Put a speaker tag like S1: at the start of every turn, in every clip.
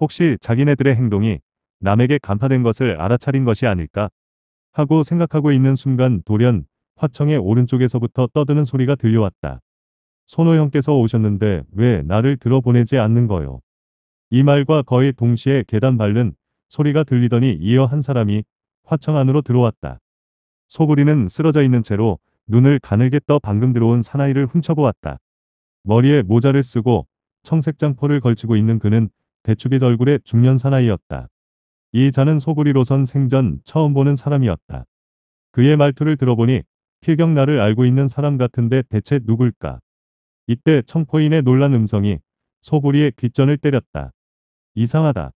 S1: 혹시 자기네들의 행동이 남에게 간파된 것을 알아차린 것이 아닐까 하고 생각하고 있는 순간 돌연 화청의 오른쪽에서부터 떠드는 소리가 들려왔다. 손호 형께서 오셨는데 왜 나를 들어보내지 않는 거요. 이 말과 거의 동시에 계단 밟는 소리가 들리더니 이어 한 사람이 화청 안으로 들어왔다. 소부리는 쓰러져 있는 채로 눈을 가늘게 떠 방금 들어온 사나이를 훔쳐보았다. 머리에 모자를 쓰고 청색 장포를 걸치고 있는 그는 대추빛 얼굴의 중년 사나이였다. 이 자는 소구리로선 생전 처음 보는 사람이었다. 그의 말투를 들어보니 필경나를 알고 있는 사람 같은데 대체 누굴까? 이때 청포인의 놀란 음성이 소구리의 귀전을 때렸다. 이상하다.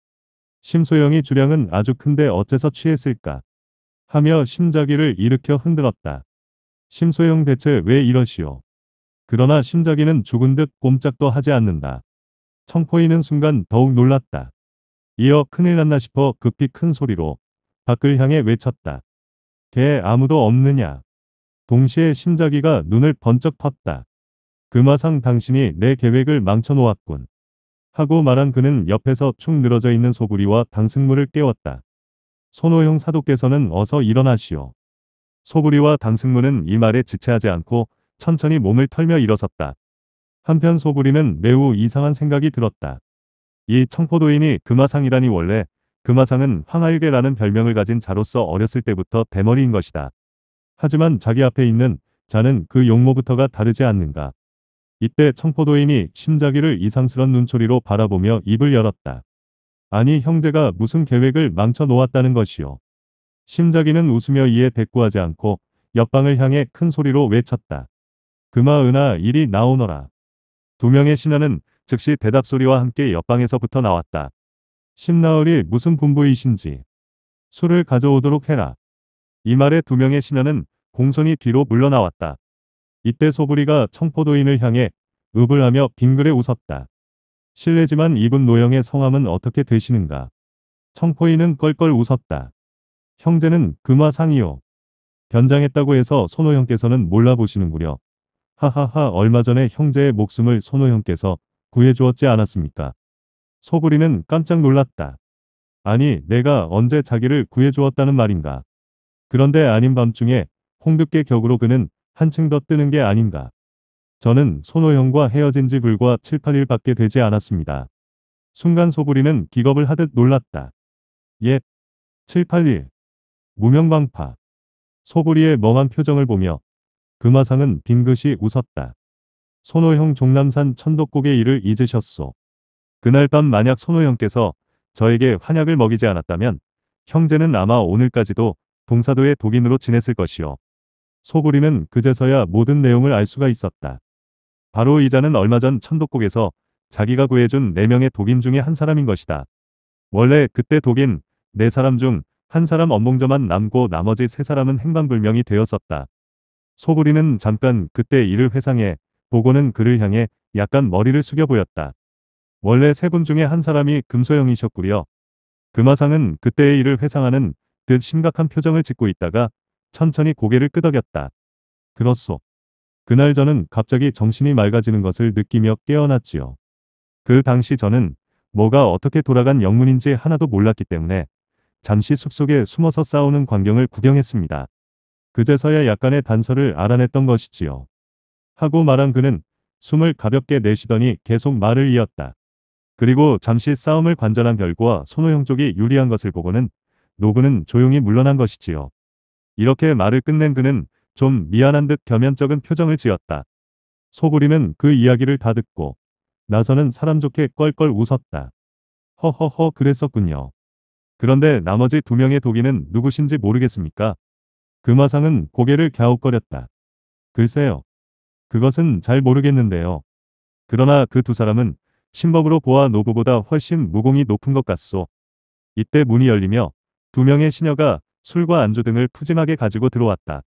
S1: 심소영이 주량은 아주 큰데 어째서 취했을까? 하며 심자기를 일으켜 흔들었다. 심소영 대체 왜 이러시오? 그러나 심자기는 죽은 듯 꼼짝도 하지 않는다. 청포이는 순간 더욱 놀랐다. 이어 큰일 났나 싶어 급히 큰 소리로 밖을 향해 외쳤다. 개 아무도 없느냐. 동시에 심자기가 눈을 번쩍 텄다. 그마상 당신이 내 계획을 망쳐놓았군. 하고 말한 그는 옆에서 축 늘어져 있는 소부리와 당승무를 깨웠다. 손호영 사도께서는 어서 일어나시오. 소부리와 당승무는 이 말에 지체하지 않고 천천히 몸을 털며 일어섰다. 한편 소구리는 매우 이상한 생각이 들었다. 이 청포도인이 금화상이라니 원래 금화상은 황하일계라는 별명을 가진 자로서 어렸을 때부터 대머리인 것이다. 하지만 자기 앞에 있는 자는 그 용모부터가 다르지 않는가. 이때 청포도인이 심자기를 이상스런 눈초리로 바라보며 입을 열었다. 아니 형제가 무슨 계획을 망쳐놓았다는 것이요. 심자기는 웃으며 이에 대꾸하지 않고 옆방을 향해 큰 소리로 외쳤다. 금화은아 이리 나오너라. 두 명의 신하는 즉시 대답소리와 함께 옆방에서부터 나왔다. 신나을이 무슨 분부이신지 술을 가져오도록 해라. 이 말에 두 명의 신하는 공손히 뒤로 물러나왔다. 이때 소부리가 청포도인을 향해 읍을 하며 빙그레 웃었다. 실례지만 이분 노형의 성함은 어떻게 되시는가. 청포인은 껄껄 웃었다. 형제는 금화상이요. 변장했다고 해서 손호형께서는 몰라보시는구려. 하하하 얼마 전에 형제의 목숨을 손호 형께서 구해주었지 않았습니까? 소구리는 깜짝 놀랐다. 아니 내가 언제 자기를 구해주었다는 말인가. 그런데 아닌 밤중에 홍두깨 격으로 그는 한층 더 뜨는 게 아닌가. 저는 손호 형과 헤어진 지 불과 7, 8일밖에 되지 않았습니다. 순간 소구리는 기겁을 하듯 놀랐다. 옛, 7, 8일. 무명방파. 소구리의 멍한 표정을 보며 금화상은 빙긋이 웃었다. 손호형 종남산 천독곡의 일을 잊으셨소. 그날 밤 만약 손호형께서 저에게 환약을 먹이지 않았다면 형제는 아마 오늘까지도 동사도의 독인으로 지냈을 것이요. 소구리는 그제서야 모든 내용을 알 수가 있었다. 바로 이자는 얼마 전천독곡에서 자기가 구해준 4명의 독인 중에 한 사람인 것이다. 원래 그때 독인 4사람 중 한 사람 엄봉저만 남고 나머지 3사람은 행방불명이 되었었다. 소부리는 잠깐 그때 일을 회상해 보고는 그를 향해 약간 머리를 숙여 보였다. 원래 세 분 중에 한 사람이 금소영이셨구려. 금화상은 그때의 일을 회상하는 듯 심각한 표정을 짓고 있다가 천천히 고개를 끄덕였다. 그렇소. 그날 저는 갑자기 정신이 맑아지는 것을 느끼며 깨어났지요. 그 당시 저는 뭐가 어떻게 돌아간 영문인지 하나도 몰랐기 때문에 잠시 숲속에 숨어서 싸우는 광경을 구경했습니다. 그제서야 약간의 단서를 알아냈던 것이지요. 하고 말한 그는 숨을 가볍게 내쉬더니 계속 말을 이었다. 그리고 잠시 싸움을 관전한 결과 손호영 쪽이 유리한 것을 보고는 노구는 조용히 물러난 것이지요. 이렇게 말을 끝낸 그는 좀 미안한 듯 겸연쩍은 표정을 지었다. 소구리는 그 이야기를 다 듣고 나서는 사람 좋게 껄껄 웃었다. 허허허 그랬었군요. 그런데 나머지 두 명의 독인은 누구신지 모르겠습니까? 금화상은 고개를 갸웃거렸다. 글쎄요. 그것은 잘 모르겠는데요. 그러나 그 두 사람은 신법으로 보아 노부보다 훨씬 무공이 높은 것 같소. 이때 문이 열리며 두 명의 시녀가 술과 안주 등을 푸짐하게 가지고 들어왔다.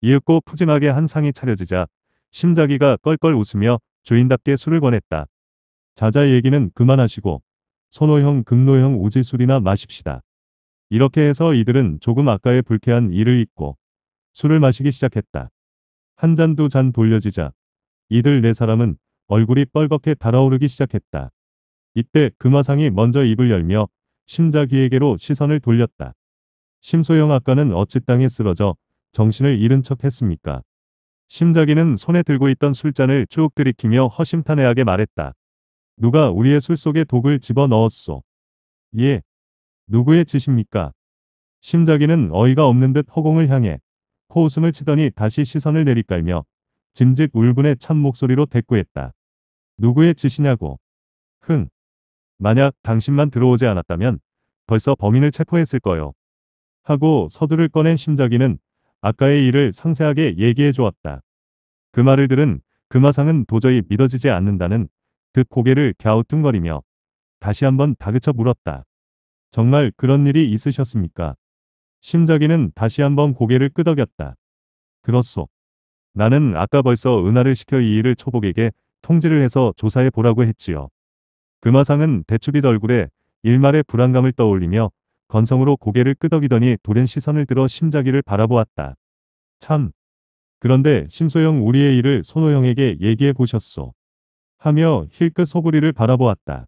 S1: 이윽고 푸짐하게 한 상이 차려지자 심자기가 껄껄 웃으며 주인답게 술을 권했다. 자자 얘기는 그만하시고 선호형 금노형 우지술이나 마십시다. 이렇게 해서 이들은 조금 아까의 불쾌한 일을 잊고 술을 마시기 시작했다. 한잔 두잔 잔 돌려지자 이들 네 사람은 얼굴이 뻘겋게 달아오르기 시작했다. 이때 금화상이 먼저 입을 열며 심자귀에게로 시선을 돌렸다. 심소영 아까는 어찌 땅에 쓰러져 정신을 잃은 척 했습니까? 심자귀는 손에 들고 있던 술잔을 쭉 들이키며 허심탄회하게 말했다. 누가 우리의 술 속에 독을 집어 넣었소? 예, 누구의 짓입니까? 심자기는 어이가 없는 듯 허공을 향해 코웃음을 치더니 다시 시선을 내리깔며 짐짓 울분의 참 목소리로 대꾸했다. 누구의 짓이냐고. 흥. 만약 당신만 들어오지 않았다면 벌써 범인을 체포했을 거요. 하고 서두를 꺼낸 심자기는 아까의 일을 상세하게 얘기해 주었다. 그 말을 들은 금화상은 그 도저히 믿어지지 않는다는 듯 고개를 갸우뚱거리며 다시 한번 다그쳐 물었다. 정말 그런 일이 있으셨습니까? 심자기는 다시 한번 고개를 끄덕였다. 그렇소. 나는 아까 벌써 은하를 시켜 이 일을 초복에게 통지를 해서 조사해 보라고 했지요. 금화상은 대추빛 얼굴에 일말의 불안감을 떠올리며 건성으로 고개를 끄덕이더니 돌른 시선을 들어 심자기를 바라보았다. 참. 그런데 심소영 우리의 일을 손호영에게 얘기해 보셨소. 하며 힐끗 소부리를 바라보았다.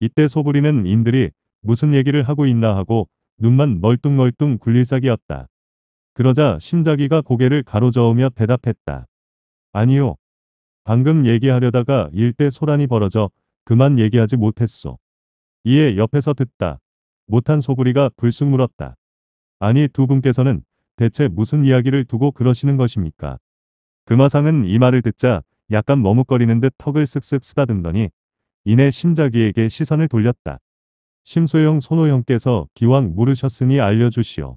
S1: 이때 소부리는 인들이 무슨 얘기를 하고 있나 하고 눈만 멀뚱멀뚱 굴릴 싹이었다. 그러자 심자기가 고개를 가로저으며 대답했다. 아니요. 방금 얘기하려다가 일대 소란이 벌어져 그만 얘기하지 못했소. 이에 옆에서 듣다. 못한 소구리가 불쑥 물었다. 아니 두 분께서는 대체 무슨 이야기를 두고 그러시는 것입니까? 금화상은 이 말을 듣자 약간 머뭇거리는 듯 턱을 쓱쓱 쓰다듬더니 이내 심자기에게 시선을 돌렸다. 심소영 손호영께서 기왕 물으셨으니 알려주시오.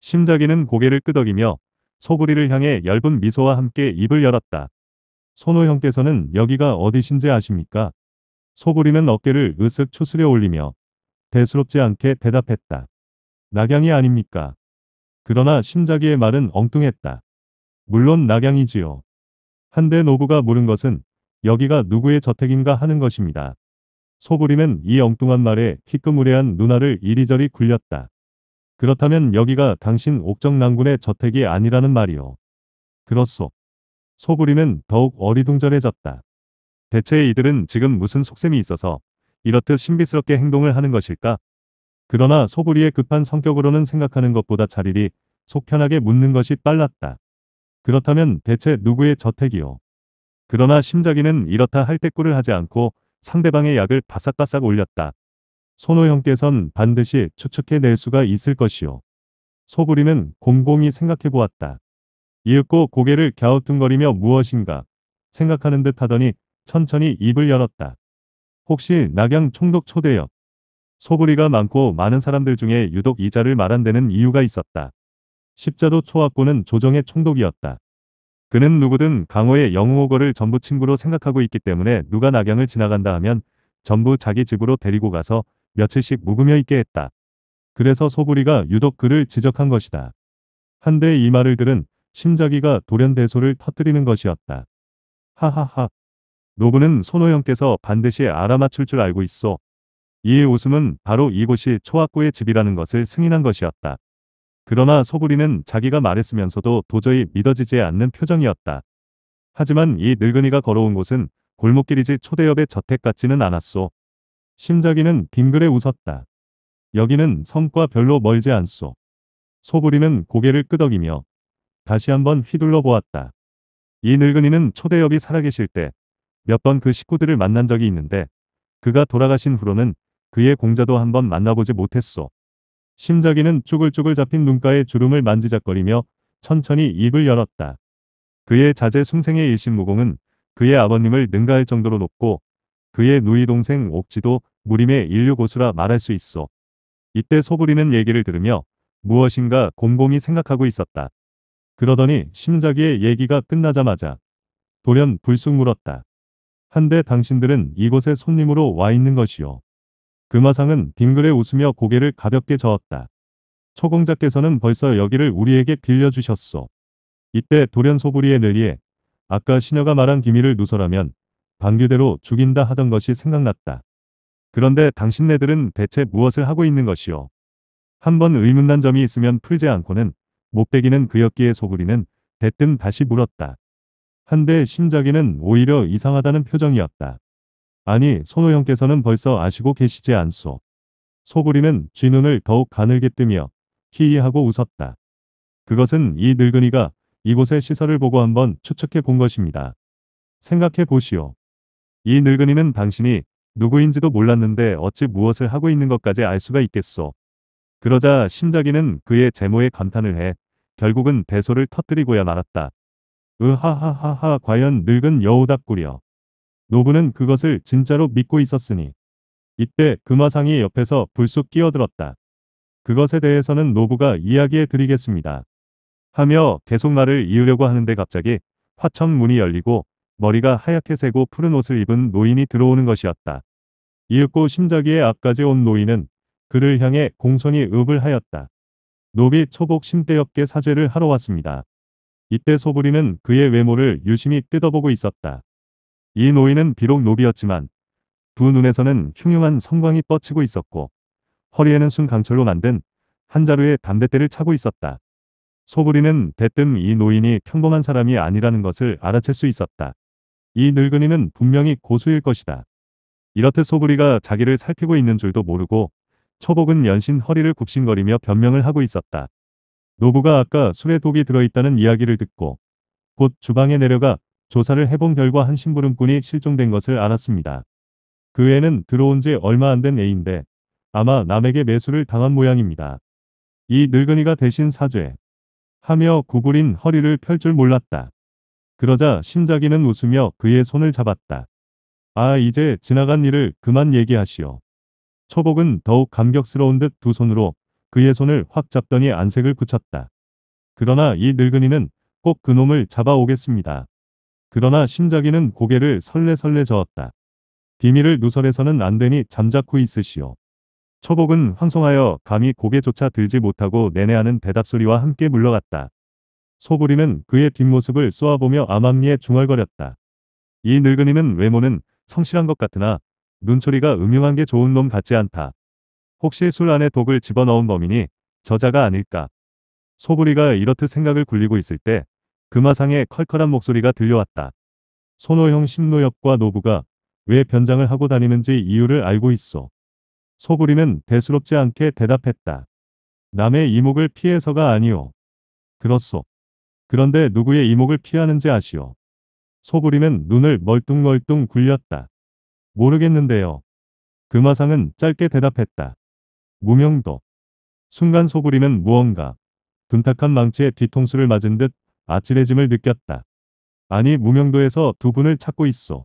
S1: 심자기는 고개를 끄덕이며 소부리를 향해 얇은 미소와 함께 입을 열었다. 손호형께서는 여기가 어디신지 아십니까? 소부리는 어깨를 으쓱 추스려 올리며 대수롭지 않게 대답했다. 낙양이 아닙니까? 그러나 심자기의 말은 엉뚱했다. 물론 낙양이지요. 한데 노부가 물은 것은 여기가 누구의 저택인가 하는 것입니다. 소부리는 이 엉뚱한 말에 희끄무레한 누나를 이리저리 굴렸다. 그렇다면 여기가 당신 옥정난군의 저택이 아니라는 말이오. 그렇소. 소부리는 더욱 어리둥절해졌다. 대체 이들은 지금 무슨 속셈이 있어서 이렇듯 신비스럽게 행동을 하는 것일까? 그러나 소부리의 급한 성격으로는 생각하는 것보다 차리리 속 편하게 묻는 것이 빨랐다. 그렇다면 대체 누구의 저택이오? 그러나 심자기는 이렇다 할때꾸을 하지 않고 상대방의 약을 바싹바싹 올렸다. 손호형께선 반드시 추측해낼 수가 있을 것이오. 소부리는 곰곰이 생각해보았다. 이윽고 고개를 갸우뚱거리며 무엇인가 생각하는 듯 하더니 천천히 입을 열었다. 혹시 낙양 총독 초대역. 소부리가 많고 많은 사람들 중에 유독 이자를 말한 데는 이유가 있었다. 십자도 초학고는 조정의 총독이었다. 그는 누구든 강호의 영웅호거를 전부 친구로 생각하고 있기 때문에 누가 낙양을 지나간다 하면 전부 자기 집으로 데리고 가서 며칠씩 묵으며 있게 했다. 그래서 소부리가 유독 그를 지적한 것이다. 한데 이 말을 들은 심자기가 돌연대소를 터뜨리는 것이었다. 하하하. 노부는 손호영께서 반드시 알아맞출 줄 알고 있어. 이의 웃음은 바로 이곳이 초학구의 집이라는 것을 승인한 것이었다. 그러나 소구리는 자기가 말했으면서도 도저히 믿어지지 않는 표정이었다. 하지만 이 늙은이가 걸어온 곳은 골목길이지 초대협의 저택 같지는 않았소. 심자기는 빙글에 웃었다. 여기는 성과 별로 멀지 않소. 소부리는 고개를 끄덕이며 다시 한번 휘둘러 보았다. 이 늙은이는 초대협이 살아계실 때 몇 번 그 식구들을 만난 적이 있는데 그가 돌아가신 후로는 그의 공자도 한번 만나보지 못했소. 심자기는 쭈글쭈글 잡힌 눈가에 주름을 만지작거리며 천천히 입을 열었다. 그의 자제 숭생의 일신무공은 그의 아버님을 능가할 정도로 높고 그의 누이 동생 옥지도 무림의 인류 고수라 말할 수 있어. 이때 소부리는 얘기를 들으며 무엇인가 곰곰이 생각하고 있었다. 그러더니 심자기의 얘기가 끝나자마자 돌연 불쑥 물었다. 한데 당신들은 이곳에 손님으로 와 있는 것이요. 금화상은 빙글에 웃으며 고개를 가볍게 저었다. 초공자께서는 벌써 여기를 우리에게 빌려주셨소. 이때 돌연소부리의 뇌리에 아까 신녀가 말한 기미를 누설하면 방규대로 죽인다 하던 것이 생각났다. 그런데 당신네들은 대체 무엇을 하고 있는 것이오? 한 번 의문난 점이 있으면 풀지 않고는 못 베기는 그였기에 소부리는 대뜸 다시 물었다. 한데 심자기는 오히려 이상하다는 표정이었다. 아니 손호영께서는 벌써 아시고 계시지 않소. 소구리는 쥐눈을 더욱 가늘게 뜨며 희희하고 웃었다. 그것은 이 늙은이가 이곳의 시설을 보고 한번 추측해 본 것입니다. 생각해 보시오. 이 늙은이는 당신이 누구인지도 몰랐는데 어찌 무엇을 하고 있는 것까지 알 수가 있겠소. 그러자 심자기는 그의 제모에 감탄을 해 결국은 대소를 터뜨리고야 말았다. 으하하하하 과연 늙은 여우답구려. 노부는 그것을 진짜로 믿고 있었으니 이때 금화상이 옆에서 불쑥 끼어들었다. 그것에 대해서는 노부가 이야기해 드리겠습니다. 하며 계속 말을 이으려고 하는데 갑자기 화청 문이 열리고 머리가 하얗게 새고 푸른 옷을 입은 노인이 들어오는 것이었다. 이윽고 심자기에 앞까지 온 노인은 그를 향해 공손히 읍을 하였다. 노비 초복 심대엽게 사죄를 하러 왔습니다. 이때 소부리는 그의 외모를 유심히 뜯어보고 있었다. 이 노인은 비록 노비였지만 두 눈에서는 흉흉한 성광이 뻗치고 있었고 허리에는 순강철로 만든 한 자루의 담뱃대를 차고 있었다. 소부리는 대뜸 이 노인이 평범한 사람이 아니라는 것을 알아챌 수 있었다. 이 늙은이는 분명히 고수일 것이다. 이렇듯 소부리가 자기를 살피고 있는 줄도 모르고 초복은 연신 허리를 굽신거리며 변명을 하고 있었다. 노부가 아까 술에 독이 들어있다는 이야기를 듣고 곧 주방에 내려가 조사를 해본 결과 한 심부름꾼이 실종된 것을 알았습니다. 그 애는 들어온 지 얼마 안 된 애인데 아마 남에게 매수를 당한 모양입니다. 이 늙은이가 대신 사죄 하며 구부린 허리를 펼 줄 몰랐다. 그러자 심자기는 웃으며 그의 손을 잡았다. 아 이제 지나간 일을 그만 얘기하시오. 초복은 더욱 감격스러운 듯 두 손으로 그의 손을 확 잡더니 안색을 굳혔다. 그러나 이 늙은이는 꼭 그놈을 잡아오겠습니다. 그러나 심자기는 고개를 설레설레 저었다. 비밀을 누설해서는 안 되니 잠자코 있으시오. 초복은 황송하여 감히 고개조차 들지 못하고 내내하는 대답소리와 함께 물러갔다. 소부리는 그의 뒷모습을 쏘아보며 암암리에 중얼거렸다. 이 늙은이는 외모는 성실한 것 같으나 눈초리가 음흉한 게 좋은 놈 같지 않다. 혹시 술 안에 독을 집어넣은 범인이 저자가 아닐까. 소부리가 이렇듯 생각을 굴리고 있을 때 금화상의 컬컬한 목소리가 들려왔다. 손호형 심노엽과 노부가 왜 변장을 하고 다니는지 이유를 알고 있어. 소부리는 대수롭지 않게 대답했다. 남의 이목을 피해서가 아니오. 그렇소. 그런데 누구의 이목을 피하는지 아시오. 소부리는 눈을 멀뚱멀뚱 굴렸다. 모르겠는데요. 금화상은 짧게 대답했다. 무명도. 순간 소부리는 무언가 둔탁한 망치에 뒤통수를 맞은 듯 아찔해짐을 느꼈다. 아니 무명도에서 두 분을 찾고 있어.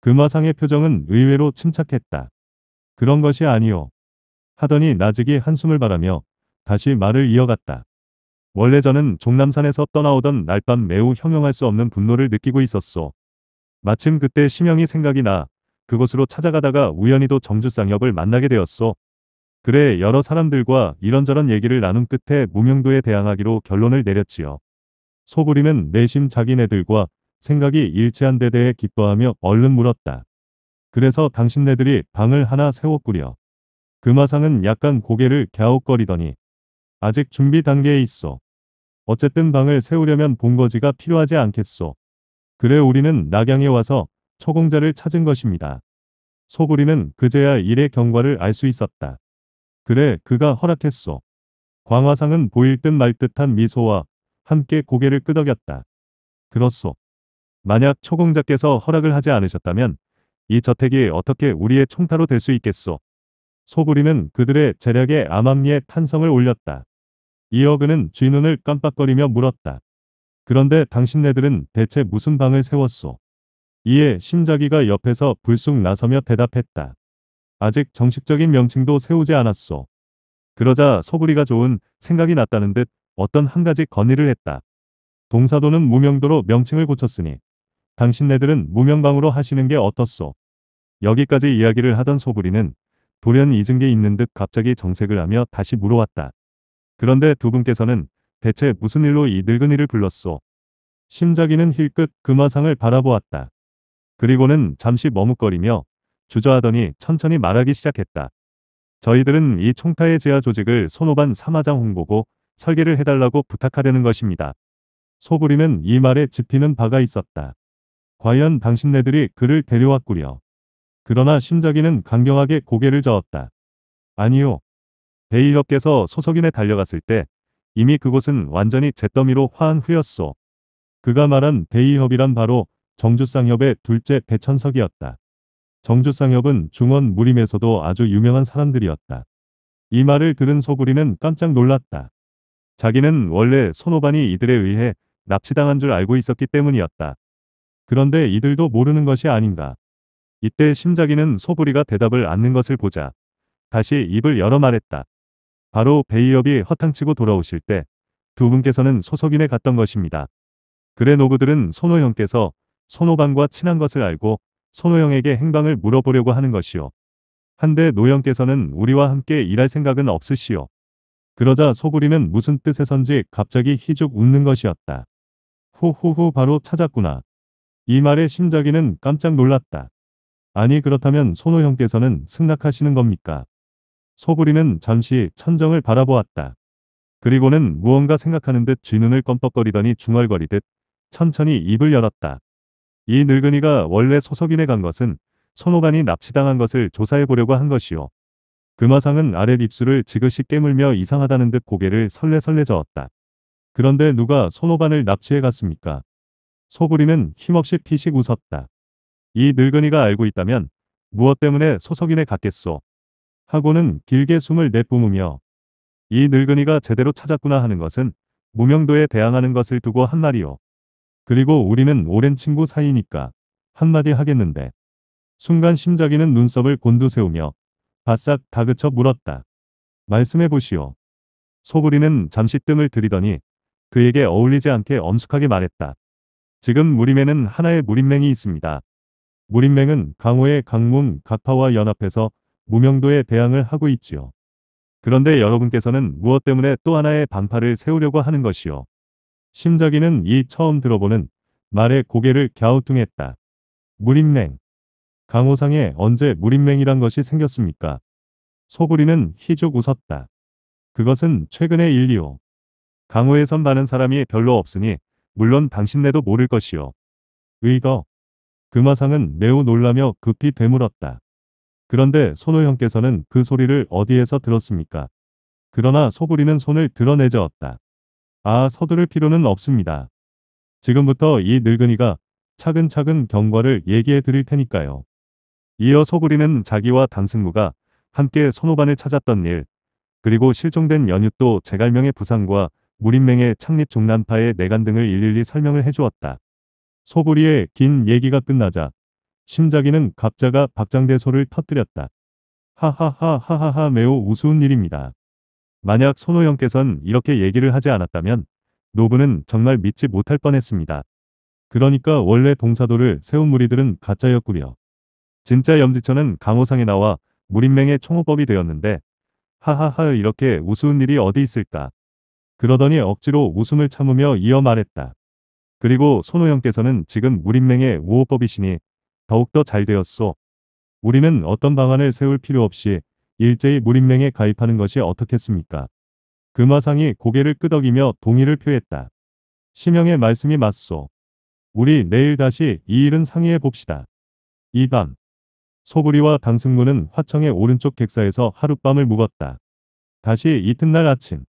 S1: 금화상의 표정은 의외로 침착했다. 그런 것이 아니오. 하더니 나직이 한숨을 바라며 다시 말을 이어갔다. 원래 저는 종남산에서 떠나오던 날밤 매우 형용할 수 없는 분노를 느끼고 있었소. 마침 그때 심형이 생각이 나 그곳으로 찾아가다가 우연히도 정주쌍엽을 만나게 되었소. 그래 여러 사람들과 이런저런 얘기를 나눈 끝에 무명도에 대항하기로 결론을 내렸지요. 소부리는 내심 자기네들과 생각이 일치한 데 대해 기뻐하며 얼른 물었다. 그래서 당신네들이 방을 하나 세웠구려. 금화상은 그 약간 고개를 갸웃거리더니 아직 준비 단계에 있어. 어쨌든 방을 세우려면 본거지가 필요하지 않겠소. 그래 우리는 낙양에 와서 초공자를 찾은 것입니다. 소부리는 그제야 일의 경과를 알 수 있었다. 그래 그가 허락했소. 광화상은 보일 듯 말 듯한 미소와 함께 고개를 끄덕였다. 그렇소. 만약 초공자께서 허락을 하지 않으셨다면 이 저택이 어떻게 우리의 총타로 될 수 있겠소. 소부리는 그들의 재력에 암암리에 탄성을 올렸다. 이어 그는 쥐눈을 깜빡거리며 물었다. 그런데 당신네들은 대체 무슨 방을 세웠소? 이에 심자기가 옆에서 불쑥 나서며 대답했다. 아직 정식적인 명칭도 세우지 않았소. 그러자 소부리가 좋은 생각이 났다는 듯 어떤 한 가지 건의를 했다. 동사도는 무명도로 명칭을 고쳤으니 당신네들은 무명방으로 하시는 게 어떻소. 여기까지 이야기를 하던 소부리는 돌연 잊은 게 있는 듯 갑자기 정색을 하며 다시 물어왔다. 그런데 두 분께서는 대체 무슨 일로 이 늙은이를 불렀소. 심자기는 힐끗 금화상을 바라보았다. 그리고는 잠시 머뭇거리며 주저하더니 천천히 말하기 시작했다. 저희들은 이 총타의 제야 조직을 손오반 사마장 홍보고 설계를 해달라고 부탁하려는 것입니다. 소부리는 이 말에 집히는 바가 있었다. 과연 당신네들이 그를 데려왔구려. 그러나 심자기는 강경하게 고개를 저었다. 아니요. 베이협께서소석인에 달려갔을 때 이미 그곳은 완전히 잿더미로 화한 후였소. 그가 말한 베이협이란 바로 정주상협의 둘째 배천석이었다. 정주상협은 중원 무림에서도 아주 유명한 사람들이었다. 이 말을 들은 소구리는 깜짝 놀랐다. 자기는 원래 손오반이 이들에 의해 납치당한 줄 알고 있었기 때문이었다. 그런데 이들도 모르는 것이 아닌가. 이때 심자기는 소부리가 대답을 않는 것을 보자 다시 입을 열어 말했다. 바로 베이업이 허탕치고 돌아오실 때 두 분께서는 소속인에 갔던 것입니다. 그래 노부들은 손호형께서 손호방과 친한 것을 알고 손호형에게 행방을 물어보려고 하는 것이요. 한데 노형께서는 우리와 함께 일할 생각은 없으시오. 그러자 소구리는 무슨 뜻에선지 갑자기 희죽 웃는 것이었다. 후후후 바로 찾았구나. 이 말에 심자기는 깜짝 놀랐다. 아니 그렇다면 손호 형께서는 승낙하시는 겁니까? 소구리는 잠시 천정을 바라보았다. 그리고는 무언가 생각하는 듯 쥐눈을 껌뻑거리더니 중얼거리듯 천천히 입을 열었다. 이 늙은이가 원래 소석인에간 것은 손호관이 납치당한 것을 조사해 보려고 한것이오 금화상은 아래 입술을 지그시 깨물며 이상하다는 듯 고개를 설레설레 저었다. 그런데 누가 손오반을 납치해 갔습니까? 소부리는 힘없이 피식 웃었다. 이 늙은이가 알고 있다면 무엇 때문에 소석인에 갔겠소. 하고는 길게 숨을 내뿜으며 이 늙은이가 제대로 찾았구나 하는 것은 무명도에 대항하는 것을 두고 한 말이오. 그리고 우리는 오랜 친구 사이니까 한마디 하겠는데. 순간 심자기는 눈썹을 곤두세우며 바싹 다그쳐 물었다. 말씀해 보시오. 소부리는 잠시 뜸을 들이더니 그에게 어울리지 않게 엄숙하게 말했다. 지금 무림에는 하나의 무림맹이 있습니다. 무림맹은 강호의 강문 가파와 연합해서 무명도에 대항을 하고 있지요. 그런데 여러분께서는 무엇 때문에 또 하나의 반파를 세우려고 하는 것이요. 심자기는 이 처음 들어보는 말에 고개를 갸우뚱했다. 무림맹. 강호상에 언제 무림맹이란 것이 생겼습니까? 소부리는 희죽 웃었다. 그것은 최근의 일이오. 강호에 선반은 사람이 별로 없으니 물론 당신네도 모를 것이오. 의거. 금화상은 매우 놀라며 급히 되물었다. 그런데 손호 형께서는 그 소리를 어디에서 들었습니까? 그러나 소부리는 손을 드러내저었다. 아 서두를 필요는 없습니다. 지금부터 이 늙은이가 차근차근 경과를 얘기해 드릴 테니까요. 이어 소구리는 자기와 단승무가 함께 손오반을 찾았던 일, 그리고 실종된 연유도 제갈명의 부상과 무림맹의 창립 종난파의 내간 등을 일일이 설명을 해주었다. 소구리의 긴 얘기가 끝나자 심자기는 갑자가 박장대소를 터뜨렸다. 하하하하하하 매우 우스운 일입니다. 만약 손호영께선 이렇게 얘기를 하지 않았다면 노부는 정말 믿지 못할 뻔했습니다. 그러니까 원래 동사도를 세운 무리들은 가짜였구려. 진짜 염지천은 강호상에 나와 무림맹의 총호법이 되었는데 하하하 이렇게 우스운 일이 어디 있을까. 그러더니 억지로 웃음을 참으며 이어 말했다. 그리고 손호영께서는 지금 무림맹의 우호법이시니 더욱더 잘 되었소. 우리는 어떤 방안을 세울 필요 없이 일제히 무림맹에 가입하는 것이 어떻겠습니까? 금화상이 고개를 끄덕이며 동의를 표했다. 심형의 말씀이 맞소. 우리 내일 다시 이 일은 상의해 봅시다. 이밤 소부리와 방승무는 화청의 오른쪽 객사에서 하룻밤을 묵었다. 다시 이튿날 아침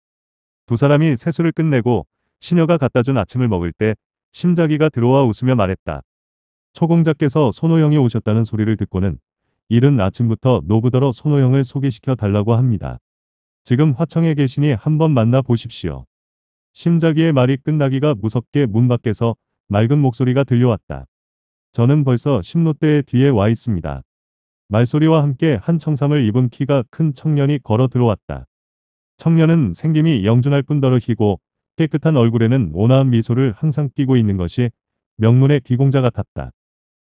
S1: 두 사람이 세수를 끝내고 시녀가 갖다준 아침을 먹을 때 심자기가 들어와 웃으며 말했다. 초공자께서 손호영이 오셨다는 소리를 듣고는 이른 아침부터 노부더러 손호영을 소개시켜 달라고 합니다. 지금 화청에 계시니 한번 만나 보십시오. 심자기의 말이 끝나기가 무섭게 문 밖에서 맑은 목소리가 들려왔다. 저는 벌써 심노대의 뒤에 와 있습니다. 말소리와 함께 한청상을 입은 키가 큰 청년이 걸어 들어왔다. 청년은 생김이 영준할 뿐더러 희고 깨끗한 얼굴에는 온화한 미소를 항상 끼고 있는 것이 명문의 귀공자 같았다.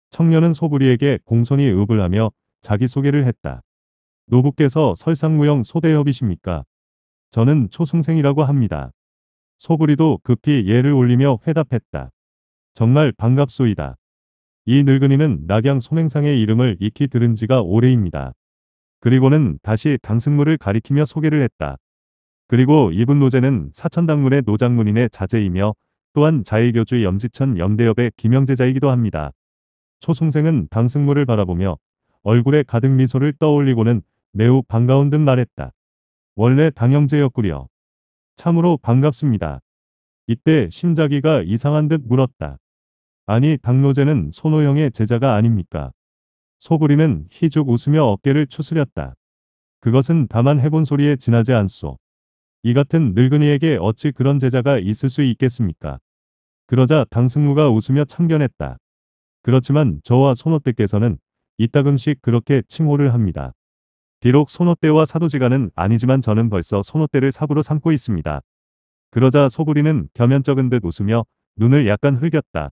S1: 청년은 소부리에게 공손히 읍을 하며 자기소개를 했다. 노부께서 설상무형 소대협이십니까? 저는 초승생이라고 합니다. 소부리도 급히 예를 올리며 회답했다. 정말 반갑소이다. 이 늙은이는 낙양 손행상의 이름을 익히 들은 지가 오래입니다. 그리고는 다시 당승물을 가리키며 소개를 했다. 그리고 이분 노제는 사천당문의 노장문인의 자제이며 또한 자의교주 염지천 염대엽의 김영제자이기도 합니다. 초승생은 당승물을 바라보며 얼굴에 가득 미소를 떠올리고는 매우 반가운 듯 말했다. 원래 당영제였구려. 참으로 반갑습니다. 이때 심자기가 이상한 듯 물었다. 아니 박노재는 손호영의 제자가 아닙니까? 소부리는 희죽 웃으며 어깨를 추스렸다. 그것은 다만 해본 소리에 지나지 않소. 이 같은 늙은이에게 어찌 그런 제자가 있을 수 있겠습니까? 그러자 당승무가 웃으며 참견했다. 그렇지만 저와 손호때께서는 이따금씩 그렇게 칭호를 합니다. 비록 손호때와 사도지간은 아니지만 저는 벌써 손호때를 사부로 삼고 있습니다. 그러자 소부리는 겸연쩍은 듯 웃으며 눈을 약간 흘겼다.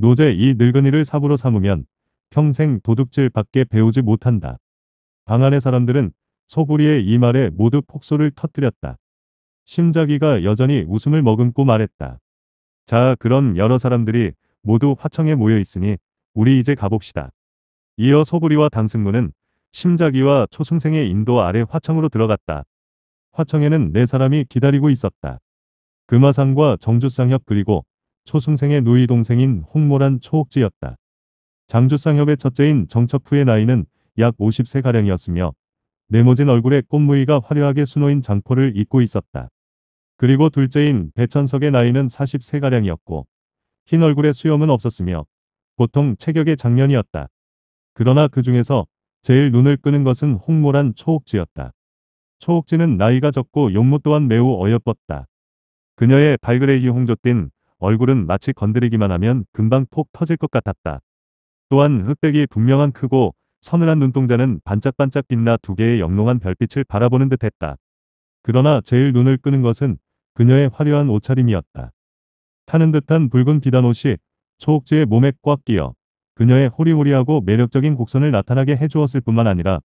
S1: 노제 이 늙은이를 사부로 삼으면 평생 도둑질 밖에 배우지 못한다. 방 안의 사람들은 소부리의 이 말에 모두 폭소를 터뜨렸다. 심자기가 여전히 웃음을 머금고 말했다. 자 그럼 여러 사람들이 모두 화청에 모여 있으니 우리 이제 가봅시다. 이어 소부리와 당승무는 심자기와 초승생의 인도 아래 화청으로 들어갔다. 화청에는 네 사람이 기다리고 있었다. 금화상과 정주상협 그리고 초승생의 누이 동생인 홍모란 초옥지였다. 장주상협의 첫째인 정척후의 나이는 약 50세가량이었으며 네모진 얼굴에 꽃무늬가 화려하게 수놓인 장포를 입고 있었다. 그리고 둘째인 배천석의 나이는 40세가량이었고 흰 얼굴에 수염은 없었으며 보통 체격의 장년이었다. 그러나 그 중에서 제일 눈을 끄는 것은 홍모란 초옥지였다. 초옥지는 나이가 적고 용모 또한 매우 어여뻤다. 그녀의 발그레이 홍조띤 얼굴은 마치 건드리기만 하면 금방 폭 터질 것 같았다. 또한 흑백이 분명한 크고 서늘한 눈동자는 반짝반짝 빛나 두 개의 영롱한 별빛을 바라보는 듯했다. 그러나 제일 눈을 끄는 것은 그녀의 화려한 옷차림이었다. 타는 듯한 붉은 비단 옷이 초옥지의 몸에 꽉 끼어 그녀의 호리호리하고 매력적인 곡선을 나타나게 해주었을 뿐만 아니라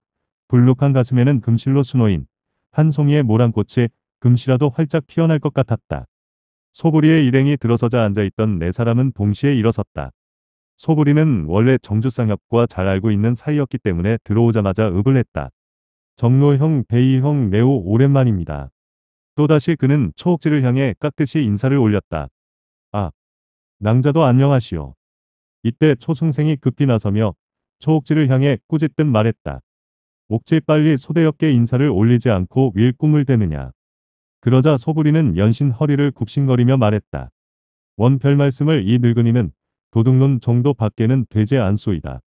S1: 불룩한 가슴에는 금실로 수놓인 한 송이의 모란꽃이 금시라도 활짝 피어날 것 같았다. 소부리의 일행이 들어서자 앉아있던 네 사람은 동시에 일어섰다. 소부리는 원래 정주상엽과 잘 알고 있는 사이였기 때문에 들어오자마자 읍을 했다. 정로형, 배이형 매우 오랜만입니다. 또다시 그는 초옥지를 향해 깍듯이 인사를 올렸다. 아, 낭자도 안녕하시오. 이때 초승생이 급히 나서며 초옥지를 향해 꾸짖듯 말했다. 옥지 빨리 소대엽께 인사를 올리지 않고 윌 꿈을 대느냐. 그러자 소부리는 연신 허리를 굽신거리며 말했다. 원별 말씀을 이 늙은이는 도둑놈 정도 밖에는 되지 않소이다.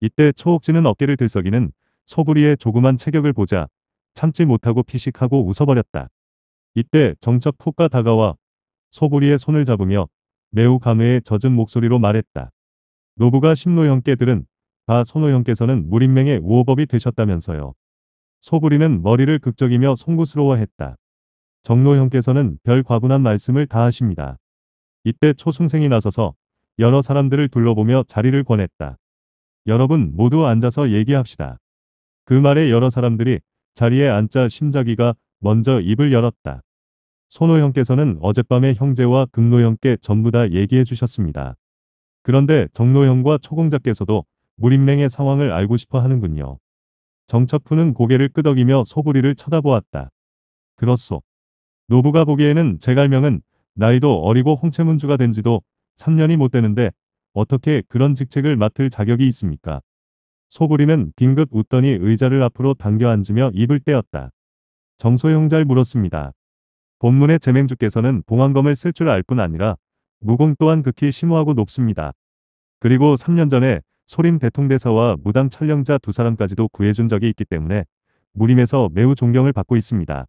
S1: 이때 초옥지는 어깨를 들썩이는 소부리의 조그만 체격을 보자 참지 못하고 피식하고 웃어버렸다. 이때 정적 푹가 다가와 소부리의 손을 잡으며 매우 감회에 젖은 목소리로 말했다. 노부가 심노 형께들은 다 손호 형께서는 무림맹의 우호법이 되셨다면서요. 소부리는 머리를 극적이며 송구스러워했다. 정로 형께서는 별 과분한 말씀을 다 하십니다. 이때 초승생이 나서서 여러 사람들을 둘러보며 자리를 권했다. 여러분 모두 앉아서 얘기합시다. 그 말에 여러 사람들이 자리에 앉자 심자기가 먼저 입을 열었다. 손호 형께서는 어젯밤에 형제와 금노 형께 전부 다 얘기해 주셨습니다. 그런데 정노 형과 초공자께서도 무림맹의 상황을 알고 싶어 하는군요. 정첩푸는 고개를 끄덕이며 소부리를 쳐다보았다. 그렇소. 노부가 보기에는 제갈명은 나이도 어리고 홍채문주가 된 지도 3년이 못 되는데 어떻게 그런 직책을 맡을 자격이 있습니까? 소부리는 빙긋 웃더니 의자를 앞으로 당겨 앉으며 입을 떼었다. 정소영 잘 물었습니다. 본문의 재맹주께서는 봉황검을 쓸 줄 알 뿐 아니라 무공 또한 극히 심오하고 높습니다. 그리고 3년 전에 소림 대통대사와 무당 촬영자두 사람까지도 구해준 적이 있기 때문에 무림에서 매우 존경을 받고 있습니다.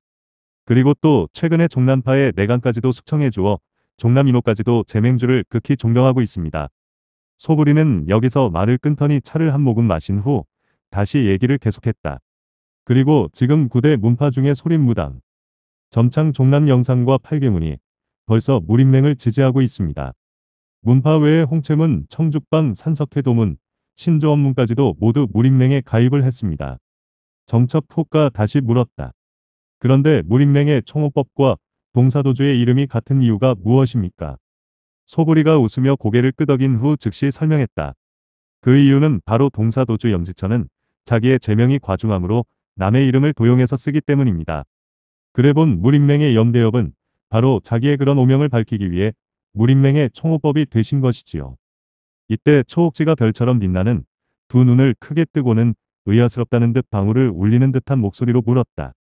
S1: 그리고 또 최근에 종남파의 내강까지도 숙청해 주어 종남 인호까지도 재맹주를 극히 존경하고 있습니다. 소부리는 여기서 말을 끊더니 차를 한 모금 마신 후 다시 얘기를 계속했다. 그리고 지금 구대 문파 중에 소림무당, 점창 종남 영상과 팔개문이 벌써 무림맹을 지지하고 있습니다. 문파 외에 홍채문, 청죽방, 산석회도문, 신조원문까지도 모두 무림맹에 가입을 했습니다. 정첩 후가 다시 물었다. 그런데 무림맹의 청호법과 동사도주의 이름이 같은 이유가 무엇입니까? 소부리가 웃으며 고개를 끄덕인 후 즉시 설명했다. 그 이유는 바로 동사도주 염지천은 자기의 죄명이 과중함으로 남의 이름을 도용해서 쓰기 때문입니다. 그래본 무림맹의 염대엽은 바로 자기의 그런 오명을 밝히기 위해 무림맹의 총호법이 되신 것이지요. 이때 초옥지가 별처럼 빛나는 두 눈을 크게 뜨고는 의아스럽다는 듯 방울을 울리는 듯한 목소리로 물었다.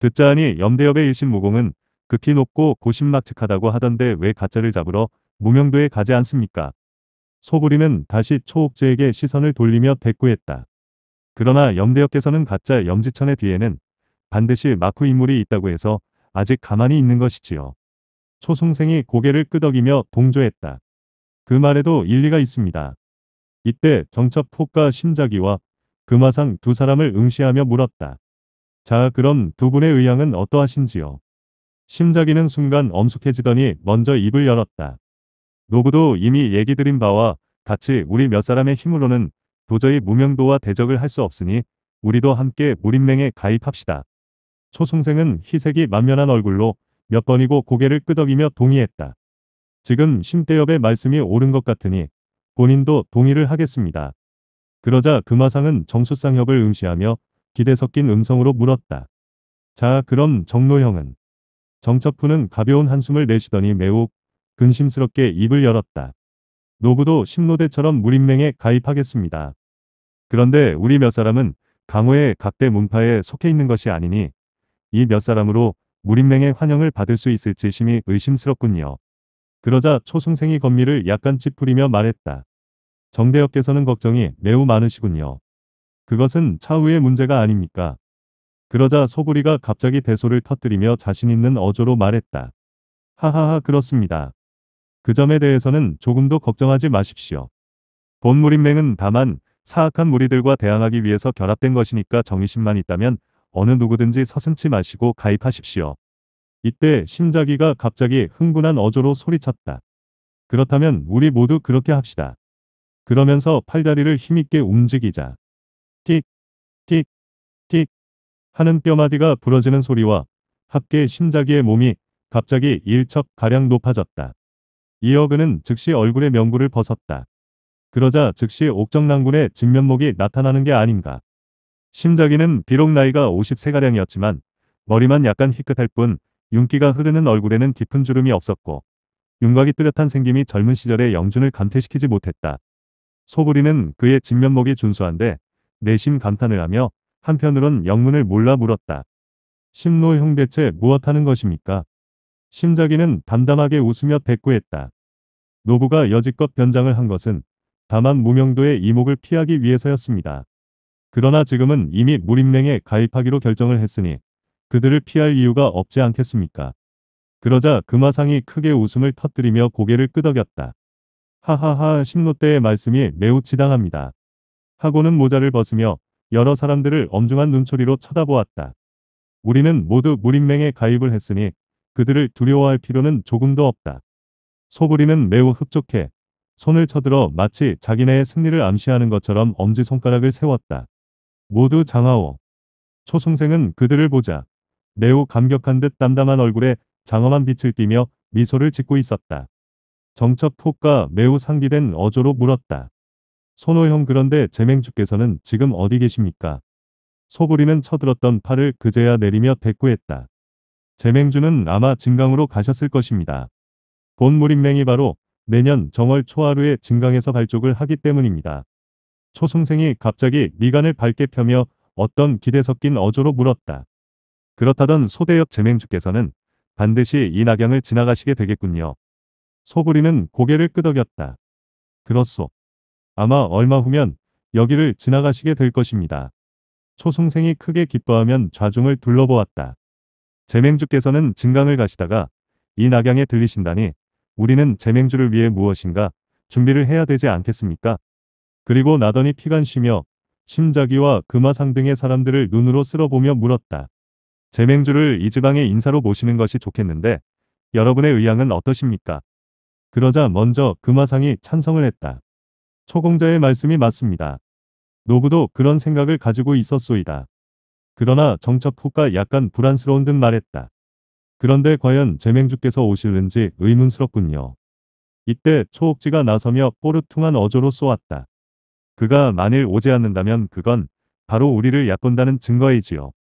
S1: 듣자하니 염대엽의 일심무공은 극히 높고 고심막측하다고 하던데 왜 가짜를 잡으러 무명도에 가지 않습니까? 소부리는 다시 초옥제에게 시선을 돌리며 대꾸했다. 그러나 염대엽께서는 가짜 염지천의 뒤에는 반드시 마쿠 인물이 있다고 해서 아직 가만히 있는 것이지요. 초승생이 고개를 끄덕이며 동조했다. 그 말에도 일리가 있습니다. 이때 정첩 후가 심자기와 금화상 두 사람을 응시하며 물었다. 자 그럼 두 분의 의향은 어떠하신지요? 심자기는 순간 엄숙해지더니 먼저 입을 열었다. 노부도 이미 얘기 드린 바와 같이 우리 몇 사람의 힘으로는 도저히 무명도와 대적을 할 수 없으니 우리도 함께 무림맹에 가입합시다. 초승생은 희색이 만면한 얼굴로 몇 번이고 고개를 끄덕이며 동의했다. 지금 심대엽의 말씀이 옳은 것 같으니 본인도 동의를 하겠습니다. 그러자 금화상은 정수상협을 응시하며 기대 섞인 음성으로 물었다. 자 그럼 정로형은? 정첩훈는 가벼운 한숨을 내쉬더니 매우 근심스럽게 입을 열었다. 노부도 신노대처럼 무림맹에 가입하겠습니다. 그런데 우리 몇 사람은 강호의 각대 문파에 속해 있는 것이 아니니 이 몇 사람으로 무림맹의 환영을 받을 수 있을지 심히 의심스럽군요. 그러자 초승생이 건미를 약간 찌푸리며 말했다. 정대역께서는 걱정이 매우 많으시군요. 그것은 차후의 문제가 아닙니까? 그러자 소구리가 갑자기 대소를 터뜨리며 자신 있는 어조로 말했다. 하하하 그렇습니다. 그 점에 대해서는 조금도 걱정하지 마십시오. 본무림맹은 다만 사악한 무리들과 대항하기 위해서 결합된 것이니까 정의심만 있다면 어느 누구든지 서슴치 마시고 가입하십시오. 이때 심자기가 갑자기 흥분한 어조로 소리쳤다. 그렇다면 우리 모두 그렇게 합시다. 그러면서 팔다리를 힘있게 움직이자. 틱, 틱 하는 뼈마디가 부러지는 소리와 합계 심자기의 몸이 갑자기 일척 가량 높아졌다. 이어 그는 즉시 얼굴의 명구를 벗었다. 그러자 즉시 옥정랑군의 진면목이 나타나는 게 아닌가. 심자기는 비록 나이가 5 3가량이었지만 머리만 약간 희끗할 뿐 윤기가 흐르는 얼굴에는 깊은 주름이 없었고 윤곽이 뚜렷한 생김이 젊은 시절의 영준을 감퇴시키지 못했다. 소부리는 그의 진면목이 준수한데 내심 감탄을 하며 한편으론 영문을 몰라 물었다. 심노 형 대체 무엇하는 것입니까? 심자기는 담담하게 웃으며 대꾸했다. 노부가 여지껏 변장을 한 것은 다만 무명도의 이목을 피하기 위해서였습니다. 그러나 지금은 이미 무림맹에 가입하기로 결정을 했으니 그들을 피할 이유가 없지 않겠습니까? 그러자 금화상이 크게 웃음을 터뜨리며 고개를 끄덕였다. 하하하 심노 때의 말씀이 매우 지당합니다. 하고는 모자를 벗으며 여러 사람들을 엄중한 눈초리로 쳐다보았다. 우리는 모두 무림맹에 가입을 했으니 그들을 두려워할 필요는 조금도 없다. 소부리는 매우 흡족해 손을 쳐들어 마치 자기네의 승리를 암시하는 것처럼 엄지손가락을 세웠다. 모두 장하오. 초승생은 그들을 보자 매우 감격한 듯 담담한 얼굴에 장엄한 빛을 띠며 미소를 짓고 있었다. 정첩 폭과 매우 상기된 어조로 물었다. 손호형 그런데 재맹주께서는 지금 어디 계십니까? 소부리는 쳐들었던 팔을 그제야 내리며 대꾸했다. 재맹주는 아마 증강으로 가셨을 것입니다. 본 무림맹이 바로 내년 정월 초하루에 증강에서 발족을 하기 때문입니다. 초승생이 갑자기 미간을 밝게 펴며 어떤 기대 섞인 어조로 물었다. 그렇다던 소대엽 재맹주께서는 반드시 이 낙양을 지나가시게 되겠군요. 소부리는 고개를 끄덕였다. 그렇소. 아마 얼마 후면 여기를 지나가시게 될 것입니다. 초승생이 크게 기뻐하면 좌중을 둘러보았다. 재맹주께서는 증강을 가시다가 이 낙양에 들리신다니 우리는 재맹주를 위해 무엇인가 준비를 해야 되지 않겠습니까? 그리고 나더니 피간 쉬며 심자기와 금화상 등의 사람들을 눈으로 쓸어보며 물었다. 재맹주를 이 지방의 인사로 모시는 것이 좋겠는데 여러분의 의향은 어떠십니까? 그러자 먼저 금화상이 찬성을 했다. 초공자의 말씀이 맞습니다. 노부도 그런 생각을 가지고 있었소이다. 그러나 정첩 후가 약간 불안스러운 듯 말했다. 그런데 과연 제맹주께서 오실는지 의문스럽군요. 이때 초옥지가 나서며 뽀르퉁한 어조로 쏘았다. 그가 만일 오지 않는다면 그건 바로 우리를 약본다는 증거이지요.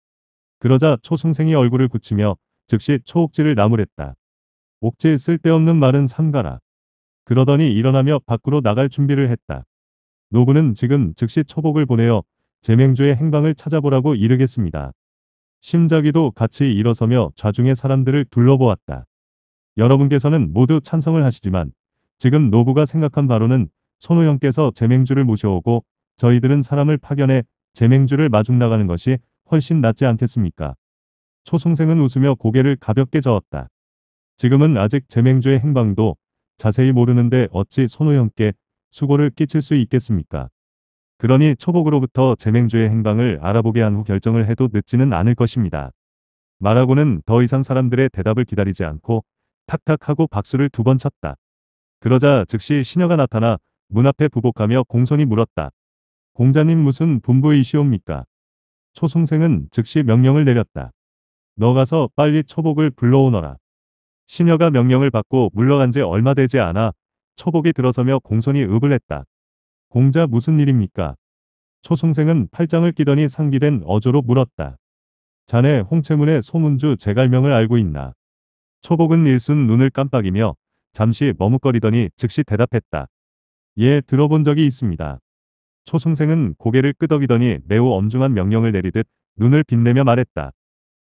S1: 그러자 초승생이 얼굴을 굳히며 즉시 초옥지를 나무랬다. 옥지 쓸데없는 말은 삼가라. 그러더니 일어나며 밖으로 나갈 준비를 했다. 노부는 지금 즉시 초복을 보내어 제맹주의 행방을 찾아보라고 이르겠습니다. 심자기도 같이 일어서며 좌중의 사람들을 둘러보았다. 여러분께서는 모두 찬성을 하시지만 지금 노부가 생각한 바로는 손호영께서 제맹주를 모셔오고 저희들은 사람을 파견해 제맹주를 마중 나가는 것이 훨씬 낫지 않겠습니까? 초승생은 웃으며 고개를 가볍게 저었다. 지금은 아직 제맹주의 행방도 자세히 모르는데 어찌 손호영께 수고를 끼칠 수 있겠습니까? 그러니 초복으로부터 재맹주의 행방을 알아보게 한 후 결정을 해도 늦지는 않을 것입니다. 말하고는 더 이상 사람들의 대답을 기다리지 않고 탁탁하고 박수를 두 번 쳤다. 그러자 즉시 신녀가 나타나 문 앞에 부복하며 공손히 물었다. 공자님 무슨 분부이시옵니까? 초승생은 즉시 명령을 내렸다. 너 가서 빨리 초복을 불러오너라. 신녀가 명령을 받고 물러간 지 얼마 되지 않아 초복이 들어서며 공손히 읍을 했다. 공자 무슨 일입니까? 초승생은 팔짱을 끼더니 상기된 어조로 물었다. 자네 홍채문의 소문주 제갈명을 알고 있나? 초복은 일순 눈을 깜빡이며 잠시 머뭇거리더니 즉시 대답했다. 예, 들어본 적이 있습니다. 초승생은 고개를 끄덕이더니 매우 엄중한 명령을 내리듯 눈을 빛내며 말했다.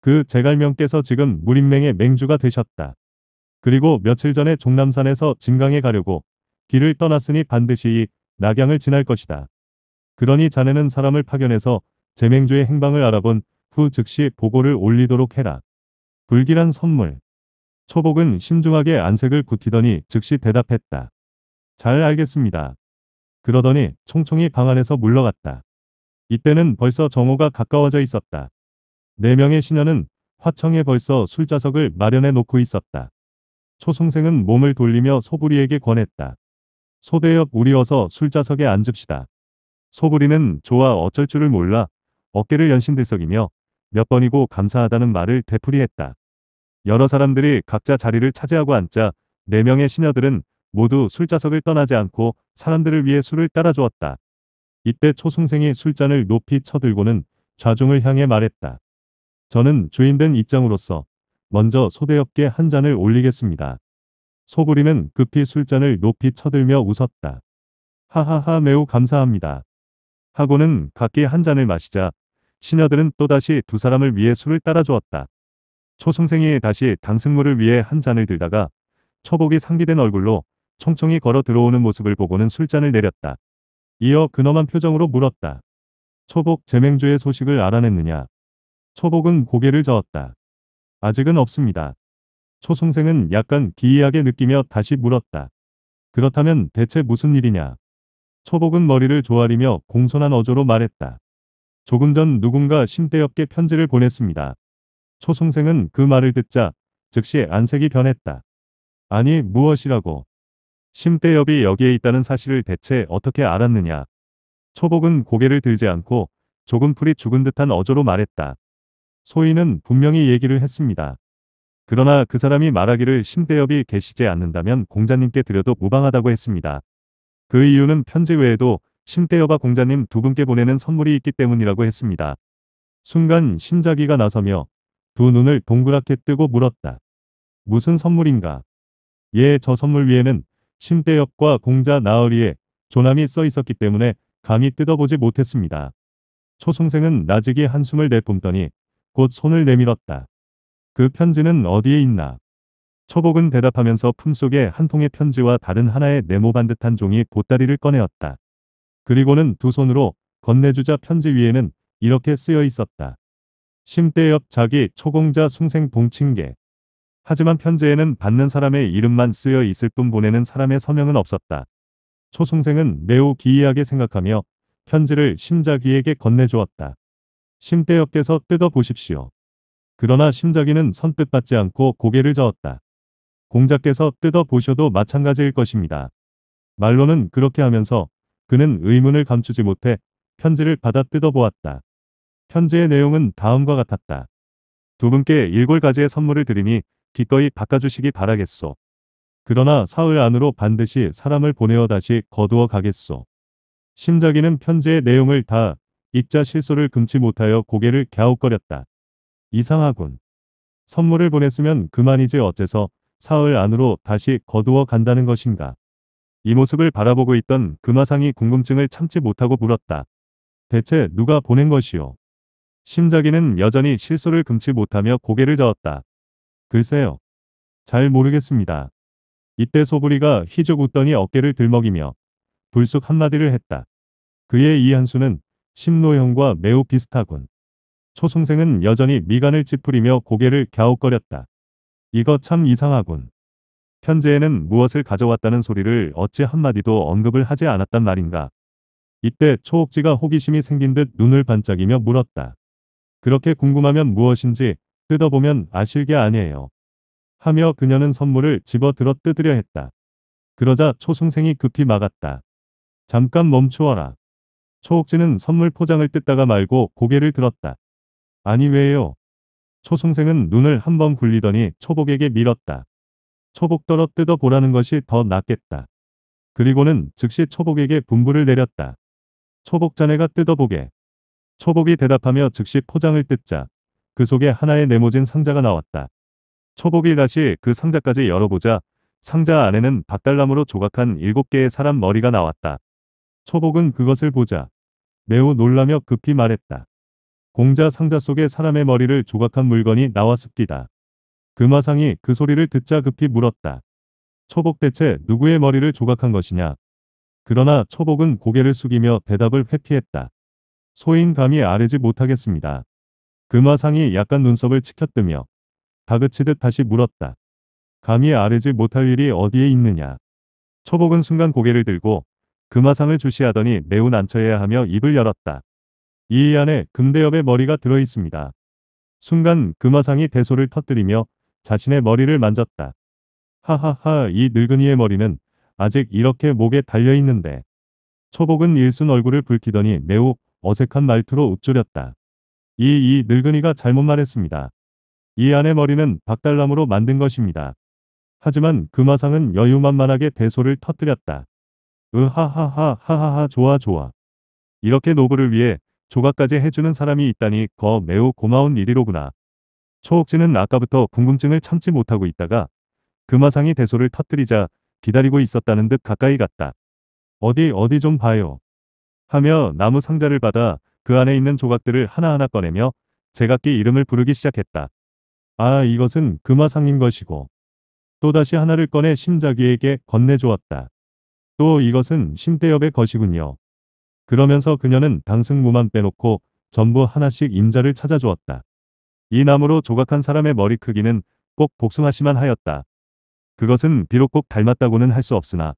S1: 그 제갈명께서 지금 무림맹의 맹주가 되셨다. 그리고 며칠 전에 종남산에서 진강에 가려고 길을 떠났으니 반드시 이 낙양을 지날 것이다. 그러니 자네는 사람을 파견해서 제맹주의 행방을 알아본 후 즉시 보고를 올리도록 해라. 불길한 선물. 초복은 심중하게 안색을 굳히더니 즉시 대답했다. 잘 알겠습니다. 그러더니 총총이 방 안에서 물러갔다. 이때는 벌써 정오가 가까워져 있었다. 네명의 시녀는 화청에 벌써 술자석을 마련해 놓고 있었다. 초승생은 몸을 돌리며 소부리에게 권했다. 소대역 우리 어서 술자석에 앉읍시다. 소부리는 좋아 어쩔 줄을 몰라 어깨를 연신들썩이며 몇 번이고 감사하다는 말을 되풀이했다. 여러 사람들이 각자 자리를 차지하고 앉자 네 명의 시녀들은 모두 술자석을 떠나지 않고 사람들을 위해 술을 따라주었다. 이때 초승생이 술잔을 높이 쳐들고는 좌중을 향해 말했다. 저는 주인된 입장으로서 먼저 소대엽께한 잔을 올리겠습니다. 소부리는 급히 술잔을 높이 쳐들며 웃었다. 하하하 매우 감사합니다. 하고는 각기 한 잔을 마시자 신녀들은 또다시 두 사람을 위해 술을 따라주었다. 초승생이 다시 당승무를 위해 한 잔을 들다가 초복이 상기된 얼굴로 총총히 걸어 들어오는 모습을 보고는 술잔을 내렸다. 이어 근엄한 표정으로 물었다. 초복 제맹주의 소식을 알아냈느냐? 초복은 고개를 저었다. 아직은 없습니다. 초승생은 약간 기이하게 느끼며 다시 물었다. 그렇다면 대체 무슨 일이냐? 초복은 머리를 조아리며 공손한 어조로 말했다. 조금 전 누군가 심대엽게 편지를 보냈습니다. 초승생은 그 말을 듣자 즉시 안색이 변했다. 아니 무엇이라고? 심대엽이 여기에 있다는 사실을 대체 어떻게 알았느냐? 초복은 고개를 들지 않고 조금 풀이 죽은 듯한 어조로 말했다. 소인은 분명히 얘기를 했습니다. 그러나 그 사람이 말하기를 심대엽이 계시지 않는다면 공자님께 드려도 무방하다고 했습니다. 그 이유는 편지 외에도 심대엽아 공자님 두 분께 보내는 선물이 있기 때문이라고 했습니다. 순간 심자기가 나서며 두 눈을 동그랗게 뜨고 물었다. 무슨 선물인가? 예, 저 선물 위에는 심대엽과 공자 나으리의 조남이 써 있었기 때문에 감히 뜯어보지 못했습니다. 초승생은 나직이 한숨을 내뿜더니 곧 손을 내밀었다. 그 편지는 어디에 있나? 초복은 대답하면서 품속에 한 통의 편지와 다른 하나의 네모 반듯한 종이 보따리를 꺼내었다. 그리고는 두 손으로 건네주자 편지 위에는 이렇게 쓰여 있었다. 심대엽 자기 초공자 숭생 봉친계. 하지만 편지에는 받는 사람의 이름만 쓰여 있을 뿐 보내는 사람의 서명은 없었다. 초숭생은 매우 기이하게 생각하며 편지를 심자귀에게 건네주었다. 심대엽께서 뜯어 보십시오. 그러나 심자기는 선뜻 받지 않고 고개를 저었다. 공자께서 뜯어 보셔도 마찬가지일 것입니다. 말로는 그렇게 하면서 그는 의문을 감추지 못해 편지를 받아 뜯어 보았다. 편지의 내용은 다음과 같았다. 두 분께 일곱 가지의 선물을 드리니 기꺼이 바꿔주시기 바라겠소. 그러나 사흘 안으로 반드시 사람을 보내어 다시 거두어 가겠소. 심자기는 편지의 내용을 다 입자 실소를 금치 못하여 고개를 갸웃거렸다. 이상하군. 선물을 보냈으면 그만이지 어째서 사흘 안으로 다시 거두어 간다는 것인가. 이 모습을 바라보고 있던 금화상이 궁금증을 참지 못하고 물었다. 대체 누가 보낸 것이오? 심자기는 여전히 실소를 금치 못하며 고개를 저었다. 글쎄요. 잘 모르겠습니다. 이때 소부리가 희죽 웃더니 어깨를 들먹이며 불쑥 한마디를 했다. 그의 이 한수는 심노형과 매우 비슷하군. 초승생은 여전히 미간을 찌푸리며 고개를 갸웃거렸다. 이거 참 이상하군. 현재에는 무엇을 가져왔다는 소리를 어찌 한마디도 언급을 하지 않았단 말인가. 이때 초옥지가 호기심이 생긴 듯 눈을 반짝이며 물었다. 그렇게 궁금하면 무엇인지 뜯어보면 아실 게 아니에요. 하며 그녀는 선물을 집어 들어 뜯으려 했다. 그러자 초승생이 급히 막았다. 잠깐 멈추어라. 초옥진은 선물 포장을 뜯다가 말고 고개를 들었다. 아니 왜요? 초승생은 눈을 한 번 굴리더니 초복에게 밀었다. 초복 떨어 뜯어 보라는 것이 더 낫겠다. 그리고는 즉시 초복에게 분부를 내렸다. 초복 자네가 뜯어보게. 초복이 대답하며 즉시 포장을 뜯자 그 속에 하나의 네모진 상자가 나왔다. 초복이 다시 그 상자까지 열어보자 상자 안에는 박달나무로 조각한 7개의 사람 머리가 나왔다. 초복은 그것을 보자 매우 놀라며 급히 말했다. 공자 상자 속에 사람의 머리를 조각한 물건이 나왔습니다. 금화상이 그, 그 소리를 듣자 급히 물었다. 초복 대체 누구의 머리를 조각한 것이냐? 그러나 초복은 고개를 숙이며 대답을 회피했다. 소인 감히 아르지 못하겠습니다. 금화상이 그 약간 눈썹을 치켰뜨며 다그치듯 다시 물었다. 감히 아르지 못할 일이 어디에 있느냐? 초복은 순간 고개를 들고 금화상을 주시하더니 매우 난처해야 하며 입을 열었다. 이 안에 금대엽의 머리가 들어있습니다. 순간 금화상이 대소를 터뜨리며 자신의 머리를 만졌다. 하하하 이 늙은이의 머리는 아직 이렇게 목에 달려있는데. 초복은 일순 얼굴을 붉히더니 매우 어색한 말투로 읊조렸다. 이 이 늙은이가 잘못 말했습니다. 이 안의 머리는 박달나무로 만든 것입니다. 하지만 금화상은 여유만만하게 대소를 터뜨렸다. 으하하하 하하하 좋아 좋아. 이렇게 노부를 위해 조각까지 해주는 사람이 있다니 거 매우 고마운 일이로구나. 초옥진은 아까부터 궁금증을 참지 못하고 있다가 금화상이 대소를 터뜨리자 기다리고 있었다는 듯 가까이 갔다. 어디 어디 좀 봐요. 하며 나무 상자를 받아 그 안에 있는 조각들을 하나하나 꺼내며 제각기 이름을 부르기 시작했다. 아 이것은 금화상인 것이고 또다시 하나를 꺼내 심자기에게 건네주었다. 또 이것은 심대엽의 것이군요. 그러면서 그녀는 당승무만 빼놓고 전부 하나씩 임자를 찾아주었다. 이 나무로 조각한 사람의 머리 크기는 꼭 복숭아씨만 하였다. 그것은 비록 꼭 닮았다고는 할 수 없으나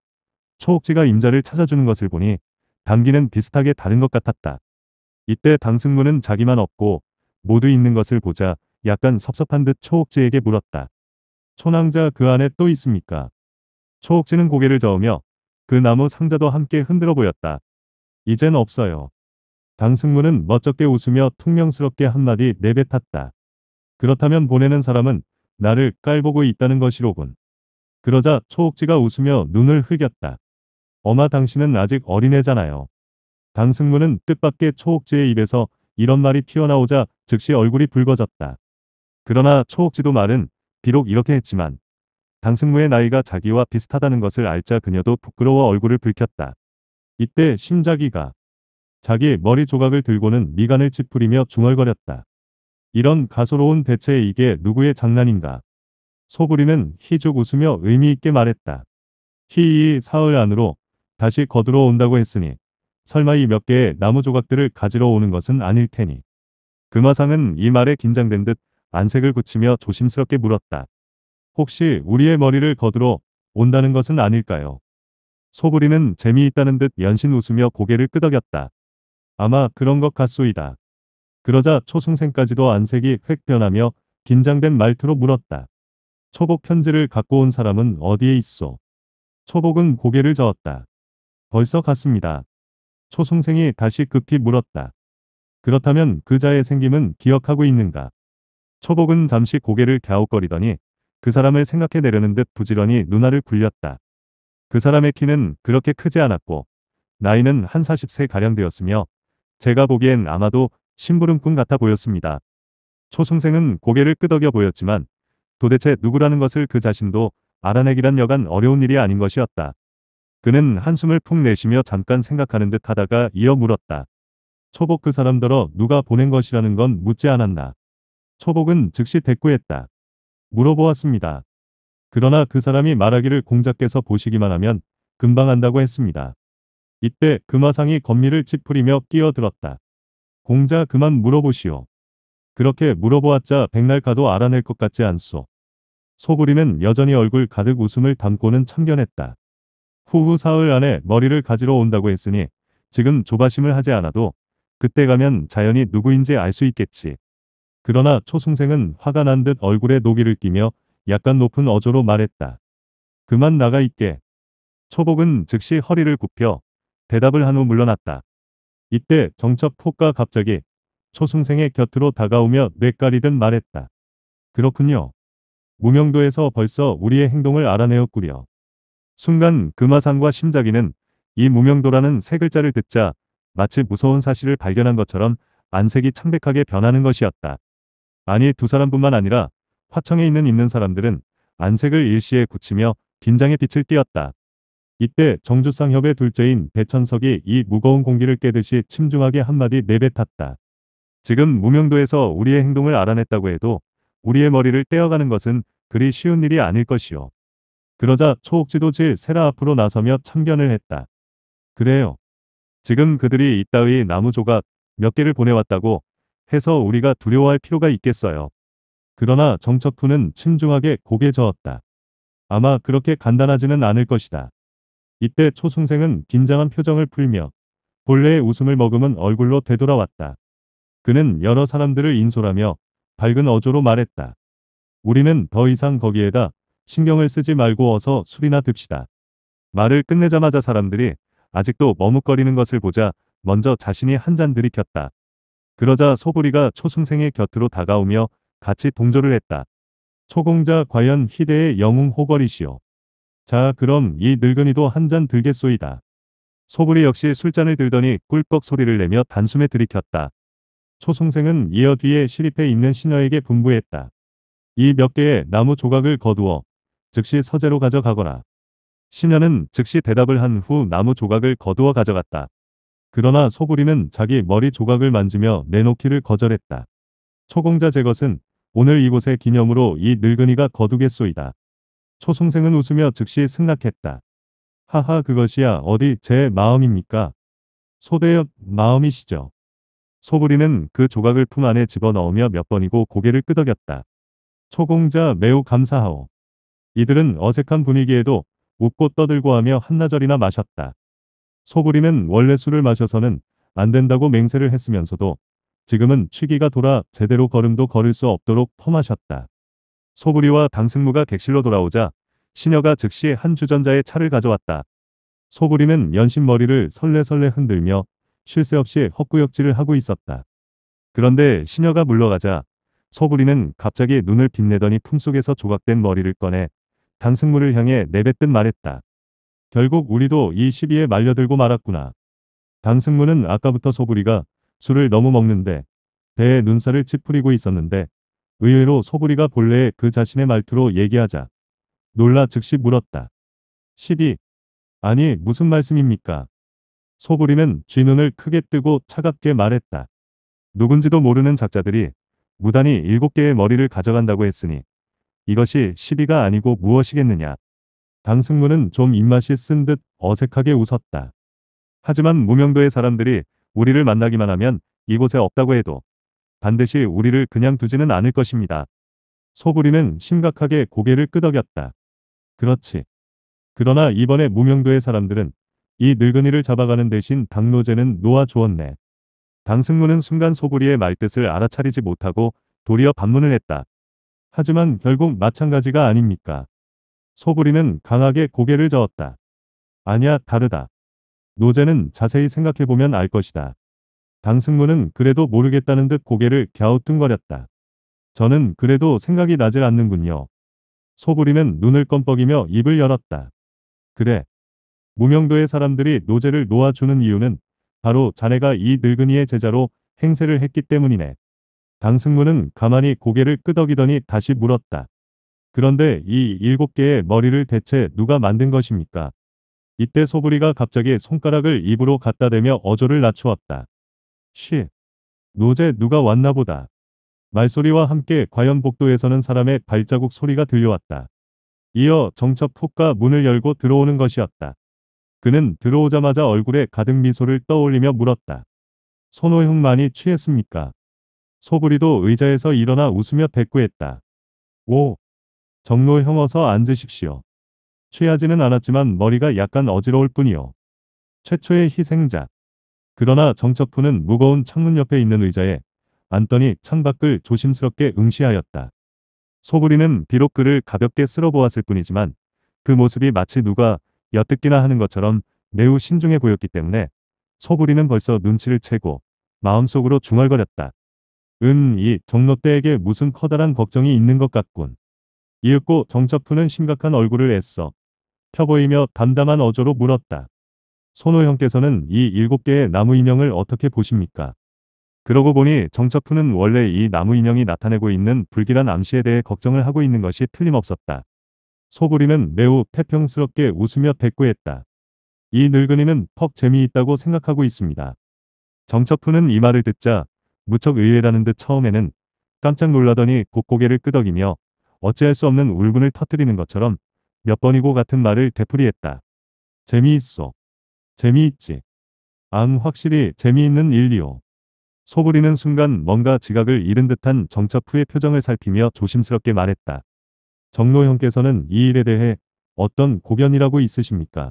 S1: 초옥지가 임자를 찾아주는 것을 보니 단기는 비슷하게 다른 것 같았다. 이때 당승무는 자기만 없고 모두 있는 것을 보자 약간 섭섭한 듯 초옥지에게 물었다. 초낭자 그 안에 또 있습니까? 초옥지는 고개를 저으며 그 나무 상자도 함께 흔들어 보였다. 이젠 없어요. 강승무는 멋쩍게 웃으며 퉁명스럽게 한마디 내뱉었다. 그렇다면 보내는 사람은 나를 깔보고 있다는 것이로군. 그러자 초옥지가 웃으며 눈을 흘겼다. 엄마 당신은 아직 어린애잖아요. 강승무는 뜻밖의 초옥지의 입에서 이런 말이 튀어나오자 즉시 얼굴이 붉어졌다. 그러나 초옥지도 말은 비록 이렇게 했지만 강승무의 나이가 자기와 비슷하다는 것을 알자 그녀도 부끄러워 얼굴을 붉혔다. 이때 심자기가 자기 머리 조각을 들고는 미간을 찌푸리며 중얼거렸다. 이런 가소로운 대체 이게 누구의 장난인가. 소부리는 희죽 웃으며 의미있게 말했다. 희이 사흘 안으로 다시 거들어 온다고 했으니 설마 이 몇 개의 나무 조각들을 가지러 오는 것은 아닐 테니. 금화상은 이 말에 긴장된 듯 안색을 굳히며 조심스럽게 물었다. 혹시 우리의 머리를 거들어 온다는 것은 아닐까요? 소부리는 재미있다는 듯 연신 웃으며 고개를 끄덕였다. 아마 그런 것 같소이다. 그러자 초승생까지도 안색이 획 변하며 긴장된 말투로 물었다. 초복 편지를 갖고 온 사람은 어디에 있어? 초복은 고개를 저었다. 벌써 갔습니다. 초승생이 다시 급히 물었다. 그렇다면 그자의 생김은 기억하고 있는가? 초복은 잠시 고개를 갸웃거리더니 그 사람을 생각해내려는 듯 부지런히 누나를 굴렸다. 그 사람의 키는 그렇게 크지 않았고 나이는 한 40세가량 되었으며 제가 보기엔 아마도 심부름꾼 같아 보였습니다. 초승생은 고개를 끄덕여 보였지만 도대체 누구라는 것을 그 자신도 알아내기란 여간 어려운 일이 아닌 것이었다. 그는 한숨을 푹 내쉬며 잠깐 생각하는 듯 하다가 이어 물었다. 초복 그 사람더러 누가 보낸 것이라는 건 묻지 않았나. 초복은 즉시 대꾸했다. 물어보았습니다. 그러나 그 사람이 말하기를 공작께서 보시기만 하면 금방 한다고 했습니다. 이때 금화상이 건미를 찌푸리며 끼어들었다. 공자 그만 물어보시오. 그렇게 물어보았자 백날가도 알아낼 것 같지 않소. 소부리는 여전히 얼굴 가득 웃음을 담고는 참견했다. 후후 사흘 안에 머리를 가지러 온다고 했으니 지금 조바심을 하지 않아도 그때 가면 자연히 누구인지 알 수 있겠지. 그러나 초승생은 화가 난 듯 얼굴에 노기를 끼며 약간 높은 어조로 말했다. 그만 나가 있게. 초복은 즉시 허리를 굽혀 대답을 한 후 물러났다. 이때 정첩 폭가 갑자기 초승생의 곁으로 다가오며 뇌까리듯 말했다. 그렇군요. 무명도에서 벌써 우리의 행동을 알아내었구려. 순간 금화상과 심자기는 이 무명도라는 세 글자를 듣자 마치 무서운 사실을 발견한 것처럼 안색이 창백하게 변하는 것이었다. 아니 두 사람뿐만 아니라 화청에 있는 있는 사람들은 안색을 일시에 굳히며 긴장의 빛을 띄었다. 이때 정주상협의 둘째인 배천석이 이 무거운 공기를 깨듯이 침중하게 한마디 내뱉었다. 지금 무명도에서 우리의 행동을 알아냈다고 해도 우리의 머리를 떼어가는 것은 그리 쉬운 일이 아닐 것이오 그러자 초옥지도질 세라 앞으로 나서며 참견을 했다. 그래요. 지금 그들이 이따위 나무조각 몇 개를 보내왔다고 해서 우리가 두려워할 필요가 있겠어요. 그러나 정척훈은 침중하게 고개 저었다. 아마 그렇게 간단하지는 않을 것이다. 이때 초승생은 긴장한 표정을 풀며 본래의 웃음을 머금은 얼굴로 되돌아왔다. 그는 여러 사람들을 인솔하며 밝은 어조로 말했다. 우리는 더 이상 거기에다 신경을 쓰지 말고 어서 술이나 듭시다. 말을 끝내자마자 사람들이 아직도 머뭇거리는 것을 보자 먼저 자신이 한 잔 들이켰다. 그러자 소부리가 초승생의 곁으로 다가오며 같이 동조를 했다. 초공자 과연 희대의 영웅 호걸이시오. 자 그럼 이 늙은이도 한 잔 들겠소이다. 소부리 역시 술잔을 들더니 꿀꺽 소리를 내며 단숨에 들이켰다. 초승생은 이어 뒤에 시립해 있는 신녀에게 분부했다. 이 몇 개의 나무 조각을 거두어 즉시 서재로 가져가거라. 신녀는 즉시 대답을 한 후 나무 조각을 거두어 가져갔다. 그러나 소구리는 자기 머리 조각을 만지며 내놓기를 거절했다. 초공자 제것은 오늘 이곳의 기념으로 이 늙은이가 거두겠소이다. 초승생은 웃으며 즉시 승낙했다. 하하 그것이야 어디 제 마음입니까? 소대의 마음이시죠. 소구리는 그 조각을 품 안에 집어넣으며 몇 번이고 고개를 끄덕였다. 초공자 매우 감사하오. 이들은 어색한 분위기에도 웃고 떠들고 하며 한나절이나 마셨다. 소부리는 원래 술을 마셔서는 안 된다고 맹세를 했으면서도 지금은 취기가 돌아 제대로 걸음도 걸을 수 없도록 퍼마셨다. 소부리와 당승무가 객실로 돌아오자 시녀가 즉시 한 주전자의 차를 가져왔다. 소부리는 연신 머리를 설레설레 흔들며 쉴 새 없이 헛구역질을 하고 있었다. 그런데 시녀가 물러가자 소부리는 갑자기 눈을 빛내더니 품속에서 조각된 머리를 꺼내 당승무를 향해 내뱉듯 말했다. 결국 우리도 이 시비에 말려들고 말았구나. 강승무는 아까부터 소부리가 술을 너무 먹는데 배에 눈살을 찌푸리고 있었는데 의외로 소부리가 본래 그 자신의 말투로 얘기하자 놀라 즉시 물었다. 12. 아니 무슨 말씀입니까? 소부리는 쥐눈을 크게 뜨고 차갑게 말했다. 누군지도 모르는 작자들이 무단히 일곱 개의 머리를 가져간다고 했으니 이것이 시비가 아니고 무엇이겠느냐. 강승무는 좀 입맛이 쓴 듯 어색하게 웃었다. 하지만 무명도의 사람들이 우리를 만나기만 하면 이곳에 없다고 해도 반드시 우리를 그냥 두지는 않을 것입니다. 소부리는 심각하게 고개를 끄덕였다. 그렇지. 그러나 이번에 무명도의 사람들은 이 늙은이를 잡아가는 대신 당노제는 놓아주었네. 당승무는 순간 소부리의 말뜻을 알아차리지 못하고 도리어 반문을 했다. 하지만 결국 마찬가지가 아닙니까? 소부리는 강하게 고개를 저었다. 아니야 다르다. 노제는 자세히 생각해보면 알 것이다. 당승무는 그래도 모르겠다는 듯 고개를 갸우뚱거렸다. 저는 그래도 생각이 나질 않는군요. 소부리는 눈을 껌뻑이며 입을 열었다. 그래. 무명도의 사람들이 노제를 놓아주는 이유는 바로 자네가 이 늙은이의 제자로 행세를 했기 때문이네. 당승무는 가만히 고개를 끄덕이더니 다시 물었다. 그런데 이 7개의 머리를 대체 누가 만든 것입니까? 이때 소부리가 갑자기 손가락을 입으로 갖다 대며 어조를 낮추었다. 쉬. 노제 누가 왔나 보다. 말소리와 함께 과연 복도에서는 사람의 발자국 소리가 들려왔다. 이어 정첩 훅과 문을 열고 들어오는 것이었다. 그는 들어오자마자 얼굴에 가득 미소를 떠올리며 물었다. 손호형 많이 취했습니까? 소부리도 의자에서 일어나 웃으며 대꾸했다. 오, 정로 형어서 앉으십시오. 취하지는 않았지만 머리가 약간 어지러울 뿐이요. 최초의 희생자. 그러나 정척훈는 무거운 창문 옆에 있는 의자에 앉더니 창밖을 조심스럽게 응시하였다. 소부리는 비록 그를 가볍게 쓸어보았을 뿐이지만 그 모습이 마치 누가 엿듣기나 하는 것처럼 매우 신중해 보였기 때문에 소부리는 벌써 눈치를 채고 마음속으로 중얼거렸다. 은, 이 정롯대에게 무슨 커다란 걱정이 있는 것 같군. 이윽고 정처푸는 심각한 얼굴을 애써 펴보이며 담담한 어조로 물었다. 손호 형께서는 이 일곱 개의 나무 인형을 어떻게 보십니까? 그러고 보니 정처푸는 원래 이 나무 인형이 나타내고 있는 불길한 암시에 대해 걱정을 하고 있는 것이 틀림없었다. 소부리는 매우 태평스럽게 웃으며 대꾸했다. 이 늙은이는 퍽 재미있다고 생각하고 있습니다. 정처푸는 이 말을 듣자 무척 의외라는 듯 처음에는 깜짝 놀라더니 곧 고개를 끄덕이며 어찌할 수 없는 울분을 터뜨리는 것처럼 몇 번이고 같은 말을 되풀이했다. 재미있어. 재미있지. 암 확실히 재미있는 일이오. 소부리는 순간 뭔가 지각을 잃은 듯한 정차푸의 표정을 살피며 조심스럽게 말했다. 정로 형께서는 이 일에 대해 어떤 고견이라고 있으십니까?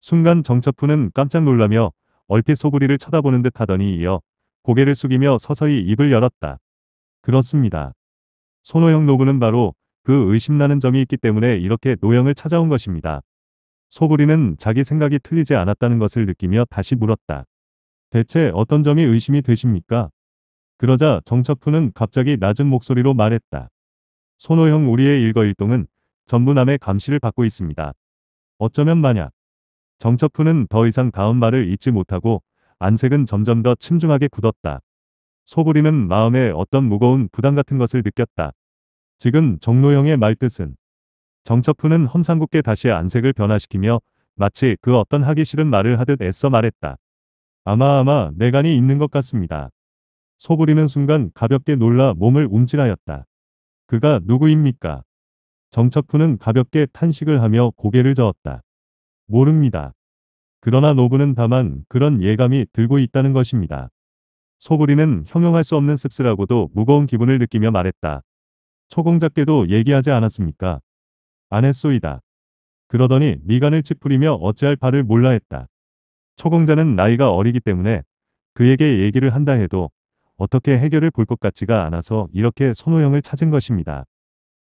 S1: 순간 정차푸는 깜짝 놀라며 얼핏 소부리를 쳐다보는 듯 하더니 이어 고개를 숙이며 서서히 입을 열었다. 그렇습니다. 손호영 노구는 바로 그 의심나는 점이 있기 때문에 이렇게 노형을 찾아온 것입니다. 소구리는 자기 생각이 틀리지 않았다는 것을 느끼며 다시 물었다. 대체 어떤 점이 의심이 되십니까? 그러자 정첩훈는 갑자기 낮은 목소리로 말했다. 손호영 우리의 일거일동은 전부남의 감시를 받고 있습니다. 어쩌면 만약 정첩훈는더 이상 다음 말을 잊지 못하고 안색은 점점 더 침중하게 굳었다. 소부리는 마음에 어떤 무거운 부담 같은 것을 느꼈다. 지금 정노영의 말뜻은 정처푸는 험상궂게 다시 안색을 변화시키며 마치 그 어떤 하기 싫은 말을 하듯 애써 말했다. 아마아마 내간이 있는 것 같습니다. 소부리는 순간 가볍게 놀라 몸을 움찔하였다. 그가 누구입니까? 정척푸는 가볍게 탄식을 하며 고개를 저었다. 모릅니다. 그러나 노부는 다만 그런 예감이 들고 있다는 것입니다. 소구리는 형용할 수 없는 씁쓸하고도 무거운 기분을 느끼며 말했다. 초공작께도 얘기하지 않았습니까? 안 했소이다. 그러더니 미간을 찌푸리며 어찌할 바를 몰라 했다. 초공자는 나이가 어리기 때문에 그에게 얘기를 한다 해도 어떻게 해결을 볼 것 같지가 않아서 이렇게 손호영을 찾은 것입니다.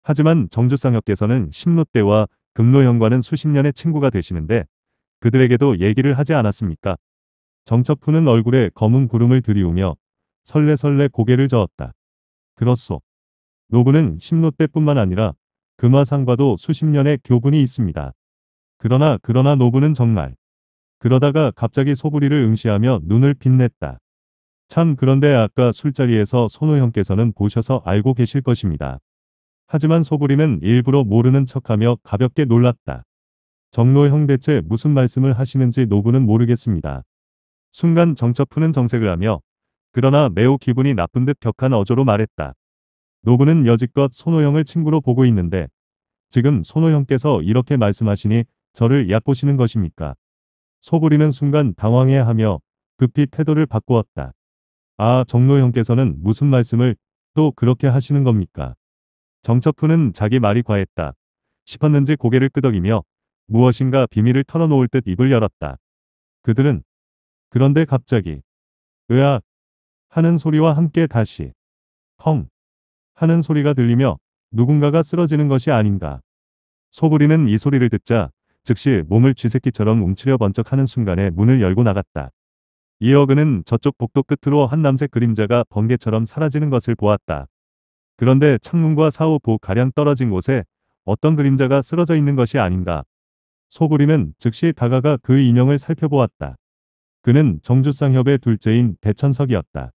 S1: 하지만 정주상엽께서는 심노 대와금로 형과는 수십 년의 친구가 되시는데 그들에게도 얘기를 하지 않았습니까? 정첩푸는 얼굴에 검은 구름을 들이우며 설레설레 고개를 저었다. 그렇소. 노부는 심노 때뿐만 아니라 금화상과도 수십 년의 교분이 있습니다. 그러나 그러나 노부는 정말 그러다가 갑자기 소부리를 응시하며 눈을 빛냈다. 참 그런데 아까 술자리에서 손호 형께서는 보셔서 알고 계실 것입니다. 하지만 소부리는 일부러 모르는 척하며 가볍게 놀랐다. 정로 형 대체 무슨 말씀을 하시는지 노부는 모르겠습니다. 순간 정처 푸는 정색을 하며 그러나 매우 기분이 나쁜 듯 격한 어조로 말했다. 노부는 여지껏 손호영을 친구로 보고 있는데 지금 손호영께서 이렇게 말씀하시니 저를 얕보시는 것입니까? 소부리는 순간 당황해하며 급히 태도를 바꾸었다. 아 정노형께서는 무슨 말씀을 또 그렇게 하시는 겁니까? 정처푸는 자기 말이 과했다. 싶었는지 고개를 끄덕이며 무엇인가 비밀을 털어놓을 듯 입을 열었다. 그들은 그런데 갑자기 으악 하는 소리와 함께 다시 펑 하는 소리가 들리며 누군가가 쓰러지는 것이 아닌가. 소부리는 이 소리를 듣자 즉시 몸을 쥐새끼처럼 움츠려 번쩍하는 순간에 문을 열고 나갔다. 이어그는 저쪽 복도 끝으로 한 남색 그림자가 번개처럼 사라지는 것을 보았다. 그런데 창문과 사후 보 가량 떨어진 곳에 어떤 그림자가 쓰러져 있는 것이 아닌가. 소부리는 즉시 다가가 그 인형을 살펴보았다. 그는 정주상협의 둘째인 배천석이었다.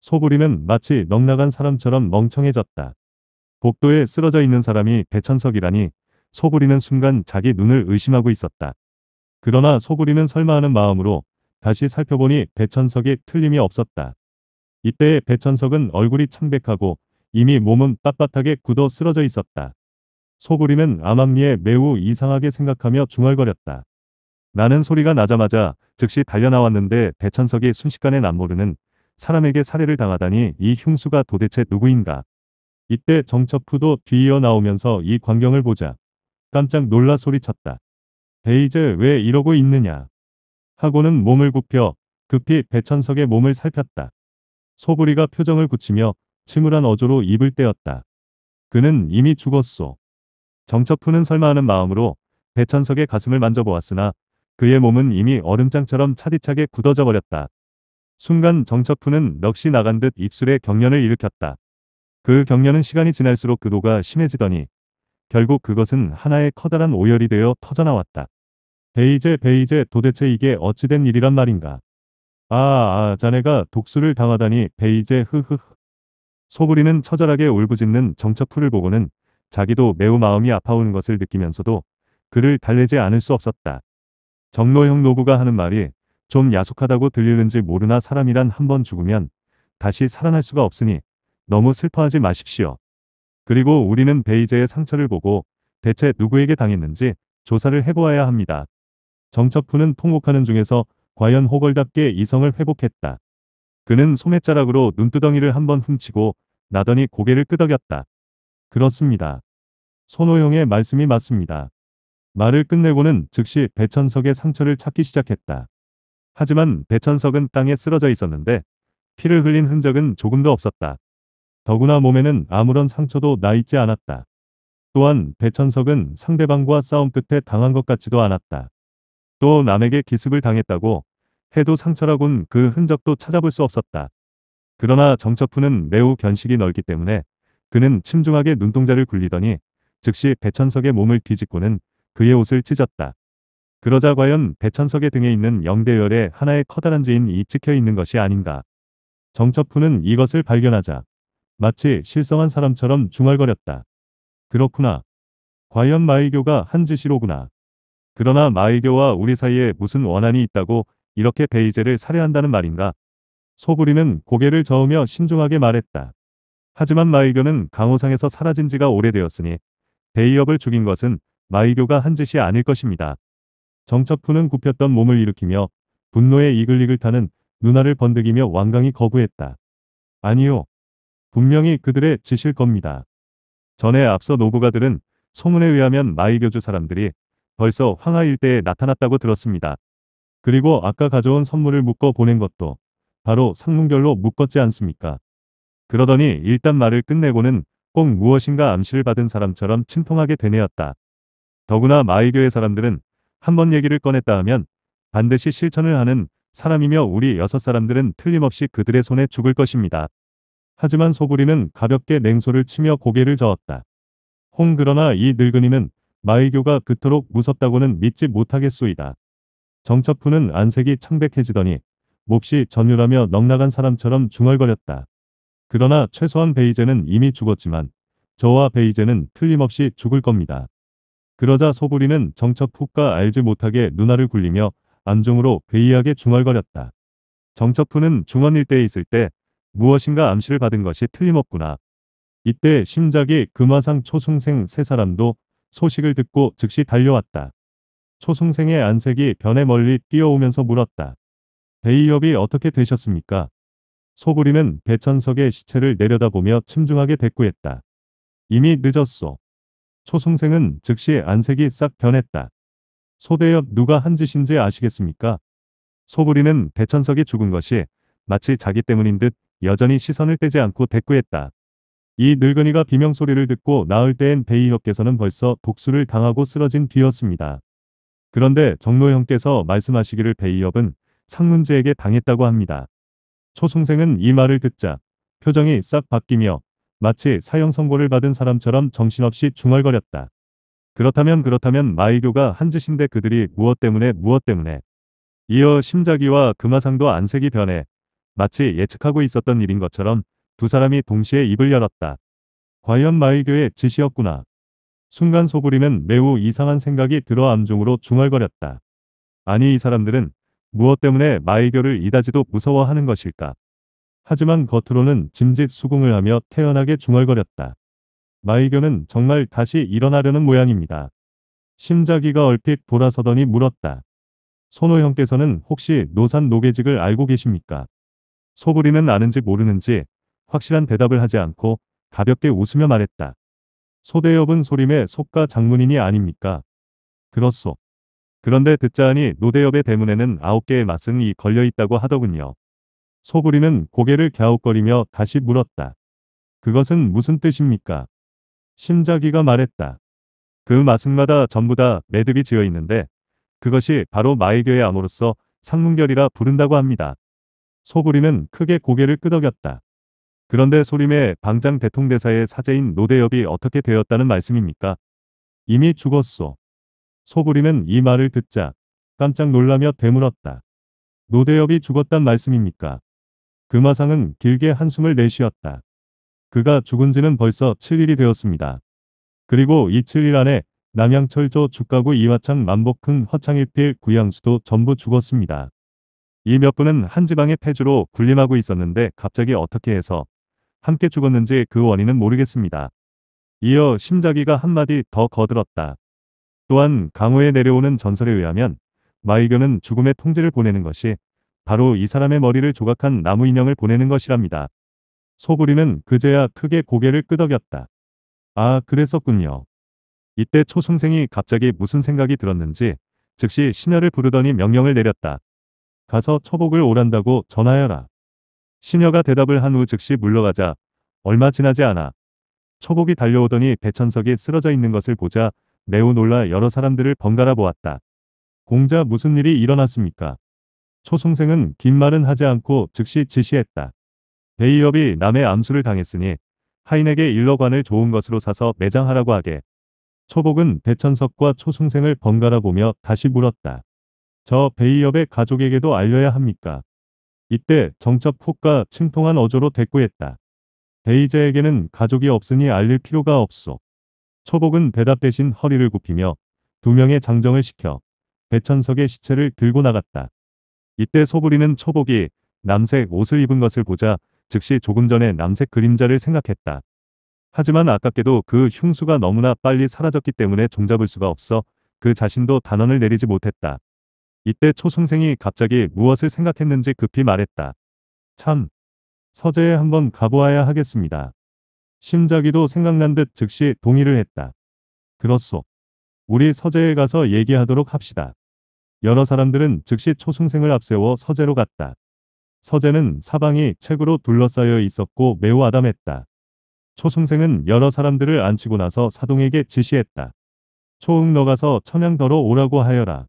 S1: 소부리는 마치 넉나간 사람처럼 멍청해졌다. 복도에 쓰러져 있는 사람이 배천석이라니 소부리는 순간 자기 눈을 의심하고 있었다. 그러나 소부리는 설마 하는 마음으로 다시 살펴보니 배천석이 틀림이 없었다. 이때의 배천석은 얼굴이 창백하고 이미 몸은 빳빳하게 굳어 쓰러져 있었다. 소부리는 암암리에 매우 이상하게 생각하며 중얼거렸다. 나는 소리가 나자마자 즉시 달려나왔는데 배천석이 순식간에 남모르는 사람에게 살해를 당하다니 이 흉수가 도대체 누구인가. 이때 정첩후도 뒤이어 나오면서 이 광경을 보자 깜짝 놀라 소리쳤다. 베이즈 왜 이러고 있느냐. 하고는 몸을 굽혀 급히 배천석의 몸을 살폈다. 소부리가 표정을 굳히며 침울한 어조로 입을 떼었다. 그는 이미 죽었소. 정첩후는 설마하는 마음으로 배천석의 가슴을 만져보았으나 그의 몸은 이미 얼음장처럼 차디차게 굳어져 버렸다. 순간 정처푸는 넋이 나간 듯 입술에 경련을 일으켰다. 그 경련은 시간이 지날수록 그도가 심해지더니 결국 그것은 하나의 커다란 오열이 되어 터져나왔다. 베이제 베이제 도대체 이게 어찌된 일이란 말인가. 아, 아 아, 자네가 독수를 당하다니 베이제 흐흐흐. 소부리는 처절하게 울부짖는 정처풀를 보고는 자기도 매우 마음이 아파오는 것을 느끼면서도 그를 달래지 않을 수 없었다. 정노형 노부가 하는 말이 좀 야속하다고 들리는지 모르나 사람이란 한번 죽으면 다시 살아날 수가 없으니 너무 슬퍼하지 마십시오. 그리고 우리는 베이제의 상처를 보고 대체 누구에게 당했는지 조사를 해보아야 합니다. 정첩훈는 통곡하는 중에서 과연 호걸답게 이성을 회복했다. 그는 소매자락으로 눈두덩이를 한번 훔치고 나더니 고개를 끄덕였다. 그렇습니다. 손호영의 말씀이 맞습니다. 말을 끝내고는 즉시 배천석의 상처를 찾기 시작했다. 하지만 배천석은 땅에 쓰러져 있었는데 피를 흘린 흔적은 조금도 없었다. 더구나 몸에는 아무런 상처도 나 있지 않았다. 또한 배천석은 상대방과 싸움 끝에 당한 것 같지도 않았다. 또 남에게 기습을 당했다고 해도 상처라곤 그 흔적도 찾아볼 수 없었다. 그러나 정처푸는 매우 견식이 넓기 때문에 그는 침중하게 눈동자를 굴리더니 즉시 배천석의 몸을 뒤집고는 그의 옷을 찢었다. 그러자 과연 배천석의 등에 있는 영대열의 하나의 커다란 지인이 찍혀 있는 것이 아닌가. 정첩훈는 이것을 발견하자 마치 실성한 사람처럼 중얼거렸다. 그렇구나. 과연 마의교가 한짓이로구나 그러나 마의교와 우리 사이에 무슨 원한이 있다고 이렇게 베이제를 살해한다는 말인가? 소부리는 고개를 저으며 신중하게 말했다. 하지만 마의교는 강호상에서 사라진 지가 오래되었으니 베이업을 죽인 것은 마의교가 한 짓이 아닐 것입니다. 정첩훈는 굽혔던 몸을 일으키며 분노에 이글이글 타는 누나를 번득이며 완강히 거부했다. 아니요. 분명히 그들의 짓일 겁니다. 전에 앞서 노부가들은 소문에 의하면 마이교주 사람들이 벌써 황하 일대에 나타났다고 들었습니다. 그리고 아까 가져온 선물을 묶어 보낸 것도 바로 상문결로 묶었지 않습니까? 그러더니 일단 말을 끝내고는 꼭 무엇인가 암시를 받은 사람처럼 침통하게 되뇌었다. 더구나 마의교의 사람들은 한번 얘기를 꺼냈다 하면 반드시 실천을 하는 사람이며 우리 여섯 사람들은 틀림없이 그들의 손에 죽을 것입니다. 하지만 소부리는 가볍게 냉소를 치며 고개를 저었다. 홍 그러나 이 늙은이는 마의교가 그토록 무섭다고는 믿지 못하겠소이다. 정첩부는 안색이 창백해지더니 몹시 전율하며 넉나간 사람처럼 중얼거렸다. 그러나 최소한 베이제는 이미 죽었지만 저와 베이제는 틀림없이 죽을 겁니다. 그러자 소부리는 정첩 후가 알지 못하게 누나를 굴리며 암중으로 괴이하게 중얼거렸다. 정첩 후는 중원 일대에 있을 때 무엇인가 암시를 받은 것이 틀림없구나. 이때 심작이 금화상 초승생 세 사람도 소식을 듣고 즉시 달려왔다. 초승생의 안색이 변해 멀리 뛰어오면서 물었다. 대이협이 어떻게 되셨습니까? 소부리는 배천석의 시체를 내려다보며 침중하게 대꾸했다. 이미 늦었소. 초승생은 즉시 안색이 싹 변했다. 소대엽 누가 한 짓인지 아시겠습니까? 소부리는 배천석이 죽은 것이 마치 자기 때문인 듯 여전히 시선을 떼지 않고 대꾸했다. 이 늙은이가 비명소리를 듣고 나을 때엔 베이협께서는 벌써 복수를 당하고 쓰러진 뒤였습니다. 그런데 정로 형께서 말씀하시기를 베이협은 상문제에게 당했다고 합니다. 초승생은 이 말을 듣자 표정이 싹 바뀌며 마치 사형 선고를 받은 사람처럼 정신없이 중얼거렸다. 그렇다면 그렇다면 마이교가 한 짓인데 그들이 무엇 때문에 무엇 때문에 이어 심자기와 금화상도 안색이 변해 마치 예측하고 있었던 일인 것처럼 두 사람이 동시에 입을 열었다. 과연 마이교의 짓이었구나. 순간 소부림은 매우 이상한 생각이 들어 암중으로 중얼거렸다. 아니 이 사람들은 무엇 때문에 마이교를 이다지도 무서워하는 것일까? 하지만 겉으로는 짐짓 수긍을 하며 태연하게 중얼거렸다. 마이교는 정말 다시 일어나려는 모양입니다. 심자기가 얼핏 돌아서더니 물었다. 손호 형께서는 혹시 노산 노계직을 알고 계십니까? 소부리는 아는지 모르는지 확실한 대답을 하지 않고 가볍게 웃으며 말했다. 소대엽은 소림의 속가 장문인이 아닙니까? 그렇소. 그런데 듣자하니 노대엽의 대문에는 아홉 개의 맛은이 걸려있다고 하더군요. 소부리는 고개를 갸웃거리며 다시 물었다. 그것은 무슨 뜻입니까? 심자기가 말했다. 그 마승마다 전부 다 매듭이 지어 있는데 그것이 바로 마의교의 암호로서 상문결이라 부른다고 합니다. 소부리는 크게 고개를 끄덕였다. 그런데 소림의 방장 대통대사의 사제인 노대엽이 어떻게 되었다는 말씀입니까? 이미 죽었소. 소부리는 이 말을 듣자 깜짝 놀라며 되물었다. 노대엽이 죽었단 말씀입니까? 금화상은 그 길게 한숨을 내쉬었다. 그가 죽은 지는 벌써 7일이 되었습니다. 그리고 이 7일 안에 남양철조 주가구 이화창 만복흥 허창일필 구양수도 전부 죽었습니다. 이 몇 분은 한 지방의 폐주로 군림하고 있었는데 갑자기 어떻게 해서 함께 죽었는지 그 원인은 모르겠습니다. 이어 심자기가 한마디 더 거들었다. 또한 강호에 내려오는 전설에 의하면 마의교는 죽음의 통지를 보내는 것이 바로 이 사람의 머리를 조각한 나무 인형을 보내는 것이랍니다. 소부리는 그제야 크게 고개를 끄덕였다. 아, 그랬었군요. 이때 초승생이 갑자기 무슨 생각이 들었는지 즉시 시녀를 부르더니 명령을 내렸다. 가서 초복을 오란다고 전하여라. 시녀가 대답을 한 후 즉시 물러가자 얼마 지나지 않아 초복이 달려오더니 배천석이 쓰러져 있는 것을 보자 매우 놀라 여러 사람들을 번갈아 보았다. 공자 무슨 일이 일어났습니까? 초승생은 긴 말은 하지 않고 즉시 지시했다. 베이업이 남의 암수를 당했으니 하인에게 일러관을 좋은 것으로 사서 매장하라고 하게. 초복은 대천석과 초승생을 번갈아 보며 다시 물었다. 저 베이업의 가족에게도 알려야 합니까? 이때 정첩 폭과 침통한 어조로 대꾸했다. 베이제에게는 가족이 없으니 알릴 필요가 없소. 초복은 대답 대신 허리를 굽히며 두 명의 장정을 시켜 배천석의 시체를 들고 나갔다. 이때 소부리는 초복이 남색 옷을 입은 것을 보자 즉시 조금 전에 남색 그림자를 생각했다. 하지만 아깝게도 그 흉수가 너무나 빨리 사라졌기 때문에 종잡을 수가 없어 그 자신도 단언을 내리지 못했다. 이때 초승생이 갑자기 무엇을 생각했는지 급히 말했다. 참, 서재에 한번 가보아야 하겠습니다. 심자기도 생각난 듯 즉시 동의를 했다. 그렇소. 우리 서재에 가서 얘기하도록 합시다. 여러 사람들은 즉시 초승생을 앞세워 서재로 갔다. 서재는 사방이 책으로 둘러싸여 있었고 매우 아담했다. 초승생은 여러 사람들을 앉히고 나서 사동에게 지시했다. 초응 너 가서 천양 더러 오라고 하여라.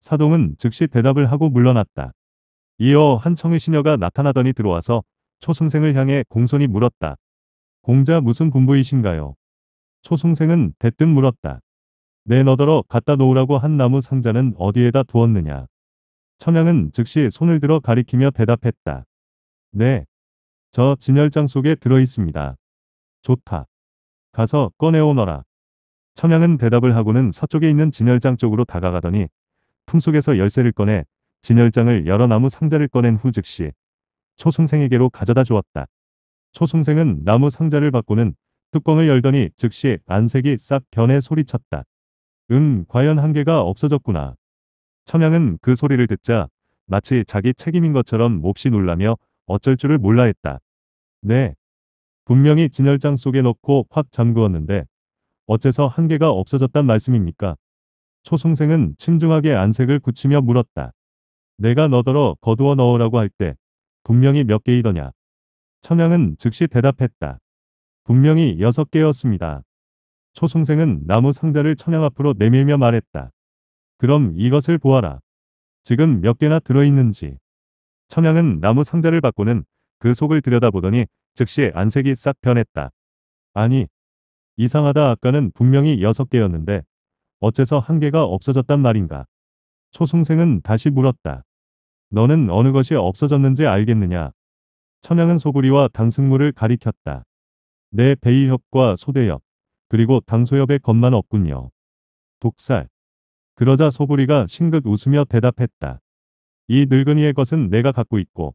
S1: 사동은 즉시 대답을 하고 물러났다. 이어 한 청의 시녀가 나타나더니 들어와서 초승생을 향해 공손히 물었다. 공자 무슨 분부이신가요 초승생은 대뜸 물었다. 내 네, 너더러 갖다 놓으라고 한 나무 상자는 어디에다 두었느냐. 청양은 즉시 손을 들어 가리키며 대답했다. 네. 저 진열장 속에 들어있습니다. 좋다. 가서 꺼내오너라. 청양은 대답을 하고는 서쪽에 있는 진열장 쪽으로 다가가더니 품속에서 열쇠를 꺼내 진열장을 여러 나무 상자를 꺼낸 후 즉시 초승생에게로 가져다 주었다. 초승생은 나무 상자를 받고는 뚜껑을 열더니 즉시 안색이 싹 변해 소리쳤다. 응, 과연 한계가 없어졌구나. 천양은 그 소리를 듣자 마치 자기 책임인 것처럼 몹시 놀라며 어쩔 줄을 몰라 했다. 네. 분명히 진열장 속에 넣고 확 잠그었는데 어째서 한계가 없어졌단 말씀입니까? 초승생은 침중하게 안색을 굳히며 물었다. 내가 너더러 거두어 넣으라고 할 때 분명히 몇 개이더냐? 천양은 즉시 대답했다. 분명히 여섯 개였습니다. 초승생은 나무 상자를 천양 앞으로 내밀며 말했다. 그럼 이것을 보아라. 지금 몇 개나 들어있는지. 천양은 나무 상자를 받고는 그 속을 들여다보더니 즉시 안색이 싹 변했다. 아니, 이상하다 아까는 분명히 여섯 개였는데 어째서 한 개가 없어졌단 말인가. 초승생은 다시 물었다. 너는 어느 것이 없어졌는지 알겠느냐. 천양은 소구리와 당승무를 가리켰다. 내 배이협과 소대협, 그리고 당소협의 것만 없군요. 독살. 그러자 소부리가 싱긋 웃으며 대답했다. 이 늙은이의 것은 내가 갖고 있고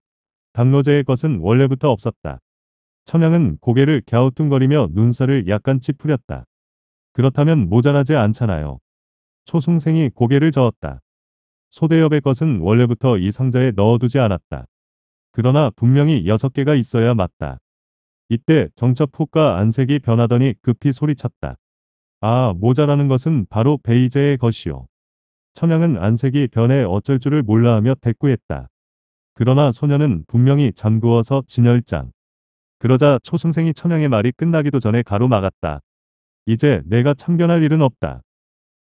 S1: 당로제의 것은 원래부터 없었다. 천양은 고개를 갸우뚱거리며 눈살을 약간 찌푸렸다. 그렇다면 모자라지 않잖아요. 초승생이 고개를 저었다. 소대엽의 것은 원래부터 이 상자에 넣어두지 않았다. 그러나 분명히 여섯 개가 있어야 맞다. 이때 정차폭과 안색이 변하더니 급히 소리쳤다. 아 모자라는 것은 바로 베이제의 것이요. 천양은 안색이 변해 어쩔 줄을 몰라하며 대꾸했다. 그러나 소녀는 분명히 잠그어서 진열장. 그러자 초승생이 천양의 말이 끝나기도 전에 가로막았다. 이제 내가 참견할 일은 없다.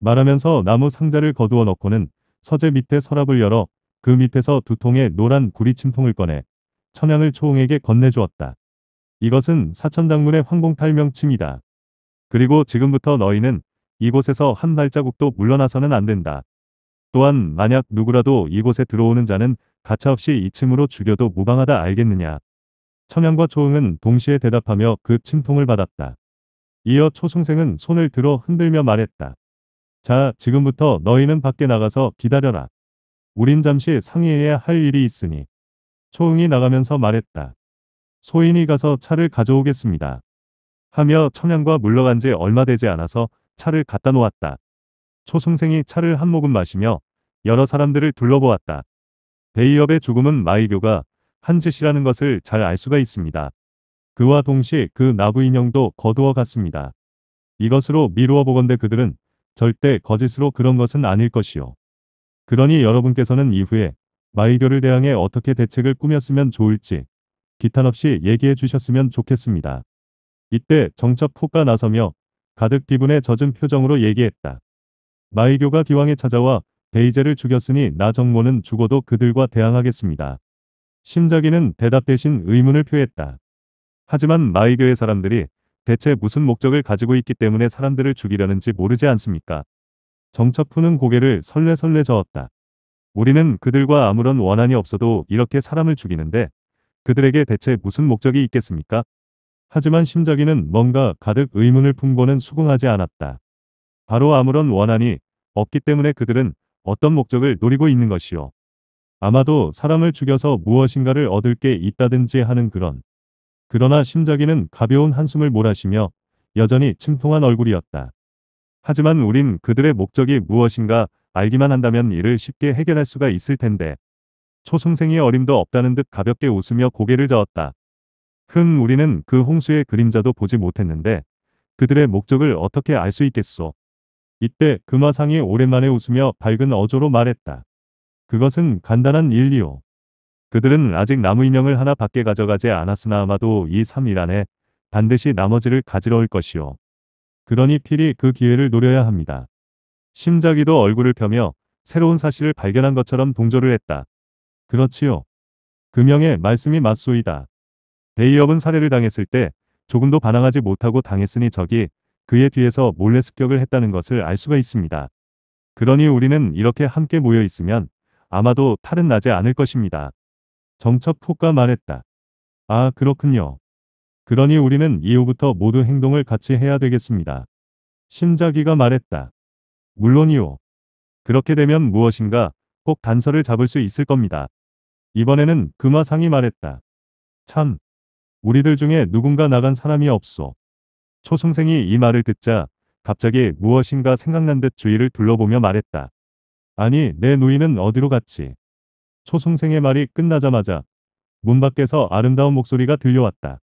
S1: 말하면서 나무 상자를 거두어 넣고는 서재 밑에 서랍을 열어 그 밑에서 두 통의 노란 구리 침통을 꺼내 천양을 초홍에게 건네주었다. 이것은 사천당문의 황공탈명침이다. 그리고 지금부터 너희는 이곳에서 한 발자국도 물러나서는 안 된다. 또한 만약 누구라도 이곳에 들어오는 자는 가차없이 이층으로 죽여도 무방하다 알겠느냐. 청양과 초응은 동시에 대답하며 그 침통을 받았다. 이어 초승생은 손을 들어 흔들며 말했다. 자, 지금부터 너희는 밖에 나가서 기다려라. 우린 잠시 상의해야 할 일이 있으니. 초응이 나가면서 말했다. 소인이 가서 차를 가져오겠습니다. 하며 청양과 물러간 지 얼마 되지 않아서 차를 갖다 놓았다. 초승생이 차를 한 모금 마시며 여러 사람들을 둘러보았다. 베이업의 죽음은 마이교가 한 짓이라는 것을 잘 알 수가 있습니다. 그와 동시에 그 나부 인형도 거두어 갔습니다. 이것으로 미루어 보건대 그들은 절대 거짓으로 그런 것은 아닐 것이요. 그러니 여러분께서는 이후에 마이교를 대항해 어떻게 대책을 꾸몄으면 좋을지 기탄 없이 얘기해 주셨으면 좋겠습니다. 이때 정첩 후가 나서며 가득 비분에 젖은 표정으로 얘기했다. 마이교가 기왕에 찾아와 베이제를 죽였으니 나 정모는 죽어도 그들과 대항하겠습니다. 심자기는 대답 대신 의문을 표했다. 하지만 마이교의 사람들이 대체 무슨 목적을 가지고 있기 때문에 사람들을 죽이려는지 모르지 않습니까? 정첩푸는 고개를 설레설레 저었다. 우리는 그들과 아무런 원한이 없어도 이렇게 사람을 죽이는데 그들에게 대체 무슨 목적이 있겠습니까? 하지만 심자기는 뭔가 가득 의문을 품고는 수긍하지 않았다. 바로 아무런 원한이 없기 때문에 그들은 어떤 목적을 노리고 있는 것이요. 아마도 사람을 죽여서 무엇인가를 얻을 게 있다든지 하는 그런. 그러나 심자기는 가벼운 한숨을 몰아쉬며 여전히 침통한 얼굴이었다. 하지만 우린 그들의 목적이 무엇인가 알기만 한다면 이를 쉽게 해결할 수가 있을 텐데. 초승생이 어림도 없다는 듯 가볍게 웃으며 고개를 저었다. 흔 우리는 그 홍수의 그림자도 보지 못했는데 그들의 목적을 어떻게 알 수 있겠소. 이때 금화상이 오랜만에 웃으며 밝은 어조로 말했다. 그것은 간단한 일이오. 그들은 아직 나무 인형을 하나 밖에 가져가지 않았으나 아마도 이 3일 안에 반드시 나머지를 가지러 올 것이오. 그러니 필히 그 기회를 노려야 합니다. 심자기도 얼굴을 펴며 새로운 사실을 발견한 것처럼 동조를 했다. 그렇지요. 금영의 말씀이 맞소이다. 대이업은 살해를 당했을 때 조금도 반항하지 못하고 당했으니 적이 그의 뒤에서 몰래 습격을 했다는 것을 알 수가 있습니다. 그러니 우리는 이렇게 함께 모여 있으면 아마도 탈은 나지 않을 것입니다. 정첩 푸가 말했다. 아 그렇군요. 그러니 우리는 이후부터 모두 행동을 같이 해야 되겠습니다. 심자기가 말했다. 물론이요. 그렇게 되면 무엇인가 꼭 단서를 잡을 수 있을 겁니다. 이번에는 금화상이 말했다. 참, 우리들 중에 누군가 나간 사람이 없소. 초승생이 이 말을 듣자 갑자기 무엇인가 생각난 듯 주위를 둘러보며 말했다. 아니, 내 누이는 어디로 갔지? 초승생의 말이 끝나자마자 문 밖에서 아름다운 목소리가 들려왔다.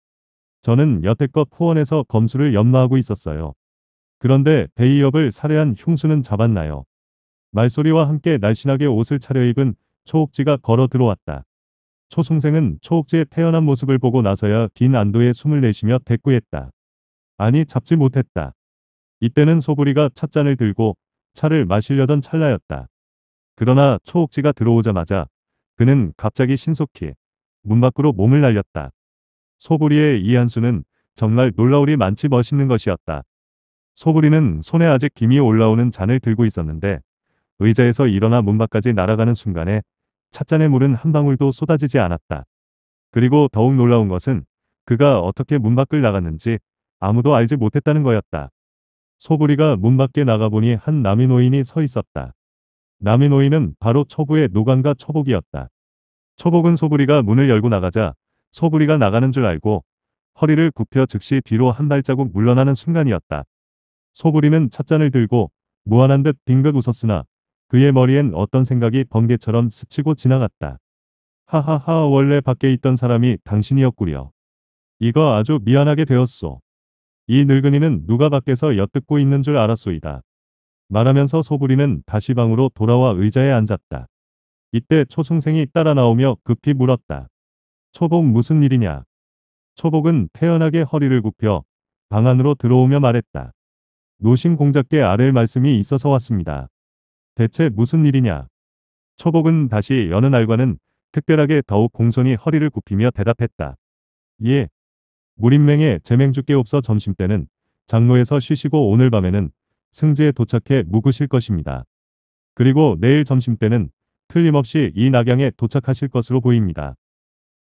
S1: 저는 여태껏 포원에서 검수를 연마하고 있었어요. 그런데 베이업을 살해한 흉수는 잡았나요? 말소리와 함께 날씬하게 옷을 차려입은 초옥지가 걸어 들어왔다. 초승생은 초옥지의 태어난 모습을 보고 나서야 빈 안도에 숨을 내쉬며 대꾸했다. 아니 잡지 못했다. 이때는 소부리가 찻잔을 들고 차를 마시려던 찰나였다. 그러나 초옥지가 들어오자마자 그는 갑자기 신속히 문 밖으로 몸을 날렸다. 소부리의 이 한수는 정말 놀라울이 많지 멋있는 것이었다. 소부리는 손에 아직 김이 올라오는 잔을 들고 있었는데 의자에서 일어나 문 밖까지 날아가는 순간에 찻잔에 물은 한 방울도 쏟아지지 않았다. 그리고 더욱 놀라운 것은 그가 어떻게 문 밖을 나갔는지 아무도 알지 못했다는 거였다. 소부리가 문 밖에 나가보니 한 남인노인이 서 있었다. 남인노인은 바로 초부의 노관과 초복이었다초복은 소부리가 문을 열고 나가자 소부리가 나가는 줄 알고 허리를 굽혀 즉시 뒤로 한 발자국 물러나는 순간이었다. 소부리는 찻잔을 들고 무한한 듯 빙긋 웃었으나 그의 머리엔 어떤 생각이 번개처럼 스치고 지나갔다. 하하하 원래 밖에 있던 사람이 당신이었구려. 이거 아주 미안하게 되었소. 이 늙은이는 누가 밖에서 엿듣고 있는 줄 알았소이다. 말하면서 소부리는 다시 방으로 돌아와 의자에 앉았다. 이때 초승생이 따라 나오며 급히 물었다. 초복 무슨 일이냐. 초복은 태연하게 허리를 굽혀 방 안으로 들어오며 말했다. 노심 공작께 아랠 말씀이 있어서 왔습니다. 대체 무슨 일이냐. 초복은 다시 여느 날과는 특별하게 더욱 공손히 허리를 굽히며 대답했다. 예. 무림맹의제맹주께 없어 점심때는 장로에서 쉬시고 오늘 밤에는 승지에 도착해 묵으실 것입니다. 그리고 내일 점심때는 틀림없이 이 낙양에 도착하실 것으로 보입니다.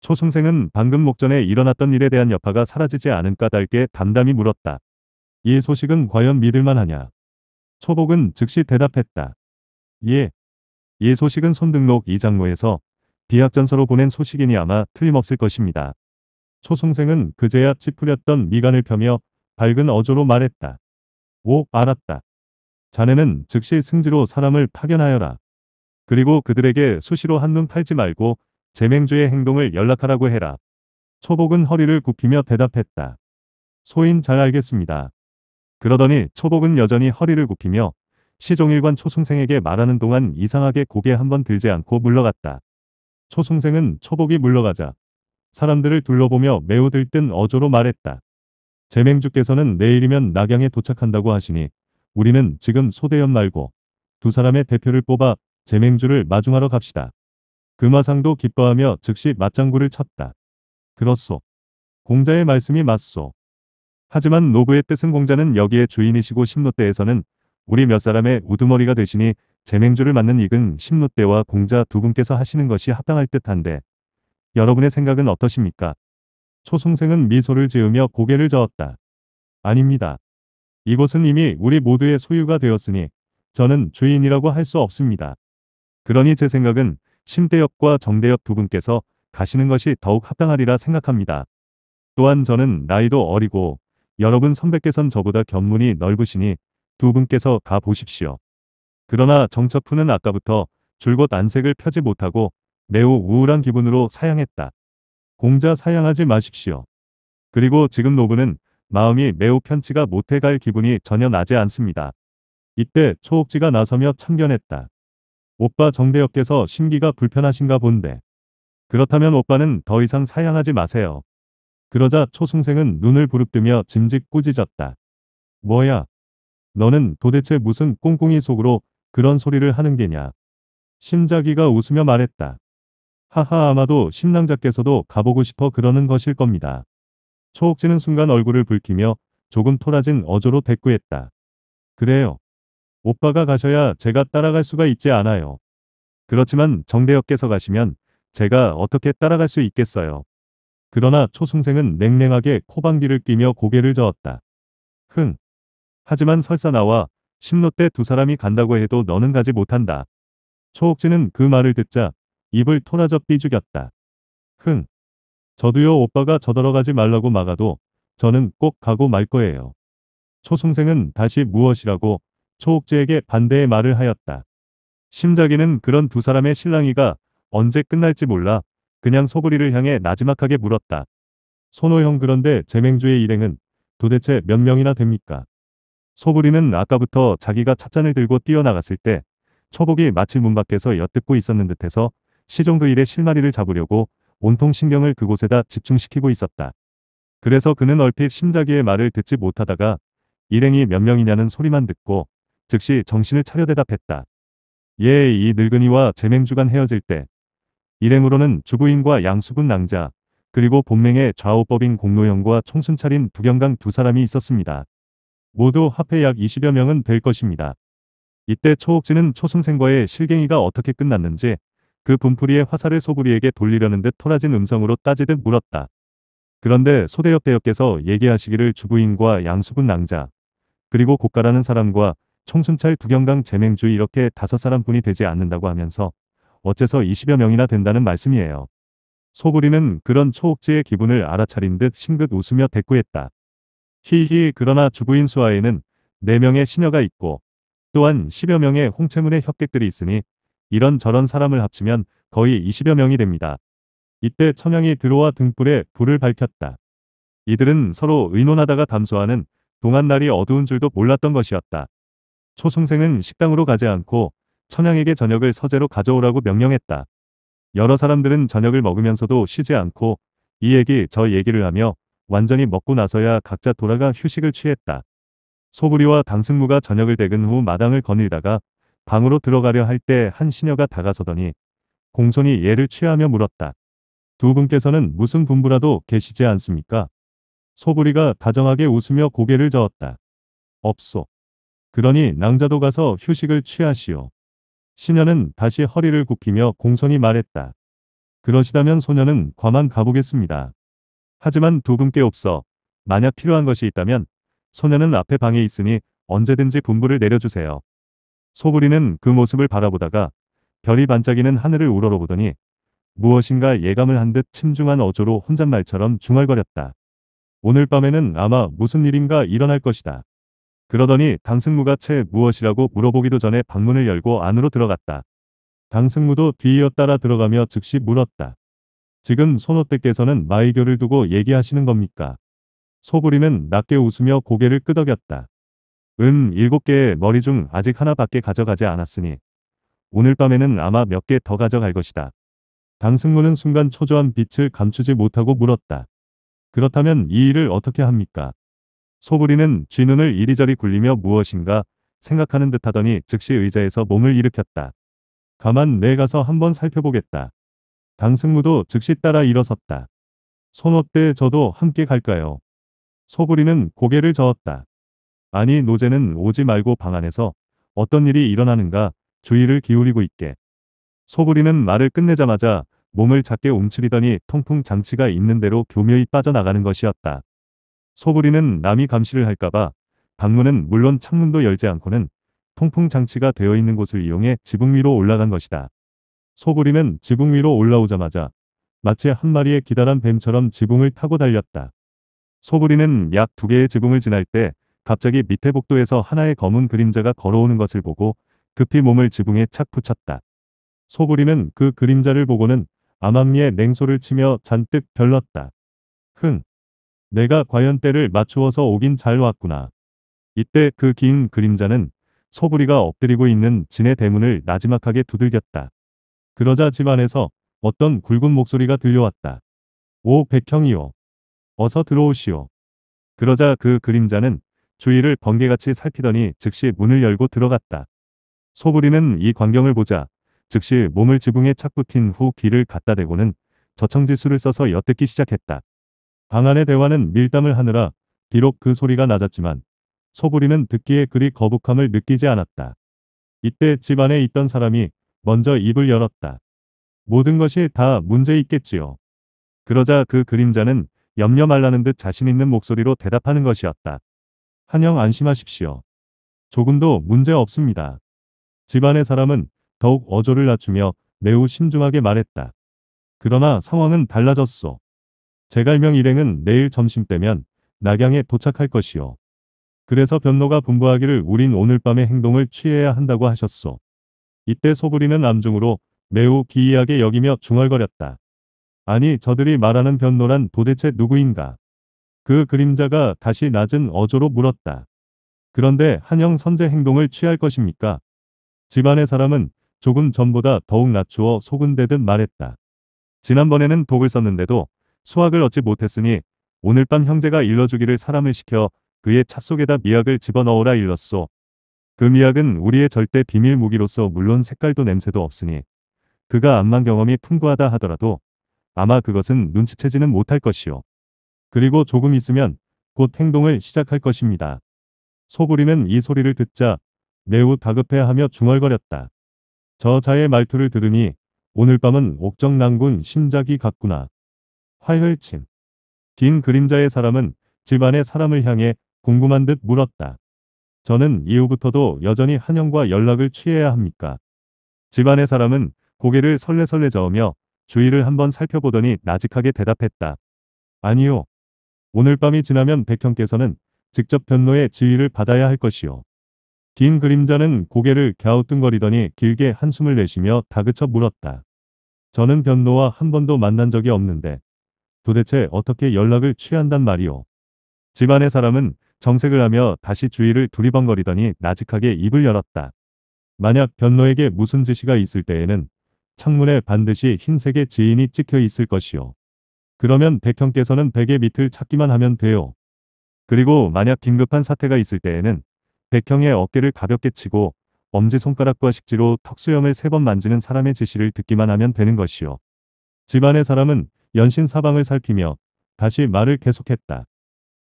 S1: 초승생은 방금 목전에 일어났던 일에 대한 여파가 사라지지 않은 까닭에 담담히 물었다. 이 소식은 과연 믿을만하냐? 초복은 즉시 대답했다. 예. 이 소식은 손등록 이장로에서 비약전서로 보낸 소식이니 아마 틀림없을 것입니다. 초승생은 그제야 찌푸렸던 미간을 펴며 밝은 어조로 말했다. 오, 알았다. 자네는 즉시 승지로 사람을 파견하여라. 그리고 그들에게 수시로 한눈 팔지 말고 재맹주의 행동을 연락하라고 해라. 초복은 허리를 굽히며 대답했다. 소인 잘 알겠습니다. 그러더니 초복은 여전히 허리를 굽히며 시종일관 초승생에게 말하는 동안 이상하게 고개 한번 들지 않고 물러갔다. 초승생은 초복이 물러가자 사람들을 둘러보며 매우 들뜬 어조로 말했다. 제맹주께서는 내일이면 낙양에 도착한다고 하시니 우리는 지금 소대연 말고 두 사람의 대표를 뽑아 제맹주를 마중하러 갑시다. 금화상도 기뻐하며 즉시 맞장구를 쳤다. 그렇소. 공자의 말씀이 맞소. 하지만 노부의 뜻은 공자는 여기에 주인이시고 심노대에서는 우리 몇 사람의 우두머리가 되시니 재맹주를 맞는 익은 심노대와 공자 두 분께서 하시는 것이 합당할 듯한데 여러분의 생각은 어떠십니까? 초승생은 미소를 지으며 고개를 저었다. 아닙니다. 이곳은 이미 우리 모두의 소유가 되었으니 저는 주인이라고 할 수 없습니다. 그러니 제 생각은 심대엽과 정대엽 두 분께서 가시는 것이 더욱 합당하리라 생각합니다. 또한 저는 나이도 어리고 여러분 선배께선 저보다 견문이 넓으시니 두 분께서 가 보십시오. 그러나 정처푸는 아까부터 줄곧 안색을 펴지 못하고 매우 우울한 기분으로 사양했다. 공자 사양하지 마십시오. 그리고 지금 노부는 마음이 매우 편치가 못해갈 기분이 전혀 나지 않습니다. 이때 초옥지가 나서며 참견했다. 오빠 정대역께서 심기가 불편하신가 본데. 그렇다면 오빠는 더 이상 사양하지 마세요. 그러자 초승생은 눈을 부릅뜨며 짐짓 꾸짖었다. 뭐야, 너는 도대체 무슨 꽁꽁이 속으로 그런 소리를 하는 게냐. 심자기가 웃으며 말했다. 하하 아마도 심랑자께서도 가보고 싶어 그러는 것일 겁니다. 초옥지는 순간 얼굴을 붉히며 조금 토라진 어조로 대꾸했다. 그래요. 오빠가 가셔야 제가 따라갈 수가 있지 않아요. 그렇지만 정대역께서 가시면 제가 어떻게 따라갈 수 있겠어요. 그러나 초승생은 냉랭하게 코방귀를 끼며 고개를 저었다. 흥, 하지만 설사 나와 10로 때 두 사람이 간다고 해도 너는 가지 못한다. 초옥진은 그 말을 듣자 입을 토라져 삐죽였다. 흥. 저도요 오빠가 저더러 가지 말라고 막아도 저는 꼭 가고 말 거예요. 초승생은 다시 무엇이라고 초옥지에게 반대의 말을 하였다. 심자기는 그런 두 사람의 실랑이가 언제 끝날지 몰라 그냥 소부리를 향해 나지막하게 물었다. 손호형 그런데 재맹주의 일행은 도대체 몇 명이나 됩니까? 소부리는 아까부터 자기가 찻잔을 들고 뛰어나갔을 때 초복이 마치 문 밖에서 엿듣고 있었는 듯해서 시종도일에 실마리를 잡으려고 온통 신경을 그곳에다 집중시키고 있었다. 그래서 그는 얼핏 심자기의 말을 듣지 못하다가 일행이 몇 명이냐는 소리만 듣고 즉시 정신을 차려 대답했다. 예, 이 늙은이와 재맹주간 헤어질 때 일행으로는 주부인과 양수군 낭자 그리고 본맹의 좌우법인 공로형과 총순찰인 부경강 두 사람이 있었습니다. 모두 합해 약 20여 명은 될 것입니다. 이때 초옥진은 초승생과의 실갱이가 어떻게 끝났는지 그 분풀이의 화살을 소구리에게 돌리려는 듯 토라진 음성으로 따지듯 물었다. 그런데 소대엽 대역께서 얘기하시기를 주부인과 양수군 낭자 그리고 고가라는 사람과 총순찰 두경강 재맹주 이렇게 다섯 사람뿐이 되지 않는다고 하면서 어째서 20여 명이나 된다는 말씀이에요. 소구리는 그런 초옥지의 기분을 알아차린 듯 싱긋 웃으며 대꾸했다. 히히 그러나 주부인 수하에는 4명의 시녀가 있고 또한 10여 명의 홍채문의 협객들이 있으니 이런저런 사람을 합치면 거의 20여 명이 됩니다. 이때 청양이 들어와 등불에 불을 밝혔다. 이들은 서로 의논하다가 담소하는 동안 날이 어두운 줄도 몰랐던 것이었다. 초승생은 식당으로 가지 않고 천양에게 저녁을 서재로 가져오라고 명령했다. 여러 사람들은 저녁을 먹으면서도 쉬지 않고 이 얘기 저 얘기를 하며 완전히 먹고 나서야 각자 돌아가 휴식을 취했다. 소부리와 당승무가 저녁을 대근 후 마당을 거닐다가 방으로 들어가려 할 때 한 시녀가 다가서더니 공손히 예를 취하며 물었다. 두 분께서는 무슨 분부라도 계시지 않습니까? 소부리가 다정하게 웃으며 고개를 저었다. 없소. 그러니 낭자도 가서 휴식을 취하시오. 시녀는 다시 허리를 굽히며 공손히 말했다. 그러시다면 소녀는 과만 가보겠습니다. 하지만 두 분께 없어 만약 필요한 것이 있다면 소녀는 앞에 방에 있으니 언제든지 분부를 내려주세요. 소부리는 그 모습을 바라보다가 별이 반짝이는 하늘을 우러러보더니 무엇인가 예감을 한 듯 침중한 어조로 혼잣말처럼 중얼거렸다. 오늘 밤에는 아마 무슨 일인가 일어날 것이다. 그러더니 당승무가 채 무엇이라고 물어보기도 전에 방문을 열고 안으로 들어갔다. 당승무도 뒤이어 따라 들어가며 즉시 물었다. 지금 손호태께서는 마이교를 두고 얘기하시는 겁니까? 소부리는 낮게 웃으며 고개를 끄덕였다. 음, 일곱 개의 머리 중 아직 하나밖에 가져가지 않았으니 오늘 밤에는 아마 몇 개 더 가져갈 것이다. 강승무는 순간 초조한 빛을 감추지 못하고 물었다. 그렇다면 이 일을 어떻게 합니까? 소부리는 쥐눈을 이리저리 굴리며 무엇인가 생각하는 듯하더니 즉시 의자에서 몸을 일으켰다. 가만 내 가서 한번 살펴보겠다. 당승무도 즉시 따라 일어섰다. 손어때 저도 함께 갈까요? 소부리는 고개를 저었다. 아니 노제는 오지 말고 방 안에서 어떤 일이 일어나는가 주의를 기울이고 있게. 소부리는 말을 끝내자마자 몸을 작게 움츠리더니 통풍 장치가 있는 대로 교묘히 빠져나가는 것이었다. 소부리는 남이 감시를 할까봐 방문은 물론 창문도 열지 않고는 통풍 장치가 되어 있는 곳을 이용해 지붕 위로 올라간 것이다. 소구리는 지붕 위로 올라오자마자 마치 한 마리의 기다란 뱀처럼 지붕을 타고 달렸다. 소구리는 약 두 개의 지붕을 지날 때 갑자기 밑에 복도에서 하나의 검은 그림자가 걸어오는 것을 보고 급히 몸을 지붕에 착 붙였다. 소구리는 그 그림자를 보고는 암암리에 냉소를 치며 잔뜩 별렀다. 흥! 내가 과연 때를 맞추어서 오긴 잘 왔구나. 이때 그 긴 그림자는 소부리가 엎드리고 있는 진의 대문을 나지막하게 두들겼다. 그러자 집안에서 어떤 굵은 목소리가 들려왔다. 오 백형이요. 어서 들어오시오. 그러자 그 그림자는 주위를 번개같이 살피더니 즉시 문을 열고 들어갔다. 소부리는 이 광경을 보자 즉시 몸을 지붕에 착붙인 후 귀를 갖다 대고는 저청지수를 써서 엿듣기 시작했다. 방 안의 대화는 밀담을 하느라 비록 그 소리가 낮았지만 소부리는 듣기에 그리 거북함을 느끼지 않았다. 이때 집안에 있던 사람이 먼저 입을 열었다. 모든 것이 다 문제 있겠지요. 그러자 그 그림자는 염려 말라는 듯 자신 있는 목소리로 대답하는 것이었다. 한영 안심하십시오. 조금도 문제 없습니다. 집안의 사람은 더욱 어조를 낮추며 매우 신중하게 말했다. 그러나 상황은 달라졌소. 제갈명 일행은 내일 점심때면 낙양에 도착할 것이요. 그래서 변노가 분부하기를 우린 오늘 밤에 행동을 취해야 한다고 하셨소. 이때 소부리는 암중으로 매우 기이하게 여기며 중얼거렸다. 아니 저들이 말하는 변노란 도대체 누구인가. 그 그림자가 다시 낮은 어조로 물었다. 그런데 한영 선제 행동을 취할 것입니까? 집안의 사람은 조금 전보다 더욱 낮추어 소근대듯 말했다. 지난번에는 독을 썼는데도 수학을 얻지 못했으니 오늘 밤 형제가 일러주기를 사람을 시켜 그의 차 속에다 미약을 집어넣어라 일렀소. 그미약은 우리의 절대 비밀 무기로서 물론 색깔도 냄새도 없으니 그가 암만 경험이 풍부하다 하더라도 아마 그것은 눈치채지는 못할 것이요. 그리고 조금 있으면 곧 행동을 시작할 것입니다. 소부리는 이 소리를 듣자 매우 다급해하며 중얼거렸다. 저 자의 말투를 들으니 오늘 밤은 옥정난군 심작이 같구나. 화혈침. 긴 그림자의 사람은 집안의 사람을 향해 궁금한 듯 물었다. 저는 이후부터도 여전히 한영과 연락을 취해야 합니까? 집안의 사람은 고개를 설레설레 저으며 주위를 한번 살펴보더니 나직하게 대답했다. 아니요. 오늘 밤이 지나면 백형께서는 직접 변로의 지휘를 받아야 할 것이요. 긴 그림자는 고개를 갸우뚱거리더니 길게 한숨을 내쉬며 다그쳐 물었다. 저는 변로와 한 번도 만난 적이 없는데 도대체 어떻게 연락을 취한단 말이오. 집안의 사람은 정색을 하며 다시 주위를 두리번거리더니 나직하게 입을 열었다. 만약 변로에게 무슨 지시가 있을 때에는 창문에 반드시 흰색의 지인이 찍혀 있을 것이요. 그러면 백형께서는 베개 밑을 찾기만 하면 돼요. 그리고 만약 긴급한 사태가 있을 때에는 백형의 어깨를 가볍게 치고 엄지손가락과 식지로 턱수염을 세 번 만지는 사람의 지시를 듣기만 하면 되는 것이요. 집안의 사람은 연신 사방을 살피며 다시 말을 계속했다.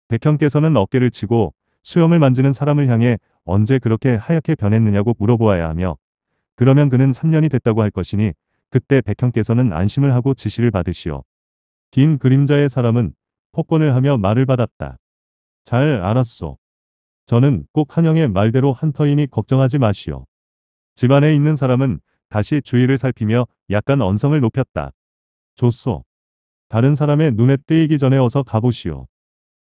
S1: 백현께서는 어깨를 치고 수염을 만지는 사람을 향해 언제 그렇게 하얗게 변했느냐고 물어보아야 하며 그러면 그는 3년이 됐다고 할 것이니 그때 백현께서는 안심을 하고 지시를 받으시오. 긴 그림자의 사람은 폭권을 하며 말을 받았다. 잘 알았소. 저는 꼭 한영의 말대로 한터이니 걱정하지 마시오. 집안에 있는 사람은 다시 주위를 살피며 약간 언성을 높였다. 좋소. 다른 사람의 눈에 띄기 전에 어서 가보시오.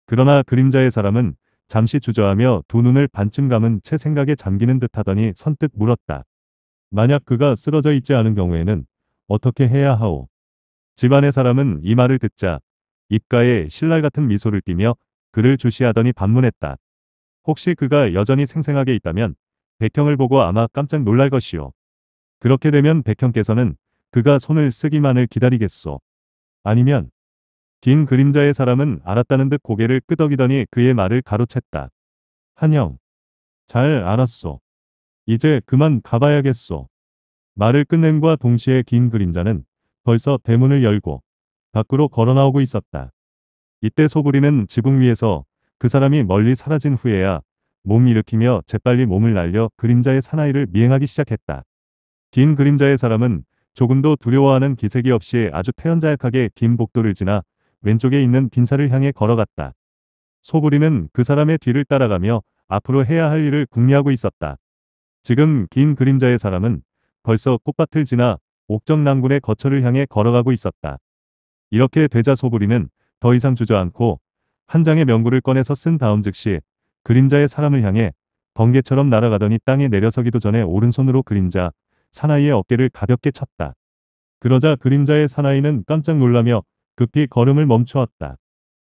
S1: 그러나 그림자의 사람은 잠시 주저하며 두 눈을 반쯤 감은 채 생각에 잠기는 듯 하더니 선뜻 물었다. 만약 그가 쓰러져 있지 않은 경우에는 어떻게 해야 하오? 집안의 사람은 이 말을 듣자 입가에 신랄 같은 미소를 띠며 그를 주시하더니 반문했다. 혹시 그가 여전히 생생하게 있다면 백형을 보고 아마 깜짝 놀랄 것이오. 그렇게 되면 백형께서는 그가 손을 쓰기만을 기다리겠소. 아니면 긴 그림자의 사람은 알았다는 듯 고개를 끄덕이더니 그의 말을 가로챘다. 한영. 잘 알았소. 이제 그만 가봐야겠소. 말을 끝낸과 동시에 긴 그림자는 벌써 대문을 열고 밖으로 걸어나오고 있었다. 이때 소부리는 지붕 위에서 그 사람이 멀리 사라진 후에야 몸 일으키며 재빨리 몸을 날려 그림자의 사나이를 미행하기 시작했다. 긴 그림자의 사람은 조금도 두려워하는 기색이 없이 아주 태연자약하게 긴 복도를 지나 왼쪽에 있는 빈사를 향해 걸어갔다. 소부리는 그 사람의 뒤를 따라가며 앞으로 해야 할 일을 궁리하고 있었다. 지금 긴 그림자의 사람은 벌써 꽃밭을 지나 옥정난군의 거처를 향해 걸어가고 있었다. 이렇게 되자 소부리는 더 이상 주저앉고 한 장의 명구를 꺼내서 쓴 다음 즉시 그림자의 사람을 향해 번개처럼 날아가더니 땅에 내려서기도 전에 오른손으로 그림자 사나이의 어깨를 가볍게 쳤다. 그러자 그림자의 사나이는 깜짝 놀라며 급히 걸음을 멈추었다.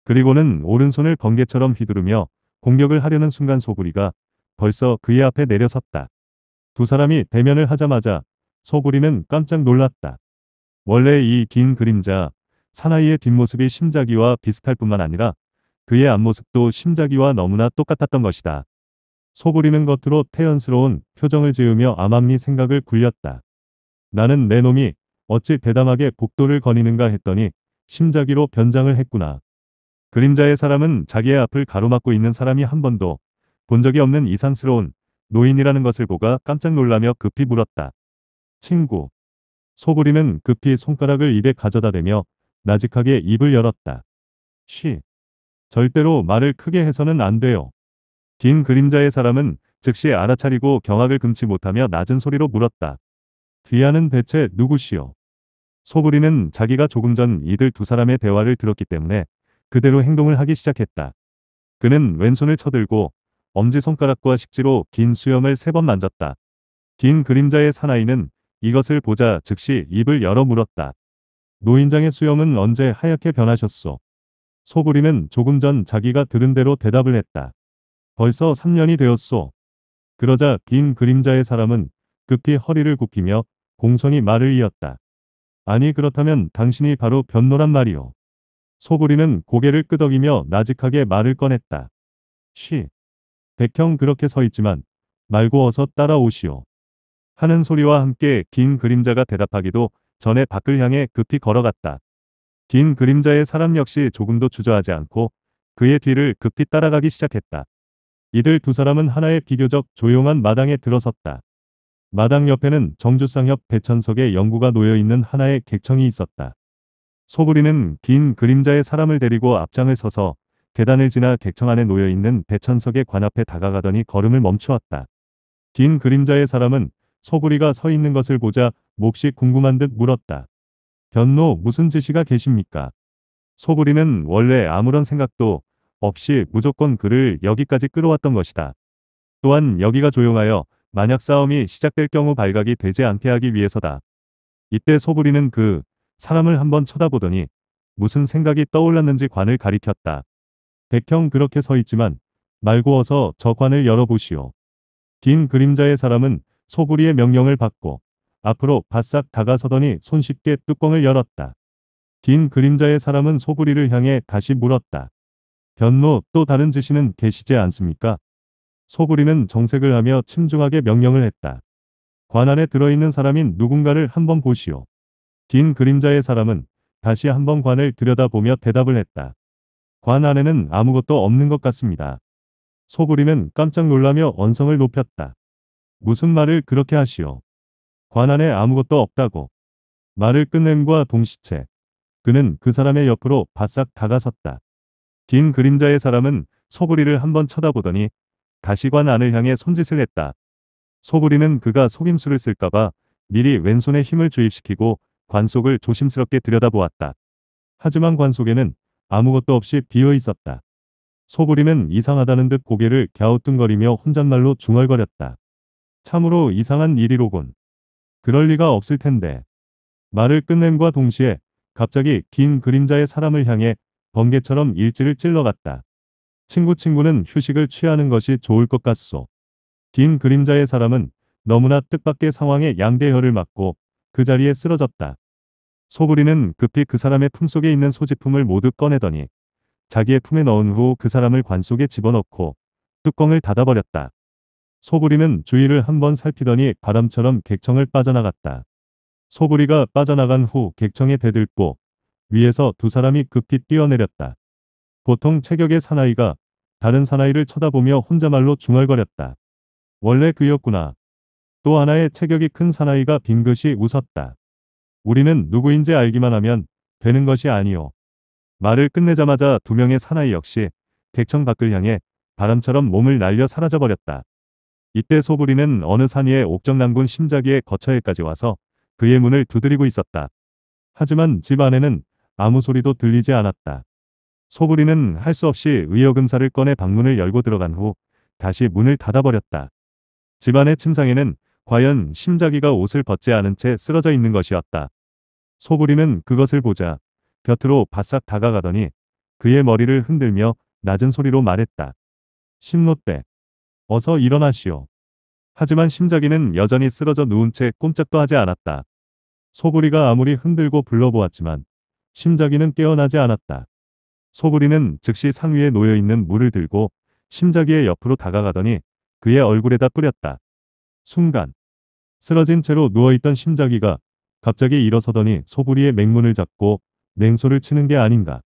S1: 그리고는 오른손을 번개처럼 휘두르며 공격을 하려는 순간 소구리가 벌써 그의 앞에 내려섰다. 두 사람이 대면을 하자마자 소구리는 깜짝 놀랐다. 원래 이 긴 그림자 사나이의 뒷모습이 심자기와 비슷할 뿐만 아니라 그의 앞모습도 심자기와 너무나 똑같았던 것이다. 소구리는 겉으로 태연스러운 표정을 지으며 암암리 생각을 굴렸다. 나는 내 놈이 어찌 대담하게 복도를 거니는가 했더니 심자기로 변장을 했구나. 그림자의 사람은 자기의 앞을 가로막고 있는 사람이 한 번도 본 적이 없는 이상스러운 노인이라는 것을 보고 깜짝 놀라며 급히 물었다. 친구. 소부리는 급히 손가락을 입에 가져다 대며 나직하게 입을 열었다. 쉬. 절대로 말을 크게 해서는 안 돼요. 긴 그림자의 사람은 즉시 알아차리고 경악을 금치 못하며 낮은 소리로 물었다. 뒤아는 대체 누구시오? 소부리는 자기가 조금 전 이들 두 사람의 대화를 들었기 때문에 그대로 행동을 하기 시작했다. 그는 왼손을 쳐들고 엄지손가락과 식지로 긴 수염을 세 번 만졌다. 긴 그림자의 사나이는 이것을 보자 즉시 입을 열어 물었다. 노인장의 수염은 언제 하얗게 변하셨소? 소부리는 조금 전 자기가 들은 대로 대답을 했다. 벌써 3년이 되었소. 그러자 긴 그림자의 사람은 급히 허리를 굽히며 공손히 말을 이었다. 아니 그렇다면 당신이 바로 변노란 말이오. 소부리는 고개를 끄덕이며 나직하게 말을 꺼냈다. 쉬. 백형 그렇게 서 있지만 말고 어서 따라오시오. 하는 소리와 함께 긴 그림자가 대답하기도 전에 밖을 향해 급히 걸어갔다. 긴 그림자의 사람 역시 조금도 주저하지 않고 그의 뒤를 급히 따라가기 시작했다. 이들 두 사람은 하나의 비교적 조용한 마당에 들어섰다. 마당 옆에는 정주상협 배천석의 영구가 놓여있는 하나의 객청이 있었다. 소부리는 긴 그림자의 사람을 데리고 앞장을 서서 계단을 지나 객청 안에 놓여있는 배천석의 관 앞에 다가가더니 걸음을 멈추었다. 긴 그림자의 사람은 소부리가 서 있는 것을 보자 몹시 궁금한 듯 물었다. 변노 무슨 지시가 계십니까? 소부리는 원래 아무런 생각도 없이 무조건 그를 여기까지 끌어왔던 것이다. 또한 여기가 조용하여 만약 싸움이 시작될 경우 발각이 되지 않게 하기 위해서다. 이때 소부리는 그 사람을 한번 쳐다보더니 무슨 생각이 떠올랐는지 관을 가리켰다. 백형 그렇게 서 있지만 말고어서 저 관을 열어보시오. 긴 그림자의 사람은 소부리의 명령을 받고 앞으로 바싹 다가서더니 손쉽게 뚜껑을 열었다. 긴 그림자의 사람은 소부리를 향해 다시 물었다. 변모 또 다른 지시는 계시지 않습니까? 소구리는 정색을 하며 침중하게 명령을 했다. 관 안에 들어있는 사람인 누군가를 한번 보시오. 긴 그림자의 사람은 다시 한번 관을 들여다보며 대답을 했다. 관 안에는 아무것도 없는 것 같습니다. 소구리는 깜짝 놀라며 언성을 높였다. 무슨 말을 그렇게 하시오. 관 안에 아무것도 없다고. 말을 끝냄과 동시체 그는 그 사람의 옆으로 바싹 다가섰다. 긴 그림자의 사람은 소구리를 한번 쳐다보더니 다시관 안을 향해 손짓을 했다. 소부리는 그가 속임수를 쓸까봐 미리 왼손에 힘을 주입시키고 관속을 조심스럽게 들여다보았다. 하지만 관속에는 아무것도 없이 비어 있었다. 소부리는 이상하다는 듯 고개를 갸우뚱거리며 혼잣말로 중얼거렸다. 참으로 이상한 일이로군. 그럴 리가 없을 텐데. 말을 끝낸과 동시에 갑자기 긴 그림자의 사람을 향해 번개처럼 일지를 찔러갔다. 친구 친구는 휴식을 취하는 것이 좋을 것 같소. 긴 그림자의 사람은 너무나 뜻밖의 상황에 양대열을 맞고 그 자리에 쓰러졌다. 소부리는 급히 그 사람의 품속에 있는 소지품을 모두 꺼내더니 자기의 품에 넣은 후 그 사람을 관 속에 집어넣고 뚜껑을 닫아버렸다. 소부리는 주위를 한번 살피더니 바람처럼 객청을 빠져나갔다. 소부리가 빠져나간 후 객청에 대들고 위에서 두 사람이 급히 뛰어내렸다. 보통 체격의 사나이가 다른 사나이를 쳐다보며 혼자말로 중얼거렸다. 원래 그였구나. 또 하나의 체격이 큰 사나이가 빙긋이 웃었다. 우리는 누구인지 알기만 하면 되는 것이 아니오. 말을 끝내자마자 두 명의 사나이 역시 객청 밖을 향해 바람처럼 몸을 날려 사라져버렸다. 이때 소부리는 어느 산위의 옥정남군 심자기의 거처에까지 와서 그의 문을 두드리고 있었다. 하지만 집 안에는 아무 소리도 들리지 않았다. 소부리는 할 수 없이 의역음사를 꺼내 방문을 열고 들어간 후 다시 문을 닫아버렸다. 집안의 침상에는 과연 심자기가 옷을 벗지 않은 채 쓰러져 있는 것이었다. 소부리는 그것을 보자 곁으로 바싹 다가가더니 그의 머리를 흔들며 낮은 소리로 말했다. 심노때 어서 일어나시오. 하지만 심자기는 여전히 쓰러져 누운 채 꼼짝도 하지 않았다. 소부리가 아무리 흔들고 불러보았지만 심자기는 깨어나지 않았다. 소부리는 즉시 상위에 놓여있는 물을 들고 심자기의 옆으로 다가가더니 그의 얼굴에다 뿌렸다. 순간 쓰러진 채로 누워있던 심자기가 갑자기 일어서더니 소부리의 맹문을 잡고 냉소를 치는 게 아닌가.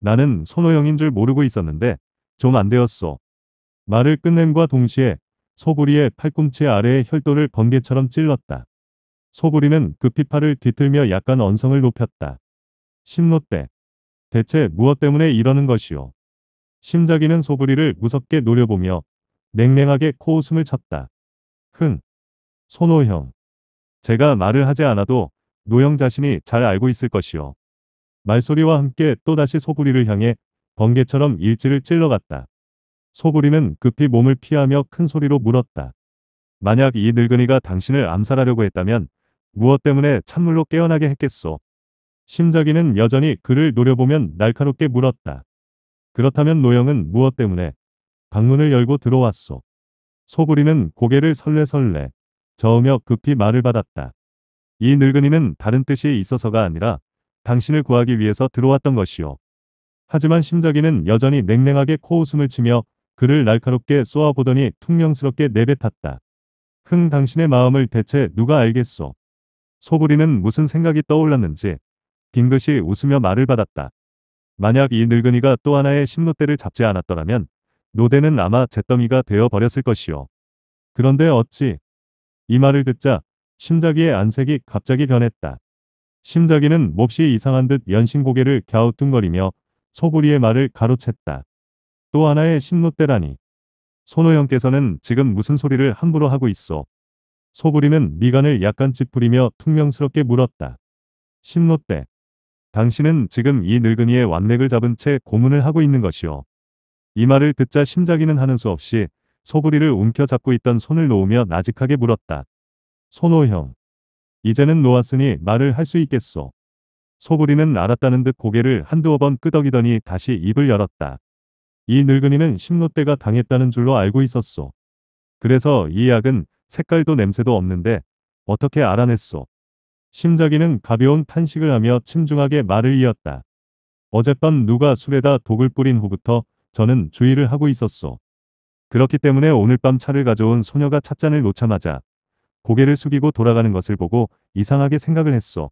S1: 나는 손호영인 줄 모르고 있었는데 좀 안 되었소. 말을 끝냄과 동시에 소부리의 팔꿈치 아래의 혈도를 번개처럼 찔렀다. 소부리는 급히 팔을 뒤틀며 약간 언성을 높였다. 심노 때 대체 무엇 때문에 이러는 것이오. 심자기는 소부리를 무섭게 노려보며 냉랭하게 코웃음을 쳤다. 흥. 손호형. 제가 말을 하지 않아도 노형 자신이 잘 알고 있을 것이오. 말소리와 함께 또다시 소부리를 향해 번개처럼 일지를 찔러갔다. 소부리는 급히 몸을 피하며 큰 소리로 물었다. 만약 이 늙은이가 당신을 암살하려고 했다면 무엇 때문에 찬물로 깨어나게 했겠소. 심적이는 여전히 그를 노려보면 날카롭게 물었다. 그렇다면 노영은 무엇 때문에 방문을 열고 들어왔소. 소부리는 고개를 설레설레 저으며 급히 말을 받았다. 이 늙은이는 다른 뜻이 있어서가 아니라 당신을 구하기 위해서 들어왔던 것이요. 하지만 심적이는 여전히 냉랭하게 코웃음을 치며 그를 날카롭게 쏘아보더니 퉁명스럽게 내뱉었다. 흥 당신의 마음을 대체 누가 알겠소. 소부리는 무슨 생각이 떠올랐는지 빙긋이 웃으며 말을 받았다. 만약 이 늙은이가 또 하나의 심노대를 잡지 않았더라면 노대는 아마 잿더미가 되어버렸을 것이요. 그런데 어찌? 이 말을 듣자 심자기의 안색이 갑자기 변했다. 심자기는 몹시 이상한 듯 연신 고개를 갸우뚱거리며 소부리의 말을 가로챘다. 또 하나의 심노대라니 손호영께서는 지금 무슨 소리를 함부로 하고 있어. 소부리는 미간을 약간 찌푸리며 퉁명스럽게 물었다. 심노대 당신은 지금 이 늙은이의 완맥을 잡은 채 고문을 하고 있는 것이요. 이 말을 듣자 심자기는 하는 수 없이 소부리를 움켜잡고 있던 손을 놓으며 나직하게 물었다. 손호형. 이제는 놓았으니 말을 할 수 있겠소. 소부리는 알았다는 듯 고개를 한두어 번 끄덕이더니 다시 입을 열었다. 이 늙은이는 심노때가 당했다는 줄로 알고 있었소. 그래서 이 약은 색깔도 냄새도 없는데 어떻게 알아냈소. 심자기는 가벼운 탄식을 하며 침중하게 말을 이었다. 어젯밤 누가 술에다 독을 뿌린 후부터 저는 주의를 하고 있었소. 그렇기 때문에 오늘 밤 차를 가져온 소녀가 찻잔을 놓자마자 고개를 숙이고 돌아가는 것을 보고 이상하게 생각을 했소.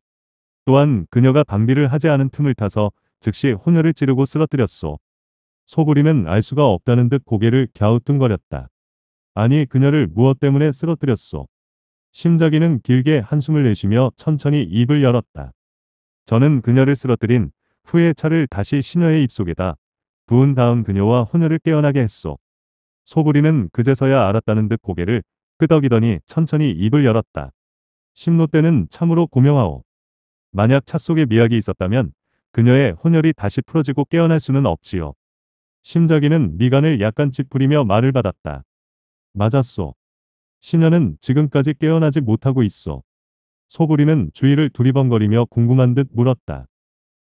S1: 또한 그녀가 방비를 하지 않은 틈을 타서 즉시 혼혈을 찌르고 쓰러뜨렸소. 소부리는 알 수가 없다는 듯 고개를 갸우뚱거렸다. 아니 그녀를 무엇 때문에 쓰러뜨렸소. 심자기는 길게 한숨을 내쉬며 천천히 입을 열었다. 저는 그녀를 쓰러뜨린 후에 차를 다시 시녀의 입속에다 부은 다음 그녀와 혼혈을 깨어나게 했소. 소부리는 그제서야 알았다는 듯 고개를 끄덕이더니 천천히 입을 열었다. 심노 때는 참으로 고명하오. 만약 차 속에 미약이 있었다면 그녀의 혼혈이 다시 풀어지고 깨어날 수는 없지요. 심자기는 미간을 약간 찌푸리며 말을 받았다. 맞았소. 신녀는 지금까지 깨어나지 못하고 있어. 소부리는 주위를 두리번거리며 궁금한 듯 물었다.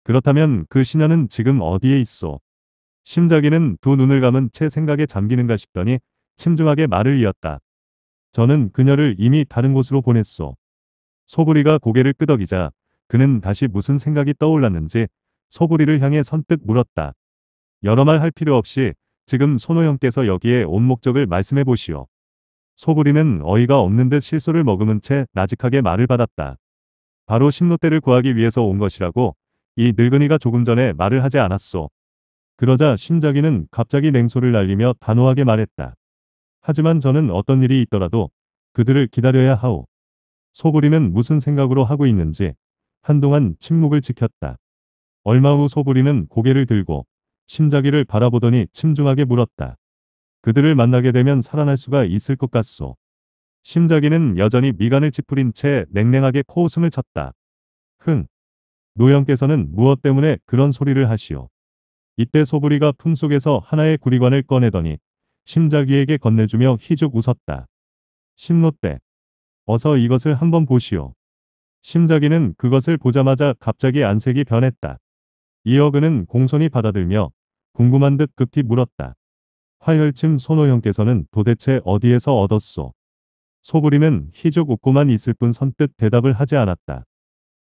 S1: 그렇다면 그 신녀는 지금 어디에 있어? 심자기는 두 눈을 감은 채 생각에 잠기는가 싶더니 침중하게 말을 이었다. 저는 그녀를 이미 다른 곳으로 보냈소. 소부리가 고개를 끄덕이자 그는 다시 무슨 생각이 떠올랐는지 소부리를 향해 선뜻 물었다. 여러 말 할 필요 없이 지금 손호 형께서 여기에 온 목적을 말씀해 보시오. 소부리는 어이가 없는 듯 실소를 머금은 채 나직하게 말을 받았다. 바로 심노대를 구하기 위해서 온 것이라고 이 늙은이가 조금 전에 말을 하지 않았소. 그러자 심자기는 갑자기 냉소를 날리며 단호하게 말했다. 하지만 저는 어떤 일이 있더라도 그들을 기다려야 하오. 소부리는 무슨 생각으로 하고 있는지 한동안 침묵을 지켰다. 얼마 후 소부리는 고개를 들고 심자기를 바라보더니 침중하게 물었다. 그들을 만나게 되면 살아날 수가 있을 것 같소. 심자기는 여전히 미간을 찌푸린 채 냉랭하게 코웃음을 쳤다. 흥. 노영께서는 무엇 때문에 그런 소리를 하시오. 이때 소부리가 품속에서 하나의 구리관을 꺼내더니 심자기에게 건네주며 희죽 웃었다. 심노때. 어서 이것을 한번 보시오. 심자기는 그것을 보자마자 갑자기 안색이 변했다. 이어그는 공손히 받아들며 궁금한 듯 급히 물었다. 화혈침 손호영께서는 도대체 어디에서 얻었소? 소부리는 희죽 웃고만 있을 뿐 선뜻 대답을 하지 않았다.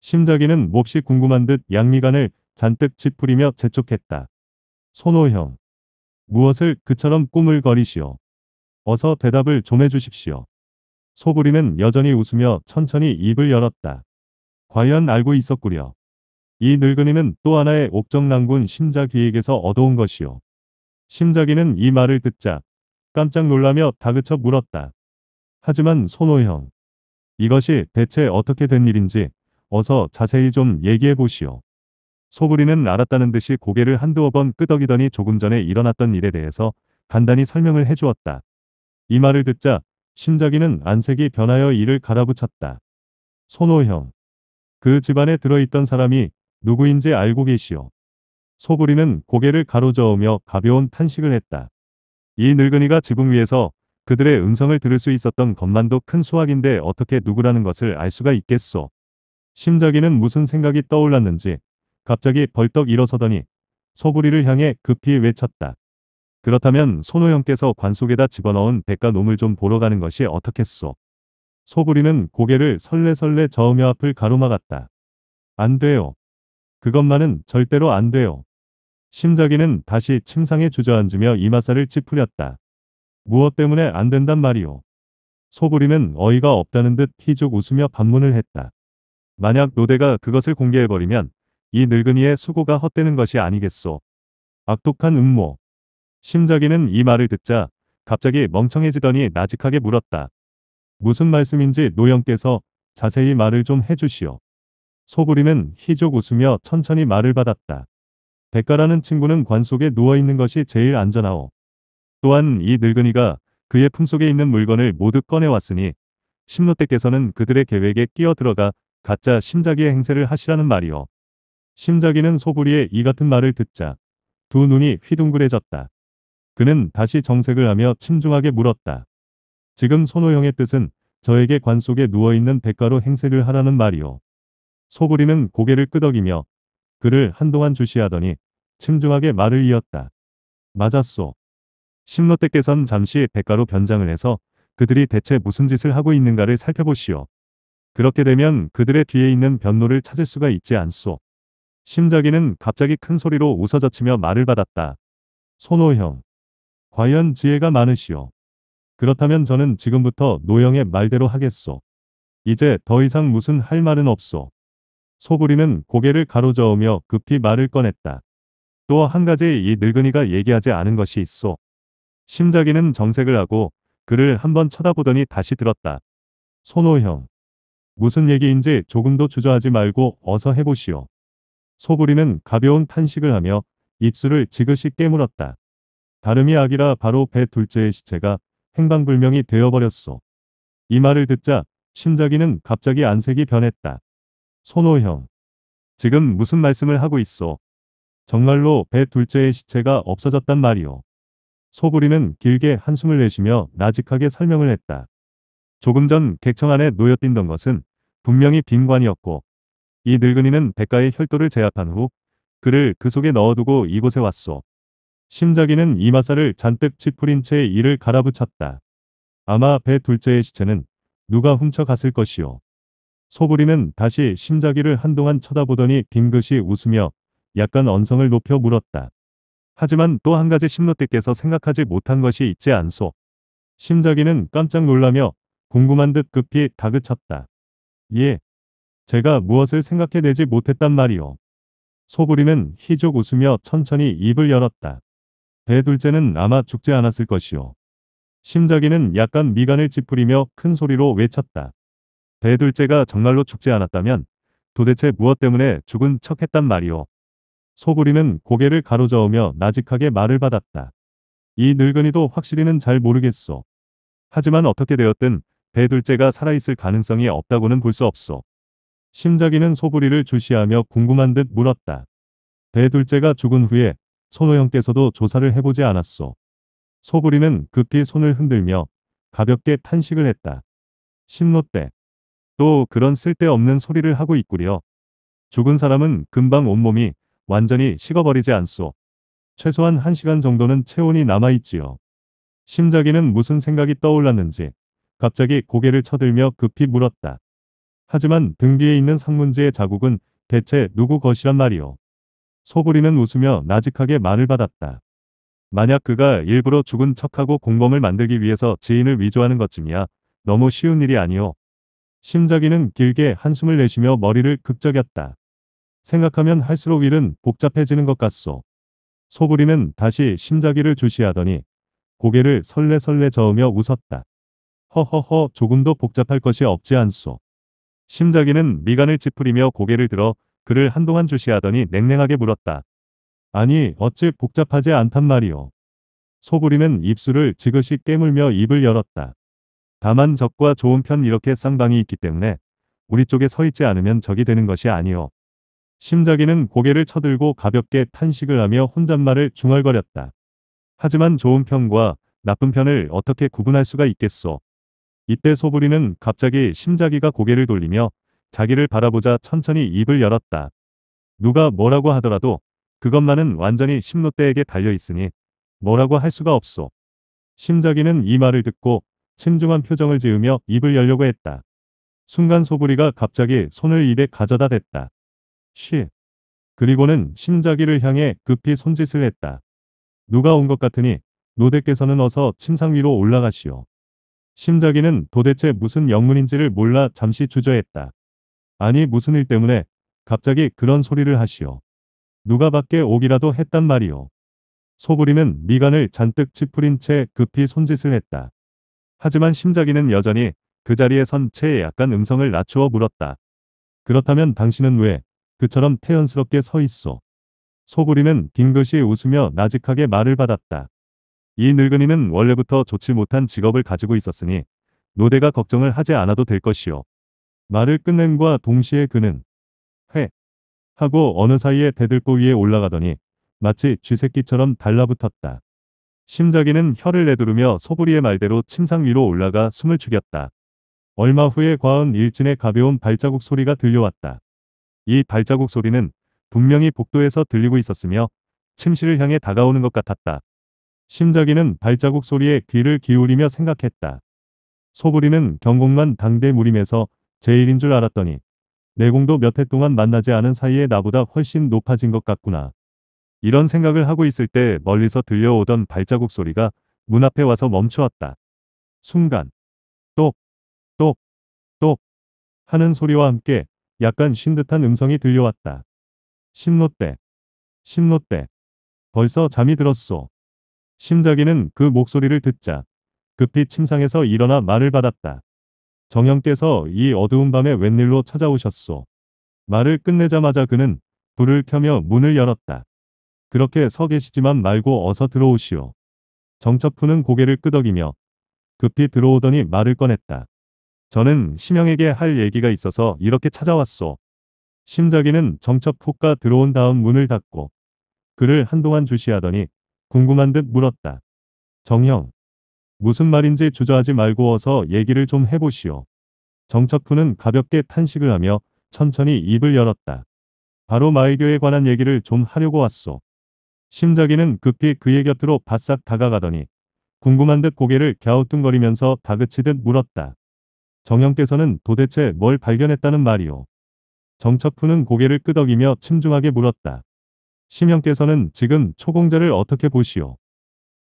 S1: 심자기는 몹시 궁금한 듯 양미간을 잔뜩 찌푸리며 재촉했다. 손호형. 무엇을 그처럼 꾸물거리시오. 어서 대답을 좀 해주십시오. 소부리는 여전히 웃으며 천천히 입을 열었다. 과연 알고 있었구려. 이 늙은이는 또 하나의 옥정랑군 심자귀에게서 얻어온 것이오. 심자기는 이 말을 듣자 깜짝 놀라며 다그쳐 물었다. 하지만 손호형, 이것이 대체 어떻게 된 일인지 어서 자세히 좀 얘기해 보시오. 소부리는 알았다는 듯이 고개를 한두어 번 끄덕이더니 조금 전에 일어났던 일에 대해서 간단히 설명을 해주었다. 이 말을 듣자 심자기는 안색이 변하여 이를 갈아붙였다. 손호형, 그 집안에 들어있던 사람이 누구인지 알고 계시오. 소구리는 고개를 가로저으며 가벼운 탄식을 했다. 이 늙은이가 지붕 위에서 그들의 음성을 들을 수 있었던 것만도 큰 수확인데 어떻게 누구라는 것을 알 수가 있겠소. 심작이는 무슨 생각이 떠올랐는지 갑자기 벌떡 일어서더니 소부리를 향해 급히 외쳤다. 그렇다면 손호영께서 관 속에다 집어넣은 백가놈을 좀 보러 가는 것이 어떻겠소. 소부리는 고개를 설레설레 저으며 앞을 가로막았다. 안 돼요. 그것만은 절대로 안 돼요. 심자기는 다시 침상에 주저앉으며 이마살을 찌푸렸다. 무엇 때문에 안 된단 말이오. 소부리는 어이가 없다는 듯 피죽 웃으며 반문을 했다. 만약 노대가 그것을 공개해버리면 이 늙은이의 수고가 헛되는 것이 아니겠소. 악독한 음모. 심자기는 이 말을 듣자 갑자기 멍청해지더니 나직하게 물었다. 무슨 말씀인지 노영께서 자세히 말을 좀 해주시오. 소부리는 희족 웃으며 천천히 말을 받았다. 백가라는 친구는 관 속에 누워있는 것이 제일 안전하오. 또한 이 늙은이가 그의 품속에 있는 물건을 모두 꺼내왔으니 심노때께서는 그들의 계획에 끼어들어가 가짜 심자기의 행세를 하시라는 말이오. 심자기는 소부리의 이 같은 말을 듣자 두 눈이 휘둥그레졌다. 그는 다시 정색을 하며 침중하게 물었다. 지금 손호영의 뜻은 저에게 관 속에 누워있는 백가로 행세를 하라는 말이오. 소부리는 고개를 끄덕이며 그를 한동안 주시하더니 침중하게 말을 이었다. 맞았소. 심노때께선 잠시 대가로 변장을 해서 그들이 대체 무슨 짓을 하고 있는가를 살펴보시오. 그렇게 되면 그들의 뒤에 있는 변로를 찾을 수가 있지 않소. 심자기는 갑자기 큰 소리로 웃어젖히며 말을 받았다. 손호형. 과연 지혜가 많으시오. 그렇다면 저는 지금부터 노형의 말대로 하겠소. 이제 더 이상 무슨 할 말은 없소. 소구리는 고개를 가로저으며 급히 말을 꺼냈다. 또 한 가지 이 늙은이가 얘기하지 않은 것이 있어. 심자기는 정색을 하고 그를 한번 쳐다보더니 다시 들었다. 손호형. 무슨 얘기인지 조금도 주저하지 말고 어서 해보시오. 소구리는 가벼운 탄식을 하며 입술을 지그시 깨물었다. 다름이 아기라 바로 배 둘째의 시체가 행방불명이 되어버렸소. 이 말을 듣자 심자기는 갑자기 안색이 변했다. 손호형. 지금 무슨 말씀을 하고 있어? 정말로 배 둘째의 시체가 없어졌단 말이오. 소부리는 길게 한숨을 내쉬며 나직하게 설명을 했다. 조금 전 객청 안에 놓여뛴던 것은 분명히 빈관이었고 이 늙은이는 백가의 혈도를 제압한 후 그를 그 속에 넣어두고 이곳에 왔소. 심작이는 이마살을 잔뜩 찌푸린 채 이를 갈아붙였다. 아마 배 둘째의 시체는 누가 훔쳐갔을 것이오. 소부리는 다시 심자기를 한동안 쳐다보더니 빙긋이 웃으며 약간 언성을 높여 물었다. 하지만 또 한 가지 심노때께서 생각하지 못한 것이 있지 않소. 심자기는 깜짝 놀라며 궁금한 듯 급히 다그쳤다. 예. 제가 무엇을 생각해내지 못했단 말이오. 소부리는 희죽 웃으며 천천히 입을 열었다. 배 둘째는 아마 죽지 않았을 것이오. 심자기는 약간 미간을 찌푸리며 큰 소리로 외쳤다. 대둘째가 정말로 죽지 않았다면 도대체 무엇 때문에 죽은 척 했단 말이오. 소부리는 고개를 가로저으며 나직하게 말을 받았다. 이 늙은이도 확실히는 잘 모르겠소. 하지만 어떻게 되었든 대둘째가 살아있을 가능성이 없다고는 볼 수 없소. 심자기는 소부리를 주시하며 궁금한 듯 물었다. 대둘째가 죽은 후에 손호영께서도 조사를 해보지 않았소. 소부리는 급히 손을 흔들며 가볍게 탄식을 했다. 심노 때또 그런 쓸데없는 소리를 하고 있구려. 죽은 사람은 금방 온몸이 완전히 식어버리지 않소. 최소한 1시간 정도는 체온이 남아있지요. 심자기는 무슨 생각이 떠올랐는지 갑자기 고개를 쳐들며 급히 물었다. 하지만 등 뒤에 있는 상문지의 자국은 대체 누구 것이란 말이오. 소부리는 웃으며 나직하게 말을 받았다. 만약 그가 일부러 죽은 척하고 공범을 만들기 위해서 지인을 위조하는 것쯤이야 너무 쉬운 일이 아니오. 심자기는 길게 한숨을 내쉬며 머리를 극적였다. 생각하면 할수록 일은 복잡해지는 것 같소. 소부리는 다시 심자기를 주시하더니 고개를 설레설레 저으며 웃었다. 허허허 조금도 복잡할 것이 없지 않소. 심자기는 미간을 찌푸리며 고개를 들어 그를 한동안 주시하더니 냉랭하게 물었다. 아니 어찌 복잡하지 않단 말이오. 소부리는 입술을 지그시 깨물며 입을 열었다. 다만 적과 좋은 편 이렇게 쌍방이 있기 때문에 우리 쪽에 서 있지 않으면 적이 되는 것이 아니오. 심자기는 고개를 쳐들고 가볍게 탄식을 하며 혼잣말을 중얼거렸다. 하지만 좋은 편과 나쁜 편을 어떻게 구분할 수가 있겠소. 이때 소부리는 갑자기 심자기가 고개를 돌리며 자기를 바라보자 천천히 입을 열었다. 누가 뭐라고 하더라도 그것만은 완전히 심노대에게 달려있으니 뭐라고 할 수가 없소. 심자기는 이 말을 듣고 침중한 표정을 지으며 입을 열려고 했다. 순간 소부리가 갑자기 손을 입에 가져다 댔다. 쉬. 그리고는 심자기를 향해 급히 손짓을 했다. 누가 온 것 같으니 노대께서는 어서 침상 위로 올라가시오. 심자기는 도대체 무슨 영문인지를 몰라 잠시 주저했다. 아니 무슨 일 때문에 갑자기 그런 소리를 하시오. 누가 밖에 오기라도 했단 말이오. 소부리는 미간을 잔뜩 찌푸린 채 급히 손짓을 했다. 하지만 심자기는 여전히 그 자리에 선 채 약간 음성을 낮추어 물었다. 그렇다면 당신은 왜 그처럼 태연스럽게 서 있소? 소구리는 빙긋이 웃으며 나직하게 말을 받았다. 이 늙은이는 원래부터 좋지 못한 직업을 가지고 있었으니 노대가 걱정을 하지 않아도 될 것이요. 말을 끝낸과 동시에 그는 회 하고 어느 사이에 대들보 위에 올라가더니 마치 쥐새끼처럼 달라붙었다. 심자기는 혀를 내두르며 소부리의 말대로 침상 위로 올라가 숨을 죽였다. 얼마 후에 과은 일진의 가벼운 발자국 소리가 들려왔다. 이 발자국 소리는 분명히 복도에서 들리고 있었으며 침실을 향해 다가오는 것 같았다. 심자기는 발자국 소리에 귀를 기울이며 생각했다. 소부리는 경공만 당대 무림에서 제일인 줄 알았더니 내공도 몇 해 동안 만나지 않은 사이에 나보다 훨씬 높아진 것 같구나. 이런 생각을 하고 있을 때 멀리서 들려오던 발자국 소리가 문 앞에 와서 멈추었다. 순간 똑, 똑, 똑 하는 소리와 함께 약간 쉰 듯한 음성이 들려왔다. 심노대, 심노 때, 벌써 잠이 들었소. 심자기는 그 목소리를 듣자 급히 침상에서 일어나 말을 받았다. 정형께서 이 어두운 밤에 웬일로 찾아오셨소. 말을 끝내자마자 그는 불을 켜며 문을 열었다. 그렇게 서 계시지만 말고 어서 들어오시오. 정첩훈는 고개를 끄덕이며 급히 들어오더니 말을 꺼냈다. 저는 심영에게 할 얘기가 있어서 이렇게 찾아왔소. 심자기는 정첩후가 들어온 다음 문을 닫고 그를 한동안 주시하더니 궁금한 듯 물었다. 정형, 무슨 말인지 주저하지 말고 어서 얘기를 좀 해보시오. 정첩후는 가볍게 탄식을 하며 천천히 입을 열었다. 바로 마이교에 관한 얘기를 좀 하려고 왔소. 심자기는 급히 그의 곁으로 바싹 다가가더니 궁금한 듯 고개를 갸우뚱거리면서 다그치듯 물었다. 정형께서는 도대체 뭘 발견했다는 말이오. 정첩훈는 고개를 끄덕이며 침중하게 물었다. 심형께서는 지금 초공자를 어떻게 보시오.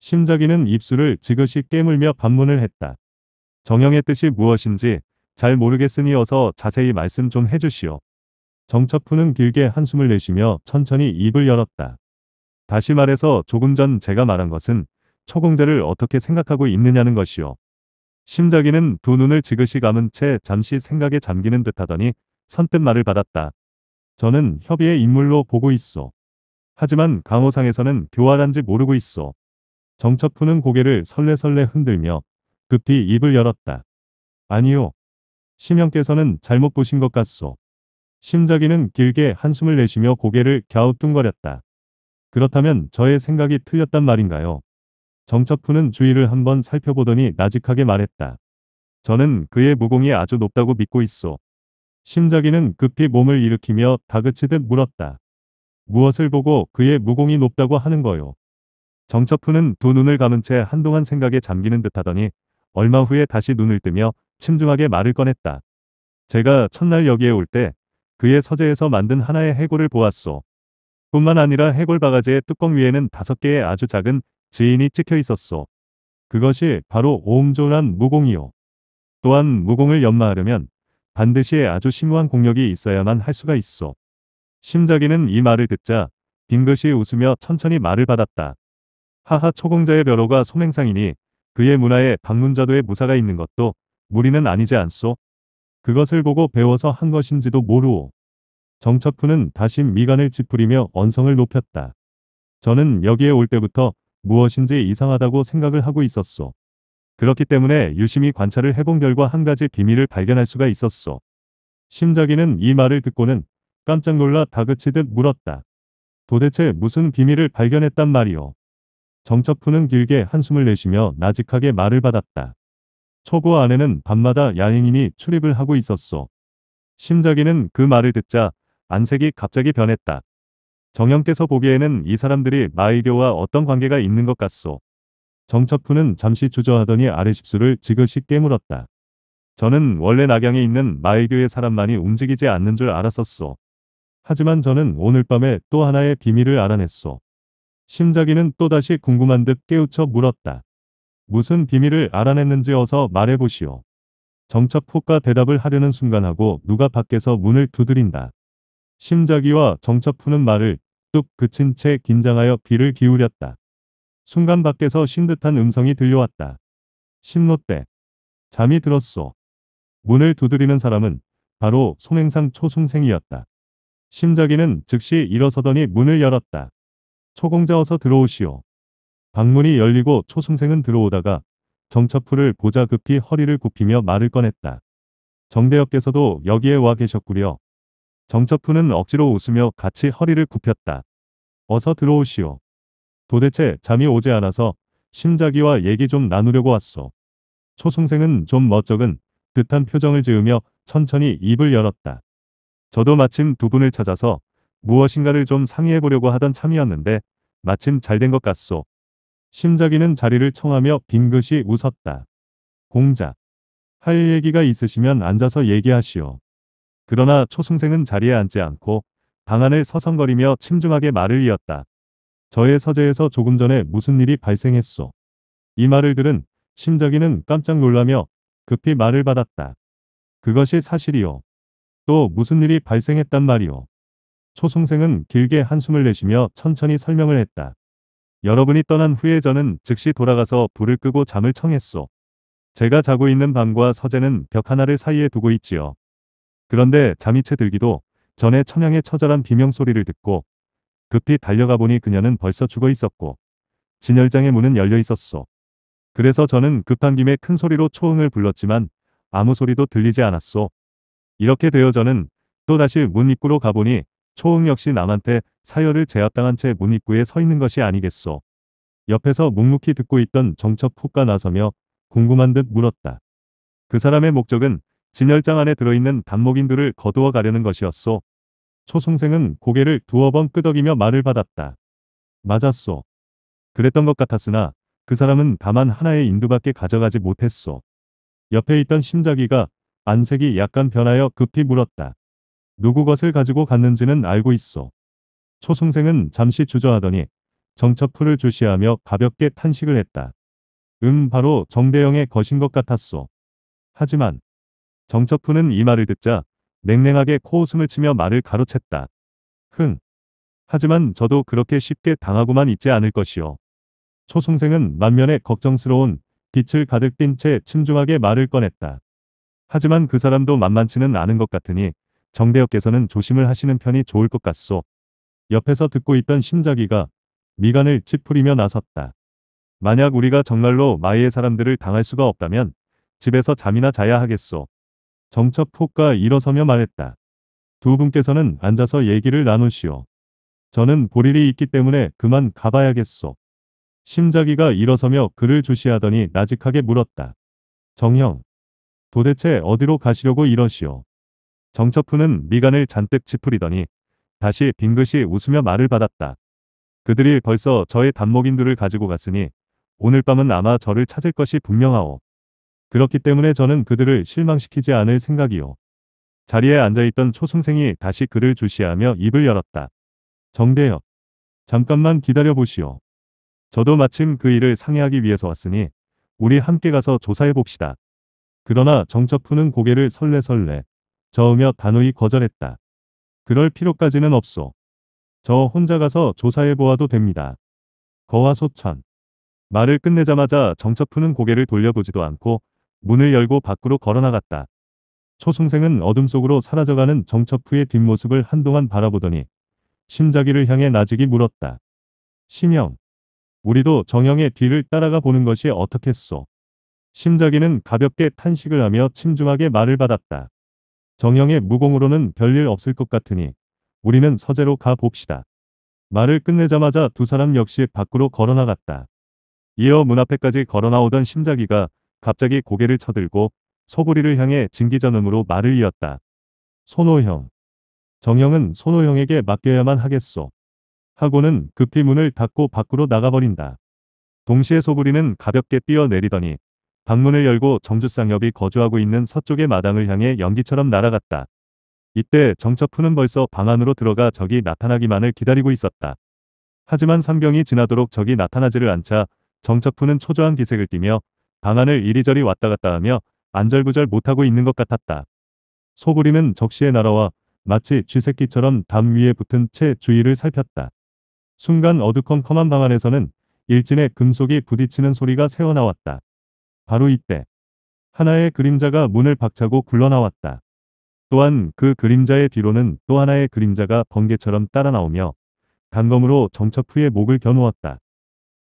S1: 심자기는 입술을 지그시 깨물며 반문을 했다. 정형의 뜻이 무엇인지 잘 모르겠으니 어서 자세히 말씀 좀 해주시오. 정첩훈는 길게 한숨을 내쉬며 천천히 입을 열었다. 다시 말해서 조금 전 제가 말한 것은 초공자를 어떻게 생각하고 있느냐는 것이요. 심자기는 두 눈을 지그시 감은 채 잠시 생각에 잠기는 듯하더니 선뜻 말을 받았다. 저는 협의의 인물로 보고 있어. 하지만 강호상에서는 교활한지 모르고 있어. 정첩푸는 고개를 설레설레 흔들며 급히 입을 열었다. 아니요. 심형께서는 잘못 보신 것 같소. 심자기는 길게 한숨을 내쉬며 고개를 갸우뚱거렸다. 그렇다면 저의 생각이 틀렸단 말인가요? 정첩훈는 주위를 한번 살펴보더니 나직하게 말했다. 저는 그의 무공이 아주 높다고 믿고 있어. 심자기는 급히 몸을 일으키며 다그치듯 물었다. 무엇을 보고 그의 무공이 높다고 하는 거요. 정첩훈는두 눈을 감은 채 한동안 생각에 잠기는 듯 하더니 얼마 후에 다시 눈을 뜨며 침중하게 말을 꺼냈다. 제가 첫날 여기에 올 때 그의 서재에서 만든 하나의 해골을 보았소. 뿐만 아니라 해골 바가지의 뚜껑 위에는 다섯 개의 아주 작은 지인이 찍혀 있었소. 그것이 바로 오음조란 무공이요. 또한 무공을 연마하려면 반드시 아주 심오한 공력이 있어야만 할 수가 있어. 심자기는 이 말을 듣자 빙긋이 웃으며 천천히 말을 받았다. 하하 초공자의 벼로가 소행상이니 그의 문화에 방문자도의 무사가 있는 것도 무리는 아니지 않소. 그것을 보고 배워서 한 것인지도 모르오. 정첩훈는 다시 미간을 찌푸리며 언성을 높였다. 저는 여기에 올 때부터 무엇인지 이상하다고 생각을 하고 있었소. 그렇기 때문에 유심히 관찰을 해본 결과 한 가지 비밀을 발견할 수가 있었소. 심자기는 이 말을 듣고는 깜짝 놀라 다그치듯 물었다. 도대체 무슨 비밀을 발견했단 말이오. 정첩훈는 길게 한숨을 내쉬며 나직하게 말을 받았다. 초고 아내는 밤마다 야행인이 출입을 하고 있었소. 심자기는 그 말을 듣자 안색이 갑자기 변했다. 정형께서 보기에는 이 사람들이 마의교와 어떤 관계가 있는 것 같소. 정첩훈는 잠시 주저하더니 아래 십수를 지그시 깨물었다. 저는 원래 낙양에 있는 마의교의 사람만이 움직이지 않는 줄 알았었소. 하지만 저는 오늘 밤에 또 하나의 비밀을 알아냈소. 심자기는 또다시 궁금한 듯 깨우쳐 물었다. 무슨 비밀을 알아냈는지 어서 말해보시오. 정첩 폭가 대답을 하려는 순간하고 누가 밖에서 문을 두드린다. 심자기와 정처푸는 말을 뚝 그친 채 긴장하여 귀를 기울였다. 순간 밖에서 신듯한 음성이 들려왔다. 심노때 잠이 들었소. 문을 두드리는 사람은 바로 송행상 초승생이었다. 심자기는 즉시 일어서더니 문을 열었다. 초공자 어서 들어오시오. 방문이 열리고 초승생은 들어오다가 정처풀을 보자 급히 허리를 굽히며 말을 꺼냈다. 정대엽께서도 여기에 와 계셨구려. 정처푸는 억지로 웃으며 같이 허리를 굽혔다. 어서 들어오시오. 도대체 잠이 오지 않아서 심자기와 얘기 좀 나누려고 왔소. 초승생은 좀 멋쩍은 듯한 표정을 지으며 천천히 입을 열었다. 저도 마침 두 분을 찾아서 무엇인가를 좀 상의해보려고 하던 참이었는데 마침 잘 된 것 같소. 심자기는 자리를 청하며 빙긋이 웃었다. 공자할 얘기가 있으시면 앉아서 얘기하시오. 그러나 초승생은 자리에 앉지 않고 방 안을 서성거리며 침중하게 말을 이었다. 저의 서재에서 조금 전에 무슨 일이 발생했소. 이 말을 들은 심정이는 깜짝 놀라며 급히 말을 받았다. 그것이 사실이요. 또 무슨 일이 발생했단 말이오. 초승생은 길게 한숨을 내쉬며 천천히 설명을 했다. 여러분이 떠난 후에 저는 즉시 돌아가서 불을 끄고 잠을 청했소. 제가 자고 있는 방과 서재는 벽 하나를 사이에 두고 있지요. 그런데 잠이 채 들기도 전에 천양의 처절한 비명소리를 듣고 급히 달려가 보니 그녀는 벌써 죽어 있었고 진열장의 문은 열려 있었소. 그래서 저는 급한 김에 큰 소리로 초응을 불렀지만 아무 소리도 들리지 않았소. 이렇게 되어 저는 또다시 문 입구로 가보니 초응 역시 남한테 사열을 제압당한 채 문 입구에 서 있는 것이 아니겠소. 옆에서 묵묵히 듣고 있던 정첩 후가 나서며 궁금한 듯 물었다. 그 사람의 목적은 진열장 안에 들어있는 단목인들을 거두어 가려는 것이었소. 초송생은 고개를 두어 번 끄덕이며 말을 받았다. 맞았소. 그랬던 것 같았으나 그 사람은 다만 하나의 인두밖에 가져가지 못했소. 옆에 있던 심자기가 안색이 약간 변하여 급히 물었다. 누구 것을 가지고 갔는지는 알고 있어. 초승생은 잠시 주저하더니 정처풀을 주시하며 가볍게 탄식을 했다. 음 바로 정대영의 것인 것 같았소. 하지만 정처푸는 이 말을 듣자 냉랭하게 코웃음을 치며 말을 가로챘다. 흥. 하지만 저도 그렇게 쉽게 당하고만 있지 않을 것이요. 초승생은 만면에 걱정스러운 빛을 가득 띤 채 침중하게 말을 꺼냈다. 하지만 그 사람도 만만치는 않은 것 같으니 정대엽께서는 조심을 하시는 편이 좋을 것 같소. 옆에서 듣고 있던 심자기가 미간을 찌푸리며 나섰다. 만약 우리가 정말로 마이의 사람들을 당할 수가 없다면 집에서 잠이나 자야 하겠소. 정첩폭가 일어서며 말했다. 두 분께서는 앉아서 얘기를 나누시오. 저는 볼 일이 있기 때문에 그만 가봐야겠소. 심자기가 일어서며 그를 주시하더니 나직하게 물었다. 정형. 도대체 어디로 가시려고 이러시오. 정첩훈는 미간을 잔뜩 찌푸리더니 다시 빙긋이 웃으며 말을 받았다. 그들이 벌써 저의 단목인들을 가지고 갔으니 오늘 밤은 아마 저를 찾을 것이 분명하오. 그렇기 때문에 저는 그들을 실망시키지 않을 생각이요. 자리에 앉아있던 초승생이 다시 그를 주시하며 입을 열었다. 정대협. 잠깐만 기다려보시오. 저도 마침 그 일을 상의하기 위해서 왔으니 우리 함께 가서 조사해봅시다. 그러나 정첩푸는 고개를 설레설레 저으며 단호히 거절했다. 그럴 필요까지는 없소. 저 혼자 가서 조사해보아도 됩니다. 거화소천. 말을 끝내자마자 정첩푸는 고개를 돌려보지도 않고 문을 열고 밖으로 걸어나갔다. 초승생은 어둠 속으로 사라져가는 정첩후의 뒷모습을 한동안 바라보더니 심자기를 향해 나직이 물었다. 심형, 우리도 정형의 뒤를 따라가 보는 것이 어떻겠소. 심자기는 가볍게 탄식을 하며 침중하게 말을 받았다. 정형의 무공으로는 별일 없을 것 같으니 우리는 서재로 가봅시다. 말을 끝내자마자 두 사람 역시 밖으로 걸어나갔다. 이어 문 앞에까지 걸어나오던 심자기가 갑자기 고개를 쳐들고 소구리를 향해 증기전음으로 말을 이었다. 손호형. 정형은 손호형에게 맡겨야만 하겠소. 하고는 급히 문을 닫고 밖으로 나가버린다. 동시에 소구리는 가볍게 뛰어내리더니 방문을 열고 정주쌍엽이 거주하고 있는 서쪽의 마당을 향해 연기처럼 날아갔다. 이때 정처푸는 벌써 방 안으로 들어가 적이 나타나기만을 기다리고 있었다. 하지만 상병이 지나도록 적이 나타나지를 않자 정처푸는 초조한 기색을 띠며 방안을 이리저리 왔다 갔다 하며 안절부절 못하고 있는 것 같았다. 소부리는 적시에 날아와 마치 쥐새끼처럼 담 위에 붙은 채 주위를 살폈다. 순간 어두컴컴한 방 안에서는 일진의 금속이 부딪히는 소리가 새어나왔다. 바로 이때 하나의 그림자가 문을 박차고 굴러나왔다. 또한 그 그림자의 뒤로는 또 하나의 그림자가 번개처럼 따라 나오며 단검으로 정첩후의 목을 겨누었다.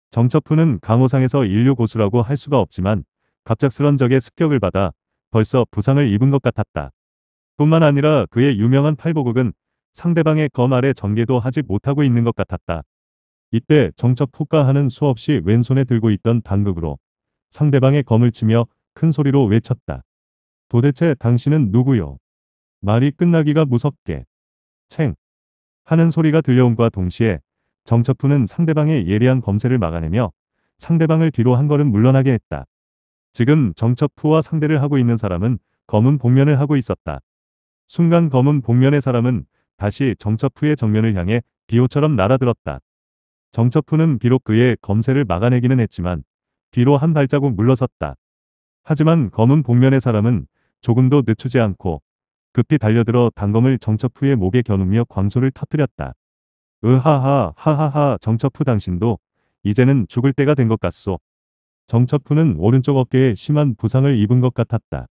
S1: 정첩훈는 강호상에서 인류 고수라고 할 수가 없지만 갑작스런 적의 습격을 받아 벌써 부상을 입은 것 같았다. 뿐만 아니라 그의 유명한 팔보국은 상대방의 검 아래 전개도 하지 못하고 있는 것 같았다. 이때 정첩 후가 하는 수없이 왼손에 들고 있던 당극으로 상대방의 검을 치며 큰 소리로 외쳤다. 도대체 당신은 누구요? 말이 끝나기가 무섭게 챙 하는 소리가 들려온과 동시에 정첩부는 상대방의 예리한 검세를 막아내며 상대방을 뒤로 한 걸음 물러나게 했다. 지금 정첩부와 상대를 하고 있는 사람은 검은 복면을 하고 있었다. 순간 검은 복면의 사람은 다시 정첩부의 정면을 향해 비호처럼 날아들었다. 정첩부는 비록 그의 검세를 막아내기는 했지만 뒤로 한 발자국 물러섰다. 하지만 검은 복면의 사람은 조금도 늦추지 않고 급히 달려들어 단검을 정첩부의 목에 겨누며 광소를 터뜨렸다. 으하하 하하하 정첩후 당신도 이제는 죽을 때가 된 것 같소. 정첩후는 오른쪽 어깨에 심한 부상을 입은 것 같았다.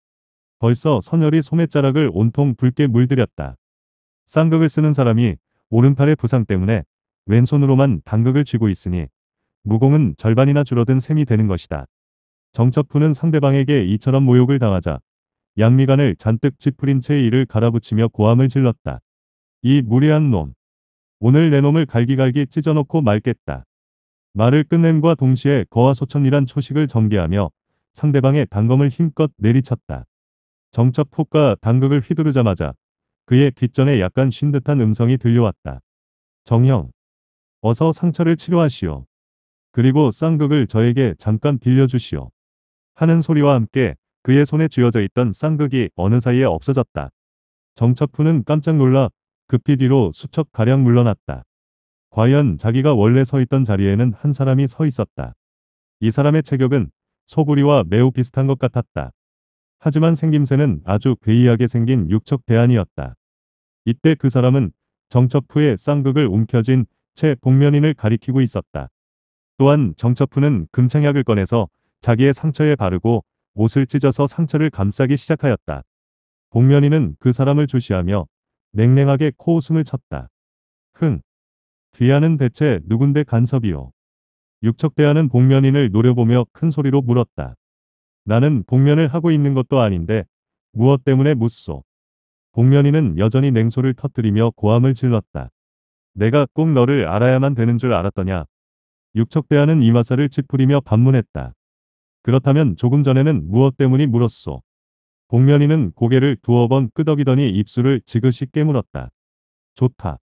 S1: 벌써 선열이 소매자락을 온통 붉게 물들였다. 쌍극을 쓰는 사람이 오른팔의 부상 때문에 왼손으로만 당극을 쥐고 있으니 무공은 절반이나 줄어든 셈이 되는 것이다. 정첩후는 상대방에게 이처럼 모욕을 당하자 양미간을 잔뜩 찌푸린 채 이를 갈아붙이며 고함을 질렀다. 이 무례한 놈. 오늘 내 놈을 갈기갈기 찢어놓고 말겠다. 말을 끝낸과 동시에 거와소천이란 초식을 전개하며 상대방의 단검을 힘껏 내리쳤다. 정첩폭과 단극을 휘두르자마자 그의 뒷전에 약간 쉰 듯한 음성이 들려왔다. 정형, 어서 상처를 치료하시오. 그리고 쌍극을 저에게 잠깐 빌려주시오. 하는 소리와 함께 그의 손에 쥐어져 있던 쌍극이 어느 사이에 없어졌다. 정첩훈는 깜짝 놀라 급히 뒤로 수척가량 물러났다. 과연 자기가 원래 서 있던 자리에는 한 사람이 서 있었다. 이 사람의 체격은 소구리와 매우 비슷한 것 같았다. 하지만 생김새는 아주 괴이하게 생긴 육척 대안이었다. 이때 그 사람은 정첩후의 쌍극을 움켜쥔 채 복면인을 가리키고 있었다. 또한 정첩후는 금창약을 꺼내서 자기의 상처에 바르고 옷을 찢어서 상처를 감싸기 시작하였다. 복면인은 그 사람을 주시하며 냉랭하게 코웃음을 쳤다. 흥. 뒤하는 대체 누군데 간섭이요. 육척대하는 복면인을 노려보며 큰 소리로 물었다. 나는 복면을 하고 있는 것도 아닌데 무엇 때문에 묻소. 복면인은 여전히 냉소를 터뜨리며 고함을 질렀다. 내가 꼭 너를 알아야만 되는 줄 알았더냐. 육척대하는 이마사를 찌푸리며 반문했다. 그렇다면 조금 전에는 무엇 때문이 물었소. 복면이는 고개를 두어 번 끄덕이더니 입술을 지그시 깨물었다. 좋다.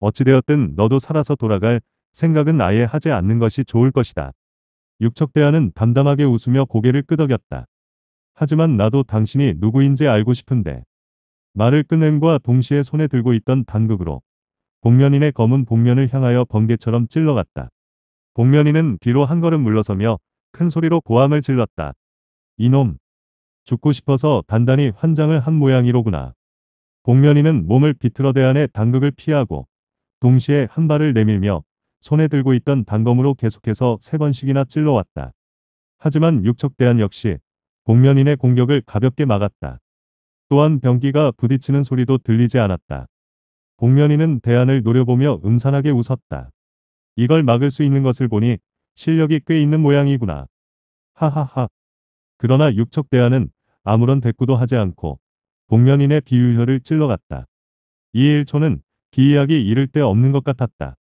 S1: 어찌되었든 너도 살아서 돌아갈 생각은 아예 하지 않는 것이 좋을 것이다. 육척대하는 담담하게 웃으며 고개를 끄덕였다. 하지만 나도 당신이 누구인지 알고 싶은데. 말을 끝낸과 동시에 손에 들고 있던 단극으로 복면인의 검은 복면을 향하여 번개처럼 찔러갔다. 복면인은 뒤로 한 걸음 물러서며 큰 소리로 고함을 질렀다. 이놈. 죽고 싶어서 단단히 환장을 한 모양이로구나. 복면이는 몸을 비틀어 대안의 당극을 피하고 동시에 한 발을 내밀며 손에 들고 있던 단검으로 계속해서 세 번씩이나 찔러왔다. 하지만 육척대안 역시 복면인의 공격을 가볍게 막았다. 또한 병기가 부딪히는 소리도 들리지 않았다. 복면인은 대안을 노려보며 음산하게 웃었다. 이걸 막을 수 있는 것을 보니 실력이 꽤 있는 모양이구나. 하하하. 그러나 육척대안은 아무런 대꾸도 하지 않고 복면인의 비유혈을 찔러갔다. 이 일초는 기이하기 이를 데 없는 것 같았다.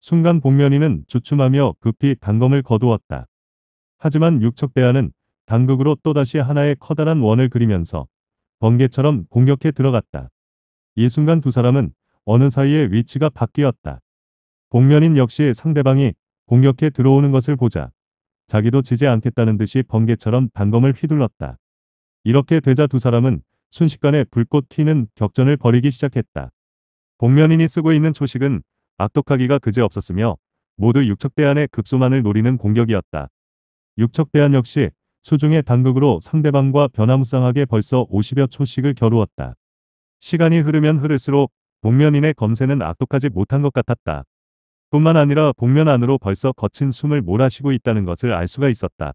S1: 순간 복면인은 주춤하며 급히 단검을 거두었다. 하지만 육척대안은 당극으로 또다시 하나의 커다란 원을 그리면서 번개처럼 공격해 들어갔다. 이 순간 두 사람은 어느 사이에 위치가 바뀌었다. 복면인 역시 상대방이 공격해 들어오는 것을 보자 자기도 지지 않겠다는 듯이 번개처럼 단검을 휘둘렀다. 이렇게 되자 두 사람은 순식간에 불꽃 튀는 격전을 벌이기 시작했다. 복면인이 쓰고 있는 초식은 악독하기가 그제 없었으며 모두 육척대안의 급소만을 노리는 공격이었다. 육척대안 역시 수중의 단극으로 상대방과 변화무쌍하게 벌써 50여 초식을 겨루었다. 시간이 흐르면 흐를수록 복면인의 검세는 악독하지 못한 것 같았다. 뿐만 아니라 복면 안으로 벌써 거친 숨을 몰아쉬고 있다는 것을 알 수가 있었다.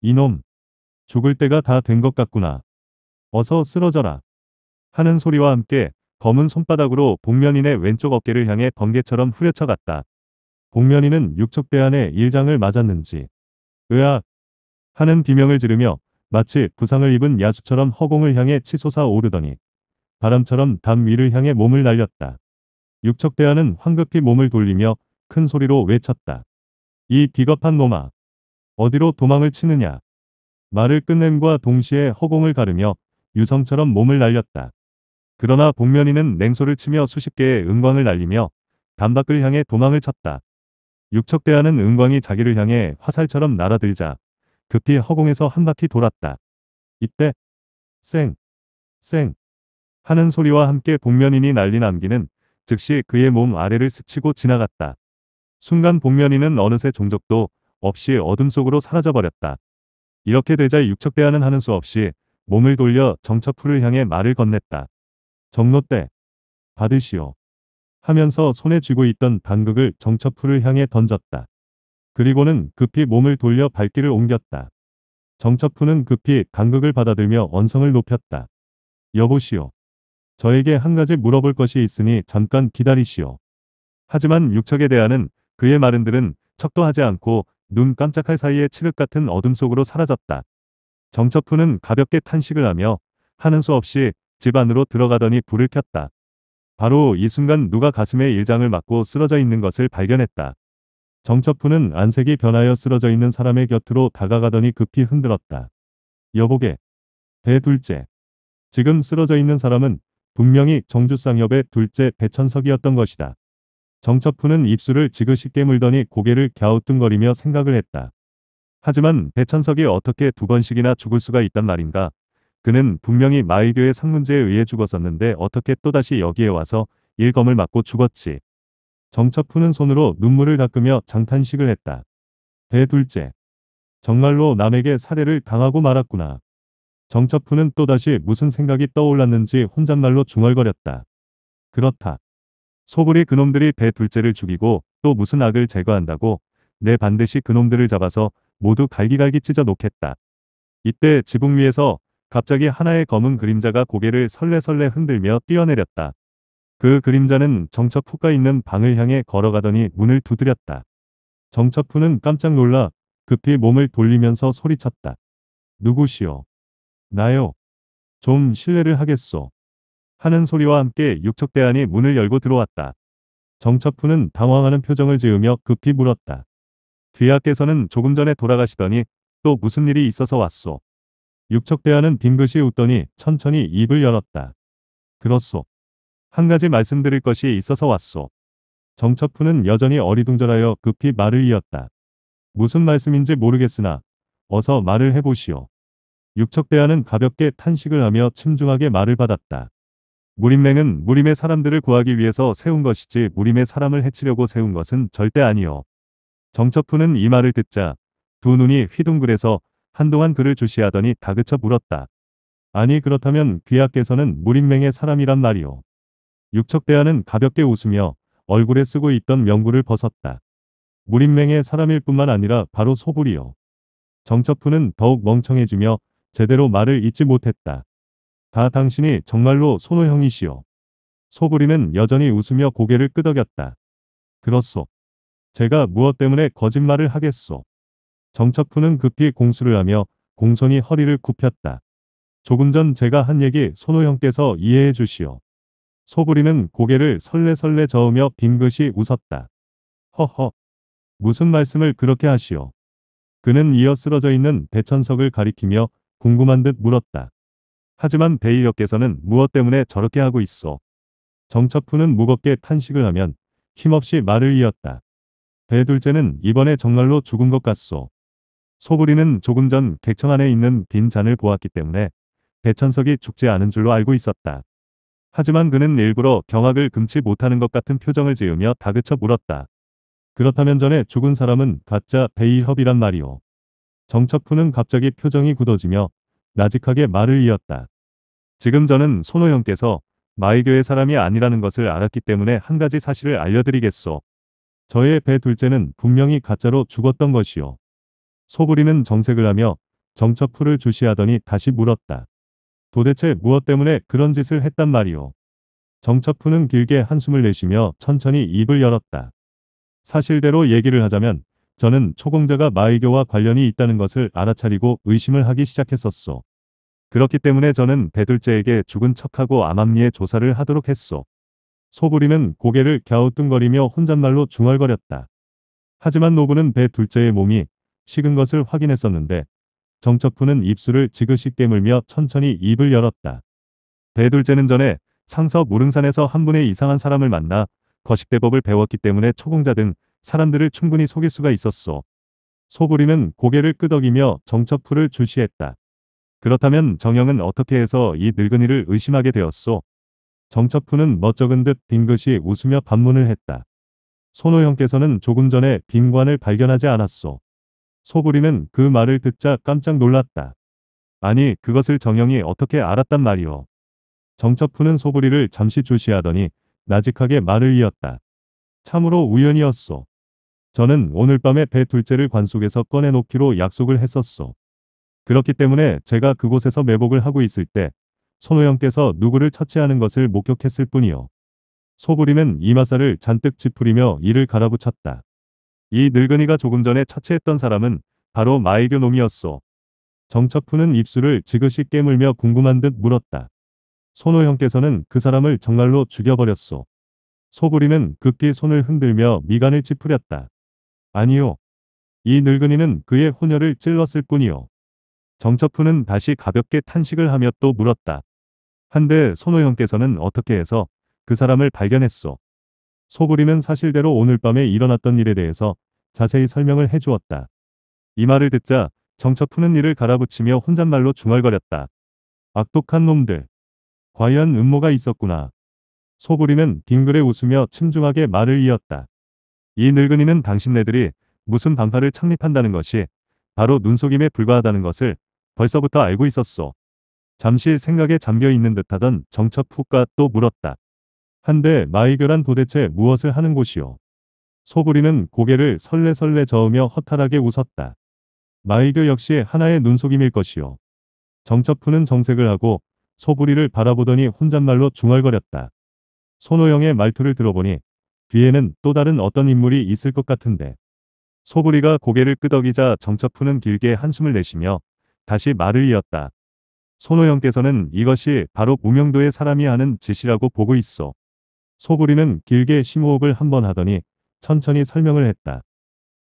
S1: 이놈, 죽을 때가 다 된 것 같구나. 어서 쓰러져라. 하는 소리와 함께 검은 손바닥으로 복면인의 왼쪽 어깨를 향해 번개처럼 후려쳐갔다. 복면인은 육척대 안에 일장을 맞았는지 으악 하는 비명을 지르며 마치 부상을 입은 야수처럼 허공을 향해 치솟아 오르더니 바람처럼 담 위를 향해 몸을 날렸다. 육척대안은 황급히 몸을 돌리며 큰 소리로 외쳤다. 이 비겁한 놈아 어디로 도망을 치느냐 말을 끝낸과 동시에 허공을 가르며 유성처럼 몸을 날렸다. 그러나 복면이는 냉소를 치며 수십 개의 은광을 날리며 담밖을 향해 도망을 쳤다. 육척대하는 은광이 자기를 향해 화살처럼 날아들자 급히 허공에서 한 바퀴 돌았다. 이때 쌩! 쌩! 하는 소리와 함께 복면인이 날린 암기는 즉시 그의 몸 아래를 스치고 지나갔다. 순간 복면인은 어느새 종족도 없이 어둠 속으로 사라져버렸다. 이렇게 되자 육척대하는 하는 수 없이 몸을 돌려 정처풀을 향해 말을 건넸다. 정롯대 받으시오. 하면서 손에 쥐고 있던 방극을 정처풀을 향해 던졌다. 그리고는 급히 몸을 돌려 발길을 옮겼다. 정처푸는 급히 방극을 받아들며 언성을 높였다. 여보시오. 저에게 한 가지 물어볼 것이 있으니 잠깐 기다리시오. 하지만 육척에 대한은 그의 말은들은 척도 하지 않고 눈 깜짝할 사이에 칠흑 같은 어둠 속으로 사라졌다. 정첩훈는 가볍게 탄식을 하며 하는 수 없이 집 안으로 들어가더니 불을 켰다. 바로 이 순간 누가 가슴에 일장을 맞고 쓰러져 있는 것을 발견했다. 정첩훈는 안색이 변하여 쓰러져 있는 사람의 곁으로 다가가더니 급히 흔들었다. 여보게. 배 둘째. 지금 쓰러져 있는 사람은 분명히 정주쌍협의 둘째 배천석이었던 것이다. 정첩훈는 입술을 지그시 깨물더니 고개를 갸우뚱거리며 생각을 했다. 하지만 배천석이 어떻게 두 번씩이나 죽을 수가 있단 말인가. 그는 분명히 마의교의 상문제에 의해 죽었었는데 어떻게 또다시 여기에 와서 일검을 맞고 죽었지. 정첩훈는 손으로 눈물을 닦으며 장탄식을 했다. 대 둘째. 정말로 남에게 사례를 당하고 말았구나. 정첩훈는 또다시 무슨 생각이 떠올랐는지 혼잣말로 중얼거렸다. 그렇다. 소불이 그놈들이 배 둘째를 죽이고 또 무슨 악을 제거한다고 내 반드시 그놈들을 잡아서 모두 갈기갈기 찢어 놓겠다. 이때 지붕 위에서 갑자기 하나의 검은 그림자가 고개를 설레설레 흔들며 뛰어내렸다. 그 그림자는 정첩후가 있는 방을 향해 걸어가더니 문을 두드렸다. 정첩후는 깜짝 놀라 급히 몸을 돌리면서 소리쳤다. 누구시오? 나요. 좀신뢰를 하겠소. 하는 소리와 함께 육척대안이 문을 열고 들어왔다. 정첩훈은 당황하는 표정을 지으며 급히 물었다. 귀하께서는 조금 전에 돌아가시더니 또 무슨 일이 있어서 왔소. 육척대안은 빙긋이 웃더니 천천히 입을 열었다. 그렇소. 한 가지 말씀드릴 것이 있어서 왔소. 정첩훈은 여전히 어리둥절하여 급히 말을 이었다. 무슨 말씀인지 모르겠으나 어서 말을 해보시오. 육척대안은 가볍게 탄식을 하며 침중하게 말을 받았다. 무림맹은 무림의 사람들을 구하기 위해서 세운 것이지 무림의 사람을 해치려고 세운 것은 절대 아니요. 정첩훈는이 말을 듣자 두 눈이 휘둥그레서 한동안 그를 주시하더니 다그쳐 물었다. 아니 그렇다면 귀하께서는 무림맹의 사람이란 말이오. 육척대하는 가볍게 웃으며 얼굴에 쓰고 있던 명구를 벗었다. 무림맹의 사람일 뿐만 아니라 바로 소불이요. 정첩훈는 더욱 멍청해지며 제대로 말을 잇지 못했다. 다 당신이 정말로 손호형이시오. 소부리는 여전히 웃으며 고개를 끄덕였다. 그렇소. 제가 무엇 때문에 거짓말을 하겠소. 정척푸는 급히 공수를 하며 공손히 허리를 굽혔다. 조금 전 제가 한 얘기 손호형께서 이해해 주시오. 소부리는 고개를 설레설레 저으며 빙긋이 웃었다. 허허. 무슨 말씀을 그렇게 하시오. 그는 이어 쓰러져 있는 대천석을 가리키며 궁금한 듯 물었다. 하지만 베이역께서는 무엇 때문에 저렇게 하고 있어. 정첩훈는 무겁게 탄식을 하면 힘없이 말을 이었다. 배 둘째는 이번에 정말로 죽은 것 같소. 소부리는 조금 전객천 안에 있는 빈 잔을 보았기 때문에 배천석이 죽지 않은 줄로 알고 있었다. 하지만 그는 일부러 경악을 금치 못하는 것 같은 표정을 지으며 다그쳐 물었다. 그렇다면 전에 죽은 사람은 가짜 베이협이란 말이오. 정첩훈는 갑자기 표정이 굳어지며 나직하게 말을 이었다. 지금 저는 손호영께서 마이교의 사람이 아니라는 것을 알았기 때문에 한 가지 사실을 알려드리겠소. 저의 배 둘째는 분명히 가짜로 죽었던 것이요. 소부리는 정색을 하며 정처풀을 주시하더니 다시 물었다. 도대체 무엇 때문에 그런 짓을 했단 말이오. 정처푸는 길게 한숨을 내쉬며 천천히 입을 열었다. 사실대로 얘기를 하자면 저는 초공자가 마의교와 관련이 있다는 것을 알아차리고 의심을 하기 시작했었소. 그렇기 때문에 저는 배둘째에게 죽은 척하고 암암리에 조사를 하도록 했소. 소부리는 고개를 갸우뚱거리며 혼잣말로 중얼거렸다. 하지만 노부는 배 둘째의 몸이 식은 것을 확인했었는데 정척푸는 입술을 지그시 깨물며 천천히 입을 열었다. 배 둘째는 전에 상서 무릉산에서 한 분의 이상한 사람을 만나 거식대법을 배웠기 때문에 초공자 등 사람들을 충분히 속일 수가 있었소. 소부리는 고개를 끄덕이며 정척푸를 주시했다. 그렇다면 정영은 어떻게 해서 이 늙은이를 의심하게 되었소? 정첩훈는 멋쩍은 듯 빙긋이 웃으며 반문을 했다. 손호영께서는 조금 전에 빈관을 발견하지 않았소. 소부리는 그 말을 듣자 깜짝 놀랐다. 아니 그것을 정영이 어떻게 알았단 말이오. 정첩훈는 소부리를 잠시 주시하더니 나직하게 말을 이었다. 참으로 우연이었소. 저는 오늘 밤에 배 둘째를 관속에서 꺼내놓기로 약속을 했었소. 그렇기 때문에 제가 그곳에서 매복을 하고 있을 때 손호영께서 누구를 처치하는 것을 목격했을 뿐이요. 소부림은 이마사를 잔뜩 찌푸리며 이를 갈아붙였다. 이 늙은이가 조금 전에 처치했던 사람은 바로 마이교 놈이었소. 정첩푸는 입술을 지그시 깨물며 궁금한 듯 물었다. 손호형께서는 그 사람을 정말로 죽여버렸소. 소부리는 급히 손을 흔들며 미간을 찌푸렸다. 아니요. 이 늙은이는 그의 혼혈을 찔렀을 뿐이요. 정처푸는 다시 가볍게 탄식을 하며 또 물었다. 한데 손호영께서는 어떻게 해서 그 사람을 발견했소. 소부리는 사실대로 오늘 밤에 일어났던 일에 대해서 자세히 설명을 해주었다. 이 말을 듣자 정처푸는 이를 갈아붙이며 혼잣말로 중얼거렸다. 악독한 놈들. 과연 음모가 있었구나. 소부리는 빙그레 웃으며 침중하게 말을 이었다. 이 늙은이는 당신네들이 무슨 방파를 창립한다는 것이 바로 눈속임에 불과하다는 것을 벌써부터 알고 있었소. 잠시 생각에 잠겨 있는 듯하던 정첩 후가 또 물었다. 한데 마이교란 도대체 무엇을 하는 곳이오? 소부리는 고개를 설레설레 저으며 허탈하게 웃었다. 마이교 역시 하나의 눈속임일 것이오. 정첩푸는 정색을 하고 소부리를 바라보더니 혼잣말로 중얼거렸다. 손호영의 말투를 들어보니 뒤에는 또 다른 어떤 인물이 있을 것 같은데. 소부리가 고개를 끄덕이자 정첩푸는 길게 한숨을 내쉬며 다시 말을 이었다. 손호영께서는 이것이 바로 무명도의 사람이 하는 짓이라고 보고 있어. 소부리는 길게 심호흡을 한 번 하더니 천천히 설명을 했다.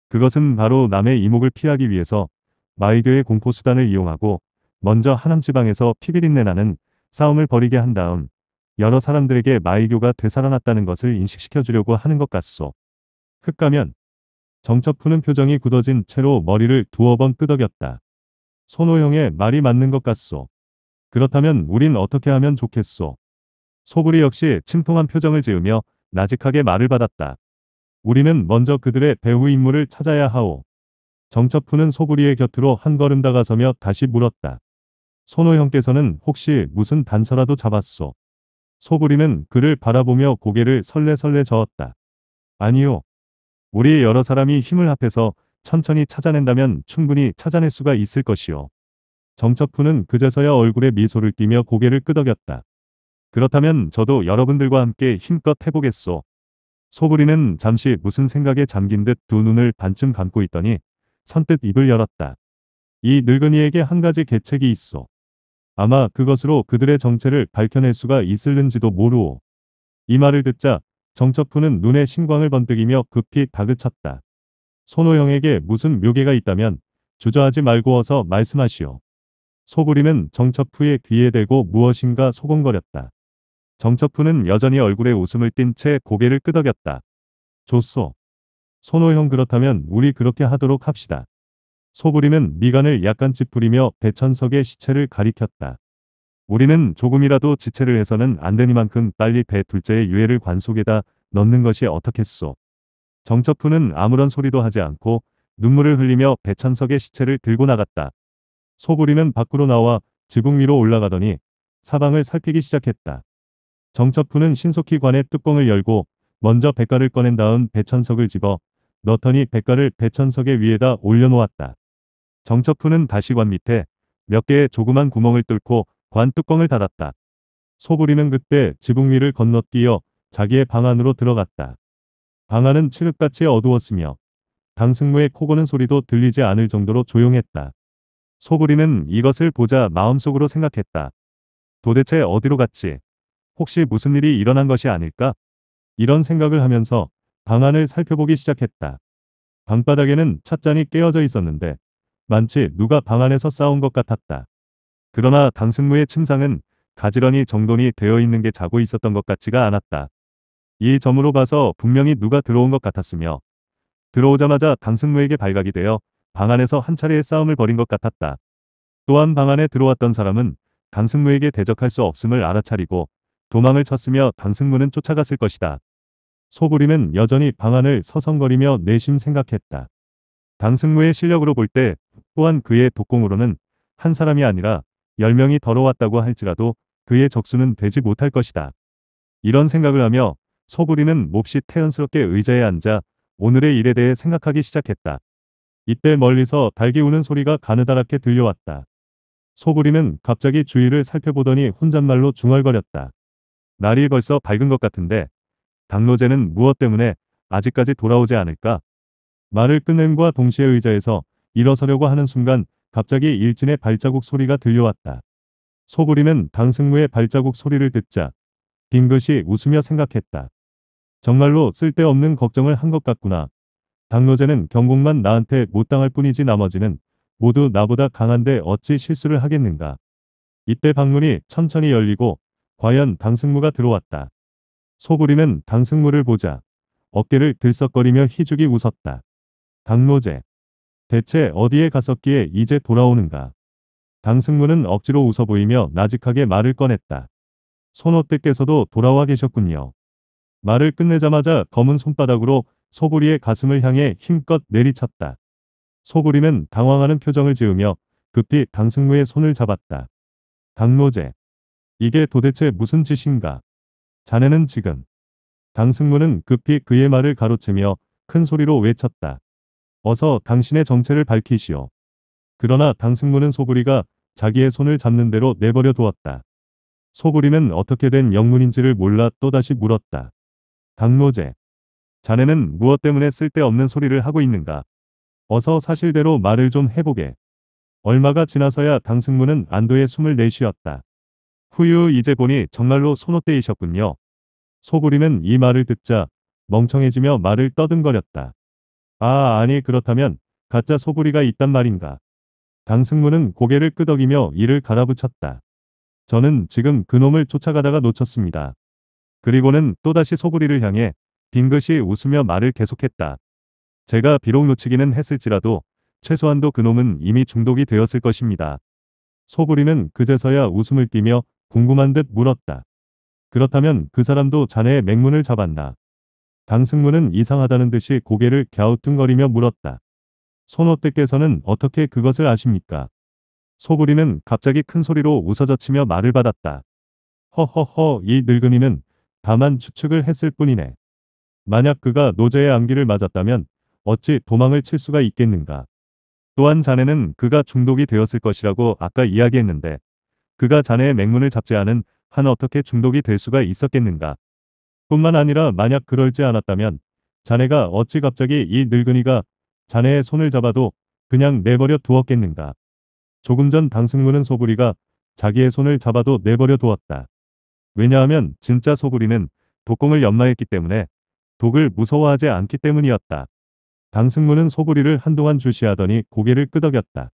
S1: 그것은 바로 남의 이목을 피하기 위해서 마이교의 공포수단을 이용하고 먼저 하남지방에서 피비린내 나는 싸움을 벌이게 한 다음 여러 사람들에게 마이교가 되살아났다는 것을 인식시켜 주려고 하는 것 같소. 흑가면 정첩 푸는 표정이 굳어진 채로 머리를 두어 번 끄덕였다. 손호영의 말이 맞는 것 같소. 그렇다면 우린 어떻게 하면 좋겠소. 소불이 역시 침통한 표정을 지으며 나직하게 말을 받았다. 우리는 먼저 그들의 배후 인물을 찾아야 하오. 정첩푸는 소부리의 곁으로 한 걸음 다가서며 다시 물었다. 손호형께서는 혹시 무슨 단서라도 잡았소. 소부리는 그를 바라보며 고개를 설레설레 저었다. 아니요. 우리 여러 사람이 힘을 합해서 천천히 찾아낸다면 충분히 찾아낼 수가 있을 것이요. 정첩훈은 그제서야 얼굴에 미소를 띠며 고개를 끄덕였다. 그렇다면 저도 여러분들과 함께 힘껏 해보겠소. 소부리는 잠시 무슨 생각에 잠긴 듯 두 눈을 반쯤 감고 있더니 선뜻 입을 열었다. 이 늙은이에게 한 가지 계책이 있어. 아마 그것으로 그들의 정체를 밝혀낼 수가 있을는지도 모르오. 이 말을 듣자 정첩훈은 눈에 신광을 번뜩이며 급히 다그쳤다. 손호영에게 무슨 묘계가 있다면 주저하지 말고 어서 말씀하시오. 소부리는 정첩후의 귀에 대고 무엇인가 소곤거렸다. 정첩후는 여전히 얼굴에 웃음을 띤 채 고개를 끄덕였다. 좋소. 손호형 그렇다면 우리 그렇게 하도록 합시다. 소부리는 미간을 약간 찌푸리며 배천석의 시체를 가리켰다. 우리는 조금이라도 지체를 해서는 안 되니만큼 빨리 배 둘째의 유해를 관속에다 넣는 것이 어떻겠소. 정첩훈는 아무런 소리도 하지 않고 눈물을 흘리며 배천석의 시체를 들고 나갔다. 소부리는 밖으로 나와 지붕 위로 올라가더니 사방을 살피기 시작했다. 정첩훈는 신속히 관의 뚜껑을 열고 먼저 백가를 꺼낸 다음 배천석을 집어 넣더니 백가를 배천석의 위에다 올려놓았다. 정첩훈는 다시 관 밑에 몇 개의 조그만 구멍을 뚫고 관 뚜껑을 닫았다. 소부리는 그때 지붕 위를 건너뛰어 자기의 방 안으로 들어갔다. 방 안은 칠흑같이 어두웠으며 강승무의 코고는 소리도 들리지 않을 정도로 조용했다. 소부리는 이것을 보자 마음속으로 생각했다. 도대체 어디로 갔지? 혹시 무슨 일이 일어난 것이 아닐까? 이런 생각을 하면서 방안을 살펴보기 시작했다. 방바닥에는 찻잔이 깨어져 있었는데 만치 누가 방안에서 싸운 것 같았다. 그러나 강승무의 침상은 가지런히 정돈이 되어 있는 게 자고 있었던 것 같지가 않았다. 이 점으로 봐서 분명히 누가 들어온 것 같았으며 들어오자마자 강승무에게 발각이 되어 방 안에서 한 차례의 싸움을 벌인 것 같았다. 또한 방 안에 들어왔던 사람은 강승무에게 대적할 수 없음을 알아차리고 도망을 쳤으며 강승무는 쫓아갔을 것이다. 소부리는 여전히 방 안을 서성거리며 내심 생각했다. 강승무의 실력으로 볼 때 또한 그의 독공으로는 한 사람이 아니라 10명이 더러왔다고 할지라도 그의 적수는 되지 못할 것이다. 이런 생각을 하며 소구리는 몹시 태연스럽게 의자에 앉아 오늘의 일에 대해 생각하기 시작했다. 이때 멀리서 달기 우는 소리가 가느다랗게 들려왔다. 소구리는 갑자기 주위를 살펴보더니 혼잣말로 중얼거렸다. 날이 벌써 밝은 것 같은데 당로제는 무엇 때문에 아직까지 돌아오지 않을까? 말을 끝낸과 동시에 의자에서 일어서려고 하는 순간 갑자기 일진의 발자국 소리가 들려왔다. 소구리는 당승무의 발자국 소리를 듣자 빙긋이 웃으며 생각했다. 정말로 쓸데없는 걱정을 한 것 같구나. 당노제는 경공만 나한테 못 당할 뿐이지 나머지는 모두 나보다 강한데 어찌 실수를 하겠는가. 이때 방문이 천천히 열리고 과연 당승무가 들어왔다. 소부리는 당승무를 보자 어깨를 들썩거리며 희죽이 웃었다. 당노제. 대체 어디에 갔었기에 이제 돌아오는가. 당승무는 억지로 웃어 보이며 나직하게 말을 꺼냈다. 손어때께서도 돌아와 계셨군요. 말을 끝내자마자 검은 손바닥으로 소구리의 가슴을 향해 힘껏 내리쳤다. 소구리는 당황하는 표정을 지으며 급히 당승무의 손을 잡았다. 당노제 이게 도대체 무슨 짓인가? 자네는 지금. 당승무는 급히 그의 말을 가로채며 큰 소리로 외쳤다. 어서 당신의 정체를 밝히시오. 그러나 당승무는 소구리가 자기의 손을 잡는 대로 내버려 두었다. 소구리는 어떻게 된 영문인지를 몰라 또다시 물었다. 당노제. 자네는 무엇 때문에 쓸데없는 소리를 하고 있는가? 어서 사실대로 말을 좀 해보게. 얼마가 지나서야 당승무는 안도의 숨을 내쉬었다. 후유 이제 보니 정말로 손노대이셨군요 소구리는 이 말을 듣자 멍청해지며 말을 떠듬거렸다. 아 아니 그렇다면 가짜 소구리가 있단 말인가. 당승무는 고개를 끄덕이며 이를 갈아붙였다. 저는 지금 그놈을 쫓아가다가 놓쳤습니다. 그리고는 또다시 소구리를 향해 빙긋이 웃으며 말을 계속했다. 제가 비록 놓치기는 했을지라도 최소한도 그놈은 이미 중독이 되었을 것입니다. 소구리는 그제서야 웃음을 띠며 궁금한 듯 물었다. 그렇다면 그 사람도 자네의 맹문을 잡았나? 강승문은 이상하다는 듯이 고개를 갸우뚱거리며 물었다. 손호때께서는 어떻게 그것을 아십니까? 소구리는 갑자기 큰 소리로 웃어젖히며 말을 받았다. 허허허 이 늙은이는 다만 추측을 했을 뿐이네. 만약 그가 노제의 암기를 맞았다면 어찌 도망을 칠 수가 있겠는가. 또한 자네는 그가 중독이 되었을 것이라고 아까 이야기했는데 그가 자네의 맹문을 잡지 않은 한 어떻게 중독이 될 수가 있었겠는가. 뿐만 아니라 만약 그럴지 않았다면 자네가 어찌 갑자기 이 늙은이가 자네의 손을 잡아도 그냥 내버려 두었겠는가. 조금 전 당승무는 소부리가 자기의 손을 잡아도 내버려 두었다. 왜냐하면 진짜 소구리는 독공을 연마했기 때문에 독을 무서워하지 않기 때문이었다. 강승무는 소구리를 한동안 주시하더니 고개를 끄덕였다.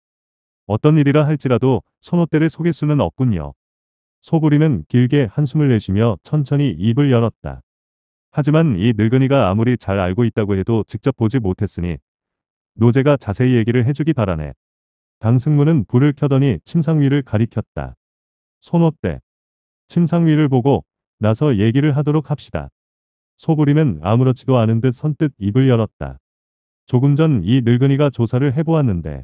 S1: 어떤 일이라 할지라도 손옷대를 속일 수는 없군요. 소구리는 길게 한숨을 내쉬며 천천히 입을 열었다. 하지만 이 늙은이가 아무리 잘 알고 있다고 해도 직접 보지 못했으니 노제가 자세히 얘기를 해주기 바라네. 강승무는 불을 켜더니 침상 위를 가리켰다. 손옷대. 침상위를 보고 나서 얘기를 하도록 합시다. 소부리는 아무렇지도 않은 듯 선뜻 입을 열었다. 조금 전 이 늙은이가 조사를 해보았는데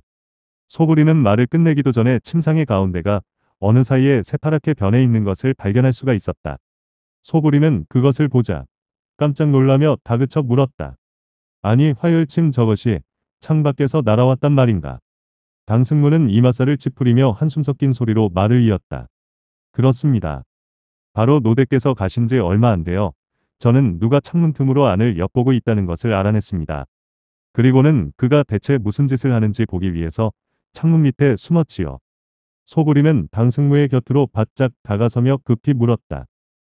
S1: 소부리는 말을 끝내기도 전에 침상의 가운데가 어느 사이에 새파랗게 변해 있는 것을 발견할 수가 있었다. 소부리는 그것을 보자 깜짝 놀라며 다그쳐 물었다. 아니 화열침 저것이 창밖에서 날아왔단 말인가. 당승무는 이마살을 찌푸리며 한숨 섞인 소리로 말을 이었다. 그렇습니다. 바로 노대께서 가신 지 얼마 안 되어 저는 누가 창문 틈으로 안을 엿보고 있다는 것을 알아냈습니다. 그리고는 그가 대체 무슨 짓을 하는지 보기 위해서 창문 밑에 숨었지요. 소부리는 당승무의 곁으로 바짝 다가서며 급히 물었다.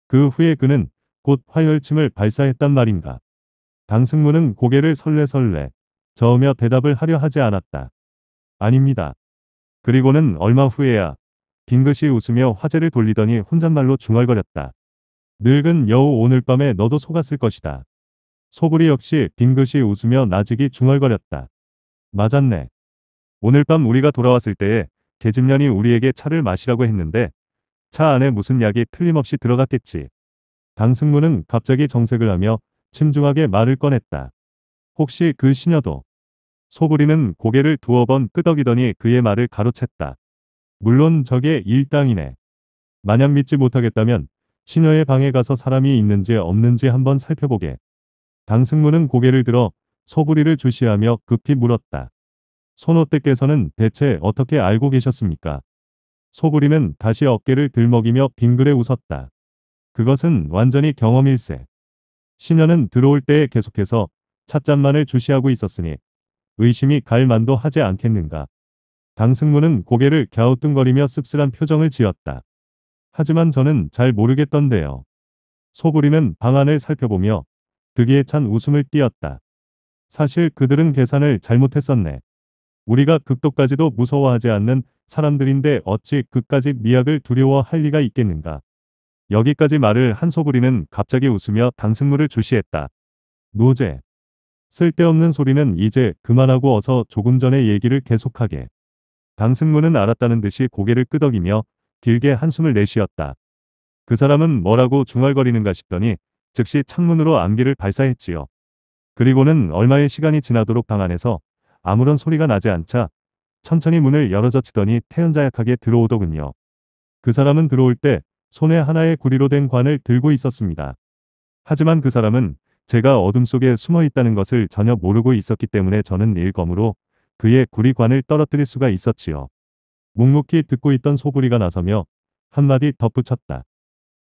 S1: 그 후에 그는 곧 화열침을 발사했단 말인가. 당승무는 고개를 설레설레 저으며 대답을 하려 하지 않았다. 아닙니다. 그리고는 얼마 후에야 빙긋이 웃으며 화제를 돌리더니 혼잣말로 중얼거렸다. 늙은 여우 오늘 밤에 너도 속았을 것이다. 소불이 역시 빙긋이 웃으며 나직이 중얼거렸다. 맞았네. 오늘 밤 우리가 돌아왔을 때에 계집년이 우리에게 차를 마시라고 했는데 차 안에 무슨 약이 틀림없이 들어갔겠지. 강승무는 갑자기 정색을 하며 침중하게 말을 꺼냈다. 혹시 그 시녀도. 소부리는 고개를 두어 번 끄덕이더니 그의 말을 가로챘다. 물론 저게 일당이네. 만약 믿지 못하겠다면 신녀의 방에 가서 사람이 있는지 없는지 한번 살펴보게. 당승무는 고개를 들어 소부리를 주시하며 급히 물었다. 손호떼께서는 대체 어떻게 알고 계셨습니까? 소부리는 다시 어깨를 들먹이며 빙그레 웃었다. 그것은 완전히 경험일세. 신녀는 들어올 때에 계속해서 찻잔만을 주시하고 있었으니 의심이 갈 만도 하지 않겠는가. 강승무는 고개를 갸우뚱거리며 씁쓸한 표정을 지었다. 하지만 저는 잘 모르겠던데요. 소부리는 방안을 살펴보며 득이에 찬 웃음을 띄었다. 사실 그들은 계산을 잘못했었네. 우리가 극도까지도 무서워하지 않는 사람들인데 어찌 그까지 미학을 두려워할 리가 있겠는가. 여기까지 말을 한 소부리는 갑자기 웃으며 당승무를 주시했다. 노제. 쓸데없는 소리는 이제 그만하고 어서 조금 전에 얘기를 계속하게. 강승무는 알았다는 듯이 고개를 끄덕이며 길게 한숨을 내쉬었다. 그 사람은 뭐라고 중얼거리는가 싶더니 즉시 창문으로 암기를 발사했지요. 그리고는 얼마의 시간이 지나도록 방 안에서 아무런 소리가 나지 않자 천천히 문을 열어젖히더니 태연자약하게 들어오더군요. 그 사람은 들어올 때 손에 하나의 구리로 된 관을 들고 있었습니다. 하지만 그 사람은 제가 어둠 속에 숨어 있다는 것을 전혀 모르고 있었기 때문에 저는 일검으로 그의 구리관을 떨어뜨릴 수가 있었지요. 묵묵히 듣고 있던 소구리가 나서며 한마디 덧붙였다.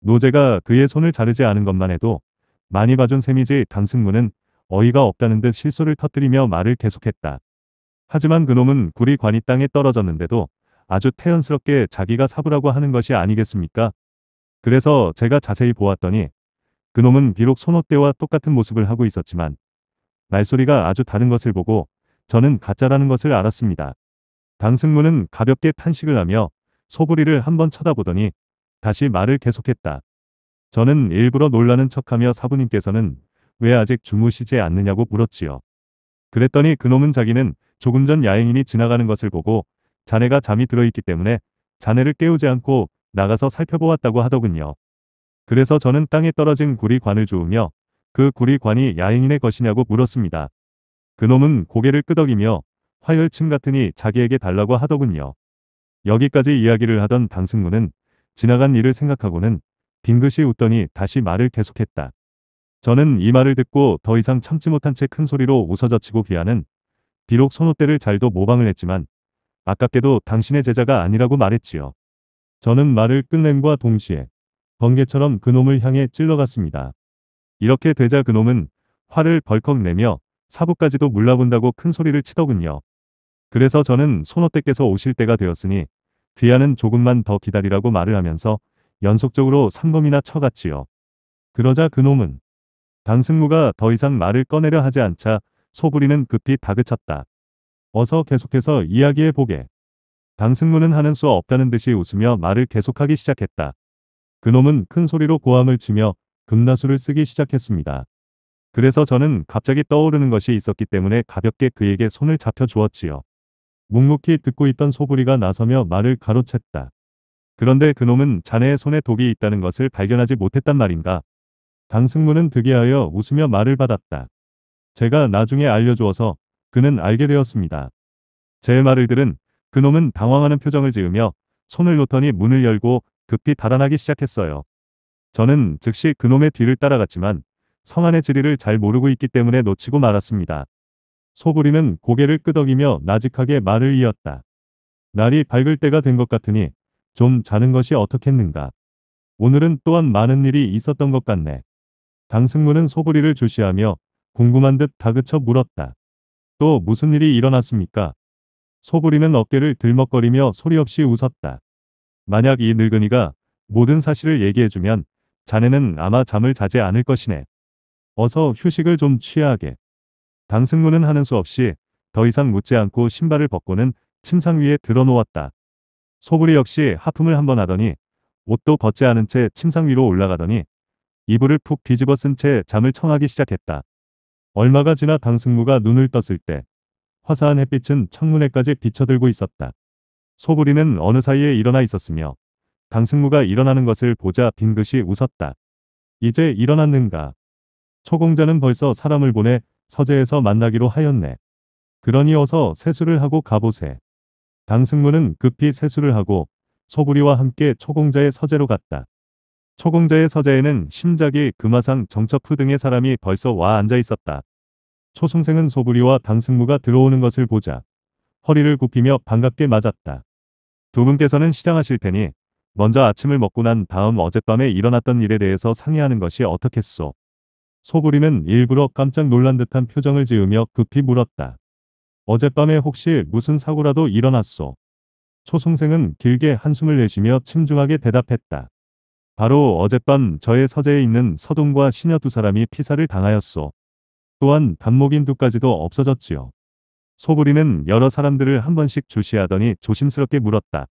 S1: 노제가 그의 손을 자르지 않은 것만 해도 많이 봐준 셈이지 강승무는 어이가 없다는 듯 실소를 터뜨리며 말을 계속했다. 하지만 그놈은 구리관이 땅에 떨어졌는데도 아주 태연스럽게 자기가 사부라고 하는 것이 아니겠습니까? 그래서 제가 자세히 보았더니 그놈은 비록 손옷대와 똑같은 모습을 하고 있었지만 말소리가 아주 다른 것을 보고 저는 가짜라는 것을 알았습니다. 강승무는 가볍게 탄식을 하며 소부리를 한번 쳐다보더니 다시 말을 계속했다. 저는 일부러 놀라는 척하며 사부님께서는 왜 아직 주무시지 않느냐고 물었지요. 그랬더니 그놈은 자기는 조금 전 야행인이 지나가는 것을 보고 자네가 잠이 들어있기 때문에 자네를 깨우지 않고 나가서 살펴보았다고 하더군요. 그래서 저는 땅에 떨어진 구리관을 주우며 그 구리관이 야행인의 것이냐고 물었습니다. 그놈은 고개를 끄덕이며 화열층 같으니 자기에게 달라고 하더군요. 여기까지 이야기를 하던 당승문은 지나간 일을 생각하고는 빙긋이 웃더니 다시 말을 계속했다. 저는 이 말을 듣고 더 이상 참지 못한 채 큰 소리로 웃어젖히고 비하는 비록 손오대를 잘도 모방을 했지만 아깝게도 당신의 제자가 아니라고 말했지요. 저는 말을 끝낸과 동시에 번개처럼 그놈을 향해 찔러갔습니다. 이렇게 되자 그놈은 화를 벌컥 내며 사부까지도 물러본다고 큰 소리를 치더군요. 그래서 저는 손호때께서 오실 때가 되었으니 귀하는 조금만 더 기다리라고 말을 하면서 연속적으로 상검이나 쳐갔지요. 그러자 그놈은 당승무가 더 이상 말을 꺼내려 하지 않자 소부리는 급히 다그쳤다. 어서 계속해서 이야기해 보게. 당승무는 하는 수 없다는 듯이 웃으며 말을 계속하기 시작했다. 그놈은 큰 소리로 고함을 치며 금나수를 쓰기 시작했습니다. 그래서 저는 갑자기 떠오르는 것이 있었기 때문에 가볍게 그에게 손을 잡혀 주었지요. 묵묵히 듣고 있던 소부리가 나서며 말을 가로챘다. 그런데 그놈은 자네의 손에 독이 있다는 것을 발견하지 못했단 말인가. 강승무는 득이하여 웃으며 말을 받았다. 제가 나중에 알려주어서 그는 알게 되었습니다. 제 말을 들은 그놈은 당황하는 표정을 지으며 손을 놓더니 문을 열고 급히 달아나기 시작했어요. 저는 즉시 그놈의 뒤를 따라갔지만 성안의 지리를 잘 모르고 있기 때문에 놓치고 말았습니다. 소부리는 고개를 끄덕이며 나직하게 말을 이었다. 날이 밝을 때가 된 것 같으니 좀 자는 것이 어떻겠는가. 오늘은 또한 많은 일이 있었던 것 같네. 당승무는 소부리를 주시하며 궁금한 듯 다그쳐 물었다. 또 무슨 일이 일어났습니까? 소부리는 어깨를 들먹거리며 소리 없이 웃었다. 만약 이 늙은이가 모든 사실을 얘기해주면 자네는 아마 잠을 자지 않을 것이네. 어서 휴식을 좀 취하게. 당승무는 하는 수 없이 더 이상 묻지 않고 신발을 벗고는 침상 위에 들어놓았다. 소불이 역시 하품을 한번 하더니 옷도 벗지 않은 채 침상 위로 올라가더니 이불을 푹 뒤집어 쓴 채 잠을 청하기 시작했다. 얼마가 지나 당승무가 눈을 떴을 때 화사한 햇빛은 창문에까지 비쳐들고 있었다. 소불이는 어느 사이에 일어나 있었으며 당승무가 일어나는 것을 보자 빙긋이 웃었다. 이제 일어났는가. 초공자는 벌써 사람을 보내 서재에서 만나기로 하였네. 그러니 어서 세수를 하고 가보세. 당승무는 급히 세수를 하고 소부리와 함께 초공자의 서재로 갔다. 초공자의 서재에는 심작이 금화상 정첩후 등의 사람이 벌써 와 앉아 있었다. 초승생은 소부리와 당승무가 들어오는 것을 보자 허리를 굽히며 반갑게 맞았다. 두 분께서는 시장하실 테니 먼저 아침을 먹고 난 다음 어젯밤에 일어났던 일에 대해서 상의하는 것이 어떻겠소. 소부리는 일부러 깜짝 놀란 듯한 표정을 지으며 급히 물었다. 어젯밤에 혹시 무슨 사고라도 일어났소? 초승생은 길게 한숨을 내쉬며 침중하게 대답했다. 바로 어젯밤 저의 서재에 있는 서동과 신여 두 사람이 피살을 당하였소. 또한 단목인 두까지도 없어졌지요. 소부리는 여러 사람들을 한 번씩 주시하더니 조심스럽게 물었다.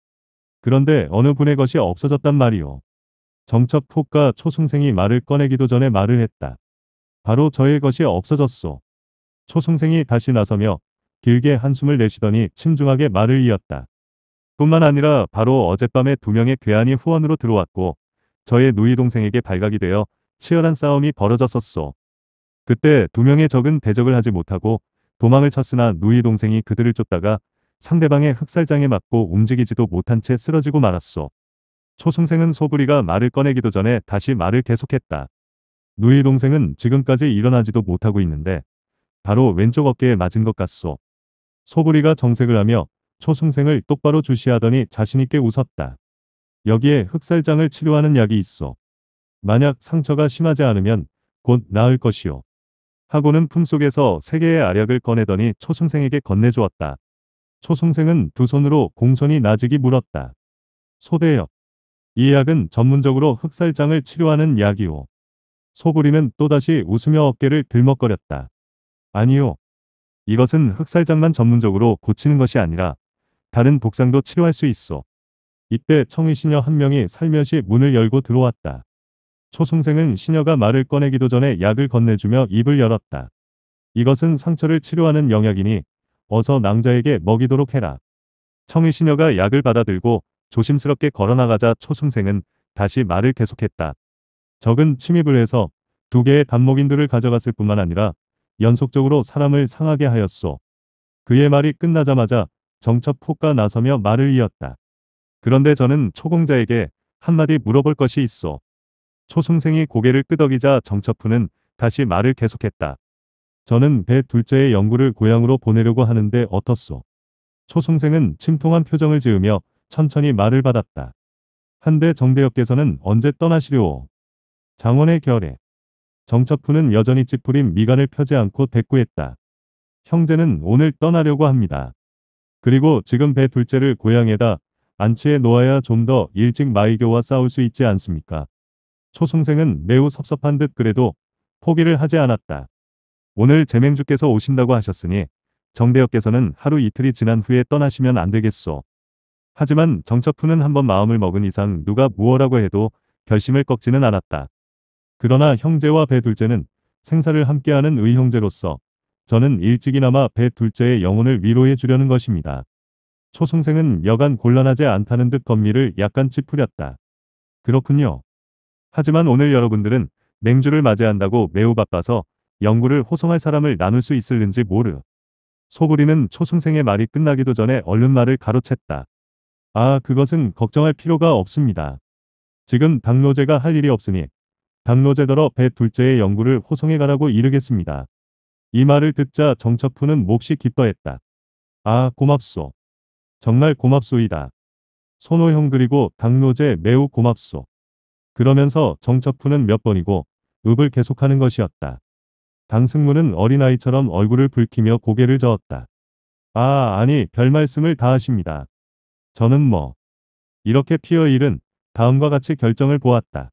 S1: 그런데 어느 분의 것이 없어졌단 말이오. 정첩 폭과 초승생이 말을 꺼내기도 전에 말을 했다. 바로 저의 것이 없어졌소. 초승생이 다시 나서며 길게 한숨을 내쉬더니 침중하게 말을 이었다. 뿐만 아니라 바로 어젯밤에 두 명의 괴한이 후원으로 들어왔고 저의 누이 동생에게 발각이 되어 치열한 싸움이 벌어졌었소. 그때 두 명의 적은 대적을 하지 못하고 도망을 쳤으나 누이 동생이 그들을 쫓다가 상대방의 흑살장에 맞고 움직이지도 못한 채 쓰러지고 말았소. 초승생은 소부리가 말을 꺼내기도 전에 다시 말을 계속했다. 누이 동생은 지금까지 일어나지도 못하고 있는데 바로 왼쪽 어깨에 맞은 것 같소. 소부리가 정색을 하며 초승생을 똑바로 주시하더니 자신있게 웃었다. 여기에 흑살장을 치료하는 약이 있어. 만약 상처가 심하지 않으면 곧 나을 것이오. 하고는 품속에서 세 개의 알약을 꺼내더니 초승생에게 건네주었다. 초승생은 두 손으로 공손히 나직이 물었다. 소대역. 이 약은 전문적으로 흑살장을 치료하는 약이오. 소부리는 또다시 웃으며 어깨를 들먹거렸다. 아니요. 이것은 흑살장만 전문적으로 고치는 것이 아니라 다른 복상도 치료할 수 있어. 이때 청의시녀 한 명이 살며시 문을 열고 들어왔다. 초승생은 시녀가 말을 꺼내기도 전에 약을 건네주며 입을 열었다. 이것은 상처를 치료하는 영약이니 어서 낭자에게 먹이도록 해라. 청의시녀가 약을 받아들고 조심스럽게 걸어나가자 초승생은 다시 말을 계속했다. 적은 침입을 해서 두 개의 반목인들을 가져갔을 뿐만 아니라 연속적으로 사람을 상하게 하였소. 그의 말이 끝나자마자 정첩폭가 나서며 말을 이었다. 그런데 저는 초공자에게 한마디 물어볼 것이 있어. 초승생이 고개를 끄덕이자 정첩푸는 다시 말을 계속했다. 저는 배 둘째의 영구를 고향으로 보내려고 하는데 어떻소? 초승생은 침통한 표정을 지으며 천천히 말을 받았다. 한데 정대엽께서는 언제 떠나시려오? 장원의 결에 정첩훈는 여전히 찌푸린 미간을 펴지 않고 대꾸했다. 형제는 오늘 떠나려고 합니다. 그리고 지금 배 둘째를 고향에다 안치에 놓아야 좀 더 일찍 마이교와 싸울 수 있지 않습니까? 초승생은 매우 섭섭한 듯 그래도 포기를 하지 않았다. 오늘 재맹주께서 오신다고 하셨으니 정대역께서는 하루 이틀이 지난 후에 떠나시면 안 되겠소. 하지만 정첩훈는 한번 마음을 먹은 이상 누가 무엇라고 해도 결심을 꺾지는 않았다. 그러나 형제와 배 둘째는 생사를 함께하는 의형제로서 저는 일찍이나마 배 둘째의 영혼을 위로해 주려는 것입니다. 초승생은 여간 곤란하지 않다는 듯 건미를 약간 찌푸렸다. 그렇군요. 하지만 오늘 여러분들은 맹주를 맞이한다고 매우 바빠서 영구를 호송할 사람을 나눌 수 있을는지 모르. 소부리는 초승생의 말이 끝나기도 전에 얼른 말을 가로챘다. 아 그것은 걱정할 필요가 없습니다. 지금 당로제가 할 일이 없으니 당로제더러 배 둘째의 연구를 호송해 가라고 이르겠습니다. 이 말을 듣자 정첩훈는 몹시 기뻐했다. 아 고맙소. 정말 고맙소이다. 손호형 그리고 당로제 매우 고맙소. 그러면서 정첩훈는몇 번이고 읍을 계속하는 것이었다. 당승무는 어린아이처럼 얼굴을 붉히며 고개를 저었다. 아 아니 별 말씀을 다 하십니다. 저는 뭐 이렇게 피어일은 다음과 같이 결정을 보았다.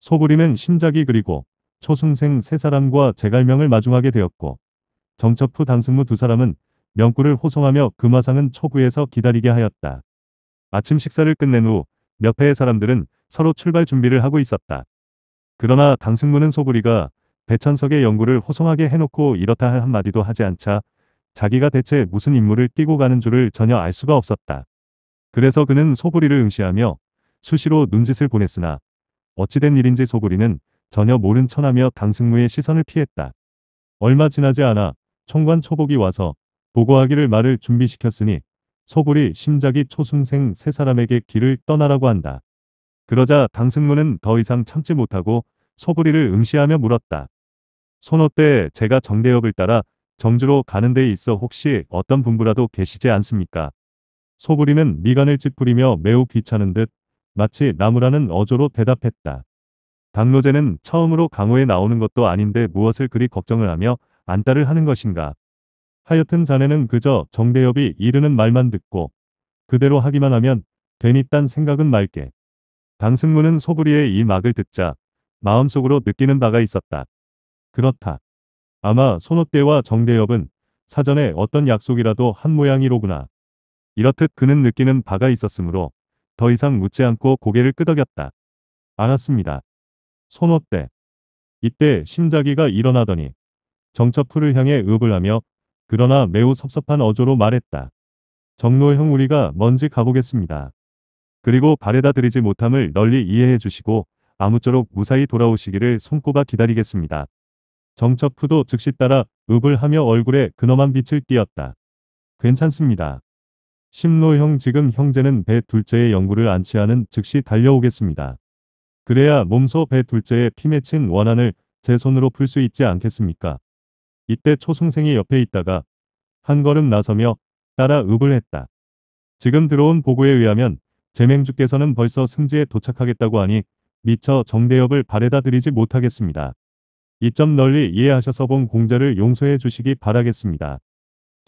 S1: 소부리는 심작이 그리고 초승생 세 사람과 제갈명을 마중하게 되었고 정첩 후 당승무 두 사람은 명구를 호송하며 금화상은 초구에서 기다리게 하였다. 아침 식사를 끝낸 후 몇 회의 사람들은 서로 출발 준비를 하고 있었다. 그러나 당승무는 소부리가 배천석의 연구를 호송하게 해놓고 이렇다 할 한마디도 하지 않자 자기가 대체 무슨 임무를 끼고 가는 줄을 전혀 알 수가 없었다. 그래서 그는 소부리를 응시하며 수시로 눈짓을 보냈으나 어찌된 일인지 소구리는 전혀 모른 척하며 강승무의 시선을 피했다. 얼마 지나지 않아 총관 초복이 와서 보고하기를 말을 준비시켰으니 소굴이 심작이 초승생 세 사람에게 길을 떠나라고 한다. 그러자 강승무는 더 이상 참지 못하고 소부리를 응시하며 물었다. 손호때 제가 정대역을 따라 정주로 가는 데 있어 혹시 어떤 분부라도 계시지 않습니까? 소부리는 미간을 찌푸리며 매우 귀찮은 듯 마치 나무라는 어조로 대답했다. 당로제는 처음으로 강호에 나오는 것도 아닌데 무엇을 그리 걱정을 하며 안달을 하는 것인가. 하여튼 자네는 그저 정대협이 이르는 말만 듣고 그대로 하기만 하면 되니 딴 생각은 말게. 강승무는 소부리의 이 막을 듣자 마음속으로 느끼는 바가 있었다. 그렇다. 아마 손옥대와 정대협은 사전에 어떤 약속이라도 한 모양이로구나. 이렇듯 그는 느끼는 바가 있었으므로 더 이상 묻지 않고 고개를 끄덕였다. 알았습니다. 손어대 이때 심자기가 일어나더니 정처풀을 향해 읍을 하며 그러나 매우 섭섭한 어조로 말했다. 정로 형 우리가 먼지 가보겠습니다. 그리고 발에다 드리지 못함을 널리 이해해 주시고 아무쪼록 무사히 돌아오시기를 손꼽아 기다리겠습니다. 정처푸도 즉시 따라 읍을 하며 얼굴에 근엄한 빛을 띄었다. 괜찮습니다. 심로형 지금 형제는 배 둘째의 연구를 안치하는 즉시 달려오겠습니다. 그래야 몸소 배 둘째의 피 맺힌 원한을 제 손으로 풀 수 있지 않겠습니까? 이때 초승생이 옆에 있다가 한 걸음 나서며 따라 읍을 했다. 지금 들어온 보고에 의하면 제맹주께서는 벌써 승지에 도착하겠다고 하니 미처 정대협을 바래다 드리지 못하겠습니다. 이 점 널리 이해하셔서 본 공자를 용서해 주시기 바라겠습니다.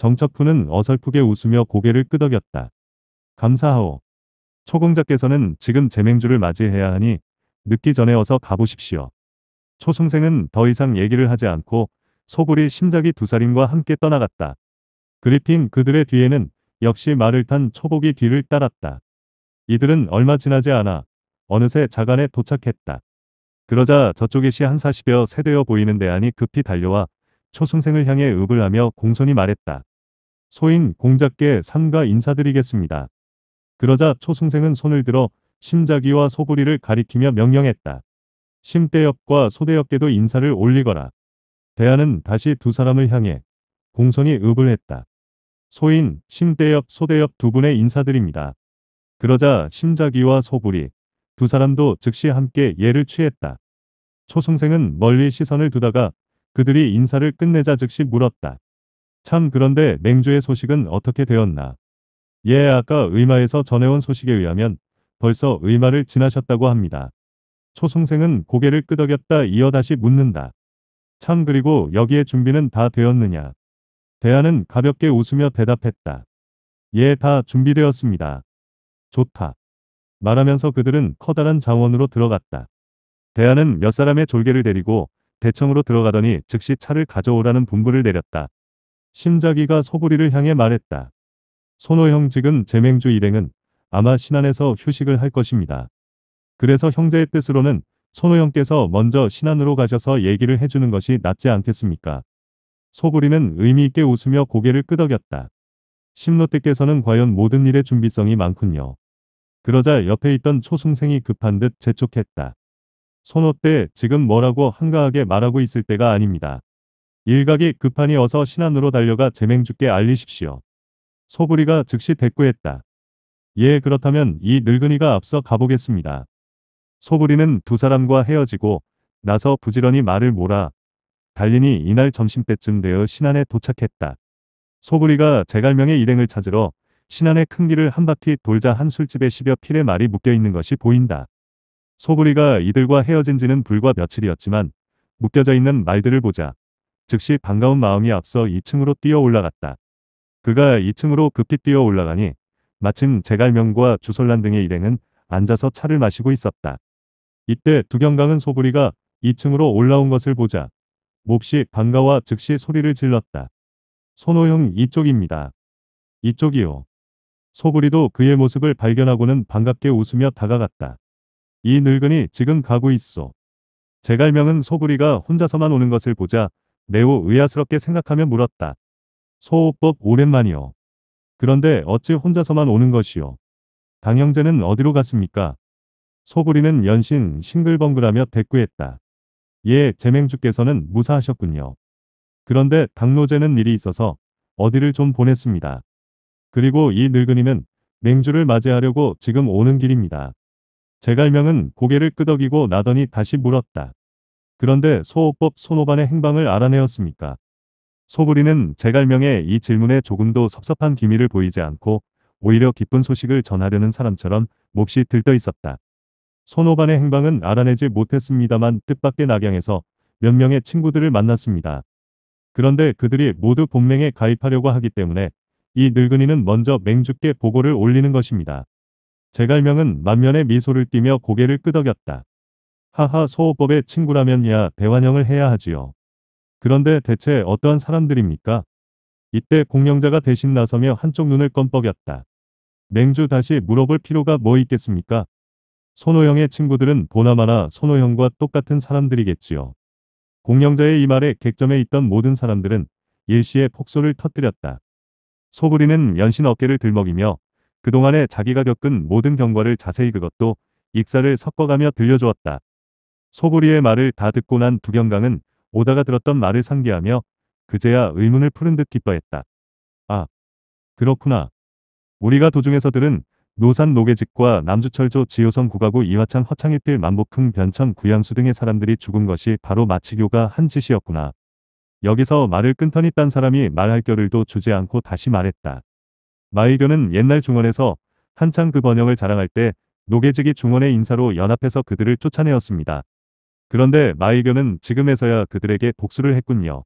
S1: 정첩훈는 어설프게 웃으며 고개를 끄덕였다. 감사하오. 초공자께서는 지금 제맹주를 맞이해야 하니 늦기 전에 어서 가보십시오. 초승생은 더 이상 얘기를 하지 않고 소불이 심작이 두 살인과 함께 떠나갔다. 그리핀 그들의 뒤에는 역시 말을 탄 초복이 뒤를 따랐다. 이들은 얼마 지나지 않아 어느새 자간에 도착했다. 그러자 저쪽에 시한 40여 세되어 보이는 대안이 급히 달려와 초승생을 향해 읍을 하며 공손히 말했다. 소인 공작계 삼가 인사드리겠습니다. 그러자 초승생은 손을 들어 심자기와 소부리를 가리키며 명령했다. 심대엽과 소대엽께도 인사를 올리거라. 대안은 다시 두 사람을 향해 공손히 읍을 했다. 소인, 심대엽, 소대엽 두 분의 인사드립니다. 그러자 심자기와 소부리 두 사람도 즉시 함께 예를 취했다. 초승생은 멀리 시선을 두다가 그들이 인사를 끝내자 즉시 물었다. 참 그런데 맹주의 소식은 어떻게 되었나. 예 아까 의마에서 전해온 소식에 의하면 벌써 의마를 지나셨다고 합니다. 초승생은 고개를 끄덕였다 이어 다시 묻는다. 참 그리고 여기에 준비는 다 되었느냐. 대안은 가볍게 웃으며 대답했다. 예, 다 준비되었습니다. 좋다. 말하면서 그들은 커다란 자원으로 들어갔다. 대안은 몇 사람의 졸개를 데리고 대청으로 들어가더니 즉시 차를 가져오라는 분부를 내렸다. 심자기가 소구리를 향해 말했다. 손호형 지금 재맹주 일행은 아마 신안에서 휴식을 할 것입니다. 그래서 형제의 뜻으로는 손호형께서 먼저 신안으로 가셔서 얘기를 해주는 것이 낫지 않겠습니까? 소구리는 의미있게 웃으며 고개를 끄덕였다. 심노때께서는 과연 모든 일의 준비성이 많군요. 그러자 옆에 있던 초승생이 급한 듯 재촉했다. 손호 때 지금 뭐라고 한가하게 말하고 있을 때가 아닙니다. 일각이 급하니 어서 신안으로 달려가 재맹주께 알리십시오. 소부리가 즉시 대꾸했다. 예 그렇다면 이 늙은이가 앞서 가보겠습니다. 소부리는 두 사람과 헤어지고 나서 부지런히 말을 몰아 달리니 이날 점심때쯤 되어 신안에 도착했다. 소부리가 제갈명의 일행을 찾으러 신안의 큰 길을 한 바퀴 돌자 한 술집에 10여 필의 말이 묶여있는 것이 보인다. 소부리가 이들과 헤어진 지는 불과 며칠이었지만 묶여져 있는 말들을 보자 즉시 반가운 마음이 앞서 2층으로 뛰어 올라갔다. 그가 2층으로 급히 뛰어 올라가니 마침 제갈명과 주솔란 등의 일행은 앉아서 차를 마시고 있었다. 이때 두경강은 소부리가 2층으로 올라온 것을 보자 몹시 반가워 즉시 소리를 질렀다. 손호영 이쪽입니다. 이쪽이요. 소부리도 그의 모습을 발견하고는 반갑게 웃으며 다가갔다. 이 늙은이 지금 가고 있어. 제갈명은 소부리가 혼자서만 오는 것을 보자 매우 의아스럽게 생각하며 물었다. 소호법 오랜만이요. 그런데 어찌 혼자서만 오는 것이요. 당형제는 어디로 갔습니까? 소부리는 연신 싱글벙글하며 대꾸했다. 예, 제맹주께서는 무사하셨군요. 그런데 당노제는 일이 있어서 어디를 좀 보냈습니다. 그리고 이 늙은이는 맹주를 맞이하려고 지금 오는 길입니다. 제갈명은 고개를 끄덕이고 나더니 다시 물었다. 그런데 소호법 손호반의 행방을 알아내었습니까? 소부리는 제갈명의 이 질문에 조금도 섭섭한 기미를 보이지 않고 오히려 기쁜 소식을 전하려는 사람처럼 몹시 들떠 있었다. 손호반의 행방은 알아내지 못했습니다만 뜻밖의 낙양에서 몇 명의 친구들을 만났습니다. 그런데 그들이 모두 본맹에 가입하려고 하기 때문에 이 늙은이는 먼저 맹주께 보고를 올리는 것입니다. 제갈명은 만면에 미소를 띠며 고개를 끄덕였다. 하하 소호법의 친구라면 야 대환영을 해야 하지요. 그런데 대체 어떠한 사람들입니까? 이때 공명자가 대신 나서며 한쪽 눈을 껌뻑였다. 맹주 다시 물어볼 필요가 뭐 있겠습니까? 손호영의 친구들은 보나마나 손호영과 똑같은 사람들이겠지요. 공명자의 이 말에 객점에 있던 모든 사람들은 일시에 폭소를 터뜨렸다. 소부리는 연신 어깨를 들먹이며 그동안에 자기가 겪은 모든 경과를 자세히 그것도 익사를 섞어가며 들려주었다. 소보리의 말을 다 듣고 난 두경강은 오다가 들었던 말을 상기하며 그제야 의문을 푸른 듯 기뻐했다. 아, 그렇구나. 우리가 도중에서 들은 노산 노계직과 남주철조 지효성 구가구 이화창 허창일필 만복흥 변천 구양수 등의 사람들이 죽은 것이 바로 마치교가 한 짓이었구나. 여기서 말을 끊더니 딴 사람이 말할 겨를도 주지 않고 다시 말했다. 마의교는 옛날 중원에서 한창 그 번영을 자랑할 때 노계직이 중원의 인사로 연합해서 그들을 쫓아내었습니다. 그런데 마이교는 지금에서야 그들에게 복수를 했군요.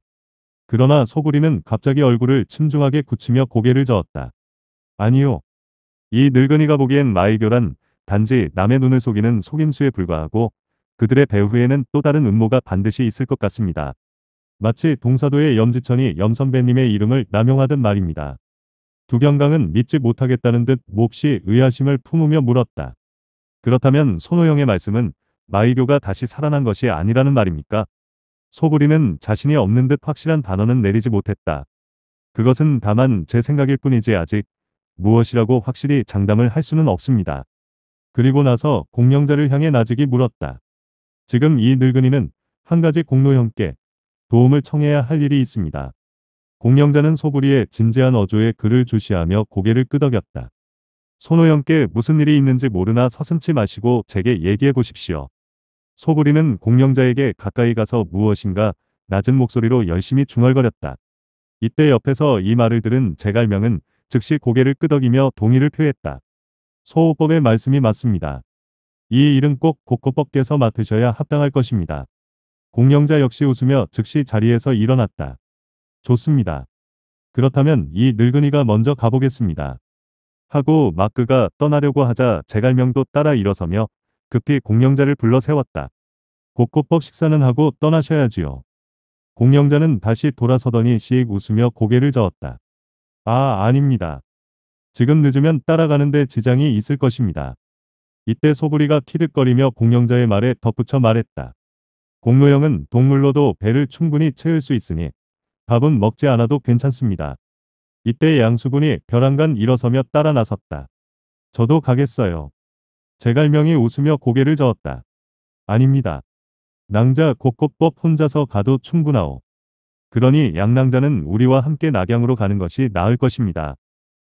S1: 그러나 소구리는 갑자기 얼굴을 침중하게 굳히며 고개를 저었다. 아니요. 이 늙은이가 보기엔 마이교란 단지 남의 눈을 속이는 속임수에 불과하고 그들의 배후에는 또 다른 음모가 반드시 있을 것 같습니다. 마치 동사도의 염지천이 염선배님의 이름을 남용하듯 말입니다. 두경강은 믿지 못하겠다는 듯 몹시 의아심을 품으며 물었다. 그렇다면 손호영의 말씀은 마의교가 다시 살아난 것이 아니라는 말입니까? 소부리는 자신이 없는 듯 확실한 단어는 내리지 못했다. 그것은 다만 제 생각일 뿐이지 아직 무엇이라고 확실히 장담을 할 수는 없습니다. 그리고 나서 공명자를 향해 나직이 물었다. 지금 이 늙은이는 한 가지 공로형께 도움을 청해야 할 일이 있습니다. 공명자는 소부리의 진지한 어조에 그를 주시하며 고개를 끄덕였다. 손호형께 무슨 일이 있는지 모르나 서슴치 마시고 제게 얘기해 보십시오. 소부리는 공명자에게 가까이 가서 무엇인가 낮은 목소리로 열심히 중얼거렸다. 이때 옆에서 이 말을 들은 제갈명은 즉시 고개를 끄덕이며 동의를 표했다. 소호법의 말씀이 맞습니다. 이 일은 꼭 국호법께서 맡으셔야 합당할 것입니다. 공영자 역시 웃으며 즉시 자리에서 일어났다. 좋습니다. 그렇다면 이 늙은이가 먼저 가보겠습니다. 하고 마크가 떠나려고 하자 제갈명도 따라 일어서며 급히 공영자를 불러 세웠다. 곡고법 식사는 하고 떠나셔야지요. 공영자는 다시 돌아서더니 씩 웃으며 고개를 저었다. 아, 아닙니다. 지금 늦으면 따라가는데 지장이 있을 것입니다. 이때 소부리가 키득거리며 공영자의 말에 덧붙여 말했다. 공로형은 동물로도 배를 충분히 채울 수 있으니 밥은 먹지 않아도 괜찮습니다. 이때 양수군이 벼랑간 일어서며 따라 나섰다. 저도 가겠어요. 제갈명이 웃으며 고개를 저었다. 아닙니다. 낭자 곡곡법 혼자서 가도 충분하오. 그러니 양낭자는 우리와 함께 낙양으로 가는 것이 나을 것입니다.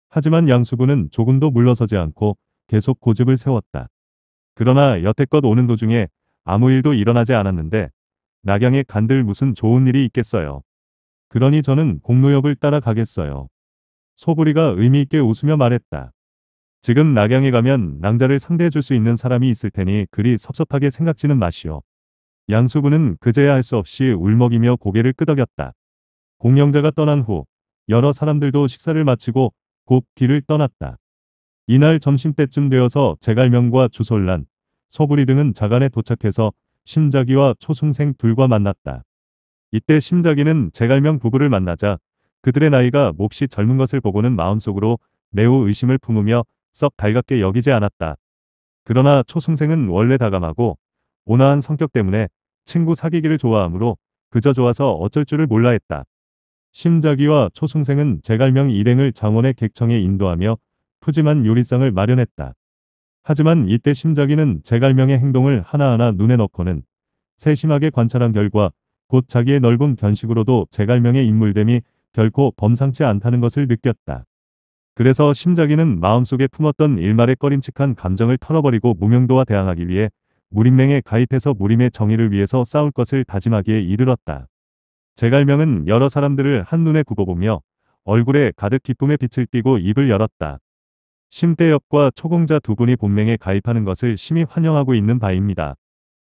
S1: 하지만 양수군은 조금도 물러서지 않고 계속 고집을 세웠다. 그러나 여태껏 오는 도중에 아무 일도 일어나지 않았는데 낙양에 간들 무슨 좋은 일이 있겠어요. 그러니 저는 공로역을 따라가겠어요. 소부리가 의미있게 웃으며 말했다. 지금 낙양에 가면 낭자를 상대해 줄 수 있는 사람이 있을 테니 그리 섭섭하게 생각지는 마시오. 양수부는 그제야 할 수 없이 울먹이며 고개를 끄덕였다. 공영자가 떠난 후 여러 사람들도 식사를 마치고 곧 길을 떠났다. 이날 점심때쯤 되어서 제갈명과 주솔란, 소부리 등은 자간에 도착해서 심자기와 초승생 둘과 만났다. 이때 심자기는 제갈명 부부를 만나자 그들의 나이가 몹시 젊은 것을 보고는 마음속으로 매우 의심을 품으며 썩 달갑게 여기지 않았다. 그러나 초승생은 원래 다감하고 온화한 성격 때문에 친구 사귀기를 좋아하므로 그저 좋아서 어쩔 줄을 몰라 했다. 심자기와 초승생은 제갈명 일행을 장원의 객청에 인도하며 푸짐한 요리상을 마련했다. 하지만 이때 심자기는 제갈명의 행동을 하나하나 눈에 넣고는 세심하게 관찰한 결과 곧 자기의 넓은 견식으로도 제갈명의 인물됨이 결코 범상치 않다는 것을 느꼈다. 그래서 심자기는 마음속에 품었던 일말의 꺼림칙한 감정을 털어버리고 무명도와 대항하기 위해 무림맹에 가입해서 무림의 정의를 위해서 싸울 것을 다짐하기에 이르렀다. 제갈명은 여러 사람들을 한눈에 굽어보며 얼굴에 가득 기쁨의 빛을 띠고 입을 열었다. 심대엽과 초공자 두 분이 본맹에 가입하는 것을 심히 환영하고 있는 바입니다.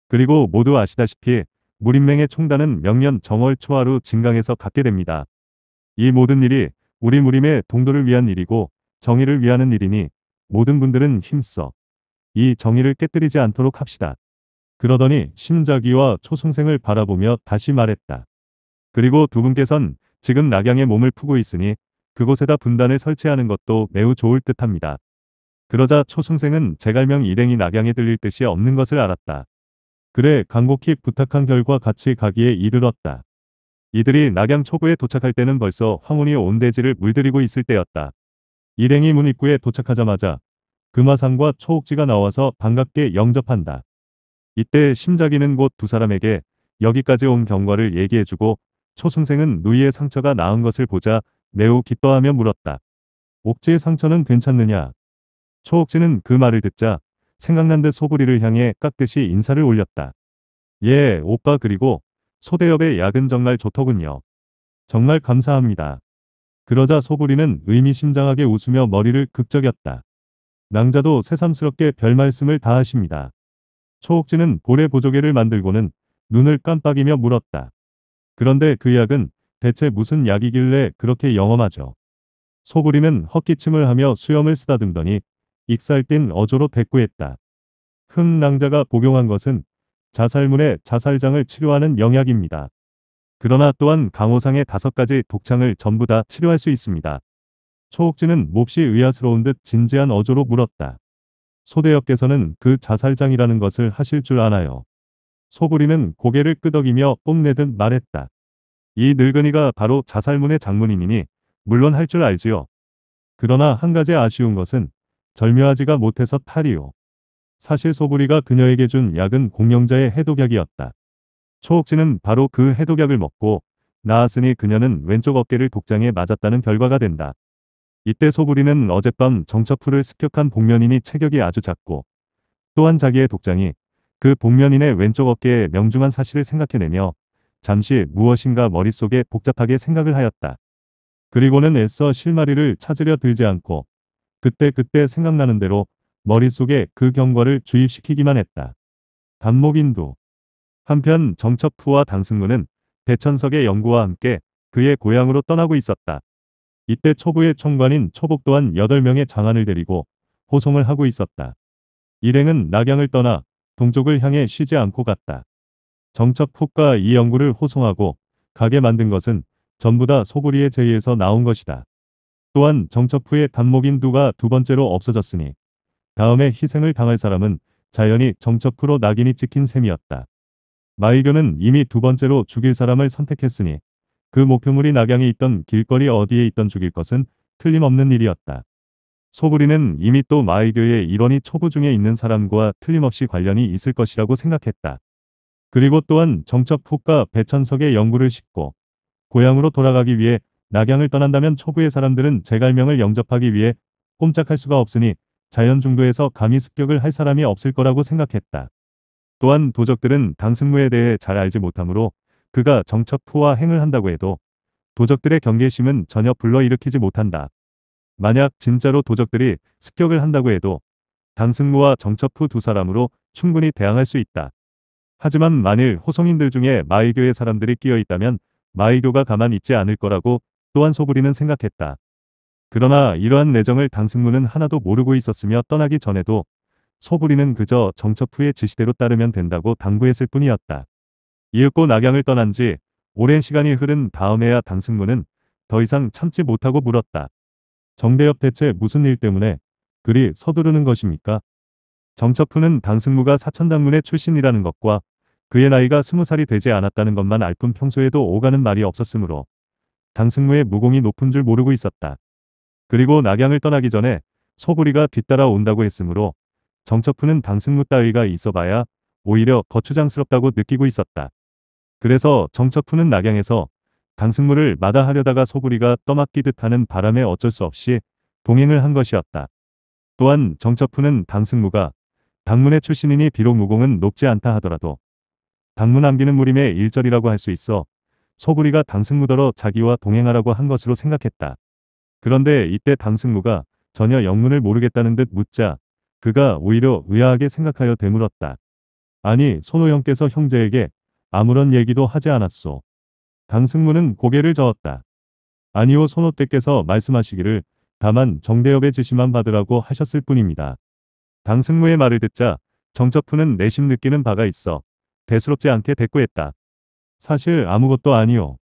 S1: 그리고 모두 아시다시피 무림맹의 총단은 명년 정월 초하루 진강에서 갖게 됩니다. 이 모든 일이 우리 무림의 동도를 위한 일이고 정의를 위하는 일이니 모든 분들은 힘써 이 정의를 깨뜨리지 않도록 합시다. 그러더니 심자기와 초승생을 바라보며 다시 말했다. 그리고 두 분께선 지금 낙양의 몸을 푸고 있으니 그곳에다 분단을 설치하는 것도 매우 좋을 듯합니다. 그러자 초승생은 제갈명 일행이 낙양에 들릴 뜻이 없는 것을 알았다. 그래 간곡히 부탁한 결과 같이 가기에 이르렀다. 이들이 낙양 초구에 도착할 때는 벌써 황혼이 온 대지를 물들이고 있을 때였다. 일행이 문 입구에 도착하자마자 금화상과 초옥지가 나와서 반갑게 영접한다. 이때 심자기는곧 두 사람에게 여기까지 온 경과를 얘기해주고 초승생은 누이의 상처가 나은 것을 보자 매우 기뻐하며 물었다. 옥지의 상처는 괜찮느냐? 초옥지는 그 말을 듣자 생각난 듯 소부리를 향해 깍듯이 인사를 올렸다. 예, 오빠 그리고 소대엽의 야근 정말 좋더군요. 정말 감사합니다. 그러자 소부리는 의미심장하게 웃으며 머리를 극적였다. 낭자도 새삼스럽게 별말씀을 다하십니다. 초옥지는 볼의 보조개를 만들고는 눈을 깜빡이며 물었다. 그런데 그 약은 대체 무슨 약이길래 그렇게 영험하죠. 소부리는 헛기침을 하며 수염을 쓰다듬더니 익살띤 어조로 대꾸했다. 흥 낭자가 복용한 것은 자살문의 자살장을 치료하는 영약입니다. 그러나 또한 강호상의 다섯 가지 독창을 전부 다 치료할 수 있습니다. 초옥진은 몹시 의아스러운 듯 진지한 어조로 물었다. 소대역께서는 그 자살장이라는 것을 하실 줄 아나요. 소부리는 고개를 끄덕이며 뽐내듯 말했다. 이 늙은이가 바로 자살문의 장문인이니 물론 할 줄 알지요. 그러나 한 가지 아쉬운 것은 절묘하지가 못해서 탈이요. 사실 소부리가 그녀에게 준 약은 공명자의 해독약이었다. 초옥진은 바로 그 해독약을 먹고 나았으니 그녀는 왼쪽 어깨를 독장에 맞았다는 결과가 된다. 이때 소부리는 어젯밤 정처풀을 습격한 복면인이 체격이 아주 작고 또한 자기의 독장이 그 복면인의 왼쪽 어깨에 명중한 사실을 생각해내며 잠시 무엇인가 머릿속에 복잡하게 생각을 하였다. 그리고는 애써 실마리를 찾으려 들지 않고 그때그때 그때 생각나는 대로 머릿속에 그 경과를 주입시키기만 했다. 단목인도 한편 정첩프와 당승문은 대천석의 연구와 함께 그의 고향으로 떠나고 있었다. 이때 초부의 총관인 초복 또한 8명의 장안을 데리고 호송을 하고 있었다. 일행은 낙양을 떠나 동쪽을 향해 쉬지 않고 갔다. 정첩훅가이 연구를 호송하고 가게 만든 것은 전부 다 소부리의 제의에서 나온 것이다. 또한 정첩후의 단목인 두가 두 번째로 없어졌으니 다음에 희생을 당할 사람은 자연히 정첩으로 낙인이 찍힌 셈이었다. 마이교는 이미 두 번째로 죽일 사람을 선택했으니 그 목표물이 낙양이 있던 길거리 어디에 있던 죽일 것은 틀림없는 일이었다. 소부리는 이미 또 마이교의 일원이 초보 중에 있는 사람과 틀림없이 관련이 있을 것이라고 생각했다. 그리고 또한 정첩 후과 배천석의 연구를 싣고 고향으로 돌아가기 위해 낙양을 떠난다면 초부의 사람들은 제갈명을 영접하기 위해 꼼짝할 수가 없으니 자연 중도에서 감히 습격을 할 사람이 없을 거라고 생각했다. 또한 도적들은 당승무에 대해 잘 알지 못하므로 그가 정첩투와 행을 한다고 해도 도적들의 경계심은 전혀 불러일으키지 못한다. 만약 진짜로 도적들이 습격을 한다고 해도 당승무와 정첩후 두 사람으로 충분히 대항할 수 있다. 하지만 만일 호성인들 중에 마의교의 사람들이 끼어 있다면 마의교가 가만 있지 않을 거라고 또한 소부리는 생각했다. 그러나 이러한 내정을 당승무는 하나도 모르고 있었으며 떠나기 전에도 소부리는 그저 정첩후의 지시대로 따르면 된다고 당부했을 뿐이었다. 이윽고 낙양을 떠난 지 오랜 시간이 흐른 다음에야 당승무는 더 이상 참지 못하고 물었다. 정대협 대체 무슨 일 때문에 그리 서두르는 것입니까? 정첩후는 당승무가 사천당문의 출신이라는 것과 그의 나이가 스무 살이 되지 않았다는 것만 알 뿐 평소에도 오가는 말이 없었으므로 당승무의 무공이 높은 줄 모르고 있었다. 그리고 낙양을 떠나기 전에 소구리가 뒤따라 온다고 했으므로 정처푸는 방승무 따위가 있어봐야 오히려 거추장스럽다고 느끼고 있었다. 그래서 정처푸는 낙양에서 방승무를 마다하려다가 소구리가 떠맡기듯 하는 바람에 어쩔 수 없이 동행을 한 것이었다. 또한 정처푸는 방승무가 당문의 출신이니 비록 무공은 높지 않다 하더라도 당문 암기는 무림의 일절이라고 할 수 있어 소구리가 당승무더러 자기와 동행하라고 한 것으로 생각했다. 그런데 이때 당승무가 전혀 영문을 모르겠다는 듯 묻자 그가 오히려 의아하게 생각하여 되물었다. 아니 손호영께서 형제에게 아무런 얘기도 하지 않았소. 당승무는 고개를 저었다. 아니오 손호때께서 말씀하시기를 다만 정대협의 지시만 받으라고 하셨을 뿐입니다. 당승무의 말을 듣자 정첩훈는 내심 느끼는 바가 있어 대수롭지 않게 대꾸했다. 사실 아무것도 아니오.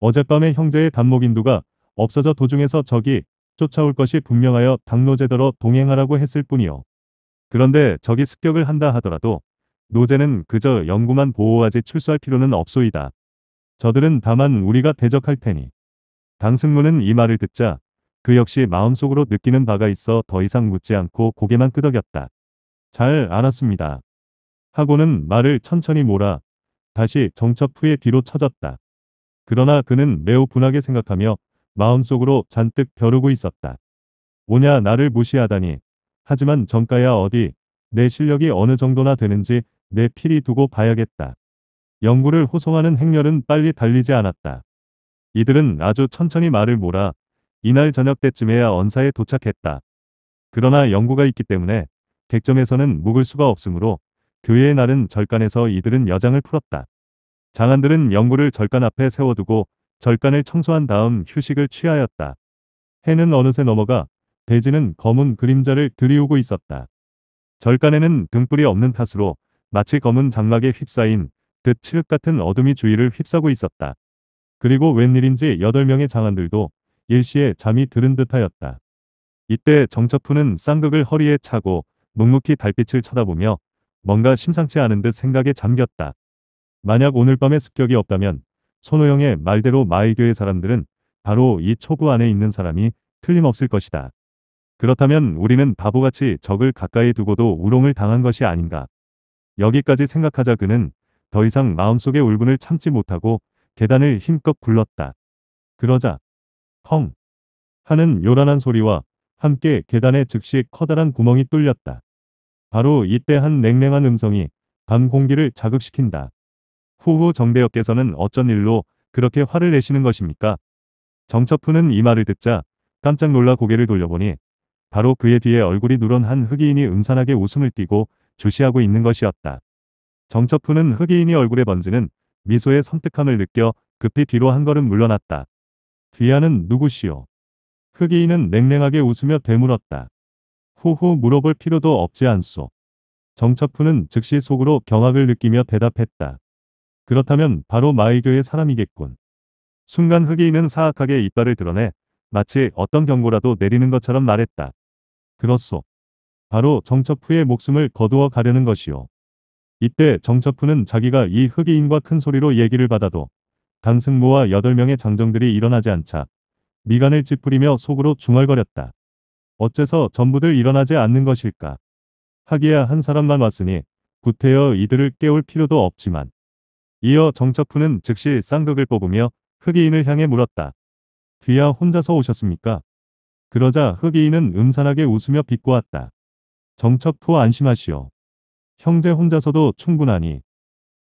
S1: 어젯밤에 형제의 단목인두가 없어져 도중에서 적이 쫓아올 것이 분명하여 당노제대로 동행하라고 했을 뿐이요. 그런데 적이 습격을 한다 하더라도 노제는 그저 영구만 보호하지 출소할 필요는 없소이다. 저들은 다만 우리가 대적할 테니. 당승무는 이 말을 듣자 그 역시 마음속으로 느끼는 바가 있어 더 이상 묻지 않고 고개만 끄덕였다. 잘 알았습니다. 하고는 말을 천천히 몰아 다시 정첩 후에 뒤로 쳐졌다. 그러나 그는 매우 분하게 생각하며 마음속으로 잔뜩 벼르고 있었다. 뭐냐 나를 무시하다니. 하지만 정가야 어디 내 실력이 어느 정도나 되는지 내 필히 두고 봐야겠다. 연구를 호송하는 행렬은 빨리 달리지 않았다. 이들은 아주 천천히 말을 몰아 이날 저녁 때쯤에야 언사에 도착했다. 그러나 연구가 있기 때문에 객점에서는 묵을 수가 없으므로 교회의 날은 절간에서 이들은 여장을 풀었다. 장안들은 연구를 절간 앞에 세워두고 절간을 청소한 다음 휴식을 취하였다. 해는 어느새 넘어가 대지는 검은 그림자를 들이우고 있었다. 절간에는 등불이 없는 탓으로 마치 검은 장막에 휩싸인 듯 칠흑 같은 어둠이 주위를 휩싸고 있었다. 그리고 웬일인지 8명의 장안들도 일시에 잠이 들은 듯하였다. 이때 정처푸는 쌍극을 허리에 차고 묵묵히 달빛을 쳐다보며 뭔가 심상치 않은 듯 생각에 잠겼다. 만약 오늘 밤에 습격이 없다면 손호영의 말대로 마이교의 사람들은 바로 이 초구 안에 있는 사람이 틀림없을 것이다. 그렇다면 우리는 바보같이 적을 가까이 두고도 우롱을 당한 것이 아닌가. 여기까지 생각하자 그는 더 이상 마음속의 울분을 참지 못하고 계단을 힘껏 굴렀다. 그러자 헝 하는 요란한 소리와 함께 계단에 즉시 커다란 구멍이 뚫렸다. 바로 이때 한 냉랭한 음성이 밤 공기를 자극시킨다. 후후 정대엽께서는 어쩐 일로 그렇게 화를 내시는 것입니까? 정처푸는 이 말을 듣자 깜짝 놀라 고개를 돌려보니 바로 그의 뒤에 얼굴이 누런 한 흑인이 음산하게 웃음을 띠고 주시하고 있는 것이었다. 정처푸는 흑인이 얼굴에 번지는 미소의 섬뜩함을 느껴 급히 뒤로 한 걸음 물러났다. 뒤하는 누구시오? 흑인은 냉랭하게 웃으며 되물었다. 후후 물어볼 필요도 없지 않소. 정처푸는 즉시 속으로 경악을 느끼며 대답했다. 그렇다면 바로 마의교의 사람이겠군. 순간 흑인은 사악하게 이빨을 드러내 마치 어떤 경고라도 내리는 것처럼 말했다. 그렇소. 바로 정첩후의 목숨을 거두어 가려는 것이오. 이때 정첩후는 자기가 이 흑이인과 큰 소리로 얘기를 받아도 강승모와 8명의 장정들이 일어나지 않자 미간을 찌푸리며 속으로 중얼거렸다. 어째서 전부들 일어나지 않는 것일까. 하기야 한 사람만 왔으니 구태여 이들을 깨울 필요도 없지만 이어 정척훈는 즉시 쌍극을 뽑으며 흑이인을 향해 물었다. 뒤야 혼자서 오셨습니까? 그러자 흑이인은 음산하게 웃으며 비꼬았다. 정척후 안심하시오. 형제 혼자서도 충분하니.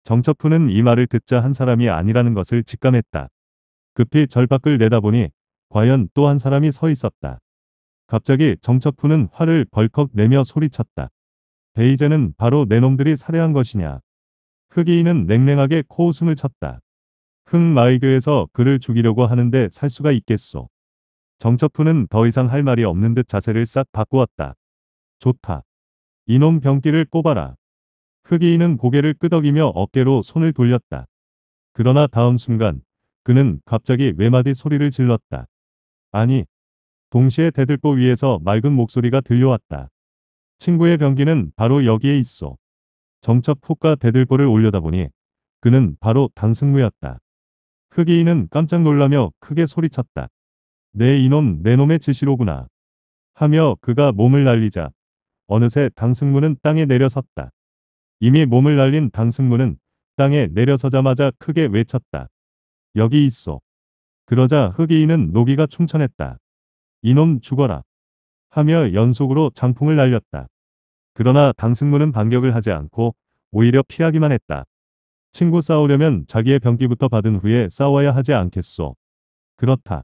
S1: 정척후는 이 말을 듣자 한 사람이 아니라는 것을 직감했다. 급히 절박을 내다보니 과연 또 한 사람이 서 있었다. 갑자기 정첩훈는 화를 벌컥 내며 소리쳤다. 베이제는 바로 내 놈들이 살해한 것이냐. 흑이인은 냉랭하게 코웃음을 쳤다. 흥마의교에서 그를 죽이려고 하는데 살 수가 있겠소. 정첩푸는더 이상 할 말이 없는 듯 자세를 싹 바꾸었다. 좋다. 이놈 병기를 꼽아라 흑이인은 고개를 끄덕이며 어깨로 손을 돌렸다. 그러나 다음 순간 그는 갑자기 외마디 소리를 질렀다. 아니. 동시에 대들보 위에서 맑은 목소리가 들려왔다. 친구의 병기는 바로 여기에 있어. 정첩 폭과 대들보를 올려다보니 그는 바로 당승무였다. 흑이인은 깜짝 놀라며 크게 소리쳤다. 내 이놈 내 놈의 지시로구나. 하며 그가 몸을 날리자 어느새 당승무는 땅에 내려섰다. 이미 몸을 날린 당승무는 땅에 내려서자마자 크게 외쳤다. 여기 있어. 그러자 흑이인은 노기가 충천했다. 이놈 죽어라. 하며 연속으로 장풍을 날렸다. 그러나 강승무는 반격을 하지 않고 오히려 피하기만 했다. 친구 싸우려면 자기의 병기부터 받은 후에 싸워야 하지 않겠소. 그렇다.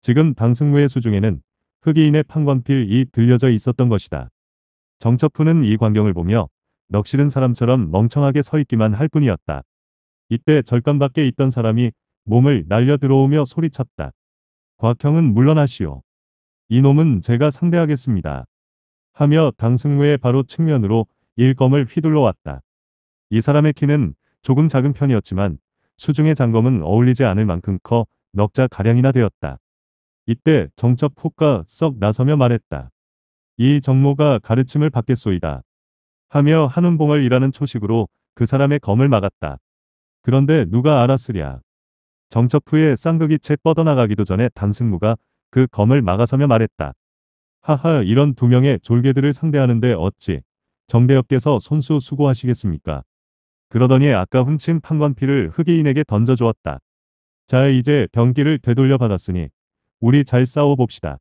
S1: 지금 강승무의 수중에는 흑이인의 판관필이 들려져 있었던 것이다. 정첩훈는이 광경을 보며 넋실은 사람처럼 멍청하게 서 있기만 할 뿐이었다. 이때 절간 밖에 있던 사람이 몸을 날려 들어오며 소리쳤다. 곽형은 물러나시오. 이놈은 제가 상대하겠습니다. 하며 당승무의 바로 측면으로 일검을 휘둘러 왔다. 이 사람의 키는 조금 작은 편이었지만 수중의 장검은 어울리지 않을 만큼 커 넉자 가량이나 되었다. 이때 정첩 후가 썩 나서며 말했다. 이 정모가 가르침을 받겠소이다. 하며 한운봉을 일하는 초식으로 그 사람의 검을 막았다. 그런데 누가 알았으랴. 정첩 후에 쌍극이 채 뻗어나가기도 전에 당승무가 그 검을 막아서며 말했다. 하하 이런 두 명의 졸개들을 상대하는데 어찌 정대엽께서 손수 수고하시겠습니까. 그러더니 아까 훔친 판관피를 흑이인에게 던져주었다. 자 이제 병기를 되돌려 받았으니 우리 잘 싸워봅시다.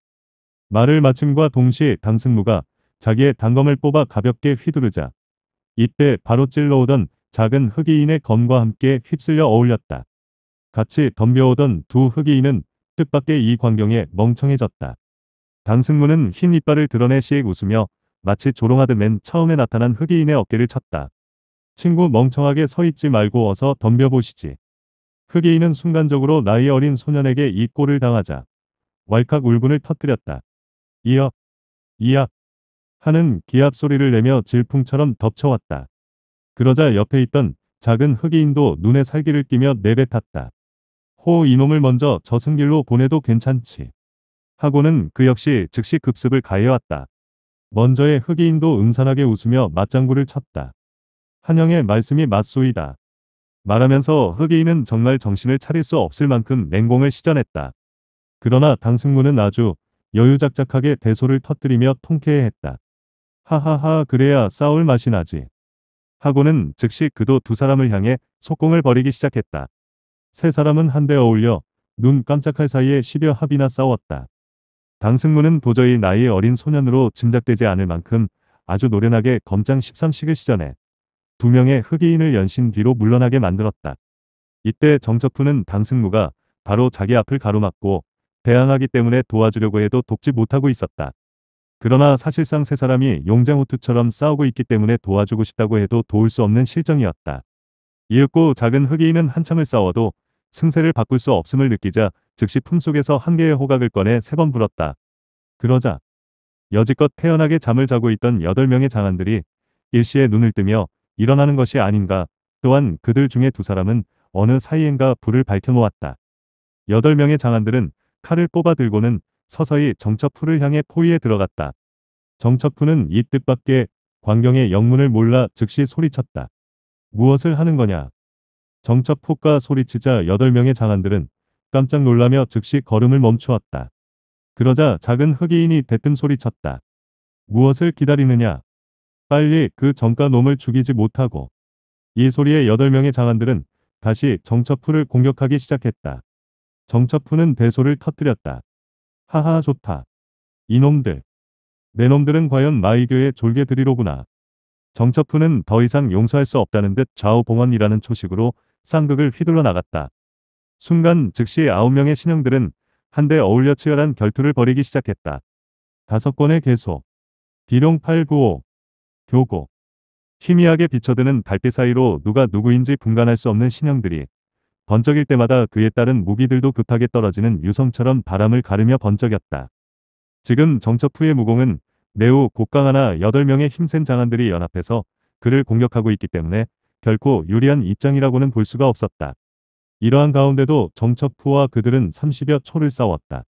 S1: 말을 마침과 동시에 당승무가 자기의 단검을 뽑아 가볍게 휘두르자 이때 바로 찔러오던 작은 흑이인의 검과 함께 휩쓸려 어울렸다. 같이 덤벼오던 두 흑이인은 뜻밖의 이 광경에 멍청해졌다. 강승무는 흰 이빨을 드러내 시액 웃으며 마치 조롱하듯 맨 처음에 나타난 흑이인의 어깨를 쳤다. 친구 멍청하게 서 있지 말고 어서 덤벼보시지. 흑이인은 순간적으로 나이 어린 소년에게 이 꼴을 당하자 왈칵 울분을 터뜨렸다. 이어, 이야 하는 기합 소리를 내며 질풍처럼 덮쳐왔다. 그러자 옆에 있던 작은 흑이인도 눈에 살기를 띠며 내뱉었다. 호 이놈을 먼저 저승길로 보내도 괜찮지. 하고는 그 역시 즉시 급습을 가해왔다. 먼저의 흑인도 이 음산하게 웃으며 맞장구를 쳤다. 한영의 말씀이 맞소이다. 말하면서 흑인은 이 정말 정신을 차릴 수 없을 만큼 냉공을 시전했다. 그러나 당승무는 아주 여유작작하게 대소를 터뜨리며 통쾌해했다. 하하하 그래야 싸울 맛이 나지. 하고는 즉시 그도 두 사람을 향해 속공을 벌이기 시작했다. 세 사람은 한데 어울려 눈 깜짝할 사이에 십여 합이나 싸웠다. 당승무는 도저히 나이 어린 소년으로 짐작되지 않을 만큼 아주 노련하게 검장 13식을 시전해 두 명의 흑이인을 연신 뒤로 물러나게 만들었다. 이때 정첩훈는 당승무가 바로 자기 앞을 가로막고 대항하기 때문에 도와주려고 해도 돕지 못하고 있었다. 그러나 사실상 세 사람이 용장호투처럼 싸우고 있기 때문에 도와주고 싶다고 해도 도울 수 없는 실정이었다. 이윽고 작은 흑이인은 한참을 싸워도 승세를 바꿀 수 없음을 느끼자 즉시 품속에서 한 개의 호각을 꺼내 세 번 불었다. 그러자 여지껏 태연하게 잠을 자고 있던 여덟 명의 장안들이 일시에 눈을 뜨며 일어나는 것이 아닌가 또한 그들 중에 두 사람은 어느 사이엔가 불을 밝혀놓았다. 여덟 명의 장안들은 칼을 뽑아 들고는 서서히 정첩풀을 향해 포위에 들어갔다. 정첩풀은 이 뜻밖에 광경의 영문을 몰라 즉시 소리쳤다. 무엇을 하는 거냐? 정첩폭과 소리치자 8명의 장안들은 깜짝 놀라며 즉시 걸음을 멈추었다. 그러자 작은 흑이인이 대뜸 소리쳤다. 무엇을 기다리느냐? 빨리 그 정가놈을 죽이지 못하고. 이 소리에 8명의 장안들은 다시 정첩풀를 공격하기 시작했다. 정첩풀는 대소를 터뜨렸다. 하하 좋다. 이놈들. 내 놈들은 과연 마이교의 졸개들이로구나. 정첩훈는더 이상 용서할 수 없다는 듯 좌우봉원이라는 초식으로 쌍극을 휘둘러 나갔다. 순간 즉시 아홉 명의 신형들은 한데 어울려 치열한 결투를 벌이기 시작했다. 다섯 권의 개소, 비룡 895, 교고, 희미하게 비쳐드는 달빛 사이로 누가 누구인지 분간할 수 없는 신형들이 번쩍일 때마다 그에 따른 무기들도 급하게 떨어지는 유성처럼 바람을 가르며 번쩍였다. 지금 정첩후의 무공은 매우 곡강하나 8명의 힘센 장안들이 연합해서 그를 공격하고 있기 때문에 결코 유리한 입장이라고는 볼 수가 없었다. 이러한 가운데도 정첩부와 그들은 30여 초를 싸웠다.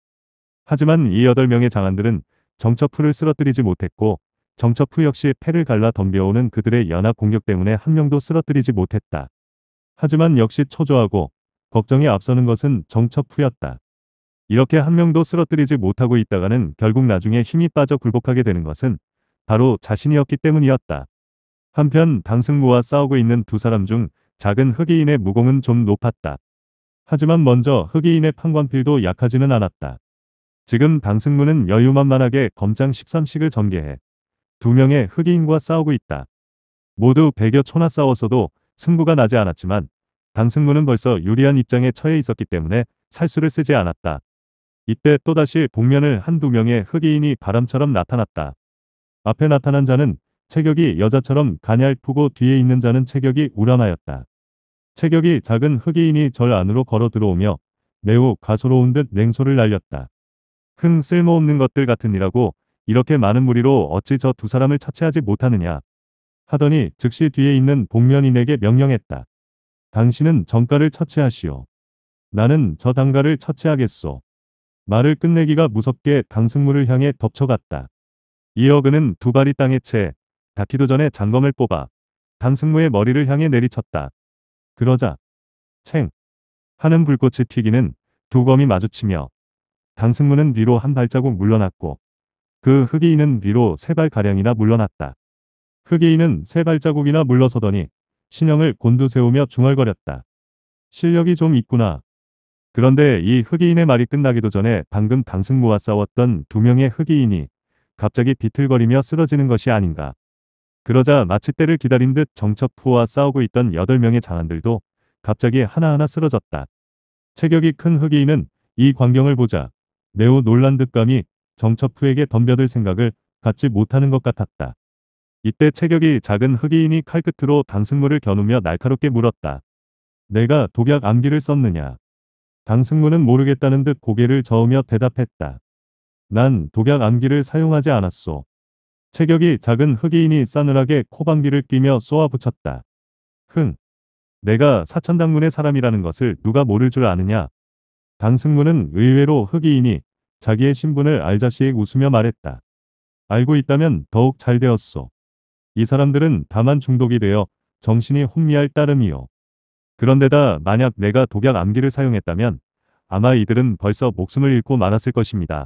S1: 하지만 이 8명의 장안들은 정첩부를 쓰러뜨리지 못했고 정첩부 역시 패를 갈라 덤벼오는 그들의 연합 공격 때문에 한 명도 쓰러뜨리지 못했다. 하지만 역시 초조하고 걱정에 앞서는 것은 정첩부였다. 이렇게 한 명도 쓰러뜨리지 못하고 있다가는 결국 나중에 힘이 빠져 굴복하게 되는 것은 바로 자신이었기 때문이었다. 한편 당승무와 싸우고 있는 두 사람 중 작은 흑이인의 무공은 좀 높았다. 하지만 먼저 흑이인의 판관필도 약하지는 않았다. 지금 당승무는 여유만만하게 검장 13식을 전개해 두 명의 흑이인과 싸우고 있다. 모두 100여 초나 싸워서도 승부가 나지 않았지만 당승무는 벌써 유리한 입장에 처해 있었기 때문에 살수를 쓰지 않았다. 이때 또다시 복면을 한 두 명의 흑이인이 바람처럼 나타났다. 앞에 나타난 자는 체격이 여자처럼 가냘프고 뒤에 있는 자는 체격이 우람하였다. 체격이 작은 흑인이 절 안으로 걸어 들어오며 매우 가소로운 듯 냉소를 날렸다. 흥 쓸모없는 것들 같으니라고 이렇게 많은 무리로 어찌 저 두 사람을 처치하지 못하느냐 하더니 즉시 뒤에 있는 복면인에게 명령했다. 당신은 정가를 처치하시오. 나는 저 당가를 처치하겠소. 말을 끝내기가 무섭게 당승무를 향해 덮쳐갔다. 이어 그는 두 발이 땅에 채 잡히도 전에 장검을 뽑아 당승무의 머리를 향해 내리쳤다. 그러자 챙 하는 불꽃이 튀기는 두 검이 마주치며 당승무는 뒤로 한 발자국 물러났고 그 흑이인은 뒤로 세 발가량이나 물러났다. 흑이인은 세 발자국이나 물러서더니 신형을 곤두세우며 중얼거렸다. 실력이 좀 있구나. 그런데 이 흑이인의 말이 끝나기도 전에 방금 당승무와 싸웠던 두 명의 흑이인이 갑자기 비틀거리며 쓰러지는 것이 아닌가. 그러자 마치 때를 기다린 듯 정첩부와 싸우고 있던 8명의 장안들도 갑자기 하나하나 쓰러졌다. 체격이 큰 흑이인은 이 광경을 보자 매우 놀란 듯감이 정첩부에게 덤벼들 생각을 갖지 못하는 것 같았다. 이때 체격이 작은 흑이인이 칼끝으로 당승물을 겨누며 날카롭게 물었다. 내가 독약 암기를 썼느냐. 당승무는 모르겠다는 듯 고개를 저으며 대답했다. 난 독약 암기를 사용하지 않았소. 체격이 작은 흑인이 싸늘하게 코방귀를 끼며 쏘아붙였다. 흥. 내가 사천당문의 사람이라는 것을 누가 모를 줄 아느냐. 당승문은 의외로 흑인이 자기의 신분을 알자식 웃으며 말했다. 알고 있다면 더욱 잘 되었소. 이 사람들은 다만 중독이 되어 정신이 혼미할 따름이요. 그런데다 만약 내가 독약 암기를 사용했다면 아마 이들은 벌써 목숨을 잃고 말았을 것입니다.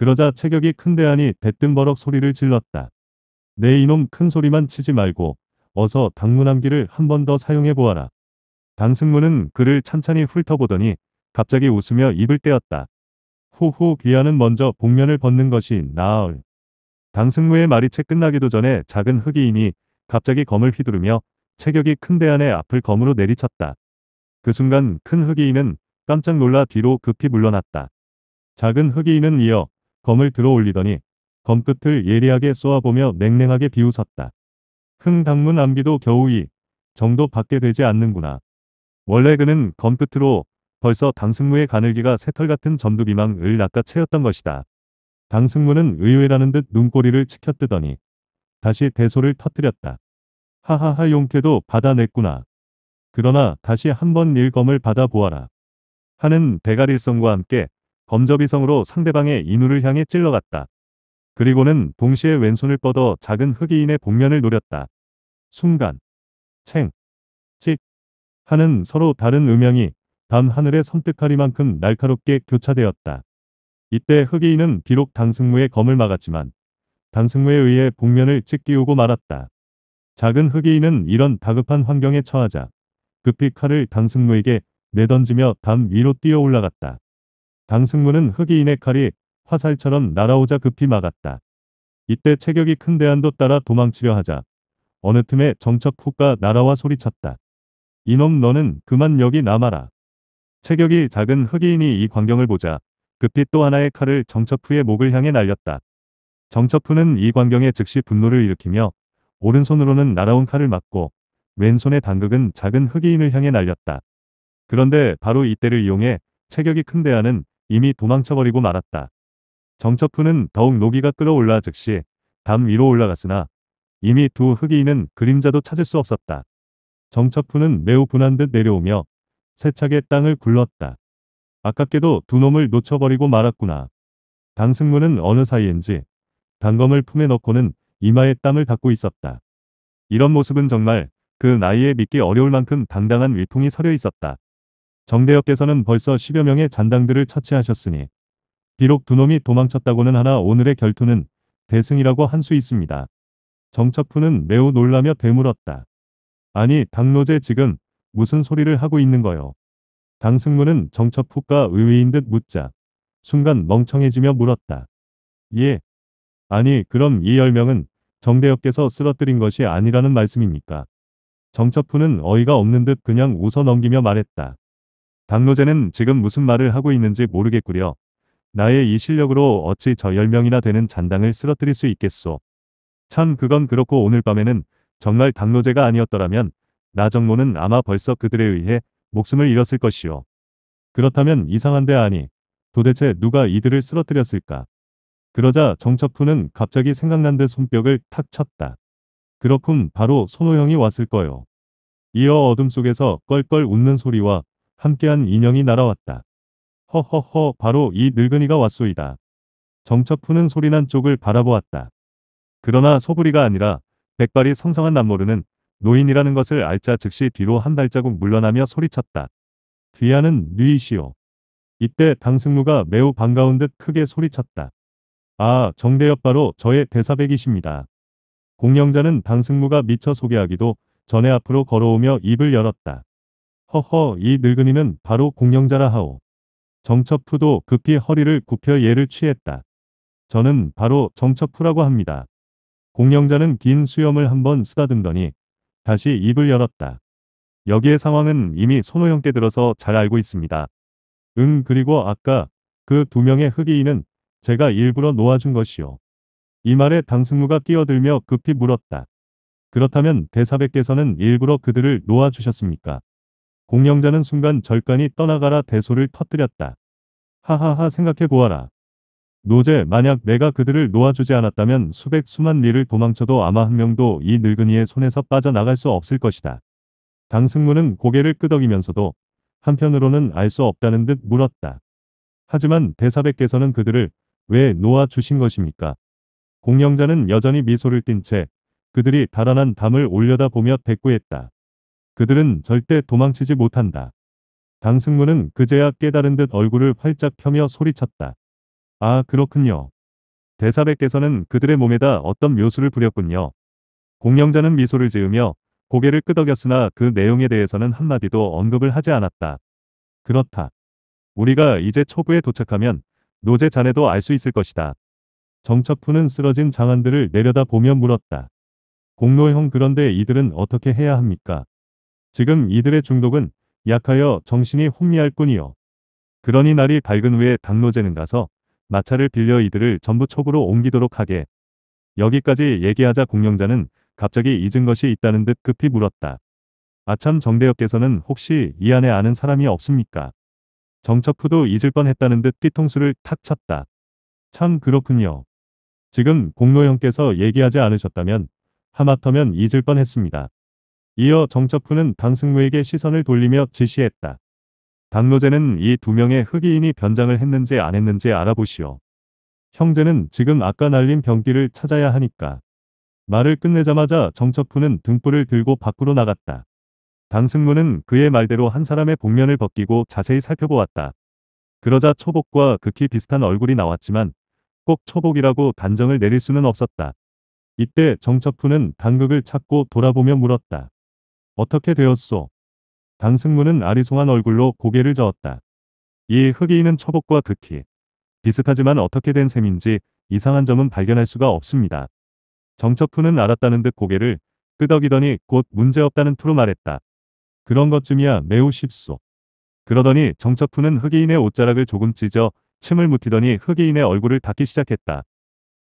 S1: 그러자 체격이 큰 대안이 대뜸버럭 소리를 질렀다. 내 이놈 큰 소리만 치지 말고 어서 당문함기를 한 번 더 사용해 보아라. 당승문은 그를 찬찬히 훑어보더니 갑자기 웃으며 입을 떼었다. 후후 귀하는 먼저 복면을 벗는 것이 나을. 당승무의 말이 채 끝나기도 전에 작은 흑이인이 갑자기 검을 휘두르며 체격이 큰 대안의 앞을 검으로 내리쳤다. 그 순간 큰 흑이인은 깜짝 놀라 뒤로 급히 물러났다. 작은 흑이인은 이어 검을 들어올리더니 검끝을 예리하게 쏘아보며 냉랭하게 비웃었다. 흥 당문 안비도 겨우 이 정도 받게 되지 않는구나. 원래 그는 검끝으로 벌써 당승무의 가늘기가 새털 같은 점두비망을 낚아채였던 것이다. 당승무는 의외라는 듯 눈꼬리를 치켜뜨더니 다시 대소를 터뜨렸다. 하하하 용케도 받아냈구나. 그러나 다시 한번 일검을 받아보아라. 하는 대가릴성과 함께 범접이성으로 상대방의 인후를 향해 찔러갔다. 그리고는 동시에 왼손을 뻗어 작은 흑이인의 복면을 노렸다. 순간 챙, 찍 하는 서로 다른 음향이 밤 하늘의 섬뜩하리만큼 날카롭게 교차되었다. 이때 흑이인은 비록 당승무의 검을 막았지만 당승무에 의해 복면을 찢기우고 말았다. 작은 흑이인은 이런 다급한 환경에 처하자 급히 칼을 당승무에게 내던지며 담 위로 뛰어 올라갔다. 강승무는 흑이인의 칼이 화살처럼 날아오자 급히 막았다. 이때 체격이 큰대안도 따라 도망치려 하자 어느 틈에 정척 후가 날아와 소리쳤다. 이놈 너는 그만 여기 남아라. 체격이 작은 흑이인이 이 광경을 보자 급히 또 하나의 칼을 정첩후의 목을 향해 날렸다. 정첩후는 이 광경에 즉시 분노를 일으키며 오른손으로는 날아온 칼을 맞고 왼손의 단극은 작은 흑이인을 향해 날렸다. 그런데 바로 이때를 이용해 체격이 큰 대안은 이미 도망쳐버리고 말았다. 정처푸는 더욱 노기가 끌어올라 즉시 담 위로 올라갔으나 이미 두 흑이인은 그림자도 찾을 수 없었다. 정처푸는 매우 분한 듯 내려오며 세차게 땅을 굴렀다. 아깝게도 두 놈을 놓쳐버리고 말았구나. 당승무는 어느 사이인지 단검을 품에 넣고는 이마에 땀을 닦고 있었다. 이런 모습은 정말 그 나이에 믿기 어려울 만큼 당당한 위풍이 서려 있었다. 정대협께서는 벌써 10여 명의 잔당들을 처치하셨으니 비록 두 놈이 도망쳤다고는 하나 오늘의 결투는 대승이라고 할 수 있습니다. 정첩훈은 매우 놀라며 되물었다. 아니 당노제 지금 무슨 소리를 하고 있는 거요. 당승무는 정첩훈과 의외인 듯 묻자 순간 멍청해지며 물었다. 예. 아니 그럼 이 열명은 정대협께서 쓰러뜨린 것이 아니라는 말씀입니까? 정첩훈은 어이가 없는 듯 그냥 웃어 넘기며 말했다. 당노제는 지금 무슨 말을 하고 있는지 모르겠구려. 나의 이 실력으로 어찌 저 10명이나 되는 잔당을 쓰러뜨릴 수 있겠소. 참 그건 그렇고 오늘 밤에는 정말 당노제가 아니었더라면 나정모는 아마 벌써 그들에 의해 목숨을 잃었을 것이오. 그렇다면 이상한데 아니. 도대체 누가 이들을 쓰러뜨렸을까? 그러자 정첩훈은 갑자기 생각난 듯 손뼉을 탁 쳤다. 그렇군 바로 손호영이 왔을 거요. 이어 어둠 속에서 껄껄 웃는 소리와 함께한 인형이 날아왔다. 허허허 바로 이 늙은이가 왔소이다. 정처 푸는 소리난 쪽을 바라보았다. 그러나 소부리가 아니라 백발이 성성한 남모르는 노인이라는 것을 알자 즉시 뒤로 한 발자국 물러나며 소리쳤다. 뒤하는 뉘이시오. 이때 당승무가 매우 반가운 듯 크게 소리쳤다. 아 정대엽 바로 저의 대사백이십니다. 공영자는 당승무가 미처 소개하기도 전에 앞으로 걸어오며 입을 열었다. 허허 이 늙은이는 바로 공영자라 하오. 정첩후도 급히 허리를 굽혀 예를 취했다. 저는 바로 정첩후라고 합니다. 공영자는 긴 수염을 한번 쓰다듬더니 다시 입을 열었다. 여기의 상황은 이미 손호영께 들어서 잘 알고 있습니다. 응 그리고 아까 그 두 명의 흑이인은 제가 일부러 놓아준 것이오이 말에 당승무가 끼어들며 급히 물었다. 그렇다면 대사백께서는 일부러 그들을 놓아주셨습니까? 공영자는 순간 절간이 떠나가라 대소를 터뜨렸다. 하하하 생각해 보아라. 노제 만약 내가 그들을 놓아주지 않았다면 수백 수만 리를 도망쳐도 아마 한 명도 이 늙은이의 손에서 빠져나갈 수 없을 것이다. 당승무는 고개를 끄덕이면서도 한편으로는 알 수 없다는 듯 물었다. 하지만 대사백께서는 그들을 왜 놓아주신 것입니까? 공영자는 여전히 미소를 띤 채 그들이 달아난 담을 올려다보며 대꾸했다. 그들은 절대 도망치지 못한다. 강승무는 그제야 깨달은 듯 얼굴을 활짝 펴며 소리쳤다. 아 그렇군요. 대사백께서는 그들의 몸에다 어떤 묘수를 부렸군요. 공영자는 미소를 지으며 고개를 끄덕였으나 그 내용에 대해서는 한마디도 언급을 하지 않았다. 그렇다. 우리가 이제 초부에 도착하면 노제 자네도 알 수 있을 것이다. 정첩푸는 쓰러진 장안들을 내려다보며 물었다. 공로형 그런데 이들은 어떻게 해야 합니까? 지금 이들의 중독은 약하여 정신이 혼미할 뿐이요. 그러니 날이 밝은 후에 당로제는 가서 마차를 빌려 이들을 전부 촉으로 옮기도록 하게. 여기까지 얘기하자 공룡자는 갑자기 잊은 것이 있다는 듯 급히 물었다. 아참 정대역께서는 혹시 이 안에 아는 사람이 없습니까? 정척후도 잊을 뻔했다는 듯 뒤통수를 탁 쳤다. 참 그렇군요. 지금 공로형께서 얘기하지 않으셨다면 하마터면 잊을 뻔했습니다. 이어 정첩훈는당승무에게 시선을 돌리며 지시했다. 당노제는이 두 명의 흑이인이 변장을 했는지 안 했는지 알아보시오. 형제는 지금 아까 날린 병기를 찾아야 하니까. 말을 끝내자마자 정첩훈는 등불을 들고 밖으로 나갔다. 당승무는 그의 말대로 한 사람의 복면을 벗기고 자세히 살펴보았다. 그러자 초복과 극히 비슷한 얼굴이 나왔지만 꼭 초복이라고 단정을 내릴 수는 없었다. 이때 정첩훈는 당극을 찾고 돌아보며 물었다. 어떻게 되었소? 강승무는 아리송한 얼굴로 고개를 저었다. 이 흑이인은 처복과 극히 비슷하지만 어떻게 된 셈인지 이상한 점은 발견할 수가 없습니다. 정첩훈는 알았다는 듯 고개를 끄덕이더니 곧 문제없다는 투로 말했다. 그런 것쯤이야 매우 쉽소. 그러더니 정첩훈는 흑이인의 옷자락을 조금 찢어 침을 묻히더니 흑이인의 얼굴을 닦기 시작했다.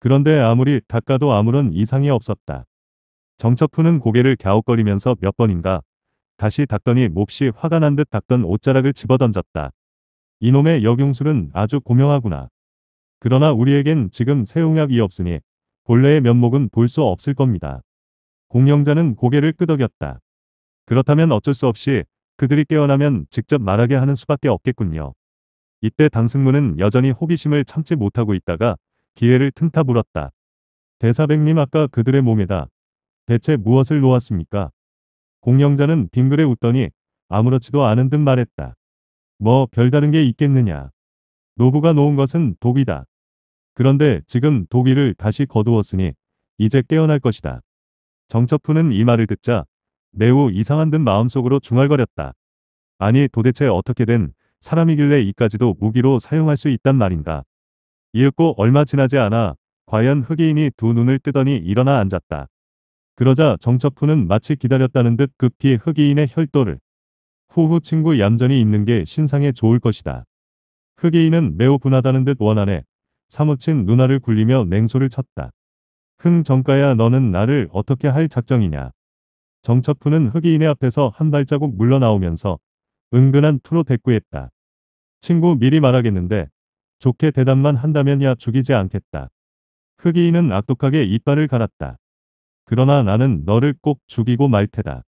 S1: 그런데 아무리 닦아도 아무런 이상이 없었다. 정처푸는 고개를 갸웃거리면서 몇 번인가 다시 닦더니 몹시 화가 난 듯 닦던 옷자락을 집어던졌다. 이놈의 역용술은 아주 고명하구나. 그러나 우리에겐 지금 새 용약이 없으니 본래의 면목은 볼 수 없을 겁니다. 공영자는 고개를 끄덕였다. 그렇다면 어쩔 수 없이 그들이 깨어나면 직접 말하게 하는 수밖에 없겠군요. 이때 당승문은 여전히 호기심을 참지 못하고 있다가 기회를 틈타 물었다. 대사백님 아까 그들의 몸에다 대체 무엇을 놓았습니까? 공영자는 빙글에 웃더니 아무렇지도 않은 듯 말했다. 뭐 별다른 게 있겠느냐. 노부가 놓은 것은 독이다. 그런데 지금 독일을 다시 거두었으니 이제 깨어날 것이다. 정첩훈는이 말을 듣자 매우 이상한 듯 마음속으로 중얼거렸다. 아니 도대체 어떻게 된 사람이길래 이까지도 무기로 사용할 수 있단 말인가. 이윽고 얼마 지나지 않아 과연 흑인이 두 눈을 뜨더니 일어나 앉았다. 그러자 정첩훈는 마치 기다렸다는 듯 급히 그 흑이인의 혈도를 후후 친구 얌전히 있는 게 신상에 좋을 것이다. 흑이인은 매우 분하다는 듯 원한에 사무친 누나를 굴리며 냉소를 쳤다. 흥 정가야 너는 나를 어떻게 할 작정이냐. 정첩훈는 흑이인의 앞에서 한 발자국 물러나오면서 은근한 투로 대꾸했다. 친구 미리 말하겠는데 좋게 대답만 한다면 야 죽이지 않겠다. 흑이인은 악독하게 이빨을 갈았다. 그러나 나는 너를 꼭 죽이고 말 테다.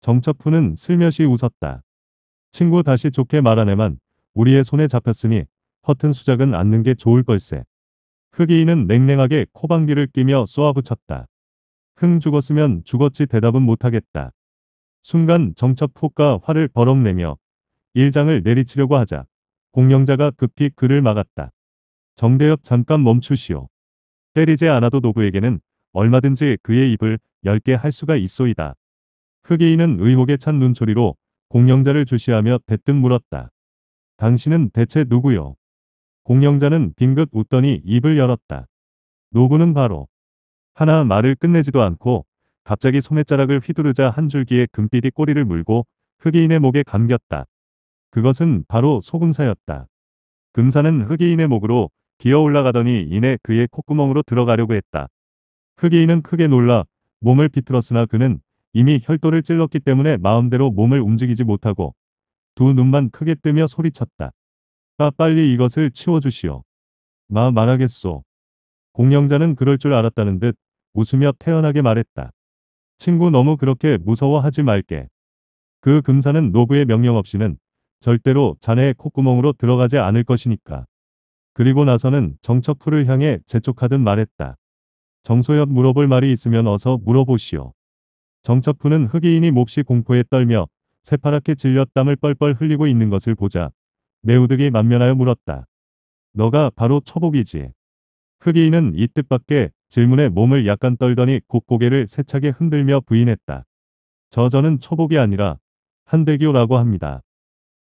S1: 정첩훈는 슬며시 웃었다. 친구 다시 좋게 말하네만 우리의 손에 잡혔으니 허튼 수작은 않는 게 좋을 걸세. 흑이인은 냉랭하게 코방귀를 끼며 쏘아붙였다. 흥 죽었으면 죽었지 대답은 못하겠다. 순간 정첩폭가 화를 버럭내며 일장을 내리치려고 하자 공영자가 급히 그를 막았다. 정대엽 잠깐 멈추시오. 때리지 않아도 노부에게는 얼마든지 그의 입을 열게 할 수가 있소이다. 흑이인은 의혹에 찬 눈초리로 공영자를 주시하며 대뜸 물었다. 당신은 대체 누구요? 공영자는 빙긋 웃더니 입을 열었다. 노부는 바로 하나 말을 끝내지도 않고 갑자기 소매자락을 휘두르자 한 줄기의 금빛이 꼬리를 물고 흑이인의 목에 감겼다. 그것은 바로 소금사였다. 금사는 흑이인의 목으로 기어 올라가더니 이내 그의 콧구멍으로 들어가려고 했다. 흑이인은 크게 놀라 몸을 비틀었으나 그는 이미 혈도를 찔렀기 때문에 마음대로 몸을 움직이지 못하고 두 눈만 크게 뜨며 소리쳤다. 아 빨리 이것을 치워주시오. 마 말하겠소. 공영자는 그럴 줄 알았다는 듯 웃으며 태연하게 말했다. 친구 너무 그렇게 무서워하지 말게. 그 금사는 노부의 명령 없이는 절대로 자네의 콧구멍으로 들어가지 않을 것이니까. 그리고 나서는 정처풀을 향해 재촉하듯 말했다. 정소엽 물어볼 말이 있으면 어서 물어보시오. 정첩훈는 흑이인이 몹시 공포에 떨며 새파랗게 질려 땀을 뻘뻘 흘리고 있는 것을 보자 매우득이 만면하여 물었다. 너가 바로 초복이지. 흑이인은 이 뜻밖에 질문에 몸을 약간 떨더니 곧고개를 세차게 흔들며 부인했다. 저 저는 초복이 아니라 한대교라고 합니다.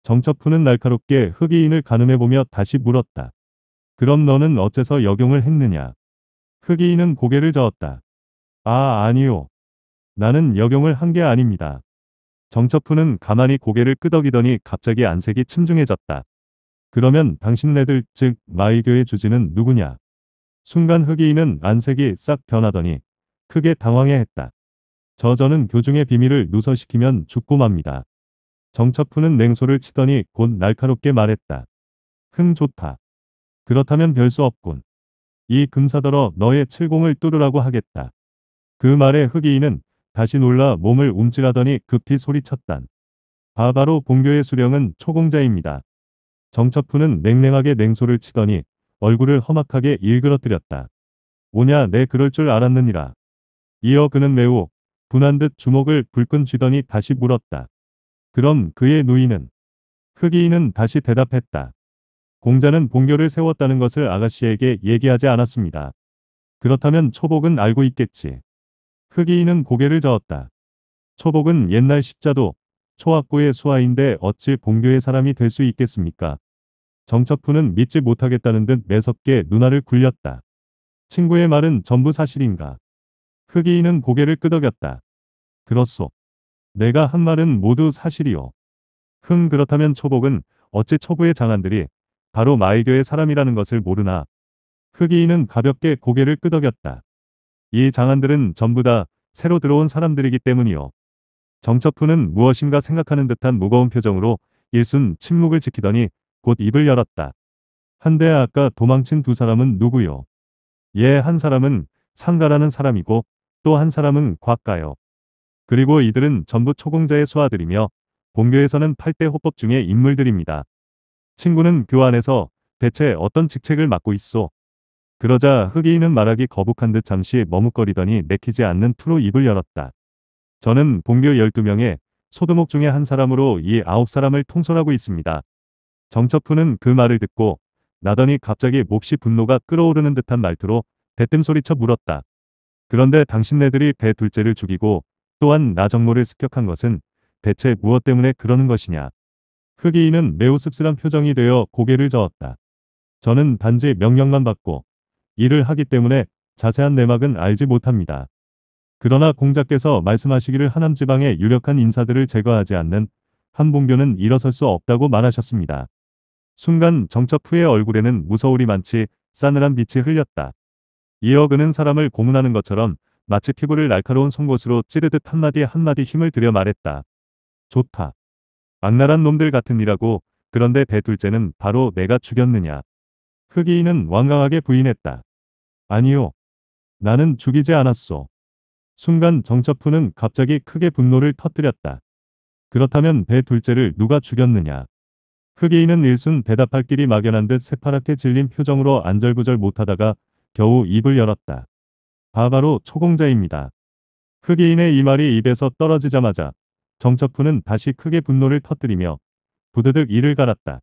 S1: 정첩훈는 날카롭게 흑이인을 가늠해보며 다시 물었다. 그럼 너는 어째서 역용을 했느냐? 흑이인은 고개를 저었다. 아 아니요. 나는 여경을 한 게 아닙니다. 정처푸는 가만히 고개를 끄덕이더니 갑자기 안색이 침중해졌다. 그러면 당신네들 즉마이교의 주지는 누구냐. 순간 흑이인은 안색이 싹 변하더니 크게 당황해했다. 저저는 교중의 비밀을 누설시키면 죽고 맙니다. 정처푸는 냉소를 치더니 곧 날카롭게 말했다. 흥 좋다. 그렇다면 별 수 없군. 이 금사더러 너의 칠공을 뚫으라고 하겠다. 그 말에 흑이인은 다시 놀라 몸을 움찔하더니 급히 소리쳤단. 바바로 본교의 수령은 초공자입니다. 정첩푸는 냉랭하게 냉소를 치더니 얼굴을 험악하게 일그러뜨렸다. 오냐 내 그럴 줄 알았느니라. 이어 그는 매우 분한 듯 주먹을 불끈 쥐더니 다시 물었다. 그럼 그의 누이는 흑이인은 다시 대답했다. 공자는 봉교를 세웠다는 것을 아가씨에게 얘기하지 않았습니다. 그렇다면 초복은 알고 있겠지. 흑이인은 고개를 저었다. 초복은 옛날 십자도 초학부의 수하인데 어찌 봉교의 사람이 될 수 있겠습니까? 정첩부는 믿지 못하겠다는 듯 매섭게 누나를 굴렸다. 친구의 말은 전부 사실인가? 흑이인은 고개를 끄덕였다. 그렇소. 내가 한 말은 모두 사실이오. 흥 그렇다면 초복은 어찌 초부의 장안들이 바로 마이교의 사람이라는 것을 모르나 흑이인은 가볍게 고개를 끄덕였다. 이 장안들은 전부 다 새로 들어온 사람들이기 때문이요. 정처푸는 무엇인가 생각하는 듯한 무거운 표정으로 일순 침묵을 지키더니 곧 입을 열었다. 한데 아까 도망친 두 사람은 누구요? 예, 한 사람은 상가라는 사람이고 또 한 사람은 곽가요. 그리고 이들은 전부 초공자의 소아들이며 본교에서는 8대 호법 중에 인물들입니다. 친구는 교 안에서 대체 어떤 직책을 맡고 있소? 그러자 흑이인은 말하기 거북한 듯 잠시 머뭇거리더니 내키지 않는 투로 입을 열었다. 저는 본교 12명의 소두목 중에 한 사람으로 이 아홉 사람을 통솔하고 있습니다. 정첩훈은 그 말을 듣고 나더니 갑자기 몹시 분노가 끓어오르는 듯한 말투로 대뜸 소리쳐 물었다. 그런데 당신네들이 배 둘째를 죽이고 또한 나정모를 습격한 것은 대체 무엇 때문에 그러는 것이냐. 흑이인은 매우 씁쓸한 표정이 되어 고개를 저었다. 저는 단지 명령만 받고 일을 하기 때문에 자세한 내막은 알지 못합니다. 그러나 공작께서 말씀하시기를 하남 지방의 유력한 인사들을 제거하지 않는 한봉교는 일어설 수 없다고 말하셨습니다. 순간 정첩후의 얼굴에는 무서울이 많지 싸늘한 빛이 흘렸다. 이어 그는 사람을 고문하는 것처럼 마치 피부를 날카로운 송곳으로 찌르듯 한마디 한마디 힘을 들여 말했다. 좋다. 악랄한 놈들 같으니라고 그런데 배둘째는 바로 내가 죽였느냐. 흑이인은 완강하게 부인했다. 아니요. 나는 죽이지 않았소. 순간 정첩훈는 갑자기 크게 분노를 터뜨렸다. 그렇다면 배 둘째를 누가 죽였느냐. 흑이인은 일순 대답할 길이 막연한 듯 새파랗게 질린 표정으로 안절부절 못하다가 겨우 입을 열었다. 바바로 초공자입니다. 흑이인의 이 말이 입에서 떨어지자마자 정적훈는 다시 크게 분노를 터뜨리며 부드득 이를 갈았다.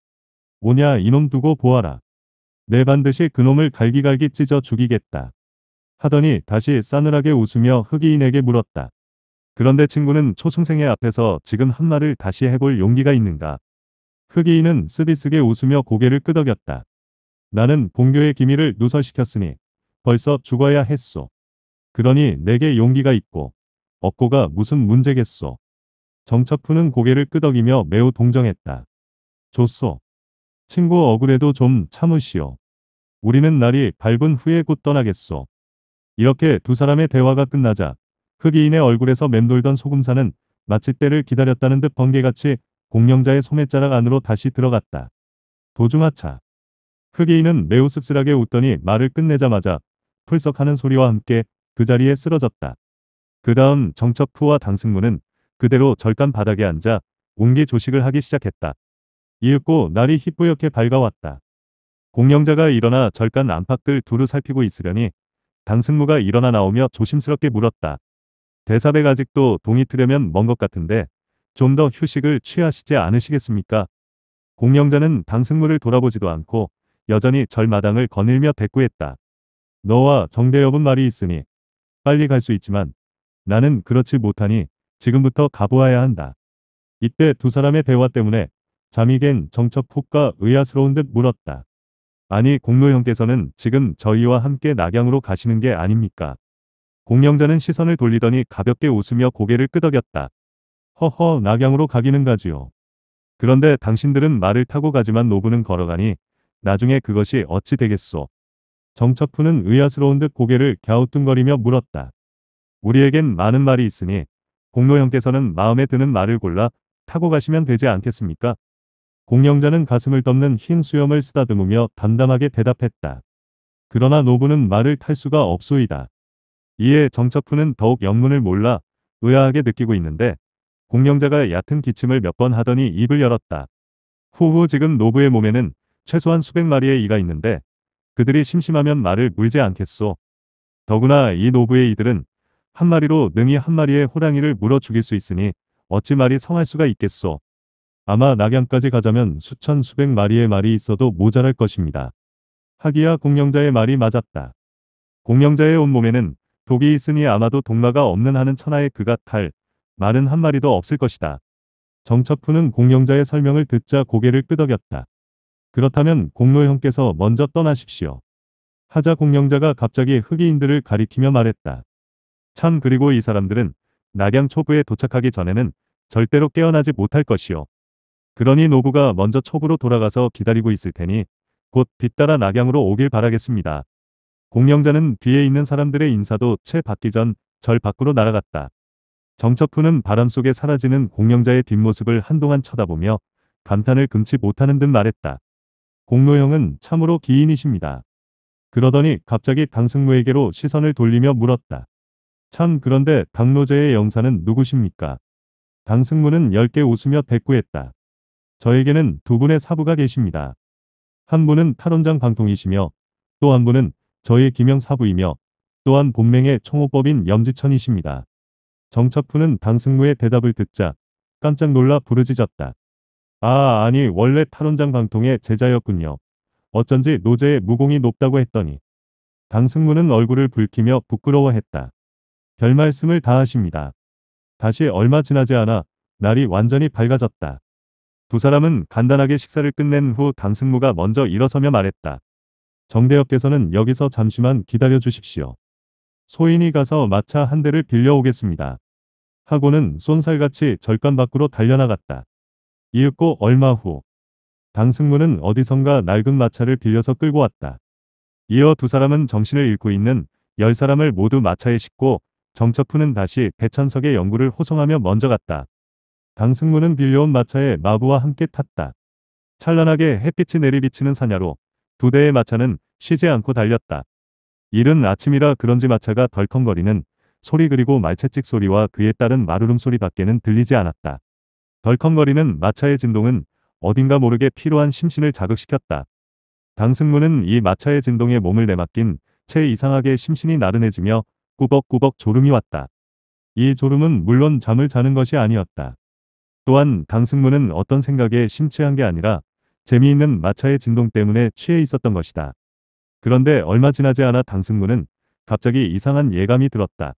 S1: 오냐 이놈 두고 보아라. 내 반드시 그놈을 갈기갈기 찢어 죽이겠다. 하더니 다시 싸늘하게 웃으며 흑이인에게 물었다. 그런데 친구는 초승생의 앞에서 지금 한 말을 다시 해볼 용기가 있는가. 흑이인은 쓰디쓰게 웃으며 고개를 끄덕였다. 나는 봉교의 기밀을 누설시켰으니 벌써 죽어야 했소. 그러니 내게 용기가 있고 업고가 무슨 문제겠소. 정차푸는 고개를 끄덕이며 매우 동정했다. 좋소. 친구 억울해도 좀 참으시오. 우리는 날이 밝은 후에 곧 떠나겠소. 이렇게 두 사람의 대화가 끝나자 흑이인의 얼굴에서 맴돌던 소금사는 마치 때를 기다렸다는 듯 번개같이 공명자의 소매자락 안으로 다시 들어갔다. 도중하차. 흑이인은 매우 씁쓸하게 웃더니 말을 끝내자마자 풀썩하는 소리와 함께 그 자리에 쓰러졌다. 그 다음 정첩프와 당승무는 그대로 절간 바닥에 앉아 옹기 조식을 하기 시작했다. 이윽고 날이 희뿌옇게 밝아왔다. 공영자가 일어나 절간 안팎을 두루 살피고 있으려니 당승무가 일어나 나오며 조심스럽게 물었다. 대사백 아직도 동이 트려면 먼 것 같은데 좀 더 휴식을 취하시지 않으시겠습니까? 공영자는 당승무를 돌아보지도 않고 여전히 절마당을 거닐며 대꾸했다. 너와 정대협은 말이 있으니 빨리 갈 수 있지만 나는 그렇지 못하니 지금부터 가보아야 한다. 이때 두 사람의 대화 때문에 잠이 갠 정첩폭가 의아스러운 듯 물었다. 아니 공로 형께서는 지금 저희와 함께 낙양으로 가시는 게 아닙니까? 공영자는 시선을 돌리더니 가볍게 웃으며 고개를 끄덕였다. 허허 낙양으로 가기는 가지요. 그런데 당신들은 말을 타고 가지만 노부는 걸어가니 나중에 그것이 어찌 되겠소. 정첩푸는 의아스러운 듯 고개를 갸우뚱거리며 물었다. 우리에겐 많은 말이 있으니 공로 형께서는 마음에 드는 말을 골라 타고 가시면 되지 않겠습니까? 공영자는 가슴을 덮는 흰 수염을 쓰다듬으며 담담하게 대답했다. 그러나 노부는 말을 탈 수가 없소이다. 이에 정첩훈는 더욱 영문을 몰라 의아하게 느끼고 있는데 공영자가 얕은 기침을 몇 번 하더니 입을 열었다. 후후 지금 노부의 몸에는 최소한 수백 마리의 이가 있는데 그들이 심심하면 말을 물지 않겠소. 더구나 이 노부의 이들은 한 마리로 능히 한 마리의 호랑이를 물어 죽일 수 있으니 어찌 말이 성할 수가 있겠소. 아마 낙양까지 가자면 수천 수백 마리의 말이 있어도 모자랄 것입니다. 하기야 공명자의 말이 맞았다. 공명자의 온몸에는 독이 있으니 아마도 동마가 없는 하는 천하에 그가 탈 말은 한 마리도 없을 것이다. 정첩훈는 공명자의 설명을 듣자 고개를 끄덕였다. 그렇다면 공로 형께서 먼저 떠나십시오. 하자 공명자가 갑자기 흑이인들을 가리키며 말했다. 참 그리고 이 사람들은 낙양 초부에 도착하기 전에는 절대로 깨어나지 못할 것이요. 그러니 노부가 먼저 초부로 돌아가서 기다리고 있을 테니 곧 뒤따라 낙양으로 오길 바라겠습니다. 공영자는 뒤에 있는 사람들의 인사도 채 받기 전 절 밖으로 날아갔다. 정첩훈는 바람 속에 사라지는 공영자의 뒷모습을 한동안 쳐다보며 감탄을 금치 못하는 듯 말했다. 공로형은 참으로 기인이십니다. 그러더니 갑자기 강승무에게로 시선을 돌리며 물었다. 참 그런데 당노제의 영사는 누구십니까? 당승무는 열개 웃으며 대꾸했다. 저에게는 두 분의 사부가 계십니다. 한 분은 탈원장 방통이시며 또 한 분은 저의 기명 사부이며 또한 본맹의 총호법인 염지천이십니다. 정첩훈는 당승무의 대답을 듣자 깜짝 놀라 부르짖었다. 아 아니 원래 탈원장 방통의 제자였군요. 어쩐지 노제의 무공이 높다고 했더니 당승무는 얼굴을 붉히며 부끄러워했다. 별말씀을 다하십니다. 다시 얼마 지나지 않아 날이 완전히 밝아졌다. 두 사람은 간단하게 식사를 끝낸 후 강승무가 먼저 일어서며 말했다. 정대역께서는 여기서 잠시만 기다려 주십시오. 소인이 가서 마차 한 대를 빌려오겠습니다. 하고는 쏜살같이 절간 밖으로 달려나갔다. 이윽고 얼마 후 강승무는 어디선가 낡은 마차를 빌려서 끌고 왔다. 이어 두 사람은 정신을 잃고 있는 열 사람을 모두 마차에 싣고 정처푸는 다시 배천석의 연구를 호송하며 먼저 갔다. 강승무는 빌려온 마차에 마부와 함께 탔다. 찬란하게 햇빛이 내리비치는 사냐로 두 대의 마차는 쉬지 않고 달렸다. 이른 아침이라 그런지 마차가 덜컹거리는 소리 그리고 말채찍 소리와 그에 따른 마루름 소리 밖에는 들리지 않았다. 덜컹거리는 마차의 진동은 어딘가 모르게 피로한 심신을 자극시켰다. 강승무는 이 마차의 진동에 몸을 내맡긴 채 이상하게 심신이 나른해지며 꾸벅꾸벅 졸음이 왔다. 이 졸음은 물론 잠을 자는 것이 아니었다. 또한 강승무는 어떤 생각에 심취한 게 아니라 재미있는 마차의 진동 때문에 취해 있었던 것이다. 그런데 얼마 지나지 않아 강승무는 갑자기 이상한 예감이 들었다.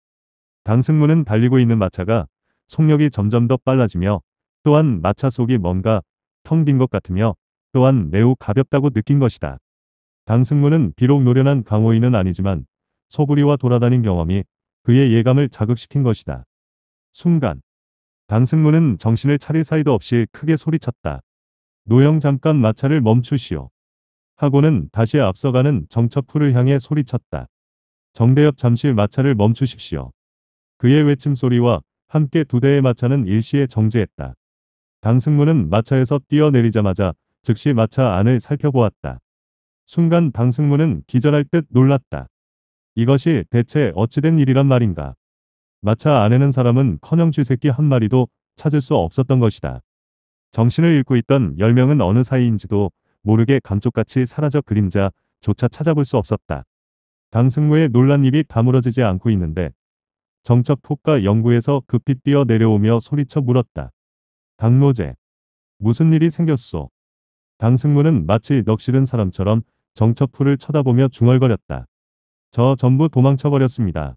S1: 강승무는 달리고 있는 마차가 속력이 점점 더 빨라지며 또한 마차 속이 뭔가 텅 빈 것 같으며 또한 매우 가볍다고 느낀 것이다. 강승무는 비록 노련한 강호인은 아니지만 소부리와 돌아다닌 경험이 그의 예감을 자극시킨 것이다. 순간 단승무는 정신을 차릴 사이도 없이 크게 소리쳤다. 노영 잠깐 마차를 멈추시오. 하고는 다시 앞서가는 정첩풀을 향해 소리쳤다. 정대엽 잠시 마차를 멈추십시오. 그의 외침 소리와 함께 두 대의 마차는 일시에 정지했다. 당승무는 마차에서 뛰어내리자마자 즉시 마차 안을 살펴보았다. 순간 당승무는 기절할 듯 놀랐다. 이것이 대체 어찌된 일이란 말인가. 마차 아내는 사람은 커녕 쥐새끼 한 마리도 찾을 수 없었던 것이다. 정신을 잃고 있던 10명은 어느 사이인지도 모르게 감쪽같이 사라져 그림자조차 찾아볼 수 없었다. 강승무의 놀란 입이 다물어지지 않고 있는데 정적 폭과 연구에서 급히 뛰어 내려오며 소리쳐 물었다. 당로제 무슨 일이 생겼소? 강승무는 마치 넋실은 사람처럼 정처풀을 쳐다보며 중얼거렸다. 저 전부 도망쳐버렸습니다.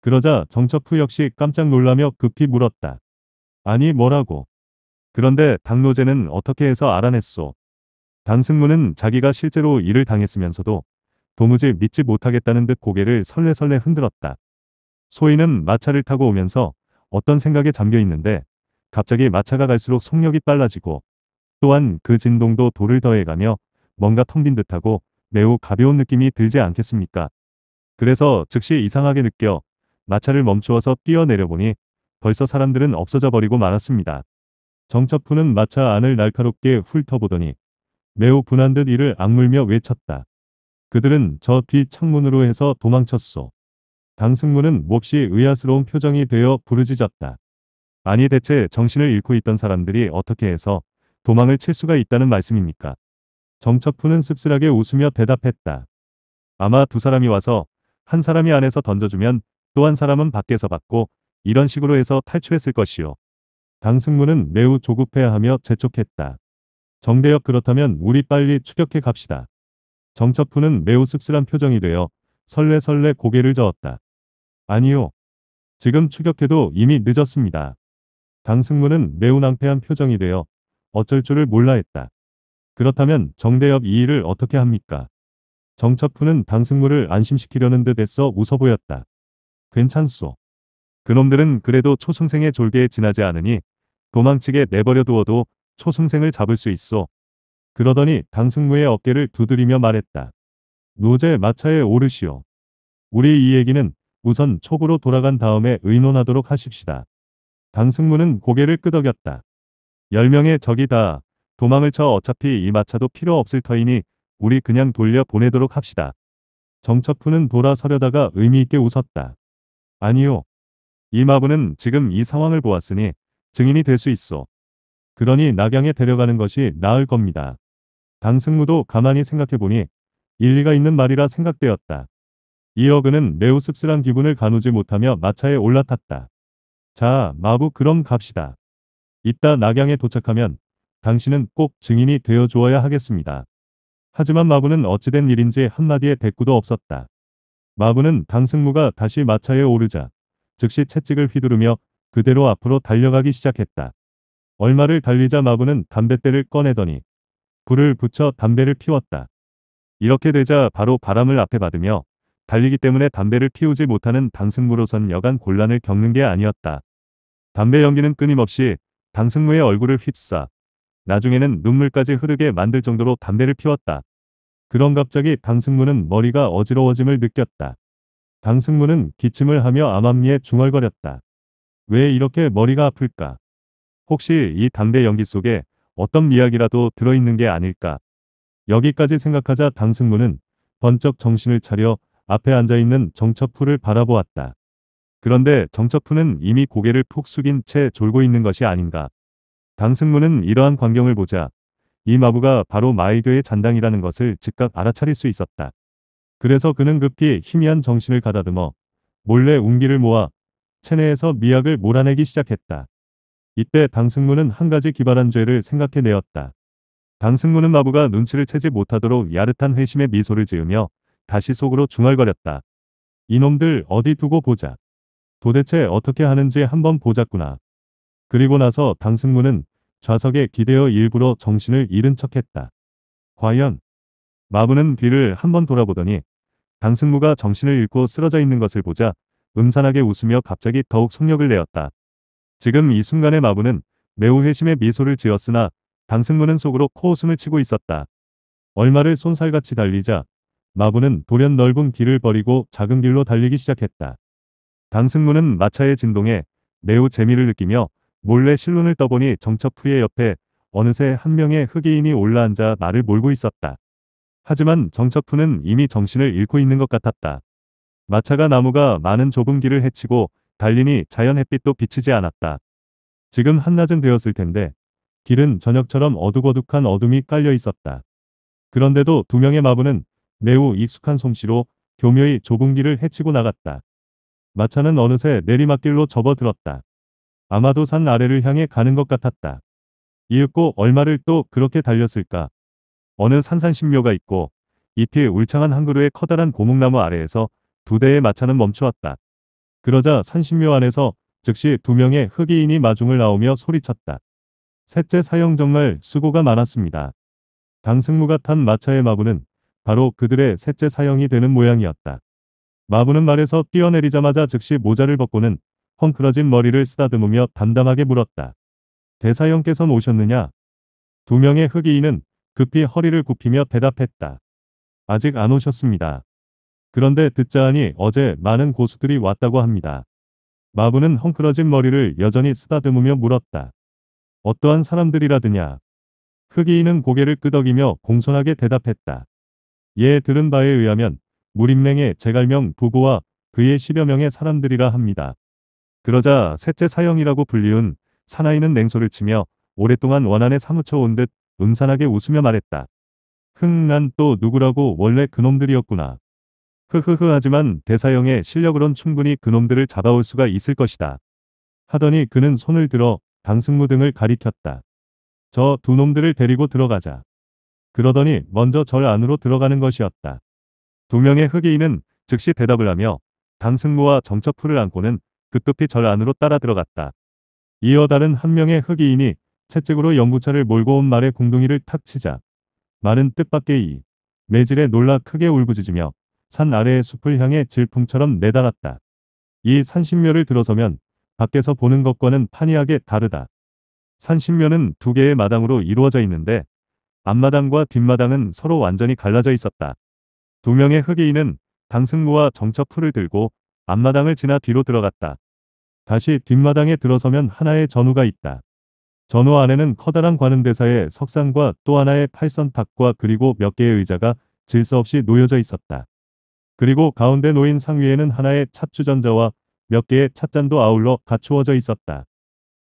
S1: 그러자 정첩후 역시 깜짝 놀라며 급히 물었다. 아니 뭐라고. 그런데 당노제는 어떻게 해서 알아냈소. 당승무는 자기가 실제로 일을 당했으면서도 도무지 믿지 못하겠다는 듯 고개를 설레설레 흔들었다. 소인은 마차를 타고 오면서 어떤 생각에 잠겨 있는데 갑자기 마차가 갈수록 속력이 빨라지고 또한 그 진동도 도를 더해가며 뭔가 텅 빈 듯하고 매우 가벼운 느낌이 들지 않겠습니까? 그래서 즉시 이상하게 느껴 마차를 멈추어서 뛰어내려보니 벌써 사람들은 없어져 버리고 말았습니다. 정첩푸는 마차 안을 날카롭게 훑어보더니 매우 분한 듯 이를 악물며 외쳤다. 그들은 저 뒤 창문으로 해서 도망쳤소. 강승무는 몹시 의아스러운 표정이 되어 부르짖었다. 아니 대체 정신을 잃고 있던 사람들이 어떻게 해서 도망을 칠 수가 있다는 말씀입니까? 정첩푸는 씁쓸하게 웃으며 대답했다. 아마 두 사람이 와서 한 사람이 안에서 던져주면 또 한 사람은 밖에서 받고 이런 식으로 해서 탈출했을 것이요. 강승무는 매우 조급해하며 재촉했다. 정대엽 그렇다면 우리 빨리 추격해 갑시다. 정첩훈는 매우 씁쓸한 표정이 되어 설레설레 고개를 저었다. 아니요. 지금 추격해도 이미 늦었습니다. 강승무는 매우 낭패한 표정이 되어 어쩔 줄을 몰라 했다. 그렇다면 정대엽 이 일을 어떻게 합니까? 정첩훈는당승무를 안심시키려는 듯 애써 웃어 보였다. 괜찮소. 그놈들은 그래도 초승생의 졸개에 지나지 않으니 도망치게 내버려 두어도 초승생을 잡을 수 있어. 그러더니 당승무의 어깨를 두드리며 말했다. 노제 마차에 오르시오. 우리 이 얘기는 우선 촉으로 돌아간 다음에 의논하도록 하십시다. 당승무는 고개를 끄덕였다. 열명의 적이 다 도망을 쳐 어차피 이 마차도 필요 없을 터이니 우리 그냥 돌려 보내도록 합시다. 정첩훈는 돌아서려다가 의미있게 웃었다. 아니요. 이마부는 지금 이 상황을 보았으니 증인이 될 수 있어. 그러니 낙양에 데려가는 것이 나을 겁니다. 당승무도 가만히 생각해보니 일리가 있는 말이라 생각되었다. 이어그는 매우 씁쓸한 기분을 가누지 못하며 마차에 올라탔다. 자, 마부 그럼 갑시다. 이따 낙양에 도착하면 당신은 꼭 증인이 되어 주어야 하겠습니다. 하지만 마부는 어찌된 일인지 한마디의 대꾸도 없었다. 마부는 당승무가 다시 마차에 오르자 즉시 채찍을 휘두르며 그대로 앞으로 달려가기 시작했다. 얼마를 달리자 마부는 담뱃대를 꺼내더니 불을 붙여 담배를 피웠다. 이렇게 되자 바로 바람을 앞에 받으며 달리기 때문에 담배를 피우지 못하는 당승무로선 여간 곤란을 겪는 게 아니었다. 담배 연기는 끊임없이 당승무의 얼굴을 휩싸 나중에는 눈물까지 흐르게 만들 정도로 담배를 피웠다. 그런 갑자기 강승무는 머리가 어지러워짐을 느꼈다. 강승무는 기침을 하며 암암리에 중얼거렸다. 왜 이렇게 머리가 아플까? 혹시 이 담배 연기 속에 어떤 미학이라도 들어있는 게 아닐까? 여기까지 생각하자 강승무는 번쩍 정신을 차려 앞에 앉아있는 정첩풀를 바라보았다. 그런데 정첩풀는 이미 고개를 푹 숙인 채 졸고 있는 것이 아닌가. 강승무는 이러한 광경을 보자 이 마부가 바로 마이교의 잔당이라는 것을 즉각 알아차릴 수 있었다. 그래서 그는 급히 희미한 정신을 가다듬어 몰래 운기를 모아 체내에서 미약을 몰아내기 시작했다. 이때 당승무는 한 가지 기발한 죄를 생각해내었다. 당승무는 마부가 눈치를 채지 못하도록 야릇한 회심의 미소를 지으며 다시 속으로 중얼거렸다. 이놈들 어디 두고 보자. 도대체 어떻게 하는지 한번 보자꾸나. 그리고 나서 당승무는 좌석에 기대어 일부러 정신을 잃은 척했다. 과연 마부는 뒤를 한번 돌아보더니 강승무가 정신을 잃고 쓰러져 있는 것을 보자 음산하게 웃으며 갑자기 더욱 속력을 내었다. 지금 이순간에 마부는 매우 회심의 미소를 지었으나 강승무는 속으로 코웃음을 치고 있었다. 얼마를 손살같이 달리자 마부는 돌연 넓은 길을 버리고 작은 길로 달리기 시작했다. 강승무는 마차의 진동에 매우 재미를 느끼며 몰래 실눈을 떠보니 정첩 후의 옆에 어느새 한 명의 흑인이 올라앉아 말을 몰고 있었다. 하지만 정첩후는 이미 정신을 잃고 있는 것 같았다. 마차가 나무가 많은 좁은 길을 헤치고 달리니 자연 햇빛도 비치지 않았다. 지금 한낮은 되었을 텐데 길은 저녁처럼 어둑어둑한 어둠이 깔려 있었다. 그런데도 두 명의 마부는 매우 익숙한 솜씨로 교묘히 좁은 길을 헤치고 나갔다. 마차는 어느새 내리막길로 접어들었다. 아마도 산 아래를 향해 가는 것 같았다. 이윽고 얼마를 또 그렇게 달렸을까. 어느 산산신묘가 있고 잎이 울창한 한 그루의 커다란 고목나무 아래에서 두 대의 마차는 멈추었다. 그러자 산신묘 안에서 즉시 두 명의 흑이인이 마중을 나오며 소리쳤다. 셋째 사형 정말 수고가 많았습니다. 강승무가 탄 마차의 마부는 바로 그들의 셋째 사형이 되는 모양이었다. 마부는 말에서 뛰어내리자마자 즉시 모자를 벗고는 헝클어진 머리를 쓰다듬으며 담담하게 물었다. 대사형께선 오셨느냐? 두 명의 흑이인은 급히 허리를 굽히며 대답했다. 아직 안 오셨습니다. 그런데 듣자하니 어제 많은 고수들이 왔다고 합니다. 마부는 헝클어진 머리를 여전히 쓰다듬으며 물었다. 어떠한 사람들이라드냐? 흑이인은 고개를 끄덕이며 공손하게 대답했다. 예 들은 바에 의하면 무림맹의 제갈명 부부와 그의 1 0여 명의 사람들이라 합니다. 그러자 셋째 사형이라고 불리운 사나이는 냉소를 치며 오랫동안 원안에 사무쳐 온 듯 음산하게 웃으며 말했다. 흥, 난 또 누구라고 원래 그놈들이었구나. 흐흐흐 하지만 대사형의 실력으론 충분히 그놈들을 잡아올 수가 있을 것이다. 하더니 그는 손을 들어 당승무 등을 가리켰다. 저 두 놈들을 데리고 들어가자. 그러더니 먼저 절 안으로 들어가는 것이었다. 두 명의 흑인은 즉시 대답을 하며 당승무와 정첩풀을 안고는 급급히 절 안으로 따라 들어갔다. 이어 다른 한 명의 흑이인이 채찍으로 연구차를 몰고 온 말의 공둥이를 탁 치자. 말은 뜻밖의 이 매질에 놀라 크게 울부짖으며 산 아래의 숲을 향해 질풍처럼 내달았다. 이 산신묘를 들어서면 밖에서 보는 것과는 판이하게 다르다. 산신묘는 두 개의 마당으로 이루어져 있는데 앞마당과 뒷마당은 서로 완전히 갈라져 있었다. 두 명의 흑이인은 당승무와 정처풀을 들고 앞마당을 지나 뒤로 들어갔다. 다시 뒷마당에 들어서면 하나의 전우가 있다. 전우 안에는 커다란 관음대사의 석상과 또 하나의 팔선탁과 그리고 몇 개의 의자가 질서 없이 놓여져 있었다. 그리고 가운데 놓인 상 위에는 하나의 찻주전자와 몇 개의 찻잔도 아울러 갖추어져 있었다.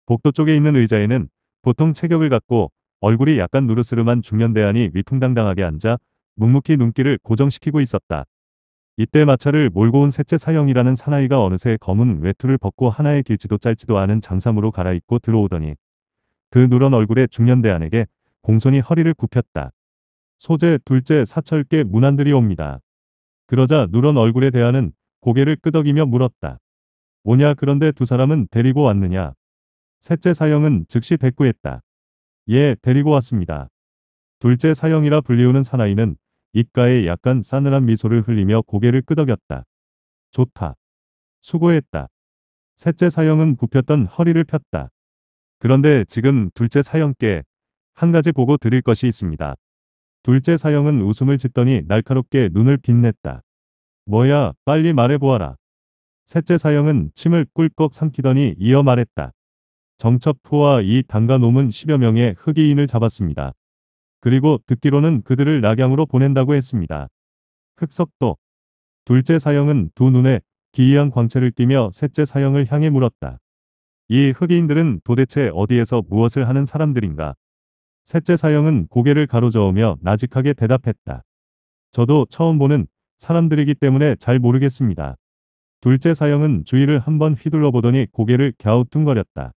S1: 복도 쪽에 있는 의자에는 보통 체격을 갖고 얼굴이 약간 누르스름한 중년 대안이 위풍당당하게 앉아 묵묵히 눈길을 고정시키고 있었다. 이때 마차를 몰고 온 셋째 사형이라는 사나이가 어느새 검은 외투를 벗고 하나의 길지도 짧지도 않은 장삼으로 갈아입고 들어오더니 그 누런 얼굴의중년대한에게 공손히 허리를 굽혔다. 소재 둘째 사철께 문안들이 옵니다. 그러자 누런 얼굴에 대하는 고개를 끄덕이며 물었다. 뭐냐 그런데 두 사람은 데리고 왔느냐. 셋째 사형은 즉시 대꾸했다. 예 데리고 왔습니다. 둘째 사형이라 불리우는 사나이는 입가에 약간 싸늘한 미소를 흘리며 고개를 끄덕였다. 좋다. 수고했다. 셋째 사형은 굽혔던 허리를 폈다. 그런데 지금 둘째 사형께 한 가지 보고 드릴 것이 있습니다. 둘째 사형은 웃음을 짓더니 날카롭게 눈을 빛냈다. 뭐야, 빨리 말해보아라. 셋째 사형은 침을 꿀꺽 삼키더니 이어 말했다. 정첩 후와이 단가놈은 10여 명의 흑이인을 잡았습니다. 그리고 듣기로는 그들을 낙양으로 보낸다고 했습니다. 흑석도 둘째 사형은 두 눈에 기이한 광채를 띠며 셋째 사형을 향해 물었다. 이 흑인들은 도대체 어디에서 무엇을 하는 사람들인가? 셋째 사형은 고개를 가로저으며 나직하게 대답했다. 저도 처음 보는 사람들이기 때문에 잘 모르겠습니다. 둘째 사형은 주위를 한번 휘둘러 보더니 고개를 갸우뚱거렸다.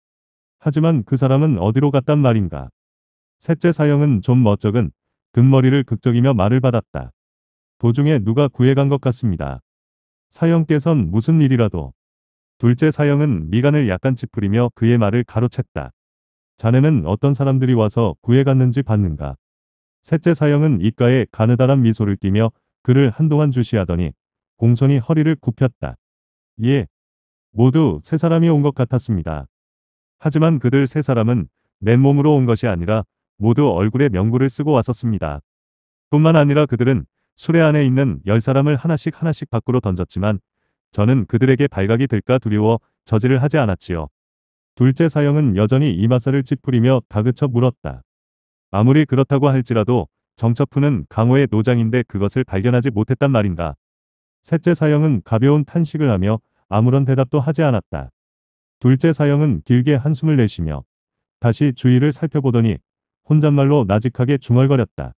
S1: 하지만 그 사람은 어디로 갔단 말인가? 셋째 사형은 좀 멋쩍은 금머리를 극적이며 말을 받았다. 도중에 누가 구해간 것 같습니다. 사형께선 무슨 일이라도. 둘째 사형은 미간을 약간 찌푸리며 그의 말을 가로챘다. 자네는 어떤 사람들이 와서 구해갔는지 봤는가. 셋째 사형은 입가에 가느다란 미소를 띠며 그를 한동안 주시하더니 공손히 허리를 굽혔다. 예. 모두 세 사람이 온 것 같았습니다. 하지만 그들 세 사람은 맨몸으로 온 것이 아니라 모두 얼굴에 명구를 쓰고 왔었습니다. 뿐만 아니라 그들은 수레 안에 있는 열 사람을 하나씩 하나씩 밖으로 던졌지만 저는 그들에게 발각이 될까 두려워 저지를 하지 않았지요. 둘째 사형은 여전히 이마사를 찌푸리며 다그쳐 물었다. 아무리 그렇다고 할지라도 정처푸는 강호의 노장인데 그것을 발견하지 못했단 말인가. 셋째 사형은 가벼운 탄식을 하며 아무런 대답도 하지 않았다. 둘째 사형은 길게 한숨을 내쉬며 다시 주위를 살펴보더니 혼잣말로 나직하게 중얼거렸다.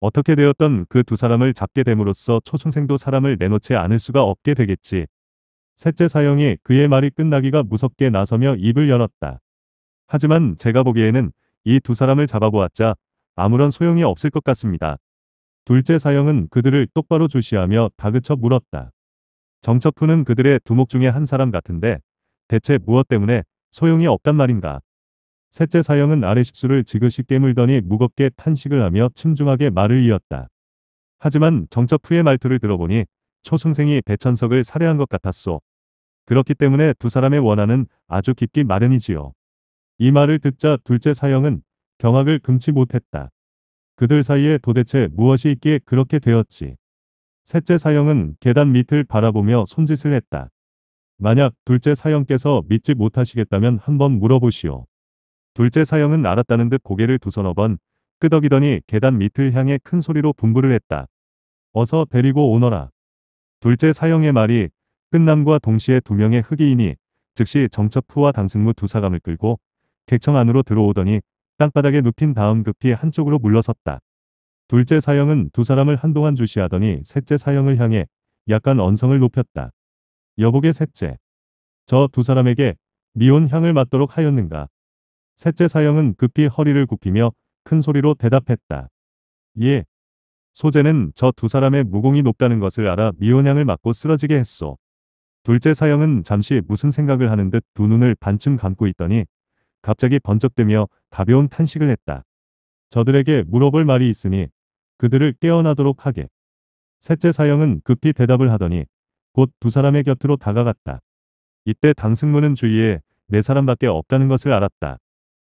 S1: 어떻게 되었던 그 두 사람을 잡게 됨으로써 초중생도 사람을 내놓지 않을 수가 없게 되겠지. 셋째 사형이 그의 말이 끝나기가 무섭게 나서며 입을 열었다. 하지만 제가 보기에는 이 두 사람을 잡아보았자 아무런 소용이 없을 것 같습니다. 둘째 사형은 그들을 똑바로 주시하며 다그쳐 물었다. 정첩훈는 그들의 두목 중에 한 사람 같은데 대체 무엇 때문에 소용이 없단 말인가. 셋째 사형은 아래 십수를 지그시 깨물더니 무겁게 탄식을 하며 침중하게 말을 이었다. 하지만 정첩후의 말투를 들어보니 초승생이 배천석을 살해한 것 같았소. 그렇기 때문에 두 사람의 원한은 아주 깊기 마련이지요. 이 말을 듣자 둘째 사형은 경악을 금치 못했다. 그들 사이에 도대체 무엇이 있기에 그렇게 되었지. 셋째 사형은 계단 밑을 바라보며 손짓을 했다. 만약 둘째 사형께서 믿지 못하시겠다면 한번 물어보시오. 둘째 사형은 알았다는 듯 고개를 두서너 번 끄덕이더니 계단 밑을 향해 큰 소리로 분부를 했다. 어서 데리고 오너라. 둘째 사형의 말이 끝남과 동시에 두 명의 흑이인이 즉시 정첩프와 당승무 두 사감을 끌고 객청 안으로 들어오더니 땅바닥에 눕힌 다음 급히 한쪽으로 물러섰다. 둘째 사형은 두 사람을 한동안 주시하더니 셋째 사형을 향해 약간 언성을 높였다. 여보게 셋째. 저 두 사람에게 미온 향을 맡도록 하였는가. 셋째 사형은 급히 허리를 굽히며 큰 소리로 대답했다. 예. 소재는 저 두 사람의 무공이 높다는 것을 알아 미혼양을 맞고 쓰러지게 했소. 둘째 사형은 잠시 무슨 생각을 하는 듯 두 눈을 반쯤 감고 있더니 갑자기 번쩍대며 가벼운 탄식을 했다. 저들에게 물어볼 말이 있으니 그들을 깨어나도록 하게. 셋째 사형은 급히 대답을 하더니 곧 두 사람의 곁으로 다가갔다. 이때 당승문은 주위에 네 사람밖에 없다는 것을 알았다.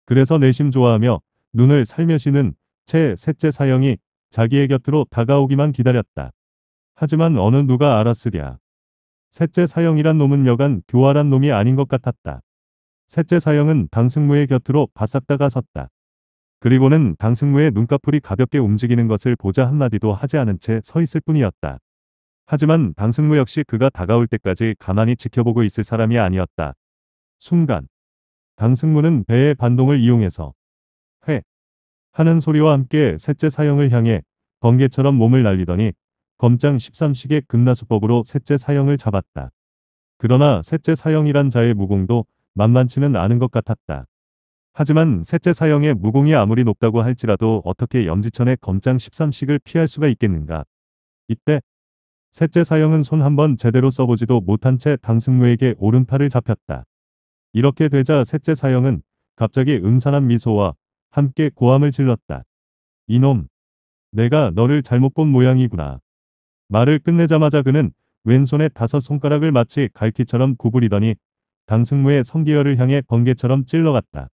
S1: 그래서 내심 좋아하며 눈을 살며시는 채 셋째 사형이 자기의 곁으로 다가오기만 기다렸다. 하지만 어느 누가 알았으랴. 셋째 사형이란 놈은 여간 교활한 놈이 아닌 것 같았다. 셋째 사형은 당승무의 곁으로 바싹 다가섰다. 그리고는 당승무의 눈꺼풀이 가볍게 움직이는 것을 보자 한마디도 하지 않은 채 서 있을 뿐이었다. 하지만 당승무 역시 그가 다가올 때까지 가만히 지켜보고 있을 사람이 아니었다. 순간 강승무는 배의 반동을 이용해서 회 하는 소리와 함께 셋째 사형을 향해 번개처럼 몸을 날리더니 검장 13식의 금나수법으로 셋째 사형을 잡았다. 그러나 셋째 사형이란 자의 무공도 만만치는 않은 것 같았다. 하지만 셋째 사형의 무공이 아무리 높다고 할지라도 어떻게 염지천의 검장 13식을 피할 수가 있겠는가. 이때 셋째 사형은 손 한번 제대로 써보지도 못한 채 당승무에게 오른팔을 잡혔다. 이렇게 되자 셋째 사형은 갑자기 음산한 미소와 함께 고함을 질렀다. 이놈, 내가 너를 잘못 본 모양이구나. 말을 끝내자마자 그는 왼손에 다섯 손가락을 마치 갈퀴처럼 구부리더니 당승무의 성기열을 향해 번개처럼 찔러갔다.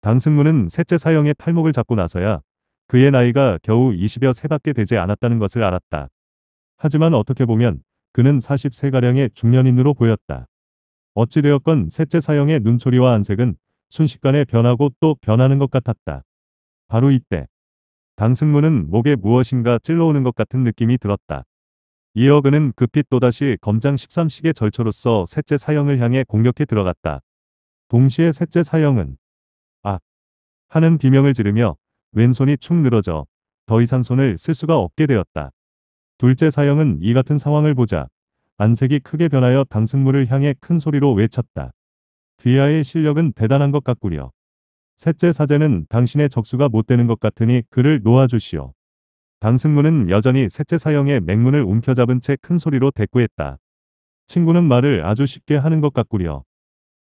S1: 당승무는 셋째 사형의 팔목을 잡고 나서야 그의 나이가 겨우 20여 세밖에 되지 않았다는 것을 알았다. 하지만 어떻게 보면 그는 4 3가량의 중년인으로 보였다. 어찌되었건 셋째 사형의 눈초리와 안색은 순식간에 변하고 또 변하는 것 같았다. 바로 이때 당승무는 목에 무엇인가 찔러오는 것 같은 느낌이 들었다. 이어 그는 급히 또다시 검장 13식의 절초로서 셋째 사형을 향해 공격해 들어갔다. 동시에 셋째 사형은 아 하는 비명을 지르며 왼손이 축 늘어져 더 이상 손을 쓸 수가 없게 되었다. 둘째 사형은 이 같은 상황을 보자 안색이 크게 변하여 당승무를 향해 큰 소리로 외쳤다. 뒤하의 실력은 대단한 것 같구려. 셋째 사제는 당신의 적수가 못 되는 것 같으니 그를 놓아주시오. 당승무는 여전히 셋째 사형의 맹문을 움켜잡은 채 큰 소리로 대꾸했다. 친구는 말을 아주 쉽게 하는 것 같구려.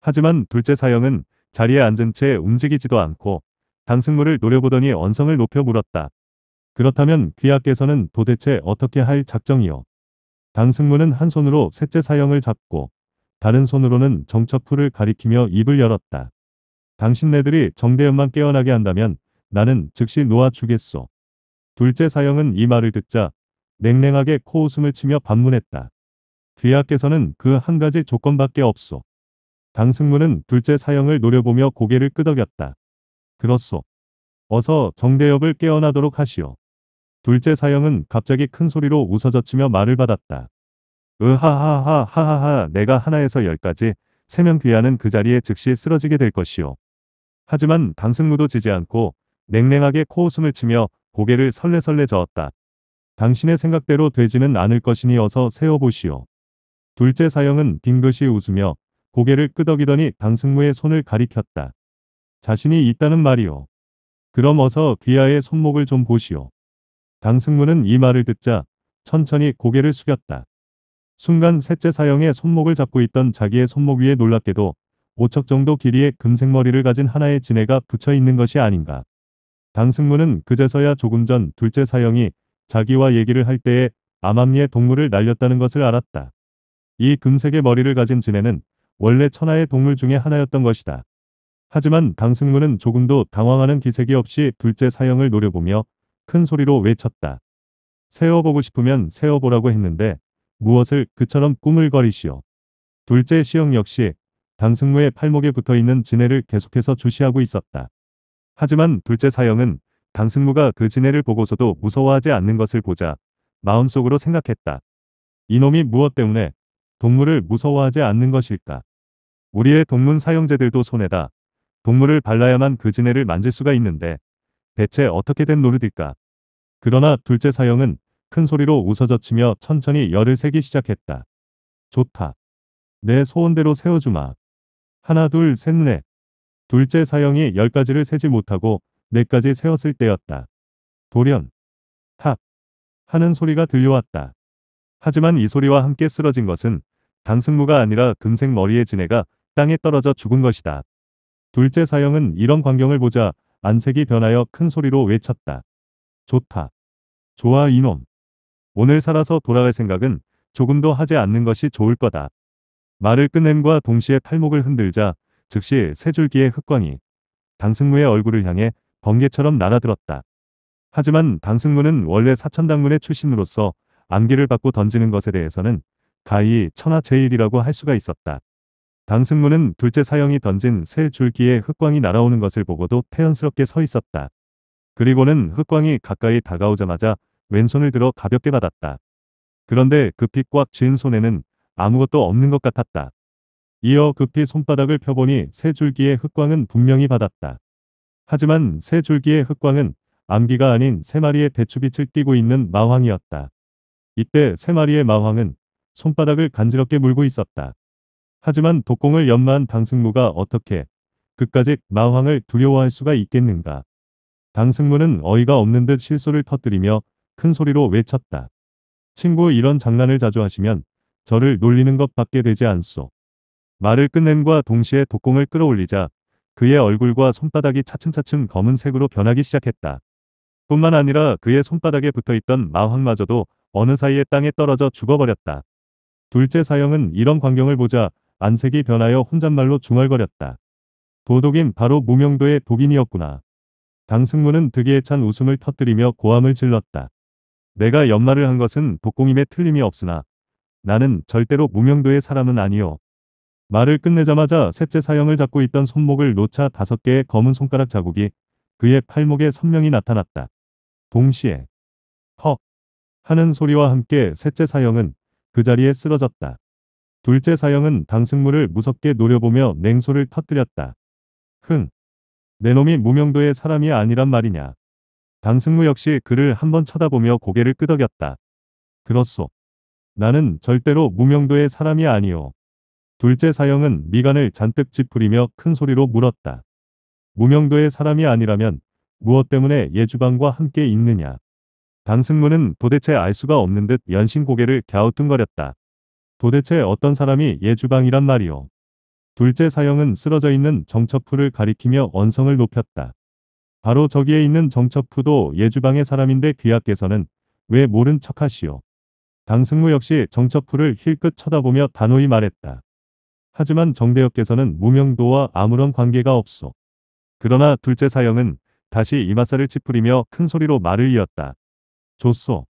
S1: 하지만 둘째 사형은 자리에 앉은 채 움직이지도 않고 당승무를 노려보더니 언성을 높여 물었다. 그렇다면 귀하께서는 도대체 어떻게 할작정이오 당승무는 한 손으로 셋째 사형을 잡고 다른 손으로는 정처풀을 가리키며 입을 열었다. 당신네들이 정대현만 깨어나게 한다면 나는 즉시 놓아주겠소. 둘째 사형은 이 말을 듣자 냉랭하게 코웃음을 치며 반문했다. 귀하께서는 그 한 가지 조건밖에 없소. 당승무는 둘째 사형을 노려보며 고개를 끄덕였다. 그렇소. 어서 정대협을 깨어나도록 하시오. 둘째 사형은 갑자기 큰 소리로 웃어젖히며 말을 받았다. 으하하하하하하 내가 하나에서 열까지 세 명 귀하는 그 자리에 즉시 쓰러지게 될 것이오. 하지만 강승무도 지지 않고 냉랭하게 코웃음을 치며 고개를 설레설레 저었다. 당신의 생각대로 되지는 않을 것이니 어서 세어보시오. 둘째 사형은 빙긋이 웃으며 고개를 끄덕이더니 강승무의 손을 가리켰다. 자신이 있다는 말이오. 그럼 어서 귀하의 손목을 좀 보시오. 강승무는 이 말을 듣자 천천히 고개를 숙였다. 순간 셋째 사형의 손목을 잡고 있던 자기의 손목 위에 놀랍게도 5척 정도 길이의 금색 머리를 가진 하나의 지네가 붙여 있는 것이 아닌가. 강승무는 그제서야 조금 전 둘째 사형이 자기와 얘기를 할 때에 암암리의 동물을 날렸다는 것을 알았다. 이 금색의 머리를 가진 지네는 원래 천하의 동물 중에 하나였던 것이다. 하지만 강승무는 조금도 당황하는 기색이 없이 둘째 사형을 노려보며 큰 소리로 외쳤다. 세어보고 싶으면 세어보라고 했는데 무엇을 그처럼 꾸물거리시오. 둘째 시영 역시 당승무의 팔목에 붙어있는 진해를 계속해서 주시하고 있었다. 하지만 둘째 사형은 당승무가 그 진해를 보고서도 무서워하지 않는 것을 보자 마음속으로 생각했다. 이놈이 무엇 때문에 동물을 무서워하지 않는 것일까? 우리의 동문 사형제들도 손해다. 동물을 발라야만 그 진해를 만질 수가 있는데 대체 어떻게 된 노릇일까. 그러나 둘째 사형은 큰 소리로 웃어젖히며 천천히 열을 세기 시작했다. 좋다. 내 소원대로 세워주마. 하나 둘 셋 넷. 둘째 사형이 열 가지를 세지 못하고 네까지 세웠을 때였다. 돌연. 탁. 하는 소리가 들려왔다. 하지만 이 소리와 함께 쓰러진 것은 당승무가 아니라 금색 머리의 지네가 땅에 떨어져 죽은 것이다. 둘째 사형은 이런 광경을 보자 안색이 변하여 큰 소리로 외쳤다. 좋다. 좋아 이놈. 오늘 살아서 돌아갈 생각은 조금도 하지 않는 것이 좋을 거다. 말을 끝냄과 동시에 팔목을 흔들자 즉시 세 줄기의 흑광이 당승무의 얼굴을 향해 번개처럼 날아들었다. 하지만 당승무는 원래 사천당문의 출신으로서 암기를 받고 던지는 것에 대해서는 가히 천하제일이라고 할 수가 있었다. 방승문은 둘째 사형이 던진 새 줄기에 흑광이 날아오는 것을 보고도 태연스럽게 서 있었다. 그리고는 흑광이 가까이 다가오자마자 왼손을 들어 가볍게 받았다. 그런데 급히 그 꽉쥔 손에는 아무것도 없는 것 같았다. 이어 급히 그 손바닥을 펴보니 새 줄기의 흑광은 분명히 받았다. 하지만 새 줄기의 흑광은 암기가 아닌 세 마리의 대추빛을 띠고 있는 마황이었다. 이때 세 마리의 마황은 손바닥을 간지럽게 물고 있었다. 하지만 독공을 연마한 당승무가 어떻게 그까지 마황을 두려워할 수가 있겠는가. 당승무는 어이가 없는 듯 실소를 터뜨리며 큰 소리로 외쳤다. 친구 이런 장난을 자주 하시면 저를 놀리는 것밖에 되지 않소. 말을 끝낸과 동시에 독공을 끌어올리자 그의 얼굴과 손바닥이 차츰차츰 검은색으로 변하기 시작했다. 뿐만 아니라 그의 손바닥에 붙어있던 마황마저도 어느 사이에 땅에 떨어져 죽어버렸다. 둘째 사형은 이런 광경을 보자 안색이 변하여 혼잣말로 중얼거렸다. 도독인 바로 무명도의 독인이었구나. 강승무는 득이에 찬 웃음을 터뜨리며 고함을 질렀다. 내가 연말을 한 것은 독공임에 틀림이 없으나 나는 절대로 무명도의 사람은 아니오. 말을 끝내자마자 셋째 사형을 잡고 있던 손목을 놓자 다섯 개의 검은 손가락 자국이 그의 팔목에 선명히 나타났다. 동시에 헉 하는 소리와 함께 셋째 사형은 그 자리에 쓰러졌다. 둘째 사형은 단승무를 무섭게 노려보며 냉소를 터뜨렸다. 흥. 내 놈이 무명도의 사람이 아니란 말이냐. 단승무 역시 그를 한번 쳐다보며 고개를 끄덕였다. 그렇소. 나는 절대로 무명도의 사람이 아니오. 둘째 사형은 미간을 잔뜩 찌푸리며 큰 소리로 물었다. 무명도의 사람이 아니라면 무엇 때문에 예주방과 함께 있느냐. 단승무는 도대체 알 수가 없는 듯 연신 고개를 갸우뚱거렸다. 도대체 어떤 사람이 예주방이란 말이오. 둘째 사형은 쓰러져 있는 정처후를 가리키며 언성을 높였다. 바로 저기에 있는 정처후도 예주방의 사람인데 귀하께서는 왜 모른 척하시오. 당승무 역시 정처후를 힐끗 쳐다보며 단호히 말했다. 하지만 정대혁께서는 무명도와 아무런 관계가 없소. 그러나 둘째 사형은 다시 이마살을 찌푸리며 큰 소리로 말을 이었다. 좋소.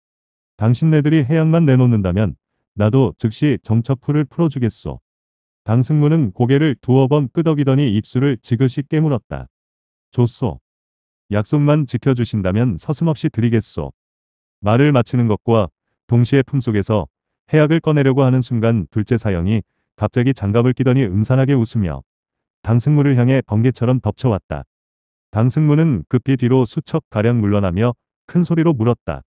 S1: 당신네들이 해양만 내놓는다면 나도 즉시 정처풀을 풀어주겠소. 강승무는 고개를 두어 번 끄덕이더니 입술을 지그시 깨물었다. 좋소. 약속만 지켜주신다면 서슴없이 드리겠소. 말을 마치는 것과 동시에 품속에서 해약을 꺼내려고 하는 순간 둘째 사형이 갑자기 장갑을 끼더니 음산하게 웃으며 강승무를 향해 번개처럼 덮쳐왔다. 강승무는 급히 뒤로 수척 가량 물러나며 큰 소리로 물었다.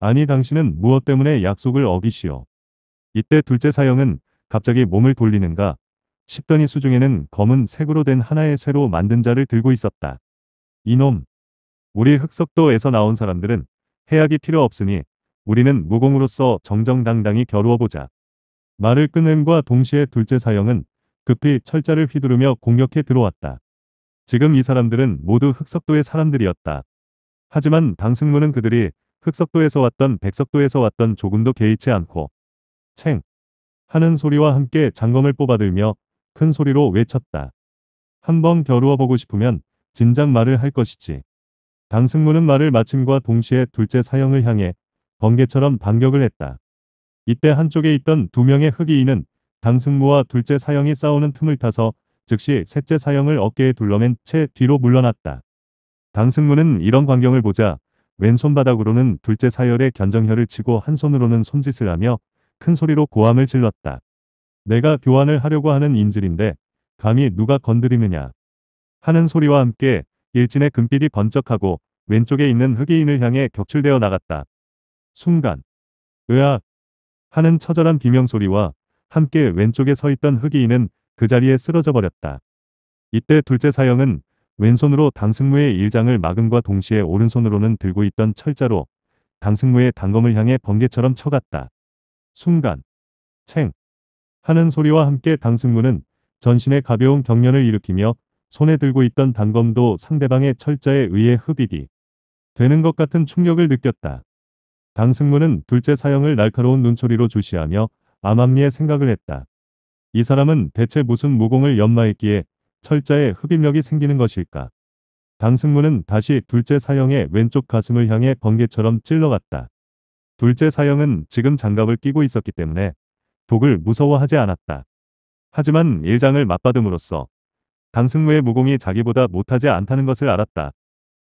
S1: 아니 당신은 무엇 때문에 약속을 어기시오. 이때 둘째 사형은 갑자기 몸을 돌리는가 싶더니 수중에는 검은 색으로 된 하나의 쇠로 만든 자를 들고 있었다. 이놈. 우리 흑석도에서 나온 사람들은 해악이 필요 없으니 우리는 무공으로서 정정당당히 겨루어보자. 말을 끊음과 동시에 둘째 사형은 급히 철자를 휘두르며 공격해 들어왔다. 지금 이 사람들은 모두 흑석도의 사람들이었다. 하지만 당승문은 그들이 흑석도에서 왔던 백석도에서 왔던 조금도 개의치 않고 챙 하는 소리와 함께 장검을 뽑아들며 큰 소리로 외쳤다. 한번 겨루어 보고 싶으면 진작 말을 할 것이지. 당승무는 말을 마침과 동시에 둘째 사형을 향해 번개처럼 반격을 했다. 이때 한쪽에 있던 두 명의 흑이인은 당승무와 둘째 사형이 싸우는 틈을 타서 즉시 셋째 사형을 어깨에 둘러맨 채 뒤로 물러났다. 당승무는 이런 광경을 보자 왼손바닥으로는 둘째 사열의 견정혀를 치고 한 손으로는 손짓을 하며 큰 소리로 고함을 질렀다. 내가 교환을 하려고 하는 인질인데 감히 누가 건드리느냐 하는 소리와 함께 일진의 금빛이 번쩍하고 왼쪽에 있는 흑인을 향해 격출되어 나갔다. 순간 으악 하는 처절한 비명소리와 함께 왼쪽에 서 있던 흑인은 그 자리에 쓰러져 버렸다. 이때 둘째 사형은 왼손으로 당승무의 일장을 막음과 동시에 오른손으로는 들고 있던 철자로 당승무의 단검을 향해 번개처럼 쳐갔다. 순간 챙 하는 소리와 함께 당승무는 전신에 가벼운 경련을 일으키며 손에 들고 있던 단검도 상대방의 철자에 의해 흡입이 되는 것 같은 충격을 느꼈다. 당승무는 둘째 사형을 날카로운 눈초리로 주시하며 암암리에 생각을 했다. 이 사람은 대체 무슨 무공을 연마했기에 철자에 흡입력이 생기는 것일까? 당승무는 다시 둘째 사형의 왼쪽 가슴을 향해 번개처럼 찔러갔다. 둘째 사형은 지금 장갑을 끼고 있었기 때문에 독을 무서워하지 않았다. 하지만 일장을 맞받음으로써 당승무의 무공이 자기보다 못하지 않다는 것을 알았다.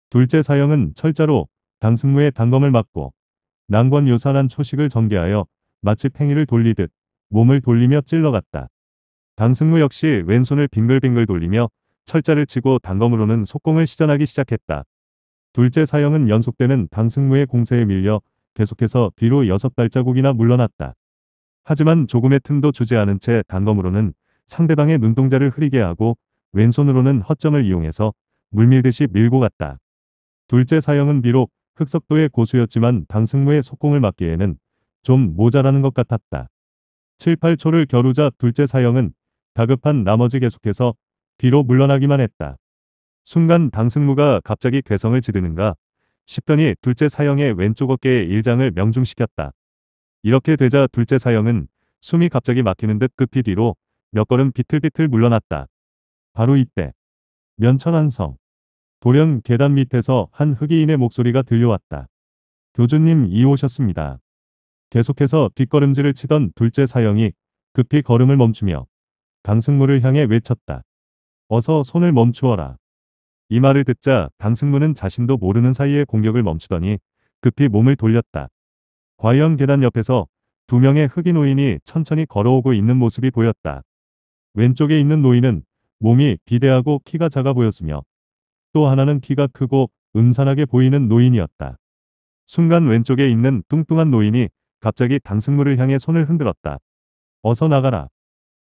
S1: 둘째 사형은 철자로 당승무의 단검을 맞고 난관요산한 초식을 전개하여 마치 팽이를 돌리듯 몸을 돌리며 찔러갔다. 당승무 역시 왼손을 빙글빙글 돌리며 철자를 치고 단검으로는 속공을 시전하기 시작했다. 둘째 사형은 연속되는 당승무의 공세에 밀려 계속해서 뒤로 여섯 발자국이나 물러났다. 하지만 조금의 틈도 주지 않은 채 단검으로는 상대방의 눈동자를 흐리게 하고 왼손으로는 허점을 이용해서 물밀듯이 밀고 갔다. 둘째 사형은 비록 흑석도의 고수였지만 당승무의 속공을 막기에는 좀 모자라는 것 같았다. 7, 8초를 겨루자 둘째 사형은 다급한 나머지 계속해서 뒤로 물러나기만 했다. 순간 당승무가 갑자기 괴성을 지르는가 시편이 둘째 사형의 왼쪽 어깨에 일장을 명중시켰다. 이렇게 되자 둘째 사형은 숨이 갑자기 막히는 듯 급히 뒤로 몇 걸음 비틀비틀 물러났다. 바로 이때 면천한성 도연 계단 밑에서 한 흑이인의 목소리가 들려왔다. 교주님 이 오셨습니다. 계속해서 뒷걸음질을 치던 둘째 사형이 급히 걸음을 멈추며 강승무를 향해 외쳤다. 어서 손을 멈추어라. 이 말을 듣자 강승무는 자신도 모르는 사이에 공격을 멈추더니 급히 몸을 돌렸다. 과연 계단 옆에서 두 명의 흑인 노인이 천천히 걸어오고 있는 모습이 보였다. 왼쪽에 있는 노인은 몸이 비대하고 키가 작아 보였으며 또 하나는 키가 크고 음산하게 보이는 노인이었다. 순간 왼쪽에 있는 뚱뚱한 노인이 갑자기 당승무를 향해 손을 흔들었다. 어서 나가라.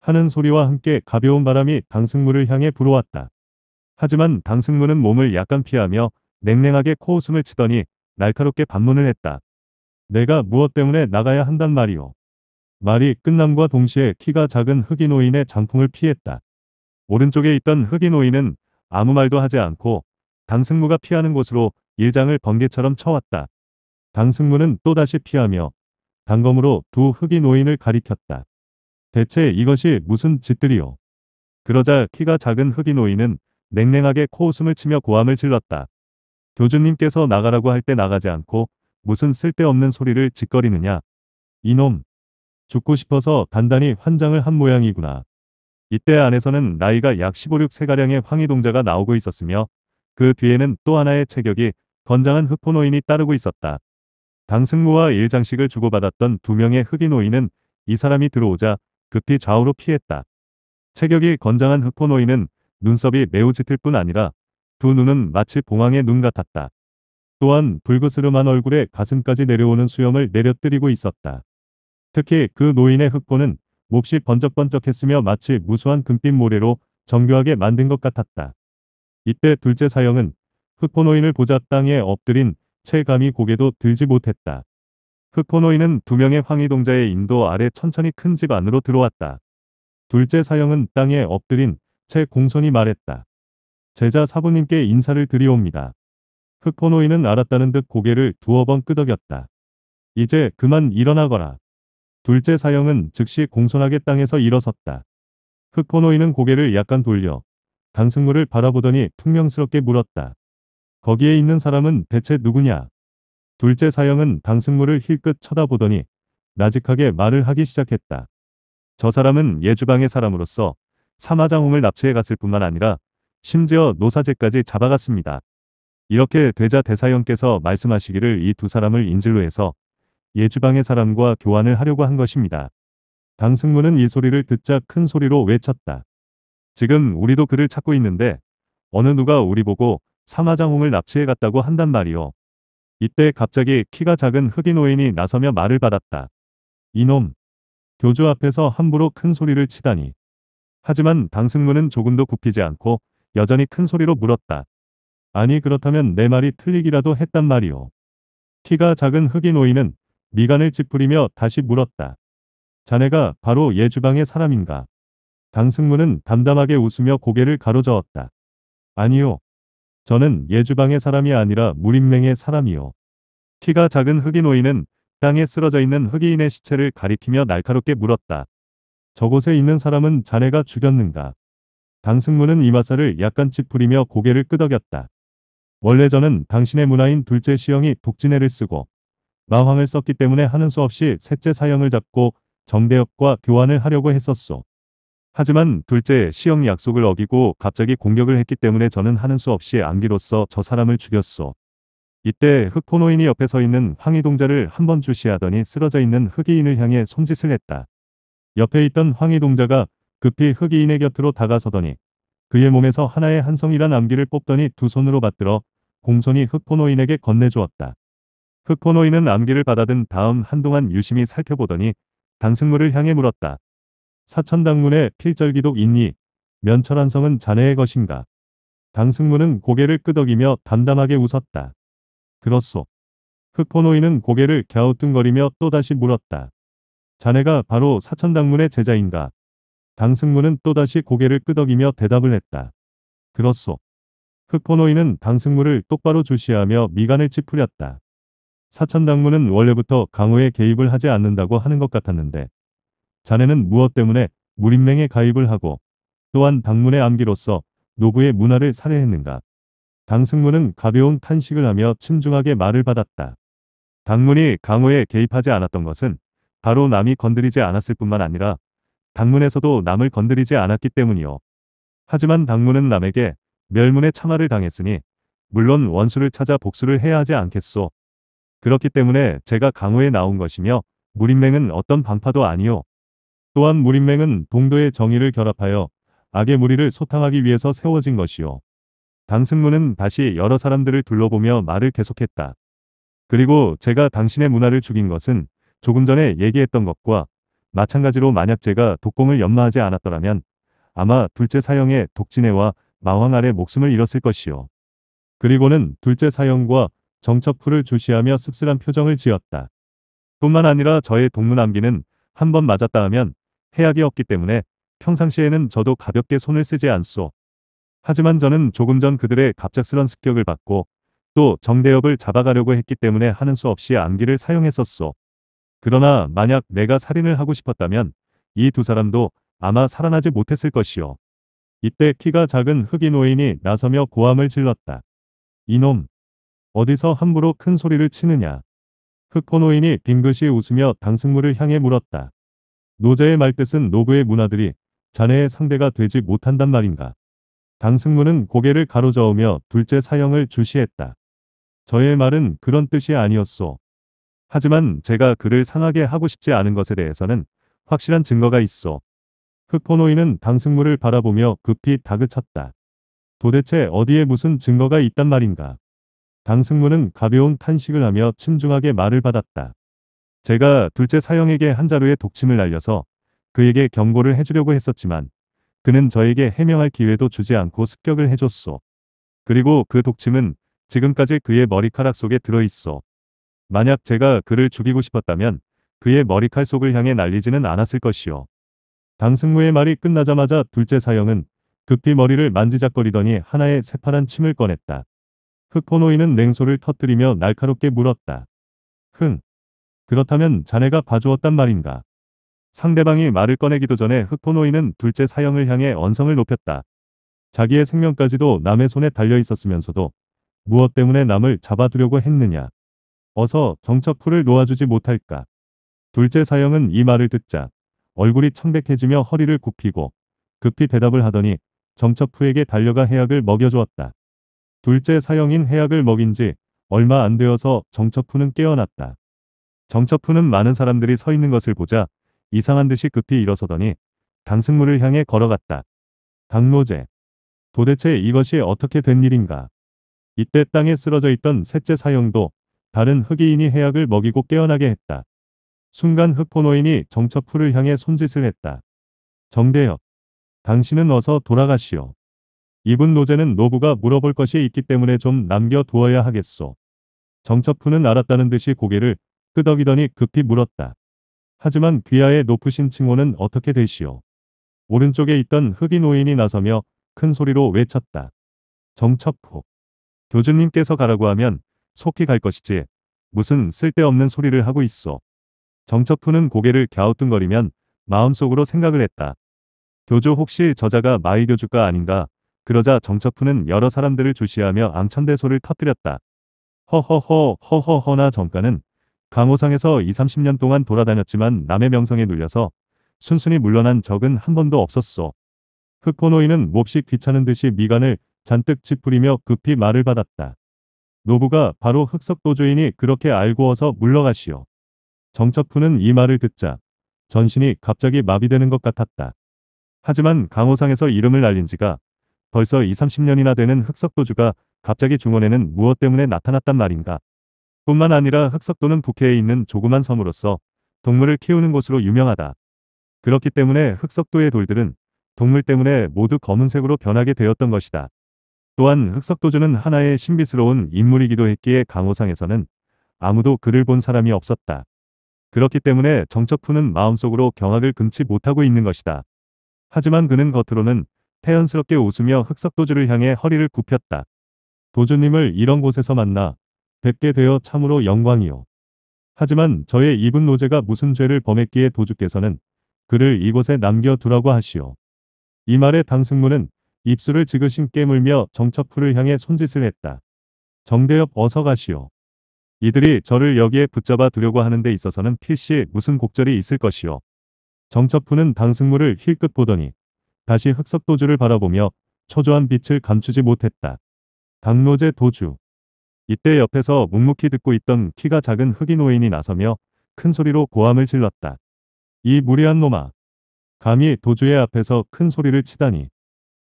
S1: 하는 소리와 함께 가벼운 바람이 당승무를 향해 불어왔다. 하지만 당승무는 몸을 약간 피하며 냉랭하게 코웃음을 치더니 날카롭게 반문을 했다. 내가 무엇 때문에 나가야 한단 말이오. 말이 끝남과 동시에 키가 작은 흑인오인의 장풍을 피했다. 오른쪽에 있던 흑인오인은 아무 말도 하지 않고 당승무가 피하는 곳으로 일장을 번개처럼 쳐왔다. 당승무는 또다시 피하며 단검으로 두흑인오인을 가리켰다. 대체 이것이 무슨 짓들이오. 그러자 키가 작은 흑인오인은 냉랭하게 코웃음을 치며 고함을 질렀다. 교주님께서 나가라고 할 때 나가지 않고 무슨 쓸데없는 소리를 짓거리느냐. 이놈. 죽고 싶어서 단단히 환장을 한 모양이구나. 이때 안에서는 나이가 약 15, 6세가량의 황희동자가 나오고 있었으며 그 뒤에는 또 하나의 체격이 건장한 흑포노인이 따르고 있었다. 당승무와 일장식을 주고받았던 두 명의 흑인노인은 이 사람이 들어오자 급히 좌우로 피했다. 체격이 건장한 흑포노인은 눈썹이 매우 짙을 뿐 아니라 두 눈은 마치 봉황의 눈 같았다. 또한 불그스름한 얼굴에 가슴까지 내려오는 수염을 내려뜨리고 있었다. 특히 그 노인의 흑보는 몹시 번쩍번쩍했으며 마치 무수한 금빛 모래로 정교하게 만든 것 같았다. 이때 둘째 사형은 흑포 노인을 보자 땅에 엎드린 채 감히 고개도 들지 못했다. 흑포 노인은 두 명의 황희동자의 인도 아래 천천히 큰 집 안으로 들어왔다. 둘째 사형은 땅에 엎드린 제 공손히 말했다. 제자 사부님께 인사를 드리옵니다. 흑포노이는 알았다는 듯 고개를 두어 번 끄덕였다. 이제 그만 일어나거라. 둘째 사형은 즉시 공손하게 땅에서 일어섰다. 흑포노이는 고개를 약간 돌려 강승무를 바라보더니 퉁명스럽게 물었다. 거기에 있는 사람은 대체 누구냐? 둘째 사형은 강승무를 힐끗 쳐다보더니 나직하게 말을 하기 시작했다. 저 사람은 예주방의 사람으로서 사마장웅을 납치해갔을 뿐만 아니라 심지어 노사제까지 잡아갔습니다. 이렇게 되자 대사형께서 말씀하시기를 이 두 사람을 인질로 해서 예주방의 사람과 교환을 하려고 한 것입니다. 강승무는이 소리를 듣자 큰 소리로 외쳤다. 지금 우리도 그를 찾고 있는데 어느 누가 우리 보고 사마장홍을 납치해갔다고 한단 말이오. 이때 갑자기 키가 작은 흑인 오인이 나서며 말을 받았다. 이놈. 교주 앞에서 함부로 큰 소리를 치다니. 하지만 방승문은 조금도 굽히지 않고 여전히 큰 소리로 물었다. 아니 그렇다면 내 말이 틀리기라도 했단 말이오. 키가 작은 흑인 오이는 미간을 찌푸리며 다시 물었다. 자네가 바로 예주방의 사람인가? 강승문은 담담하게 웃으며 고개를 가로저었다. 아니요. 저는 예주방의 사람이 아니라 무림맹의 사람이오 키가 작은 흑인 오이는 땅에 쓰러져 있는 흑인의 시체를 가리키며 날카롭게 물었다. 저곳에 있는 사람은 자네가 죽였는가. 당승무는 이마사를 약간 찌푸리며 고개를 끄덕였다. 원래 저는 당신의 문화인 둘째 시형이독진해를 쓰고 마황을 썼기 때문에 하는 수 없이 셋째 사형을 잡고 정대엽과 교환을 하려고 했었소. 하지만 둘째 시영 약속을 어기고 갑자기 공격을 했기 때문에 저는 하는 수 없이 암기로서저 사람을 죽였소. 이때 흑포노인이 옆에 서 있는 황희동자를 한번 주시하더니 쓰러져 있는 흑이인을 향해 손짓을 했다. 옆에 있던 황희동자가 급히 흑이인의 곁으로 다가서더니 그의 몸에서 하나의 한성이란 암기를 뽑더니 두 손으로 받들어 공손히 흑포노인에게 건네주었다. 흑포노인은 암기를 받아든 다음 한동안 유심히 살펴보더니 당승무를 향해 물었다. 사천당문의 필절기도 있니? 면철한성은 자네의 것인가? 당승무는 고개를 끄덕이며 담담하게 웃었다. 그렇소. 흑포노인은 고개를 갸우뚱거리며 또다시 물었다. 자네가 바로 사천당문의 제자인가. 당승문은 또다시 고개를 끄덕이며 대답을 했다. 그렇소. 흑포노이는 당승문을 똑바로 주시하며 미간을 찌푸렸다. 사천당문은 원래부터 강호에 개입을 하지 않는다고 하는 것 같았는데 자네는 무엇 때문에 무림맹에 가입을 하고 또한 당문의 암기로서 노부의 문화를 살해했는가. 당승문은 가벼운 탄식을 하며 침중하게 말을 받았다. 당문이 강호에 개입하지 않았던 것은 바로 남이 건드리지 않았을 뿐만 아니라 당문에서도 남을 건드리지 않았기 때문이요. 하지만 당문은 남에게 멸문의 참화를 당했으니 물론 원수를 찾아 복수를 해야 하지 않겠소. 그렇기 때문에 제가 강호에 나온 것이며 무림맹은 어떤 방파도 아니요. 또한 무림맹은 동도의 정의를 결합하여 악의 무리를 소탕하기 위해서 세워진 것이요. 당승문은 다시 여러 사람들을 둘러보며 말을 계속했다. 그리고 제가 당신의 문화를 죽인 것은 조금 전에 얘기했던 것과 마찬가지로 만약 제가 독공을 연마하지 않았더라면 아마 둘째 사형의 독진해와 마왕 아래 목숨을 잃었을 것이요. 그리고는 둘째 사형과 정첩풀을 주시하며 씁쓸한 표정을 지었다. 뿐만 아니라 저의 동문암기는 한 번 맞았다 하면 해악이 없기 때문에 평상시에는 저도 가볍게 손을 쓰지 않소. 하지만 저는 조금 전 그들의 갑작스런 습격을 받고 또 정대협을 잡아가려고 했기 때문에 하는 수 없이 암기를 사용했었소. 그러나 만약 내가 살인을 하고 싶었다면 이 두 사람도 아마 살아나지 못했을 것이요. 이때 키가 작은 흑인 노인이 나서며 고함을 질렀다. 이놈! 어디서 함부로 큰 소리를 치느냐? 흑포 노인이 빙긋이 웃으며 당승무를 향해 물었다. 노자의 말뜻은 노부의 문화들이 자네의 상대가 되지 못한단 말인가. 당승무는 고개를 가로저으며 둘째 사형을 주시했다. 저의 말은 그런 뜻이 아니었소. 하지만 제가 그를 상하게 하고 싶지 않은 것에 대해서는 확실한 증거가 있어. 흑포노이는 당승무를 바라보며 급히 다그쳤다. 도대체 어디에 무슨 증거가 있단 말인가. 당승무는 가벼운 탄식을 하며 침중하게 말을 받았다. 제가 둘째 사형에게 한 자루의 독침을 날려서 그에게 경고를 해주려고 했었지만 그는 저에게 해명할 기회도 주지 않고 습격을 해줬소. 그리고 그 독침은 지금까지 그의 머리카락 속에 들어있어. 만약 제가 그를 죽이고 싶었다면 그의 머리칼 속을 향해 날리지는 않았을 것이요. 당승무의 말이 끝나자마자 둘째 사형은 급히 머리를 만지작거리더니 하나의 새파란 침을 꺼냈다. 흑포노이는 냉소를 터뜨리며 날카롭게 물었다. 흥. 그렇다면 자네가 봐주었단 말인가. 상대방이 말을 꺼내기도 전에 흑포노이는 둘째 사형을 향해 언성을 높였다. 자기의 생명까지도 남의 손에 달려 있었으면서도 무엇 때문에 남을 잡아두려고 했느냐. 어서 정처풀을 놓아주지 못할까. 둘째 사형은 이 말을 듣자 얼굴이 창백해지며 허리를 굽히고 급히 대답을 하더니 정처푸에게 달려가 해약을 먹여주었다. 둘째 사형인 해약을 먹인 지 얼마 안 되어서 정처푸는 깨어났다. 정처푸는 많은 사람들이 서 있는 것을 보자 이상한 듯이 급히 일어서더니 당승무를 향해 걸어갔다. 당노제 도대체 이것이 어떻게 된 일인가. 이때 땅에 쓰러져 있던 셋째 사형도 다른 흑이인이 해악을 먹이고 깨어나게 했다. 순간 흑포노인이 정첩풀을 향해 손짓을 했다. 정대협. 당신은 어서 돌아가시오. 이분 노제는 노부가 물어볼 것이 있기 때문에 좀 남겨두어야 하겠소. 정첩푸는 알았다는 듯이 고개를 끄덕이더니 급히 물었다. 하지만 귀하의 높으신 칭호는 어떻게 되시오. 오른쪽에 있던 흑인 노인이 나서며 큰 소리로 외쳤다. 정첩포. 교주님께서 가라고 하면 속히 갈 것이지. 무슨 쓸데없는 소리를 하고 있어. 정처푸는 고개를 갸우뚱거리면 마음속으로 생각을 했다. 교조 혹시 저자가 마이 교주가 아닌가? 그러자 정처푸는 여러 사람들을 주시하며 앙천대소를 터뜨렸다. 허허허 허허허나 정가는 강호상에서 2, 30년 동안 돌아다녔지만 남의 명성에 눌려서 순순히 물러난 적은 한 번도 없었어 흑코노이는 몹시 귀찮은 듯이 미간을 잔뜩 찌푸리며 급히 말을 받았다. 노부가 바로 흑석도주인이 그렇게 알고어서 물러가시오. 정첩훈는이 말을 듣자 전신이 갑자기 마비되는 것 같았다. 하지만 강호상에서 이름을 알린 지가 벌써 2, 0 30년이나 되는 흑석도주가 갑자기 중원에는 무엇 때문에 나타났단 말인가. 뿐만 아니라 흑석도는 북해에 있는 조그만 섬으로서 동물을 키우는 곳으로 유명하다. 그렇기 때문에 흑석도의 돌들은 동물 때문에 모두 검은색으로 변하게 되었던 것이다. 또한 흑석도주는 하나의 신비스러운 인물이기도 했기에 강호상에서는 아무도 그를 본 사람이 없었다. 그렇기 때문에 정첩훈는 마음속으로 경악을 금치 못하고 있는 것이다. 하지만 그는 겉으로는 태연스럽게 웃으며 흑석도주를 향해 허리를 굽혔다. 도주님을 이런 곳에서 만나 뵙게 되어 참으로 영광이요. 하지만 저의 이분 노제가 무슨 죄를 범했기에 도주께서는 그를 이곳에 남겨두라고 하시오. 이 말에 당승문은 입술을 지그신 깨물며 정처풀을 향해 손짓을 했다. 정대엽 어서 가시오. 이들이 저를 여기에 붙잡아 두려고 하는 데 있어서는 필시 무슨 곡절이 있을 것이오. 정처푸는 당승물을 힐끗 보더니 다시 흑석도주를 바라보며 초조한 빛을 감추지 못했다. 당로제 도주. 이때 옆에서 묵묵히 듣고 있던 키가 작은 흑인 노인이 나서며 큰 소리로 고함을 질렀다. 이 무리한 놈아. 감히 도주의 앞에서 큰 소리를 치다니.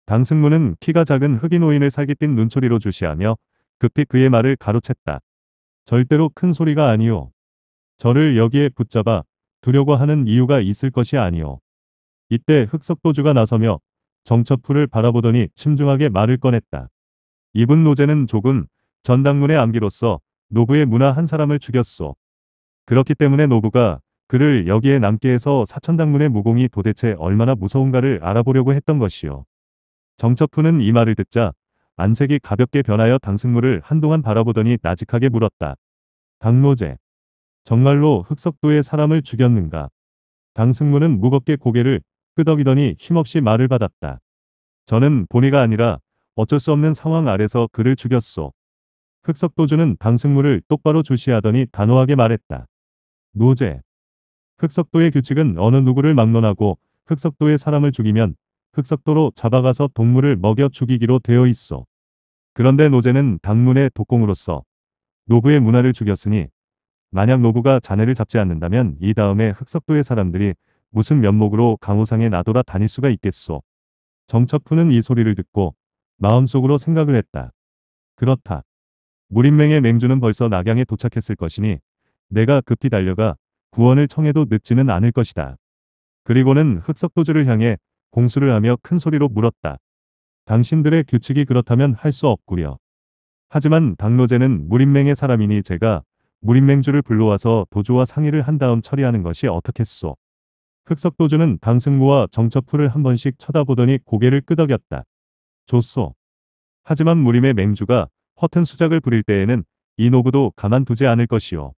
S1: 당승무는 키가 작은 흑인 노인을 살기빈 눈초리로 주시하며 급히 그의 말을 가로챘다. 절대로 큰 소리가 아니오. 저를 여기에 붙잡아 두려고 하는 이유가 있을 것이 아니오. 이때 흑석도주가 나서며 정첩풀을 바라보더니 침중하게 말을 꺼냈다. 이분 노제는 조금 전당문의 암기로서 노부의 문화 한 사람을 죽였소. 그렇기 때문에 노부가 그를 여기에 남게 해서 사천당문의 무공이 도대체 얼마나 무서운가를 알아보려고 했던 것이요. 정첩훈는이 말을 듣자 안색이 가볍게 변하여 당승무를 한동안 바라보더니 나직하게 물었다. 당모제. 정말로 흑석도의 사람을 죽였는가? 당승무는 무겁게 고개를 끄덕이더니 힘없이 말을 받았다. 저는 본의가 아니라 어쩔 수 없는 상황 아래서 그를 죽였소. 흑석도주는 당승무를 똑바로 주시하더니 단호하게 말했다. 노제. 흑석도의 규칙은 어느 누구를 막론하고 흑석도의 사람을 죽이면 흑석도로 잡아가서 동물을 먹여 죽이기로 되어 있어. 그런데 노제는 당문의 독공으로서 노부의 문화를 죽였으니 만약 노부가 자네를 잡지 않는다면 이 다음에 흑석도의 사람들이 무슨 면목으로 강호상에 나돌아 다닐 수가 있겠소. 정첩훈는이 소리를 듣고 마음속으로 생각을 했다. 그렇다. 무림맹의 맹주는 벌써 낙양에 도착했을 것이니 내가 급히 달려가 구원을 청해도 늦지는 않을 것이다. 그리고는 흑석도주를 향해 공수를 하며 큰 소리로 물었다. 당신들의 규칙이 그렇다면 할 수 없구려. 하지만 당노제는 무림맹의 사람이니 제가 무림맹주를 불러와서 도주와 상의를 한 다음 처리하는 것이 어떻겠소. 흑석도주는 당승무와 정첩풀을 한 번씩 쳐다보더니 고개를 끄덕였다. 좋소. 하지만 무림의 맹주가 허튼 수작을 부릴 때에는 이 노부도 가만두지 않을 것이오.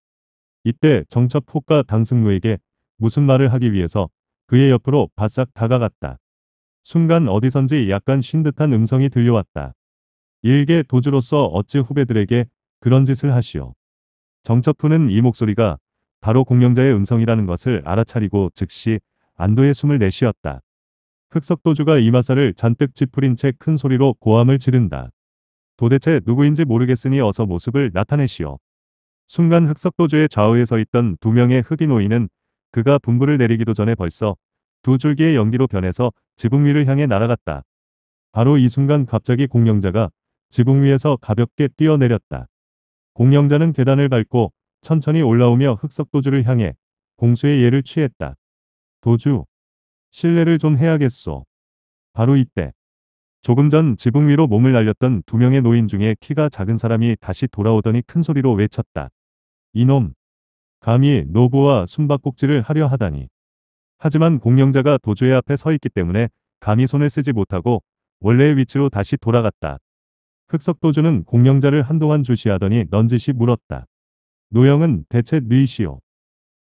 S1: 이때 정첩폭과 당승무에게 무슨 말을 하기 위해서 그의 옆으로 바싹 다가갔다. 순간 어디선지 약간 쉰 듯한 음성이 들려왔다. 일개 도주로서 어찌 후배들에게 그런 짓을 하시오. 정처푸는 이 목소리가 바로 공명자의 음성이라는 것을 알아차리고 즉시 안도의 숨을 내쉬었다. 흑석도주가 이마사를 잔뜩 찌푸린 채 큰 소리로 고함을 지른다. 도대체 누구인지 모르겠으니 어서 모습을 나타내시오. 순간 흑석도주의 좌우에 서 있던 두 명의 흑인 노인은 그가 분부를 내리기도 전에 벌써 두 줄기의 연기로 변해서 지붕 위를 향해 날아갔다. 바로 이 순간 갑자기 공룡자가 지붕 위에서 가볍게 뛰어내렸다. 공룡자는 계단을 밟고 천천히 올라오며 흑석 도주를 향해 공수의 예를 취했다. 도주, 실례를 좀 해야겠소. 바로 이때 조금 전 지붕 위로 몸을 날렸던 두 명의 노인 중에 키가 작은 사람이 다시 돌아오더니 큰 소리로 외쳤다. 이놈, 감히 노부와 숨바꼭질을 하려 하다니. 하지만 공룡자가 도주의 앞에 서 있기 때문에 감히 손을 쓰지 못하고 원래의 위치로 다시 돌아갔다. 흑석 도주는 공룡자를 한동안 주시하더니 넌지시 물었다. 노영은 대체 뉘시오.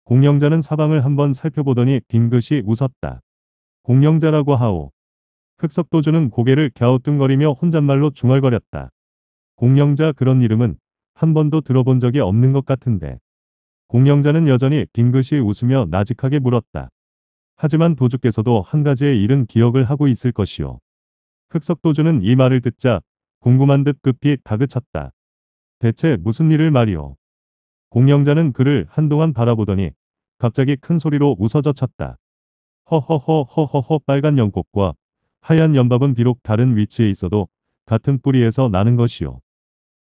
S1: 공룡자는 사방을 한번 살펴보더니 빙긋이 웃었다. 공룡자라고 하오. 흑석 도주는 고개를 갸우뚱거리며 혼잣말로 중얼거렸다. 공룡자 그런 이름은 한 번도 들어본 적이 없는 것 같은데. 공룡자는 여전히 빙긋이 웃으며 나직하게 물었다. 하지만 도주께서도 한 가지의 일은 기억을 하고 있을 것이요. 흑석도주는 이 말을 듣자 궁금한 듯 급히 다그쳤다. 대체 무슨 일을 말이오. 공영자는 그를 한동안 바라보더니 갑자기 큰 소리로 웃어젖혔다. 허허허허허허 빨간 연꽃과 하얀 연밥은 비록 다른 위치에 있어도 같은 뿌리에서 나는 것이요.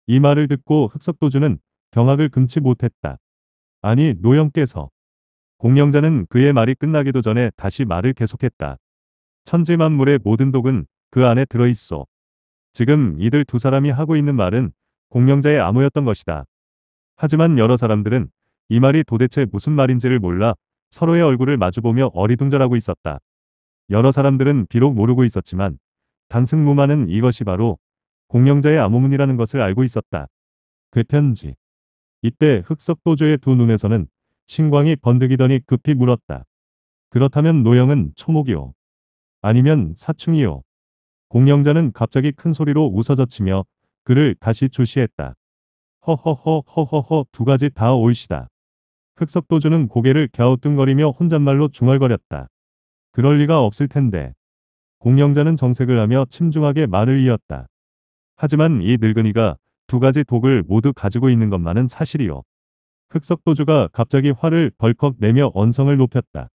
S1: 이 말을 듣고 흑석도주는 경악을 금치 못했다. 아니 노영께서 공명자는 그의 말이 끝나기도 전에 다시 말을 계속했다. 천지만물의 모든 독은 그 안에 들어있어. 지금 이들 두 사람이 하고 있는 말은 공명자의 암호였던 것이다. 하지만 여러 사람들은 이 말이 도대체 무슨 말인지를 몰라 서로의 얼굴을 마주보며 어리둥절하고 있었다. 여러 사람들은 비록 모르고 있었지만 단승무마는 이것이 바로 공명자의 암호문이라는 것을 알고 있었다. 괴편지. 이때 흑석도조의두 눈에서는 신광이 번득이더니 급히 물었다. 그렇다면 노영은 초목이요. 아니면 사충이요. 공영자는 갑자기 큰 소리로 웃어젖히며 그를 다시 주시했다. 허허허 허허허 두 가지 다 옳시다. 흑석도주는 고개를 갸우뚱거리며 혼잣말로 중얼거렸다. 그럴 리가 없을 텐데. 공영자는 정색을 하며 침중하게 말을 이었다. 하지만 이 늙은이가 두 가지 독을 모두 가지고 있는 것만은 사실이요. 흑석도주가 갑자기 화를 벌컥 내며 언성을 높였다.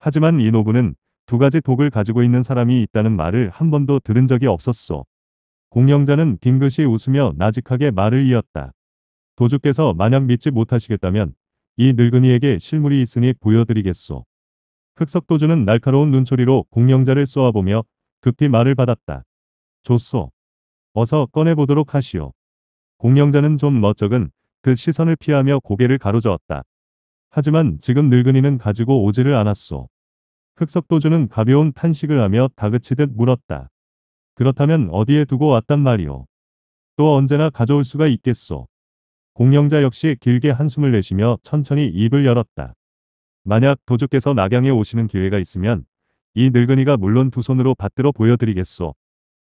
S1: 하지만 이노부는 두 가지 독을 가지고 있는 사람이 있다는 말을 한 번도 들은 적이 없었소. 공영자는 빙긋이 웃으며 나직하게 말을 이었다. 도주께서 만약 믿지 못하시겠다면 이 늙은이에게 실물이 있으니 보여드리겠소. 흑석도주는 날카로운 눈초리로 공영자를 쏘아보며 급히 말을 받았다. 좋소. 어서 꺼내보도록 하시오. 공영자는 좀 멋쩍은 그 시선을 피하며 고개를 가로저었다. 하지만 지금 늙은이는 가지고 오지를 않았소. 흑석도주는 가벼운 탄식을 하며 다그치듯 물었다. 그렇다면 어디에 두고 왔단 말이오. 또 언제나 가져올 수가 있겠소. 공영자 역시 길게 한숨을 내쉬며 천천히 입을 열었다. 만약 도주께서 낙양에 오시는 기회가 있으면 이 늙은이가 물론 두 손으로 받들어 보여드리겠소.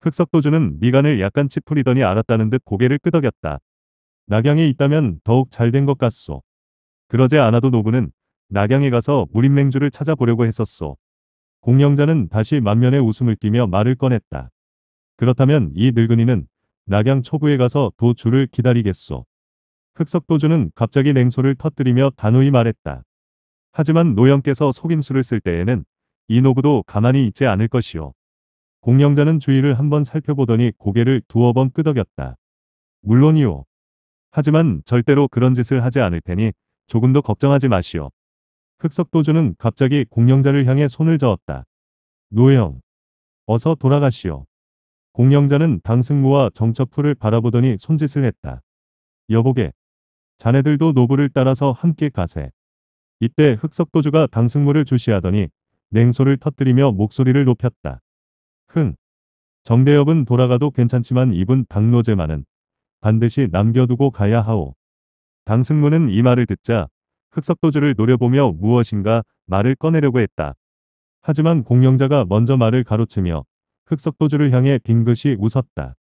S1: 흑석도주는 미간을 약간 찌푸리더니 알았다는 듯 고개를 끄덕였다. 낙양에 있다면 더욱 잘 된 것 같소. 그러지 않아도 노부는 낙양에 가서 무림맹주를 찾아보려고 했었소. 공영자는 다시 만면에 웃음을 띠며 말을 꺼냈다. 그렇다면 이 늙은이는 낙양 초부에 가서 도주를 기다리겠소. 흑석도주는 갑자기 냉소를 터뜨리며 단호히 말했다. 하지만 노영께서 속임수를 쓸 때에는 이 노부도 가만히 있지 않을 것이오. 공영자는 주위를 한번 살펴보더니 고개를 두어 번 끄덕였다. 물론이오. 하지만 절대로 그런 짓을 하지 않을 테니 조금도 걱정하지 마시오. 흑석도주는 갑자기 공영자를 향해 손을 저었다. 노형, 어서 돌아가시오. 공영자는 당승무와 정첩풀을 바라보더니 손짓을 했다. 여보게, 자네들도 노부를 따라서 함께 가세. 이때 흑석도주가 당승무를 주시하더니 냉소를 터뜨리며 목소리를 높였다. 흥, 정대협은 돌아가도 괜찮지만 이분 당노제만은 반드시 남겨두고 가야 하오. 당승무는 이 말을 듣자 흑석도주를 노려보며 무엇인가 말을 꺼내려고 했다. 하지만 공영자가 먼저 말을 가로채며 흑석도주를 향해 빙긋이 웃었다.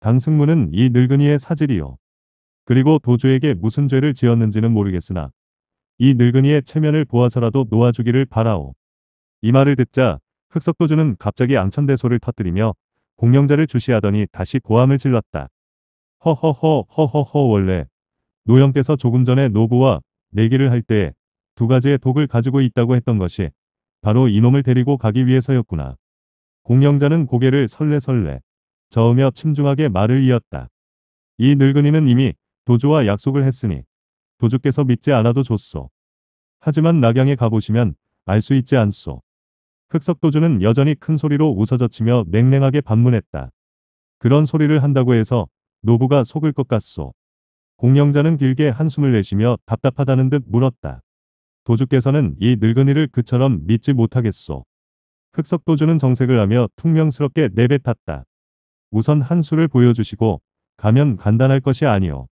S1: 당승무는 이 늙은이의 사질이요. 그리고 도주에게 무슨 죄를 지었는지는 모르겠으나 이 늙은이의 체면을 보아서라도 놓아주기를 바라오. 이 말을 듣자 흑석도주는 갑자기 앙천대소를 터뜨리며 공영자를 주시하더니 다시 고함을 질렀다. 허허허 허허허 원래 노형께서 조금 전에 노부와 내기를 할 때에 두 가지의 독을 가지고 있다고 했던 것이 바로 이놈을 데리고 가기 위해서였구나. 공영자는 고개를 설레설레 저으며 침중하게 말을 이었다. 이 늙은이는 이미 도주와 약속을 했으니 도주께서 믿지 않아도 좋소. 하지만 낙양에 가보시면 알 수 있지 않소. 흑석도주는 여전히 큰 소리로 웃어젖히며 냉랭하게 반문했다. 그런 소리를 한다고 해서 노부가 속을 것 같소. 공영자는 길게 한숨을 내쉬며 답답하다는 듯 물었다. 도주께서는 이 늙은이를 그처럼 믿지 못하겠소. 흑석 도주는 정색을 하며 퉁명스럽게 내뱉었다. 우선 한 수를 보여주시고 가면 간단할 것이 아니오.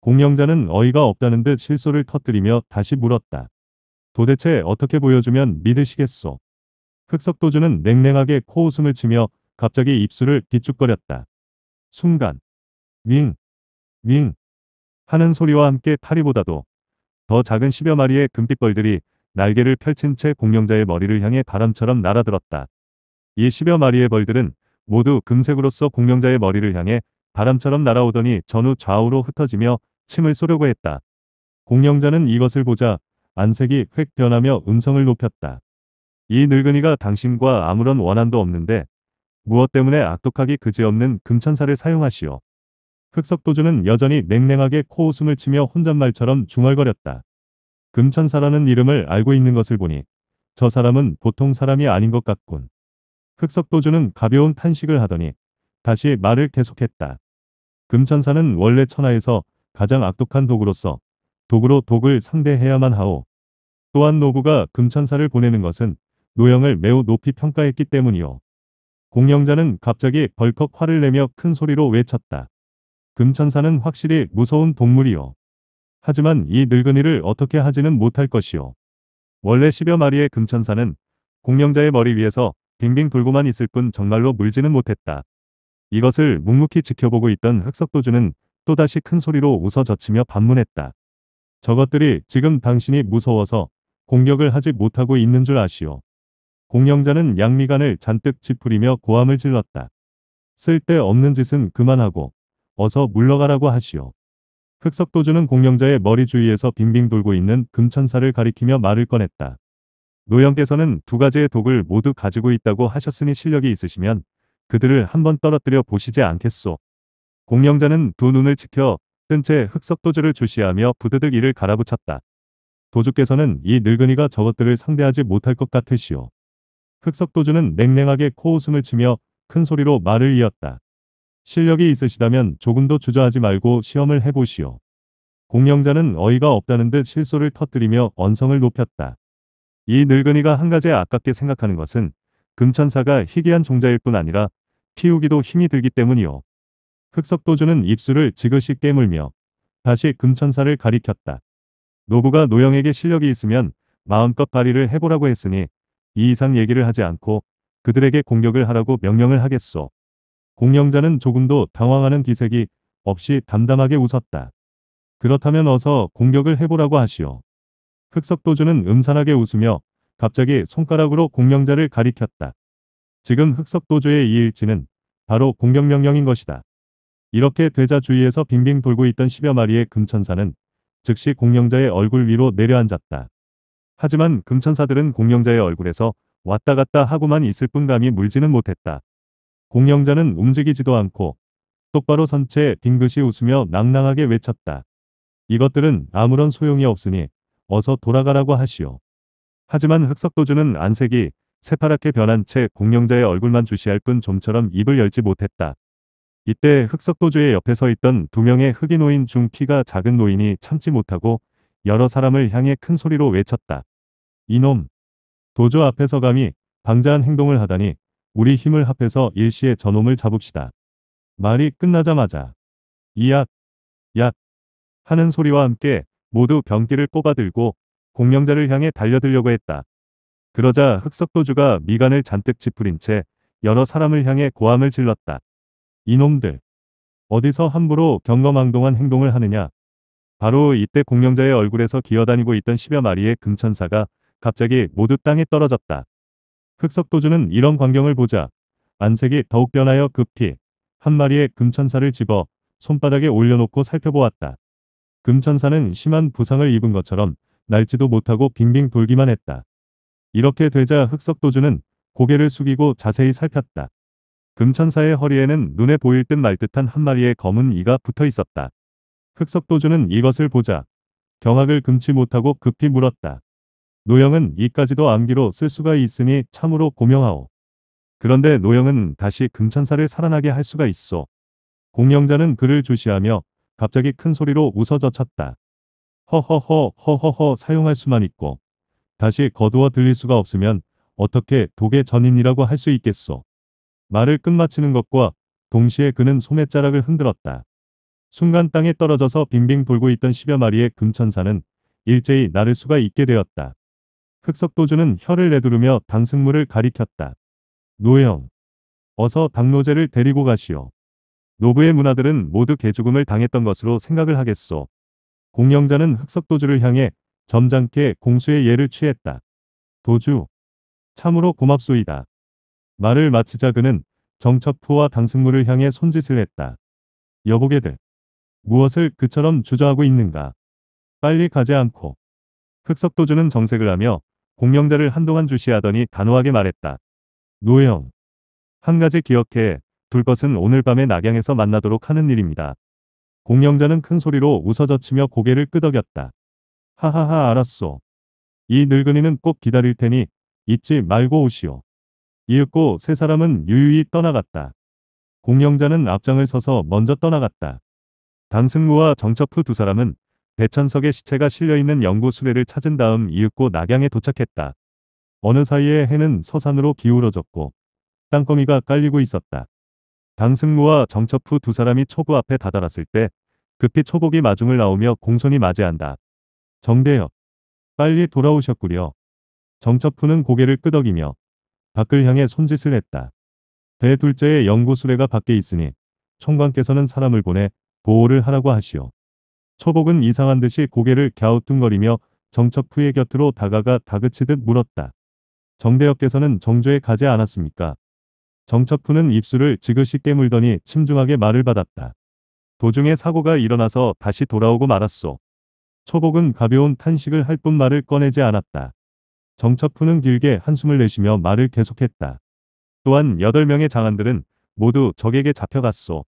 S1: 공영자는 어이가 없다는 듯 실소를 터뜨리며 다시 물었다. 도대체 어떻게 보여주면 믿으시겠소? 흑석도주는 냉랭하게 코웃음을 치며 갑자기 입술을 비죽거렸다 순간 윙, 윙 하는 소리와 함께 파리보다도 더 작은 10여 마리의 금빛벌들이 날개를 펼친 채 공룡자의 머리를 향해 바람처럼 날아들었다. 이 10여 마리의 벌들은 모두 금색으로서 공룡자의 머리를 향해 바람처럼 날아오더니 전후 좌우로 흩어지며 침을 쏘려고 했다. 공룡자는 이것을 보자 안색이 획 변하며 음성을 높였다. 이 늙은이가 당신과 아무런 원한도 없는데 무엇 때문에 악독하기 그지없는 금천사를 사용하시오. 흑석도주는 여전히 냉랭하게 코웃음을 치며 혼잣말처럼 중얼거렸다. 금천사라는 이름을 알고 있는 것을 보니 저 사람은 보통 사람이 아닌 것 같군. 흑석도주는 가벼운 탄식을 하더니 다시 말을 계속했다. 금천사는 원래 천하에서 가장 악독한 독으로서 독으로 독을 상대해야만 하오. 또한 노부가 금천사를 보내는 것은 노영을 매우 높이 평가했기 때문이오. 공영자는 갑자기 벌컥 화를 내며 큰 소리로 외쳤다. 금천사는 확실히 무서운 동물이요. 하지만 이 늙은이를 어떻게 하지는 못할 것이요. 원래 10여 마리의 금천사는 공룡자의 머리 위에서 빙빙 돌고만 있을 뿐 정말로 물지는 못했다. 이것을 묵묵히 지켜보고 있던 흑석도주는 또다시 큰 소리로 웃어 젖히며 반문했다. 저것들이 지금 당신이 무서워서 공격을 하지 못하고 있는 줄 아시오. 공룡자는 양미간을 잔뜩 찌푸리며 고함을 질렀다. 쓸데없는 짓은 그만하고 어서 물러가라고 하시오. 흑석도주는 공명자의 머리 주위에서 빙빙 돌고 있는 금천사를 가리키며 말을 꺼냈다. 노영께서는 두 가지의 독을 모두 가지고 있다고 하셨으니 실력이 있으시면 그들을 한번 떨어뜨려 보시지 않겠소. 공명자는 두 눈을 치켜 뜬 채 흑석도주를 주시하며 부드득 이를 갈아붙였다. 도주께서는 이 늙은이가 저것들을 상대하지 못할 것 같으시오. 흑석도주는 냉랭하게 코웃음을 치며 큰 소리로 말을 이었다. 실력이 있으시다면 조금도 주저하지 말고 시험을 해보시오. 공영자는 어이가 없다는 듯 실소를 터뜨리며 언성을 높였다. 이 늙은이가 한 가지 아깝게 생각하는 것은 금천사가 희귀한 종자일 뿐 아니라 피우기도 힘이 들기 때문이오. 흑석도주는 입술을 지그시 깨물며 다시 금천사를 가리켰다. 노부가 노영에게 실력이 있으면 마음껏 발휘를 해보라고 했으니 이 이상 얘기를 하지 않고 그들에게 공격을 하라고 명령을 하겠소. 공영자는 조금도 당황하는 기색이 없이 담담하게 웃었다. 그렇다면 어서 공격을 해보라고 하시오. 흑석도주는 음산하게 웃으며 갑자기 손가락으로 공영자를 가리켰다. 지금 흑석도주의 이 일치는 바로 공격명령인 것이다. 이렇게 되자 주위에서 빙빙 돌고 있던 10여 마리의 금천사는 즉시 공영자의 얼굴 위로 내려앉았다. 하지만 금천사들은 공영자의 얼굴에서 왔다 갔다 하고만 있을 뿐감이 물지는 못했다. 공영자는 움직이지도 않고 똑바로 선 채 빙긋이 웃으며 낭낭하게 외쳤다. 이것들은 아무런 소용이 없으니 어서 돌아가라고 하시오. 하지만 흑석도주는 안색이 새파랗게 변한 채 공영자의 얼굴만 주시할 뿐 좀처럼 입을 열지 못했다. 이때 흑석도주의 옆에 서 있던 두 명의 흑인노인 중 키가 작은 노인이 참지 못하고 여러 사람을 향해 큰 소리로 외쳤다. 이놈! 도주 앞에서 감히 방자한 행동을 하다니 우리 힘을 합해서 일시에 저놈을 잡읍시다. 말이 끝나자마자 이약약 하는 소리와 함께 모두 병기를 꼽아들고 공명자를 향해 달려들려고 했다. 그러자 흑석도주가 미간을 잔뜩 찌푸린 채 여러 사람을 향해 고함을 질렀다. 이놈들. 어디서 함부로 경거망동한 행동을 하느냐. 바로 이때 공명자의 얼굴에서 기어다니고 있던 십여 마리의 금천사가 갑자기 모두 땅에 떨어졌다. 흑석도주는 이런 광경을 보자 안색이 더욱 변하여 급히 한 마리의 금천사를 집어 손바닥에 올려놓고 살펴보았다. 금천사는 심한 부상을 입은 것처럼 날지도 못하고 빙빙 돌기만 했다. 이렇게 되자 흑석도주는 고개를 숙이고 자세히 살폈다. 금천사의 허리에는 눈에 보일 듯 말 듯한 한 마리의 검은 이가 붙어 있었다. 흑석도주는 이것을 보자 경악을 금치 못하고 급히 물었다. 노영은 이까지도 암기로 쓸 수가 있으니 참으로 고명하오. 그런데 노영은 다시 금천사를 살아나게 할 수가 있어. 공영자는 그를 주시하며 갑자기 큰 소리로 웃어 젖혔다. 허허허 허허허 사용할 수만 있고 다시 거두어 들릴 수가 없으면 어떻게 독의 전인이라고 할 수 있겠소. 말을 끝마치는 것과 동시에 그는 소매자락을 흔들었다. 순간 땅에 떨어져서 빙빙 돌고 있던 십여 마리의 금천사는 일제히 나를 수가 있게 되었다. 흑석도주는 혀를 내두르며 당승무를 가리켰다. 노형, 어서 당노제를 데리고 가시오. 노부의 문화들은 모두 개죽음을 당했던 것으로 생각을 하겠소. 공영자는 흑석도주를 향해 점잖게 공수의 예를 취했다. 도주, 참으로 고맙소이다. 말을 마치자 그는 정첩부와 당승무를 향해 손짓을 했다. 여보게들, 무엇을 그처럼 주저하고 있는가? 빨리 가지 않고. 흑석도주는 정색을 하며 공명자를 한동안 주시하더니 단호하게 말했다. 노형. 한 가지 기억해 둘 것은 오늘 밤에 낙양에서 만나도록 하는 일입니다. 공명자는 큰 소리로 웃어젖히며 고개를 끄덕였다. 하하하 알았소. 이 늙은이는 꼭 기다릴 테니 잊지 말고 오시오. 이윽고 세 사람은 유유히 떠나갔다. 공영자는 앞장을 서서 먼저 떠나갔다. 단승무와 정첩후 두 사람은 대천석의 시체가 실려있는 영구 수레를 찾은 다음 이윽고 낙양에 도착했다. 어느 사이에 해는 서산으로 기울어졌고 땅거미가 깔리고 있었다. 강승무와 정첩후 두 사람이 초보 앞에 다다랐을 때 급히 초복이 마중을 나오며 공손히 맞이한다. 정대혁. 빨리 돌아오셨구려. 정첩후는 고개를 끄덕이며 밖을 향해 손짓을 했다. 대 둘째의 영구수레가 밖에 있으니 총관께서는 사람을 보내 보호를 하라고 하시오. 초복은 이상한 듯이 고개를 갸우뚱거리며 정첩후의 곁으로 다가가 다그치듯 물었다. 정대역께서는 정조에 가지 않았습니까? 정첩후는 입술을 지그시 깨물더니 침중하게 말을 받았다. 도중에 사고가 일어나서 다시 돌아오고 말았소. 초복은 가벼운 탄식을 할 뿐 말을 꺼내지 않았다. 정첩후는 길게 한숨을 내쉬며 말을 계속했다. 또한 여덟 명의 장안들은 모두 적에게 잡혀갔소.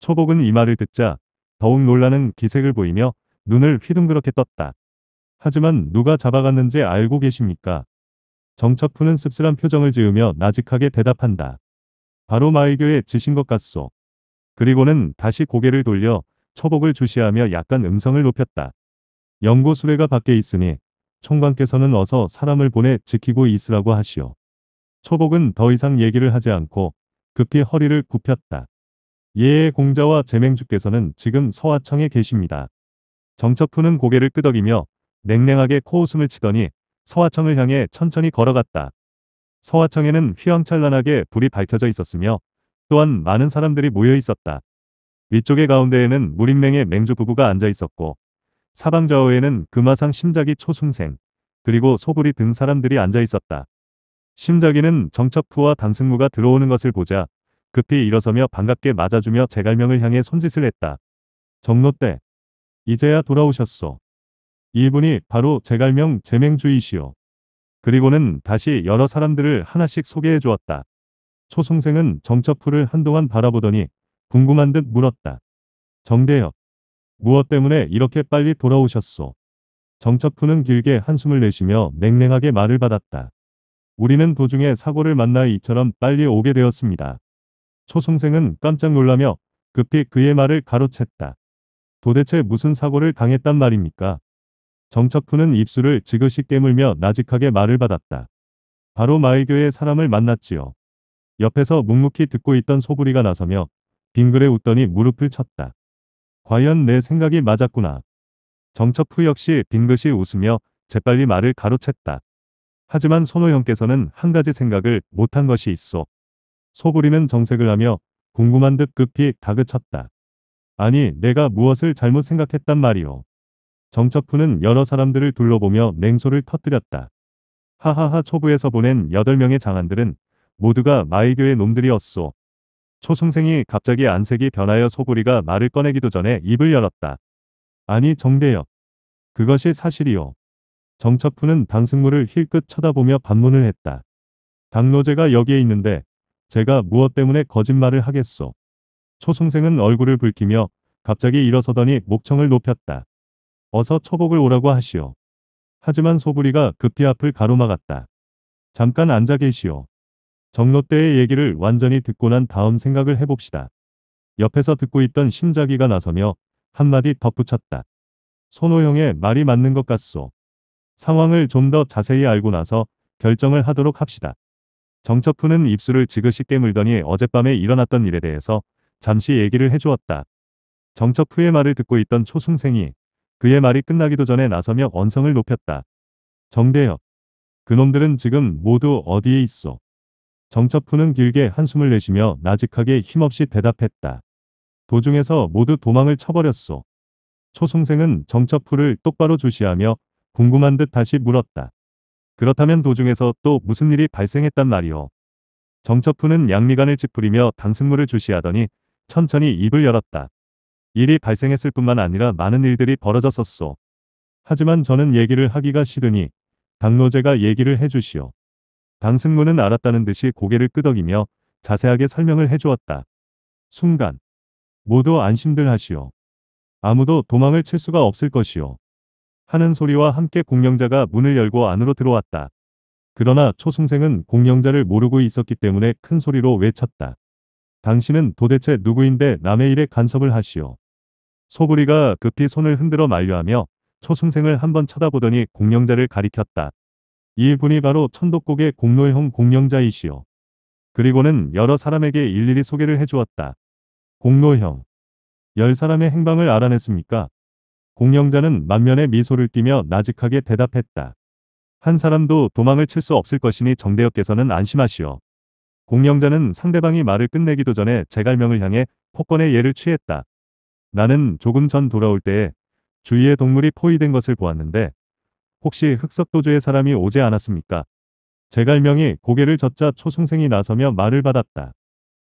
S1: 초복은 이 말을 듣자 더욱 놀라는 기색을 보이며 눈을 휘둥그렇게 떴다. 하지만 누가 잡아갔는지 알고 계십니까? 정첩푸는 씁쓸한 표정을 지으며 나직하게 대답한다. 바로 마의교에 지신 것 같소. 그리고는 다시 고개를 돌려 초복을 주시하며 약간 음성을 높였다. 연고 수레가 밖에 있으니 총관께서는 어서 사람을 보내 지키고 있으라고 하시오. 초복은 더 이상 얘기를 하지 않고 급히 허리를 굽혔다. 예의 공자와 재맹주께서는 지금 서화청에 계십니다. 정첩푸는 고개를 끄덕이며 냉랭하게 코웃음을 치더니 서화청을 향해 천천히 걸어갔다. 서화청에는 휘황찬란하게 불이 밝혀져 있었으며 또한 많은 사람들이 모여 있었다. 위쪽의 가운데에는 무림맹의 맹주 부부가 앉아 있었고 사방좌우에는 금화상 심자기 초승생 그리고 소불이 등 사람들이 앉아 있었다. 심자기는 정첩부와 단승무가 들어오는 것을 보자 급히 일어서며 반갑게 맞아주며 제갈명을 향해 손짓을 했다. 정로 때 이제야 돌아오셨소. 이분이 바로 제갈명 제맹주이시오. 그리고는 다시 여러 사람들을 하나씩 소개해 주었다. 초승생은 정첩풀을 한동안 바라보더니 궁금한 듯 물었다. 정대협, 무엇 때문에 이렇게 빨리 돌아오셨소? 정첩푸는 길게 한숨을 내쉬며 냉랭하게 말을 받았다. 우리는 도중에 사고를 만나 이처럼 빨리 오게 되었습니다. 초승생은 깜짝 놀라며 급히 그의 말을 가로챘다. 도대체 무슨 사고를 당했단 말입니까? 정척푸는 입술을 지그시 깨물며 나직하게 말을 받았다. 바로 마을교의 사람을 만났지요. 옆에서 묵묵히 듣고 있던 소부리가 나서며 빙그레 웃더니 무릎을 쳤다. 과연 내 생각이 맞았구나. 정척푸 역시 빙긋이 웃으며 재빨리 말을 가로챘다. 하지만 손호 형께서는 한 가지 생각을 못한 것이 있어. 소부리는 정색을 하며 궁금한 듯 급히 다그쳤다. 아니 내가 무엇을 잘못 생각했단 말이오. 정첩훈는 여러 사람들을 둘러보며 냉소를 터뜨렸다. 하하하 초부에서 보낸 8명의 장안들은 모두가 마이교의 놈들이었소. 초승생이 갑자기 안색이 변하여 소부리가 말을 꺼내기도 전에 입을 열었다. 아니 정대역. 그것이 사실이오. 정첩훈는 당승무를 힐끗 쳐다보며 반문을 했다. 당노제가 여기에 있는데 제가 무엇 때문에 거짓말을 하겠소. 초승생은 얼굴을 붉히며 갑자기 일어서더니 목청을 높였다. 어서 초복을 오라고 하시오. 하지만 소부리가 급히 앞을 가로막았다. 잠깐 앉아 계시오. 정롯대의 얘기를 완전히 듣고 난 다음 생각을 해봅시다. 옆에서 듣고 있던 심자기가 나서며 한마디 덧붙였다. 손호형의 말이 맞는 것 같소. 상황을 좀 더 자세히 알고 나서 결정을 하도록 합시다. 정첩훈는 입술을 지그시깨 물더니 어젯밤에 일어났던 일에 대해서 잠시 얘기를 해주었다. 정첩후의 말을 듣고 있던 초승생이 그의 말이 끝나기도 전에 나서며 언성을 높였다. 정대혁. 그놈들은 지금 모두 어디에 있어? 정첩후는 길게 한숨을 내쉬며 나직하게 힘없이 대답했다. 도중에서 모두 도망을 쳐버렸소. 초승생은 정첩후를 똑바로 주시하며 궁금한 듯 다시 물었다. 그렇다면 도중에서 또 무슨 일이 발생했단 말이오. 정첩훈는 양미간을 찌푸리며 당승물을 주시하더니 천천히 입을 열었다. 일이 발생했을 뿐만 아니라 많은 일들이 벌어졌었소. 하지만 저는 얘기를 하기가 싫으니 당노제가 얘기를 해주시오. 당승무는 알았다는 듯이 고개를 끄덕이며 자세하게 설명을 해주었다. 순간 모두 안심들 하시오. 아무도 도망을 칠 수가 없을 것이오. 하는 소리와 함께 공명자가 문을 열고 안으로 들어왔다. 그러나 초승생은 공명자를 모르고 있었기 때문에 큰 소리로 외쳤다. 당신은 도대체 누구인데 남의 일에 간섭을 하시오. 소부리가 급히 손을 흔들어 만류하며 초승생을 한번 쳐다보더니 공명자를 가리켰다. 이분이 바로 천독국의 공로형 공명자이시오. 그리고는 여러 사람에게 일일이 소개를 해주었다. 공로형. 열 사람의 행방을 알아냈습니까? 공명자는 만면에 미소를 띠며 나직하게 대답했다. 한 사람도 도망을 칠 수 없을 것이니 정대역께서는 안심하시오. 공명자는 상대방이 말을 끝내기도 전에 제갈명을 향해 폭권의 예를 취했다. 나는 조금 전 돌아올 때에 주위에 동물이 포위된 것을 보았는데 혹시 흑석도주의 사람이 오지 않았습니까? 제갈명이 고개를 젓자 초승생이 나서며 말을 받았다.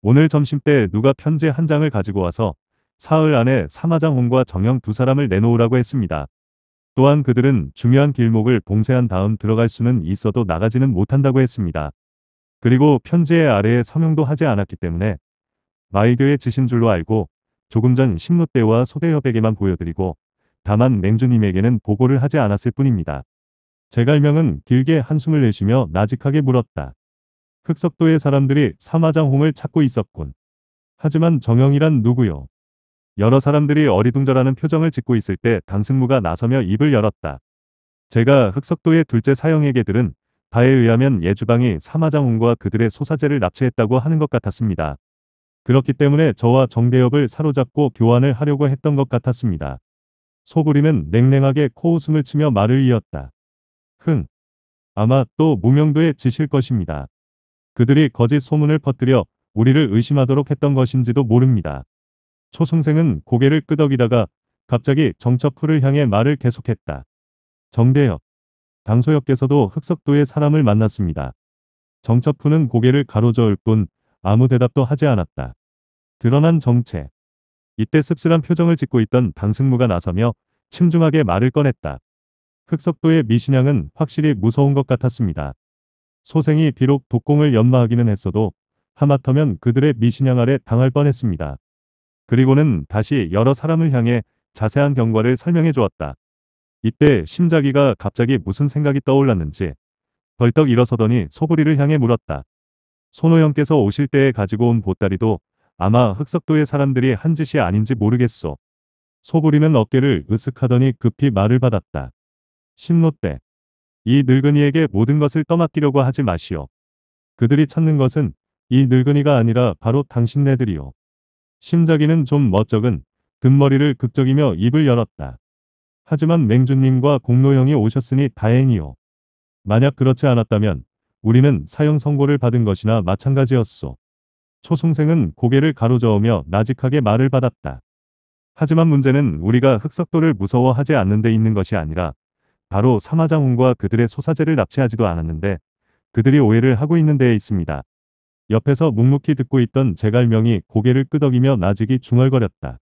S1: 오늘 점심때 누가 편지 한 장을 가지고 와서 사흘 안에 사마장홍과 정형두 사람을 내놓으라고 했습니다. 또한 그들은 중요한 길목을 봉쇄한 다음 들어갈 수는 있어도 나가지는 못한다고 했습니다. 그리고 편지의 아래에 서명도 하지 않았기 때문에 마이교의 지신 줄로 알고 조금 전 신노대와 소대협에게만 보여드리고 다만 맹주님에게는 보고를 하지 않았을 뿐입니다. 제갈명은 길게 한숨을 내쉬며 나직하게 물었다. 흑석도의 사람들이 사마장홍을 찾고 있었군. 하지만 정영이란 누구요? 여러 사람들이 어리둥절하는 표정을 짓고 있을 때 당승무가 나서며 입을 열었다. 제가 흑석도의 둘째 사형에게들은 바에 의하면 예주방이 사마장운과 그들의 소사제를 납치했다고 하는 것 같았습니다. 그렇기 때문에 저와 정대협을 사로잡고 교환을 하려고 했던 것 같았습니다. 소부리는 냉랭하게 코웃음을 치며 말을 이었다. 흥. 아마 또 무명도에 지실 것입니다. 그들이 거짓 소문을 퍼뜨려 우리를 의심하도록 했던 것인지도 모릅니다. 초승생은 고개를 끄덕이다가 갑자기 정첩풀을 향해 말을 계속했다. 정대협. 당소엽께서도 흑석도의 사람을 만났습니다. 정첩푸는 고개를 가로저을 뿐 아무 대답도 하지 않았다. 드러난 정체. 이때 씁쓸한 표정을 짓고 있던 당승무가 나서며 침중하게 말을 꺼냈다. 흑석도의 미신양은 확실히 무서운 것 같았습니다. 소생이 비록 독공을 연마하기는 했어도 하마터면 그들의 미신양 아래 당할 뻔했습니다. 그리고는 다시 여러 사람을 향해 자세한 경과를 설명해 주었다. 이때 심자기가 갑자기 무슨 생각이 떠올랐는지 벌떡 일어서더니 소부리를 향해 물었다. 손호영께서 오실 때에 가지고 온 보따리도 아마 흑석도의 사람들이 한 짓이 아닌지 모르겠소. 소부리는 어깨를 으쓱하더니 급히 말을 받았다. 심노 때. 이 늙은이에게 모든 것을 떠맡기려고 하지 마시오. 그들이 찾는 것은 이 늙은이가 아니라 바로 당신네들이요 심작이는좀 멋쩍은 금머리를 극적이며 입을 열었다. 하지만 맹주님과 공로형이 오셨으니 다행이오. 만약 그렇지 않았다면 우리는 사형 선고를 받은 것이나 마찬가지였소. 초승생은 고개를 가로저으며 나직하게 말을 받았다. 하지만 문제는 우리가 흑석도를 무서워하지 않는 데 있는 것이 아니라 바로 사마장훈과 그들의 소사제를 납치하지도 않았는데 그들이 오해를 하고 있는 데에 있습니다. 옆에서 묵묵히 듣고 있던 제갈명이 고개를 끄덕이며 나직이 중얼거렸다.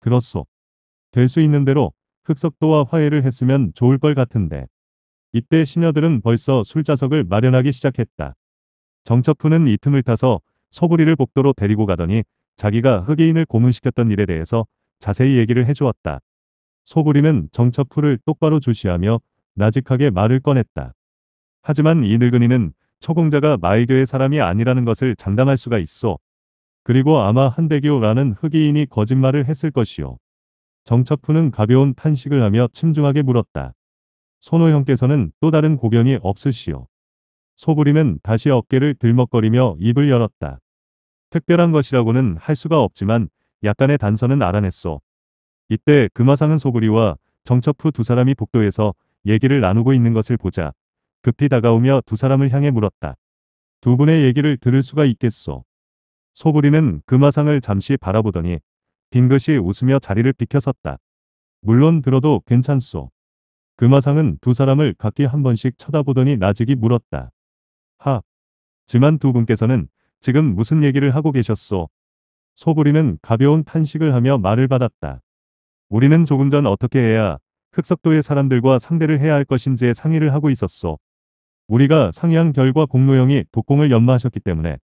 S1: 그렇소. 될 수 있는 대로 흑석도와 화해를 했으면 좋을 걸 같은데. 이때 시녀들은 벌써 술자석을 마련하기 시작했다. 정첩훈는이 틈을 타서 소부리를 복도로 데리고 가더니 자기가 흑인을 고문시켰던 일에 대해서 자세히 얘기를 해주었다. 소부리는 정첩훈를 똑바로 주시하며 나직하게 말을 꺼냈다. 하지만 이 늙은이는 초공자가 마이교의 사람이 아니라는 것을 장담할 수가 있어. 그리고 아마 한대교라는 흑인이 거짓말을 했을 것이요. 정첩훈는 가벼운 탄식을 하며 침중하게 물었다. 손호 형께서는 또 다른 고견이 없으시오. 소부리는 다시 어깨를 들먹거리며 입을 열었다. 특별한 것이라고는 할 수가 없지만 약간의 단서는 알아냈소. 이때 금화상은 소부리와 정첩후 두 사람이 복도에서 얘기를 나누고 있는 것을 보자 급히 다가오며 두 사람을 향해 물었다. 두 분의 얘기를 들을 수가 있겠소. 소부리는 그마상을 잠시 바라보더니 빙긋이 웃으며 자리를 비켜섰다. 물론 들어도 괜찮소. 그마상은두 사람을 각기 한 번씩 쳐다보더니 나직이 물었다. 하. 지만 두 분께서는 지금 무슨 얘기를 하고 계셨소? 소부리는 가벼운 탄식을 하며 말을 받았다. 우리는 조금 전 어떻게 해야 흑석도의 사람들과 상대를 해야 할 것인지에 상의를 하고 있었소. 우리가 상향 결과 공로형이 독공을 연마하셨기 때문에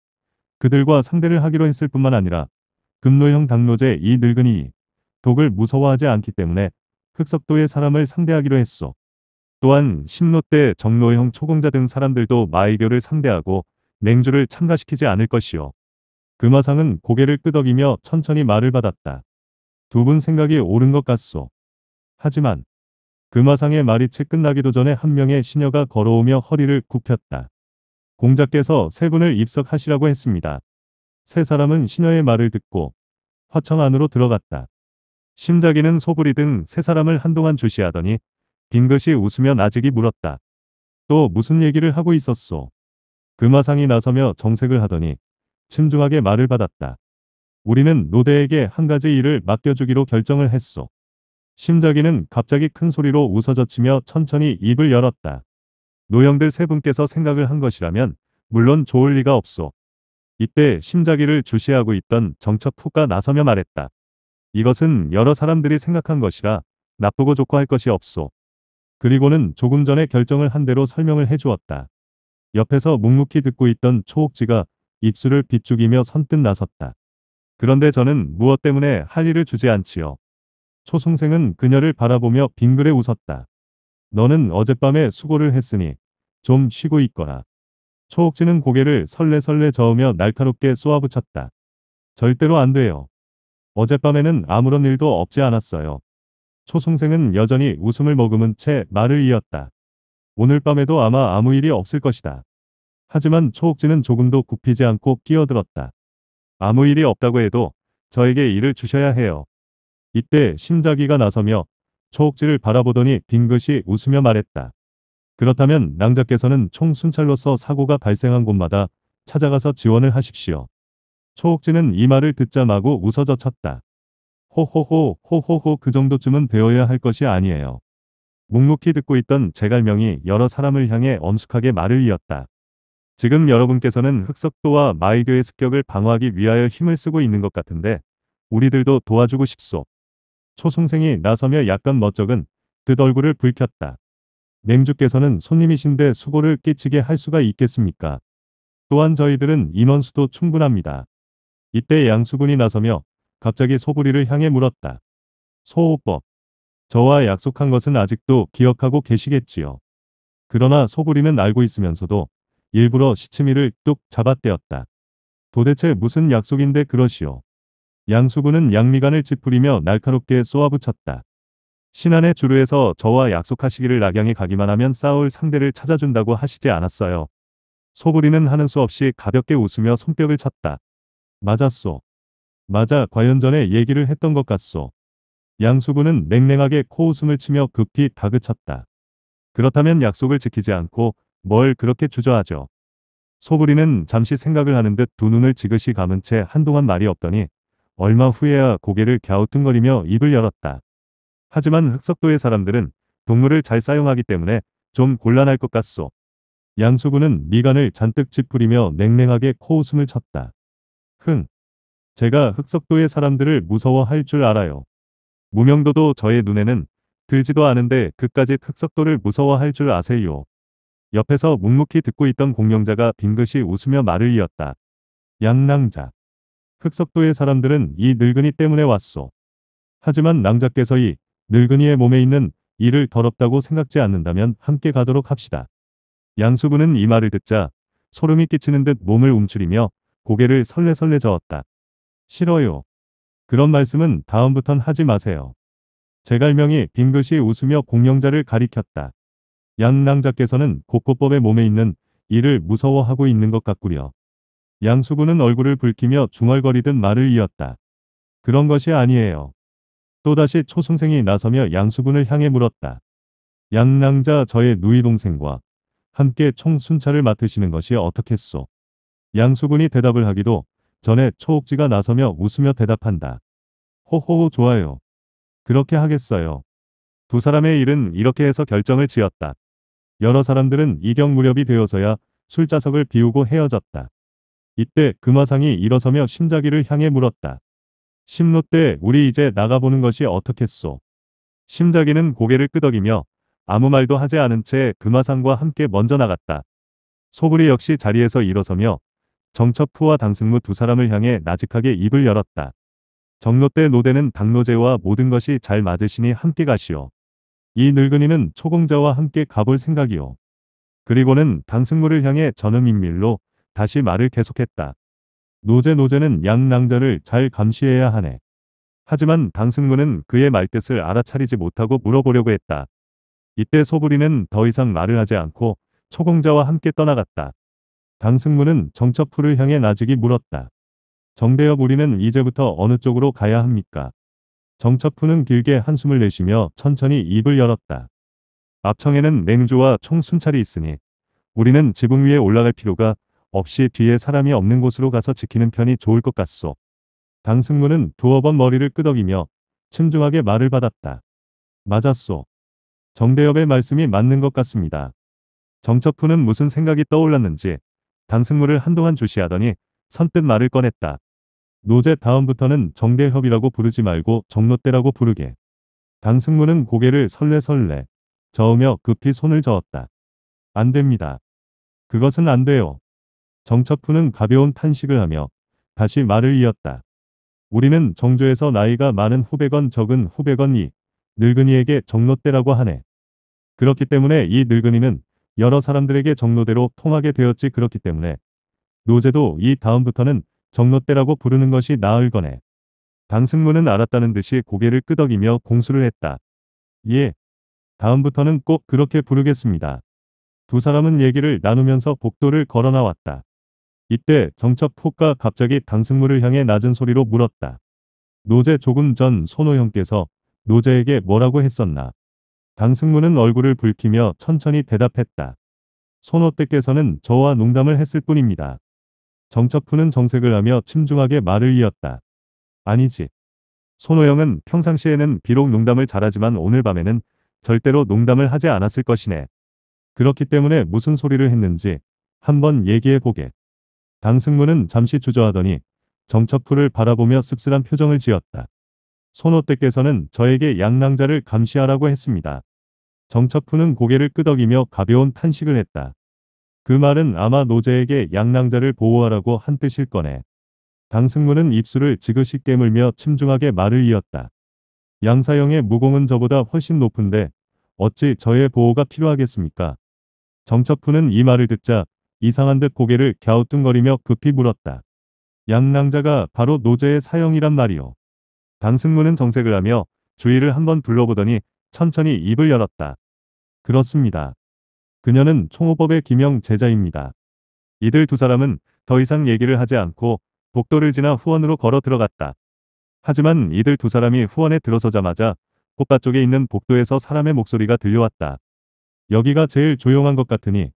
S1: 그들과 상대를 하기로 했을 뿐만 아니라 금노형 당로제 이 늙은이 독을 무서워하지 않기 때문에 흑석도의 사람을 상대하기로 했소. 또한 심노 때 정노형 초공자 등 사람들도 마이교를 상대하고 냉주를 참가시키지 않을 것이요. 금화상은 고개를 끄덕이며 천천히 말을 받았다. 두 분 생각이 옳은 것 같소. 하지만 금화상의 말이 채 끝나기도 전에 한 명의 시녀가 걸어오며 허리를 굽혔다. 공자께서 세 분을 입석하시라고 했습니다. 세 사람은 시녀의 말을 듣고 화청 안으로 들어갔다. 심자기는 소부리든 세 사람을 한동안 주시하더니 빙긋이 웃으며 나직이 물었다. 또 무슨 얘기를 하고 있었소. 금화상이 나서며 정색을 하더니 침중하게 말을 받았다. 우리는 노대에게 한 가지 일을 맡겨주기로 결정을 했소. 심자기는 갑자기 큰 소리로 웃어젖히며 천천히 입을 열었다. 노형들 세 분께서 생각을 한 것이라면 물론 좋을 리가 없소. 이때 심자기를 주시하고 있던 정첩후가 나서며 말했다. 이것은 여러 사람들이 생각한 것이라 나쁘고 좋고 할 것이 없소. 그리고는 조금 전에 결정을 한 대로 설명을 해주었다. 옆에서 묵묵히 듣고 있던 초옥지가 입술을 비죽이며 선뜻 나섰다. 그런데 저는 무엇 때문에 할 일을 주지 않지요. 초승생은 그녀를 바라보며 빙그레 웃었다. 너는 어젯밤에 수고를 했으니 좀 쉬고 있거라. 초옥지는 고개를 설레설레 저으며 날카롭게 쏘아붙였다. 절대로 안 돼요. 어젯밤에는 아무런 일도 없지 않았어요. 초승생은 여전히 웃음을 머금은 채 말을 이었다. 오늘 밤에도 아마 아무 일이 없을 것이다. 하지만 초옥지는 조금도 굽히지 않고 끼어들었다. 아무 일이 없다고 해도 저에게 일을 주셔야 해요. 이때 심자기가 나서며 초옥지를 바라보더니 빙긋이 웃으며 말했다. 그렇다면 낭자께서는 총 순찰로서 사고가 발생한 곳마다 찾아가서 지원을 하십시오. 초옥지는 이 말을 듣자 마고 웃어 젖혔다. 호호호 호호호 그 정도쯤은 배워야 할 것이 아니에요. 묵묵히 듣고 있던 제갈명이 여러 사람을 향해 엄숙하게 말을 이었다. 지금 여러분께서는 흑석도와 마이교의 습격을 방어하기 위하여 힘을 쓰고 있는 것 같은데 우리들도 도와주고 싶소. 초승생이 나서며 약간 멋쩍은 듯 얼굴을 붉혔다. 냉주께서는 손님이신데 수고를 끼치게 할 수가 있겠습니까? 또한 저희들은 인원수도 충분합니다. 이때 양수군이 나서며 갑자기 소부리를 향해 물었다. 소호법. 저와 약속한 것은 아직도 기억하고 계시겠지요. 그러나 소부리는 알고 있으면서도 일부러 시치미를 뚝 잡아떼었다. 도대체 무슨 약속인데 그러시오. 양수부는 양미간을 찌푸리며 날카롭게 쏘아붙였다. 신안의 주류에서 저와 약속하시기를 낙양에 가기만 하면 싸울 상대를 찾아준다고 하시지 않았어요. 소부리는 하는 수 없이 가볍게 웃으며 손뼉을 쳤다. 맞았소. 맞아 과연 전에 얘기를 했던 것 같소. 양수부는 냉랭하게 코웃음을 치며 급히 다그쳤다. 그렇다면 약속을 지키지 않고 뭘 그렇게 주저하죠. 소부리는 잠시 생각을 하는 듯 두 눈을 지그시 감은 채 한동안 말이 없더니 얼마 후에야 고개를 갸우뚱거리며 입을 열었다. 하지만 흑석도의 사람들은 동물을 잘 사용하기 때문에 좀 곤란할 것 같소. 양수구는 미간을 잔뜩 찌푸리며 냉랭하게 코웃음을 쳤다. 흥. 제가 흑석도의 사람들을 무서워할 줄 알아요. 무명도도 저의 눈에는 들지도 않은데 그까지 흑석도를 무서워할 줄 아세요. 옆에서 묵묵히 듣고 있던 공룡자가 빙긋이 웃으며 말을 이었다. 양랑자. 흑석도의 사람들은 이 늙은이 때문에 왔소. 하지만 낭자께서 이 늙은이의 몸에 있는 이를 더럽다고 생각지 않는다면 함께 가도록 합시다. 양수부는 이 말을 듣자 소름이 끼치는 듯 몸을 움츠리며 고개를 설레설레 저었다. 싫어요. 그런 말씀은 다음부턴 하지 마세요. 제갈명이 빙긋이 웃으며 공명자를 가리켰다. 양낭자께서는 곡고법의 몸에 있는 이를 무서워하고 있는 것 같구려. 양수구는 얼굴을 붉히며 중얼거리듯 말을 이었다. 그런 것이 아니에요. 또다시 초승생이 나서며 양수군을 향해 물었다. 양낭자 저의 누이 동생과 함께 총순찰을 맡으시는 것이 어떻겠소. 양수군이 대답을 하기도 전에 초옥지가 나서며 웃으며 대답한다. 호호호 좋아요. 그렇게 하겠어요. 두 사람의 일은 이렇게 해서 결정을 지었다. 여러 사람들은 이경 무렵이 되어서야 술자석을 비우고 헤어졌다. 이때 금화상이 일어서며 심자기를 향해 물었다. 심노 때 우리 이제 나가보는 것이 어떻겠소. 심자기는 고개를 끄덕이며 아무 말도 하지 않은 채 금화상과 함께 먼저 나갔다. 소불이 역시 자리에서 일어서며 정첩프와 당승무 두 사람을 향해 나직하게 입을 열었다. 정노 때 노대는 당노제와 모든 것이 잘 맞으시니 함께 가시오. 이 늙은이는 초공자와 함께 가볼 생각이오. 그리고는 당승무를 향해 전음인밀로 다시 말을 계속했다. 노제 노제는 양랑자를 잘 감시해야 하네. 하지만 당승로는 그의 말뜻을 알아차리지 못하고 물어보려고 했다. 이때 소부리는 더 이상 말을 하지 않고 초공자와 함께 떠나갔다. 당승무는 정첩풀을 향해 나직이 물었다. 정대엽 우리는 이제부터 어느 쪽으로 가야 합니까? 정첩푸는 길게 한숨을 내쉬며 천천히 입을 열었다. 앞청에는 맹주와 총순찰이 있으니 우리는 지붕 위에 올라갈 필요가 없이 뒤에 사람이 없는 곳으로 가서 지키는 편이 좋을 것 같소. 강승무는 두어 번 머리를 끄덕이며 침중하게 말을 받았다. 맞았소. 정대엽의 말씀이 맞는 것 같습니다. 정첩훈는 무슨 생각이 떠올랐는지 강승무를 한동안 주시하더니 선뜻 말을 꺼냈다. 노제 다음부터는 정대협이라고 부르지 말고 정롯대라고 부르게. 강승무는 고개를 설레설레 저으며 급히 손을 저었다. 안 됩니다. 그것은 안 돼요. 정첩훈는 가벼운 탄식을 하며 다시 말을 이었다. 우리는 정조에서 나이가 많은 후배건 적은 후배건이 늙은이에게 정로대라고 하네. 그렇기 때문에 이 늙은이는 여러 사람들에게 정로대로 통하게 되었지 그렇기 때문에 노제도 이 다음부터는 정로대라고 부르는 것이 나을 거네. 강승문은 알았다는 듯이 고개를 끄덕이며 공수를 했다. 예. 다음부터는 꼭 그렇게 부르겠습니다. 두 사람은 얘기를 나누면서 복도를 걸어 나왔다. 이때 정첩호가 갑자기 당승무를 향해 낮은 소리로 물었다. 노제 조금 전 손호형께서 노제에게 뭐라고 했었나. 당승무는 얼굴을 붉히며 천천히 대답했다. 손호때께서는 저와 농담을 했을 뿐입니다. 정첩훈는 정색을 하며 침중하게 말을 이었다. 아니지. 손호영은 평상시에는 비록 농담을 잘하지만 오늘 밤에는 절대로 농담을 하지 않았을 것이네. 그렇기 때문에 무슨 소리를 했는지 한번 얘기해 보게. 강승무는 잠시 주저하더니 정첩풀을 바라보며 씁쓸한 표정을 지었다. 손호대께서는 저에게 양랑자를 감시하라고 했습니다. 정첩푸는 고개를 끄덕이며 가벼운 탄식을 했다. 그 말은 아마 노제에게 양랑자를 보호하라고 한 뜻일 거네. 강승무는 입술을 지그시 깨물며 침중하게 말을 이었다. 양사형의 무공은 저보다 훨씬 높은데 어찌 저의 보호가 필요하겠습니까? 정첩푸는 이 말을 듣자 이상한 듯 고개를 갸우뚱거리며 급히 물었다. 양낭자가 바로 노제의 사형이란 말이오. 당승무는 정색을 하며 주위를 한번 둘러보더니 천천히 입을 열었다. 그렇습니다. 그녀는 총호법의 기명 제자입니다. 이들 두 사람은 더 이상 얘기를 하지 않고 복도를 지나 후원으로 걸어 들어갔다. 하지만 이들 두 사람이 후원에 들어서자마자 꽃밭 쪽에 있는 복도에서 사람의 목소리가 들려왔다. 여기가 제일 조용한 것 같으니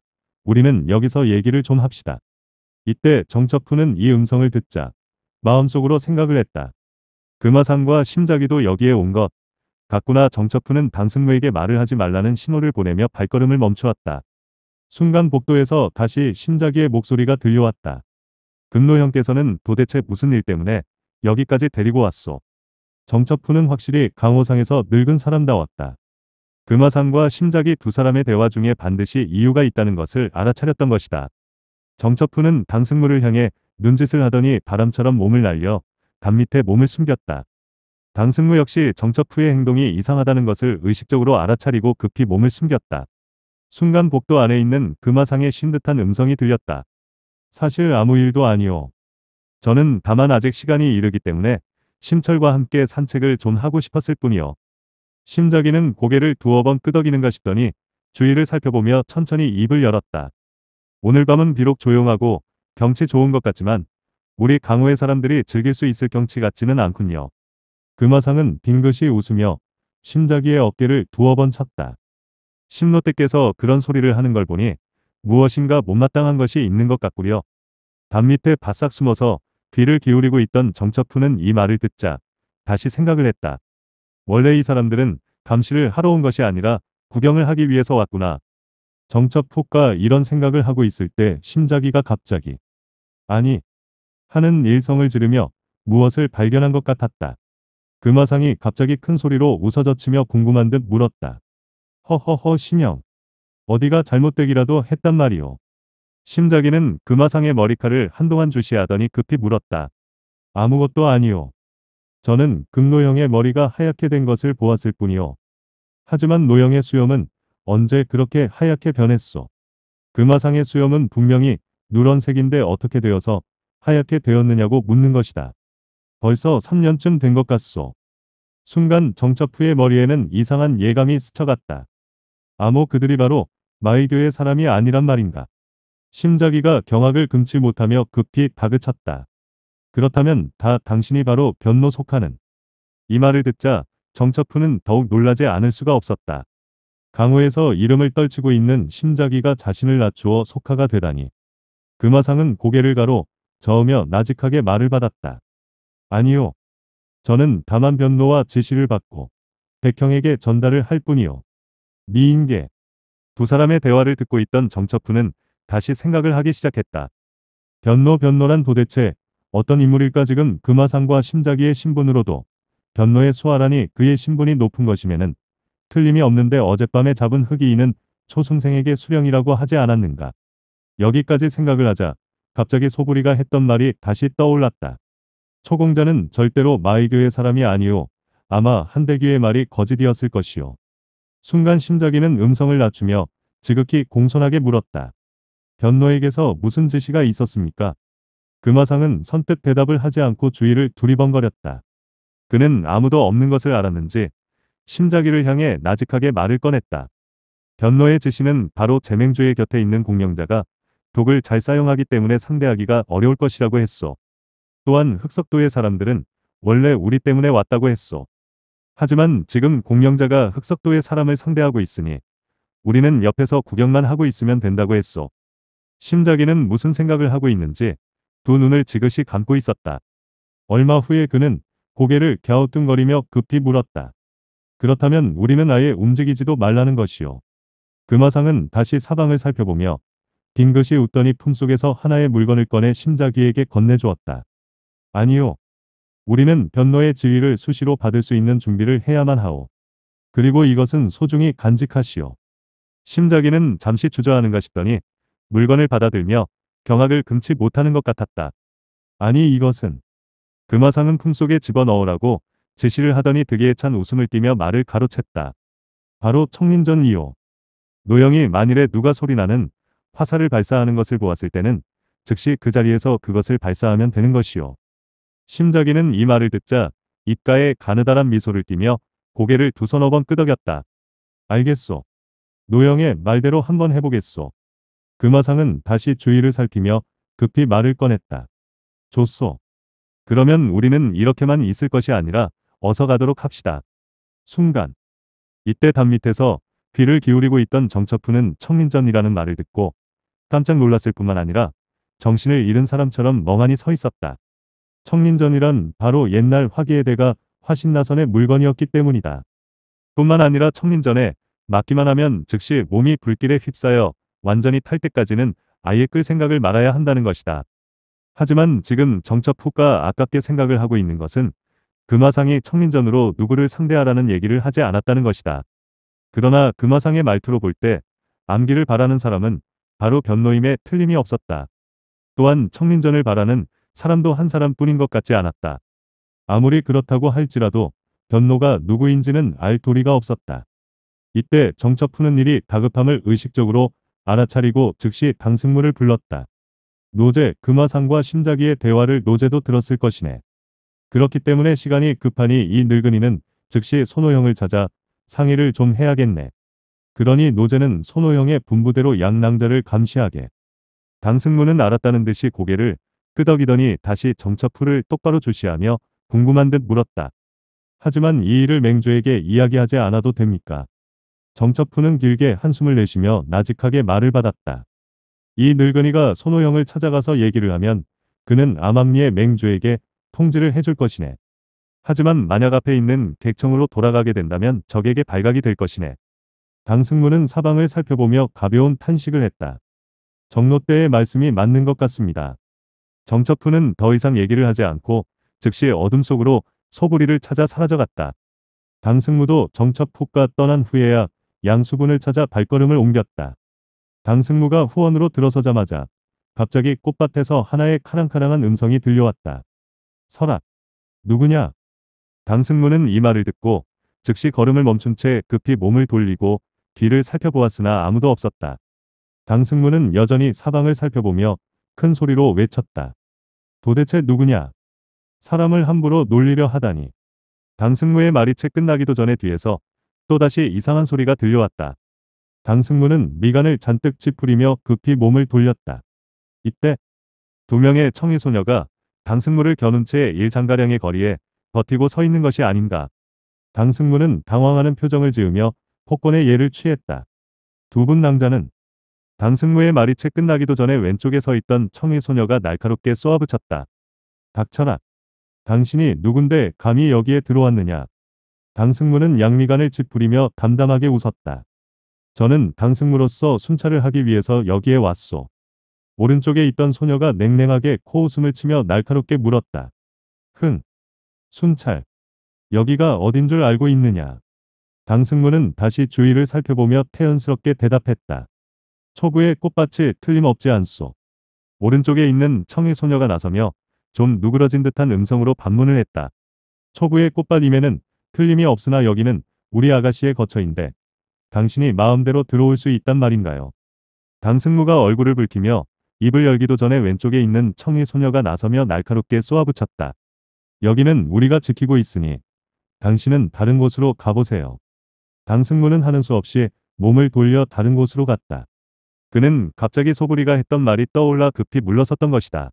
S1: 우리는 여기서 얘기를 좀 합시다. 이때 정첩훈는이 음성을 듣자 마음속으로 생각을 했다. 금화상과 심자기도 여기에 온 것. 같구나 정첩훈는단승무에게 말을 하지 말라는 신호를 보내며 발걸음을 멈추었다. 순간 복도에서 다시 심자기의 목소리가 들려왔다. 금노 형께서는 도대체 무슨 일 때문에 여기까지 데리고 왔소. 정첩훈는 확실히 강호상에서 늙은 사람다웠다. 금화상과 심작이 두 사람의 대화 중에 반드시 이유가 있다는 것을 알아차렸던 것이다. 정첩훈는 당승무를 향해 눈짓을 하더니 바람처럼 몸을 날려 담 밑에 몸을 숨겼다. 당승무 역시 정첩후의 행동이 이상하다는 것을 의식적으로 알아차리고 급히 몸을 숨겼다. 순간 복도 안에 있는 금화상의 신 듯한 음성이 들렸다. 사실 아무 일도 아니오. 저는 다만 아직 시간이 이르기 때문에 심철과 함께 산책을 좀 하고 싶었을 뿐이요. 심적이는 고개를 두어 번 끄덕이는가 싶더니 주위를 살펴보며 천천히 입을 열었다. 오늘 밤은 비록 조용하고 경치 좋은 것 같지만 우리 강호의 사람들이 즐길 수 있을 경치 같지는 않군요. 금화상은 빙긋이 웃으며 심자기의 어깨를 두어 번쳤다 심노때께서 그런 소리를 하는 걸 보니 무엇인가 못마땅한 것이 있는 것 같구려. 담 밑에 바싹 숨어서 귀를 기울이고 있던 정첩푸는이 말을 듣자 다시 생각을 했다. 원래 이 사람들은 감시를 하러 온 것이 아니라 구경을 하기 위해서 왔구나. 정첩 효과 이런 생각을 하고 있을 때 심자기가 갑자기 아니 하는 일성을 지르며 무엇을 발견한 것 같았다. 금화상이 갑자기 큰 소리로 웃어젖히며 궁금한 듯 물었다. 허허허 심영 어디가 잘못되기라도 했단 말이오. 심자기는 금화상의 머리카락을 한동안 주시하더니 급히 물었다. 아무것도 아니오. 저는 금노영의 머리가 하얗게 된 것을 보았을 뿐이요. 하지만 노영의 수염은 언제 그렇게 하얗게 변했소. 금화상의 그 수염은 분명히 누런색인데 어떻게 되어서 하얗게 되었느냐고 묻는 것이다. 벌써 3년쯤 된 것 같소. 순간 정첩후의 머리에는 이상한 예감이 스쳐갔다. 아무 그들이 바로 마이교의 사람이 아니란 말인가. 심자기가 경악을 금치 못하며 급히 다그쳤다. 그렇다면 다 당신이 바로 변로 속하는. 이 말을 듣자 정처푸는 더욱 놀라지 않을 수가 없었다. 강호에서 이름을 떨치고 있는 심자기가 자신을 낮추어 속하가 되다니. 금화상은 고개를 가로 저으며 나직하게 말을 받았다. 아니요. 저는 다만 변로와 지시를 받고 백형에게 전달을 할 뿐이요. 미인계. 두 사람의 대화를 듣고 있던 정처푸는 다시 생각을 하기 시작했다. 변로 변로란 도대체 어떤 인물일까 지금 금화상과 심자기의 신분으로도 변노의 수하라니 그의 신분이 높은 것이면은 틀림이 없는데 어젯밤에 잡은 흑이인은 초승생에게 수령이라고 하지 않았는가. 여기까지 생각을 하자 갑자기 소부리가 했던 말이 다시 떠올랐다. 초공자는 절대로 마의교의 사람이 아니오. 아마 한대규의 말이 거짓이었을 것이오. 순간 심자기는 음성을 낮추며 지극히 공손하게 물었다. 변노에게서 무슨 지시가 있었습니까? 금화상은 선뜻 대답을 하지 않고 주위를 두리번거렸다. 그는 아무도 없는 것을 알았는지 심자기를 향해 나직하게 말을 꺼냈다. 변로의 지시는 바로 재맹주의 곁에 있는 공명자가 독을 잘 사용하기 때문에 상대하기가 어려울 것이라고 했소. 또한 흑석도의 사람들은 원래 우리 때문에 왔다고 했소. 하지만 지금 공명자가 흑석도의 사람을 상대하고 있으니 우리는 옆에서 구경만 하고 있으면 된다고 했소. 심자기는 무슨 생각을 하고 있는지 두 눈을 지그시 감고 있었다. 얼마 후에 그는 고개를 갸우뚱거리며 급히 물었다. 그렇다면 우리는 아예 움직이지도 말라는 것이요. 금화상은 그 다시 사방을 살펴보며 빙긋이 웃더니 품속에서 하나의 물건을 꺼내 심자귀에게 건네주었다. 아니요. 우리는 변노의 지위를 수시로 받을 수 있는 준비를 해야만 하오. 그리고 이것은 소중히 간직하시오. 심자귀는 잠시 주저하는가 싶더니 물건을 받아들며 경악을 금치 못하는 것 같았다. 아니 이것은 금화상은 품속에 집어넣으라고 제시를 하더니 득에 찬 웃음을 띠며 말을 가로챘다. 바로 청린전 이호. 노영이 만일에 누가 소리나는 화살을 발사하는 것을 보았을 때는 즉시 그 자리에서 그것을 발사하면 되는 것이요. 심자기는 이 말을 듣자 입가에 가느다란 미소를 띠며 고개를 두서너 번 끄덕였다. 알겠소. 노영의 말대로 한번 해보겠소. 금화상은 그 다시 주위를 살피며 급히 말을 꺼냈다. 좋소. 그러면 우리는 이렇게만 있을 것이 아니라 어서 가도록 합시다. 순간. 이때 담 밑에서 귀를 기울이고 있던 정처푸는 청민전이라는 말을 듣고 깜짝 놀랐을 뿐만 아니라 정신을 잃은 사람처럼 멍하니 서 있었다. 청민전이란 바로 옛날 화기의대가 화신나선의 물건이었기 때문이다. 뿐만 아니라 청민전에 맞기만 하면 즉시 몸이 불길에 휩싸여 완전히 탈 때까지는 아예 끌 생각을 말아야 한다는 것이다. 하지만 지금 정첩 후가 아깝게 생각을 하고 있는 것은 금화상이 청린전으로 누구를 상대하라는 얘기를 하지 않았다는 것이다. 그러나 금화상의 말투로 볼 때 암기를 바라는 사람은 바로 변노임에 틀림이 없었다. 또한 청린전을 바라는 사람도 한 사람뿐인 것 같지 않았다. 아무리 그렇다고 할지라도 변노가 누구인지는 알 도리가 없었다. 이때 정첩 후는 일이 다급함을 의식적으로 알아차리고 즉시 당승무를 불렀다. 노제, 금화상과 심자기의 대화를 노제도 들었을 것이네. 그렇기 때문에 시간이 급하니 이 늙은이는 즉시 손호영을 찾아 상의를 좀 해야겠네. 그러니 노제는 손호영의 분부대로 양낭자를 감시하게. 당승무는 알았다는 듯이 고개를 끄덕이더니 다시 정처풀을 똑바로 주시하며 궁금한 듯 물었다. 하지만 이 일을 맹주에게 이야기하지 않아도 됩니까? 정처푸는 길게 한숨을 내쉬며 나직하게 말을 받았다. 이 늙은이가 손호영을 찾아가서 얘기를 하면 그는 암암리의 맹주에게 통지를 해줄 것이네. 하지만 만약 앞에 있는 객청으로 돌아가게 된다면 적에게 발각이 될 것이네. 강승무는 사방을 살펴보며 가벼운 탄식을 했다. 정로대의 말씀이 맞는 것 같습니다. 정처푸는 더 이상 얘기를 하지 않고 즉시 어둠 속으로 소부리를 찾아 사라져갔다. 강승무도 정처푸가 떠난 후에야 양수군을 찾아 발걸음을 옮겼다. 당승무가 후원으로 들어서자마자 갑자기 꽃밭에서 하나의 카랑카랑한 음성이 들려왔다. 설악 누구냐? 당승무는이 말을 듣고 즉시 걸음을 멈춘 채 급히 몸을 돌리고 뒤를 살펴보았으나 아무도 없었다. 당승무는 여전히 사방을 살펴보며 큰 소리로 외쳤다. 도대체 누구냐? 사람을 함부로 놀리려 하다니. 당승무의 말이 채 끝나기도 전에 뒤에서 또다시 이상한 소리가 들려왔다. 강승무는 미간을 잔뜩 찌푸리며 급히 몸을 돌렸다. 이때 두 명의 청해소녀가 강승무를 겨눈 채 일장가량의 거리에 버티고 서 있는 것이 아닌가. 강승무는 당황하는 표정을 지으며 폭권의 예를 취했다. 두 분 낭자는 강승무의 말이 채 끝나기도 전에 왼쪽에 서 있던 청해소녀가 날카롭게 쏘아붙였다. 닥쳐라. 당신이 누군데 감히 여기에 들어왔느냐. 강승무는 양미간을 찌푸리며 담담하게 웃었다. 저는 강승무로서 순찰을 하기 위해서 여기에 왔소. 오른쪽에 있던 소녀가 냉랭하게 코웃음을 치며 날카롭게 물었다. 흥. 순찰. 여기가 어딘 줄 알고 있느냐. 강승무는 다시 주위를 살펴보며 태연스럽게 대답했다. 초구의 꽃밭이 틀림없지 않소. 오른쪽에 있는 청의 소녀가 나서며 좀 누그러진 듯한 음성으로 반문을 했다. 초구의 꽃밭임에는 틀림이 없으나 여기는 우리 아가씨의 거처인데 당신이 마음대로 들어올 수 있단 말인가요? 강승무가 얼굴을 붉히며 입을 열기도 전에 왼쪽에 있는 청의 소녀가 나서며 날카롭게 쏘아붙였다. 여기는 우리가 지키고 있으니 당신은 다른 곳으로 가보세요. 강승무는 하는 수 없이 몸을 돌려 다른 곳으로 갔다. 그는 갑자기 소부리가 했던 말이 떠올라 급히 물러섰던 것이다.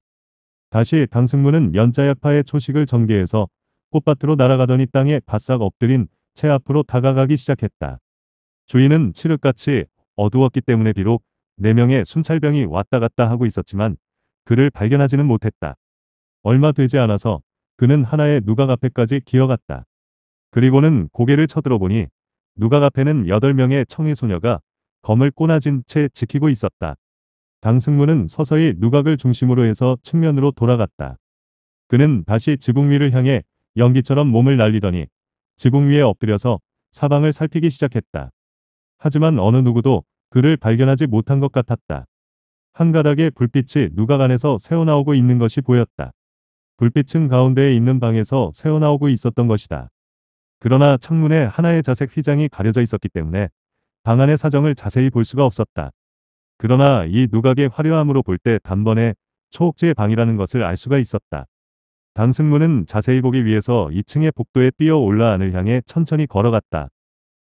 S1: 다시 강승무는 연자약파의 초식을 전개해서 꽃밭으로 날아가더니 땅에 바싹 엎드린 채 앞으로 다가가기 시작했다. 주인은 칠흑같이 어두웠기 때문에 비록 4명의 순찰병이 왔다 갔다 하고 있었지만 그를 발견하지는 못했다. 얼마 되지 않아서 그는 하나의 누각 앞에까지 기어갔다. 그리고는 고개를 쳐들어보니 누각 앞에는 8명의 청해소녀가 검을 꼬나진 채 지키고 있었다. 강승무는 서서히 누각을 중심으로 해서 측면으로 돌아갔다. 그는 다시 지붕 위를 향해 연기처럼 몸을 날리더니 지붕 위에 엎드려서 사방을 살피기 시작했다. 하지만 어느 누구도 그를 발견하지 못한 것 같았다. 한 가닥의 불빛이 누각 안에서 새어나오고 있는 것이 보였다. 불빛은 가운데에 있는 방에서 새어나오고 있었던 것이다. 그러나 창문에 하나의 자색 휘장이 가려져 있었기 때문에 방 안의 사정을 자세히 볼 수가 없었다. 그러나 이 누각의 화려함으로 볼 때 단번에 초옥지의 방이라는 것을 알 수가 있었다. 당승무는 자세히 보기 위해서 2층의 복도에 뛰어 올라 안을 향해 천천히 걸어갔다.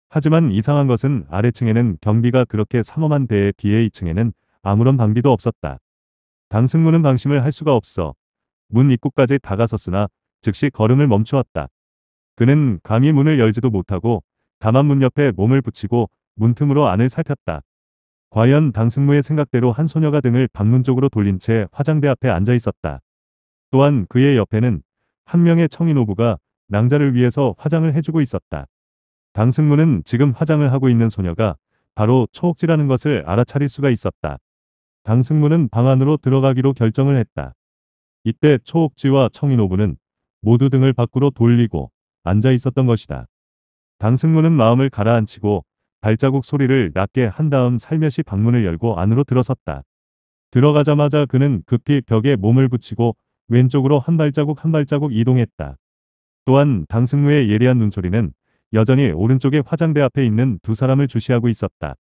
S1: 하지만 이상한 것은 아래층에는 경비가 그렇게 삼엄한 데에 비해 2층에는 아무런 방비도 없었다. 당승무는 방심을 할 수가 없어 문 입구까지 다가섰으나 즉시 걸음을 멈추었다. 그는 감히 문을 열지도 못하고 다만 문 옆에 몸을 붙이고 문틈으로 안을 살폈다. 과연 당승무의 생각대로 한 소녀가 등을 방문 쪽으로 돌린 채 화장대 앞에 앉아 있었다. 또한 그의 옆에는 한 명의 청인오부가 낭자를 위해서 화장을 해주고 있었다. 당승무는 지금 화장을 하고 있는 소녀가 바로 초옥지라는 것을 알아차릴 수가 있었다. 당승무는방 안으로 들어가기로 결정을 했다. 이때 초옥지와 청인오부는 모두 등을 밖으로 돌리고 앉아 있었던 것이다. 당승무는 마음을 가라앉히고 발자국 소리를 낮게 한 다음 살며시 방문을 열고 안으로 들어섰다. 들어가자마자 그는 급히 벽에 몸을 붙이고 왼쪽으로 한 발자국 한 발자국 이동했다. 또한 당승로의 예리한 눈초리는 여전히 오른쪽의 화장대 앞에 있는 두 사람을 주시하고 있었다.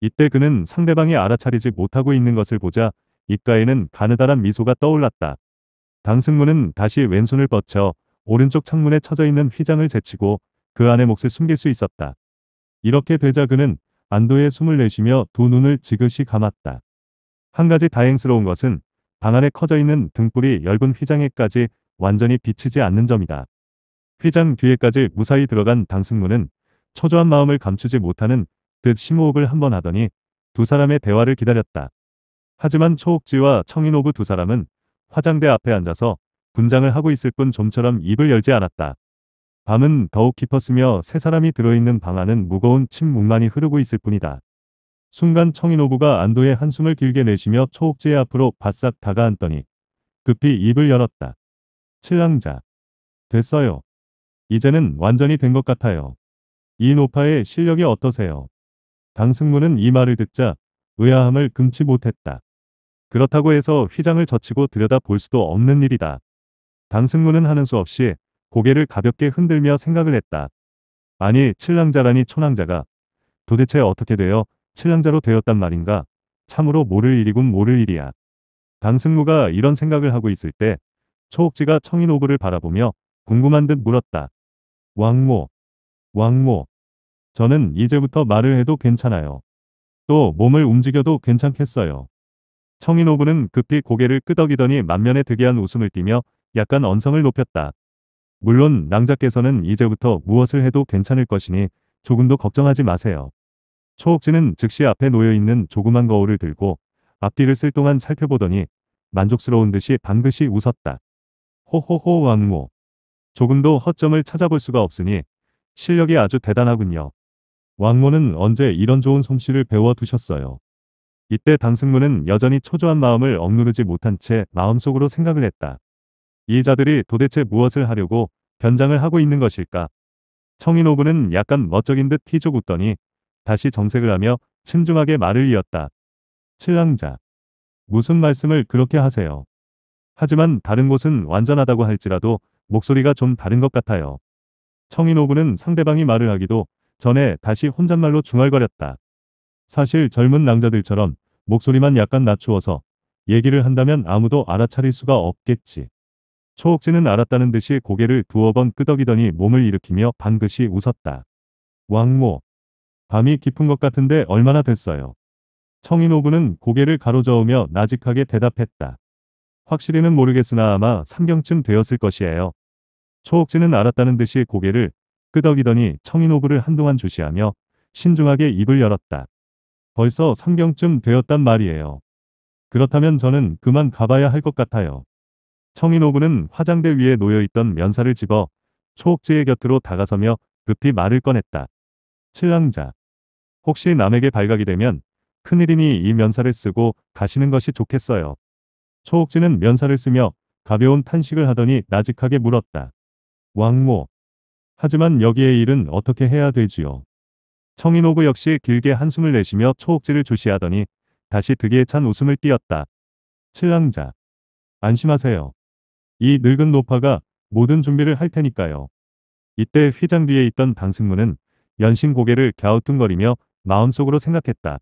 S1: 이때 그는 상대방이 알아차리지 못하고 있는 것을 보자 입가에는 가느다란 미소가 떠올랐다. 당승무는 다시 왼손을 뻗쳐 오른쪽 창문에 쳐져 있는 휘장을 제치고 그 안에 몫을 숨길 수 있었다. 이렇게 되자 그는 안도의 숨을 내쉬며 두 눈을 지그시 감았다. 한 가지 다행스러운 것은 방 안에 커져 있는 등불이 엷은 휘장에까지 완전히 비치지 않는 점이다. 휘장 뒤에까지 무사히 들어간 당승무는 초조한 마음을 감추지 못하는 듯 심호흡을 한번 하더니 두 사람의 대화를 기다렸다. 하지만 초옥지와 청인오브두 사람은 화장대 앞에 앉아서 분장을 하고 있을 뿐 좀처럼 입을 열지 않았다. 밤은 더욱 깊었으며 세 사람이 들어있는 방 안은 무거운 침묵만이 흐르고 있을 뿐이다. 순간 청인호부가 안도의 한숨을 길게 내쉬며 초옥제 앞으로 바싹 다가앉더니 급히 입을 열었다. 칠랑자. 됐어요. 이제는 완전히 된 것 같아요. 이 노파의 실력이 어떠세요? 당승무는 이 말을 듣자 의아함을 금치 못했다. 그렇다고 해서 휘장을 젖히고 들여다 볼 수도 없는 일이다. 당승무는 하는 수 없이 고개를 가볍게 흔들며 생각을 했다. 아니 칠랑자라니 초랑자가 도대체 어떻게 되어 칠량자로 되었단 말인가? 참으로 모를 일이군 모를 일이야. 강승무가 이런 생각을 하고 있을 때 초옥지가 청인오브를 바라보며 궁금한 듯 물었다. 왕모, 왕모. 저는 이제부터 말을 해도 괜찮아요. 또 몸을 움직여도 괜찮겠어요. 청인오브는 급히 고개를 끄덕이더니 만면에 득이한 웃음을 띠며 약간 언성을 높였다. 물론 낭자께서는 이제부터 무엇을 해도 괜찮을 것이니 조금도 걱정하지 마세요. 초옥진은 즉시 앞에 놓여있는 조그만 거울을 들고 앞뒤를 쓸 동안 살펴보더니 만족스러운 듯이 반드시 웃었다. 호호호 왕모. 조금도 허점을 찾아볼 수가 없으니 실력이 아주 대단하군요. 왕모는 언제 이런 좋은 솜씨를 배워두셨어요. 이때 당승무는 여전히 초조한 마음을 억누르지 못한 채 마음속으로 생각을 했다. 이 자들이 도대체 무엇을 하려고 변장을 하고 있는 것일까? 청인오부는 약간 멋쩍인 듯피죽 웃더니 다시 정색을 하며 침중하게 말을 이었다. 칠랑자. 무슨 말씀을 그렇게 하세요. 하지만 다른 곳은 완전하다고 할지라도 목소리가 좀 다른 것 같아요. 청인호군은 상대방이 말을 하기도 전에 다시 혼잣말로 중얼거렸다. 사실 젊은 낭자들처럼 목소리만 약간 낮추어서 얘기를 한다면 아무도 알아차릴 수가 없겠지. 초옥진은 알았다는 듯이 고개를 두어 번 끄덕이더니 몸을 일으키며 방긋이 웃었다. 왕모, 밤이 깊은 것 같은데 얼마나 됐어요. 청인오군는 고개를 가로저으며 나직하게 대답했다. 확실히는 모르겠으나 아마 3경쯤 되었을 것이에요. 초옥진은 알았다는 듯이 고개를 끄덕이더니 청인오구를 한동안 주시하며 신중하게 입을 열었다. 벌써 3경쯤 되었단 말이에요. 그렇다면 저는 그만 가봐야 할 것 같아요. 청인오구는 화장대 위에 놓여있던 면사를 집어 초옥지의 곁으로 다가서며 급히 말을 꺼냈다. 칠랑자. 혹시 남에게 발각이 되면 큰일이니 이 면사를 쓰고 가시는 것이 좋겠어요. 초옥진은 면사를 쓰며 가벼운 탄식을 하더니 나직하게 물었다. 왕모. 하지만 여기의 일은 어떻게 해야 되지요? 청인호구 역시 길게 한숨을 내쉬며 초옥지를 주시하더니 다시 득에 찬 웃음을 띄었다. 칠랑자. 안심하세요. 이 늙은 노파가 모든 준비를 할 테니까요. 이때 휘장 뒤에 있던 방승문은 연신 고개를 갸우뚱거리며 마음속으로 생각했다.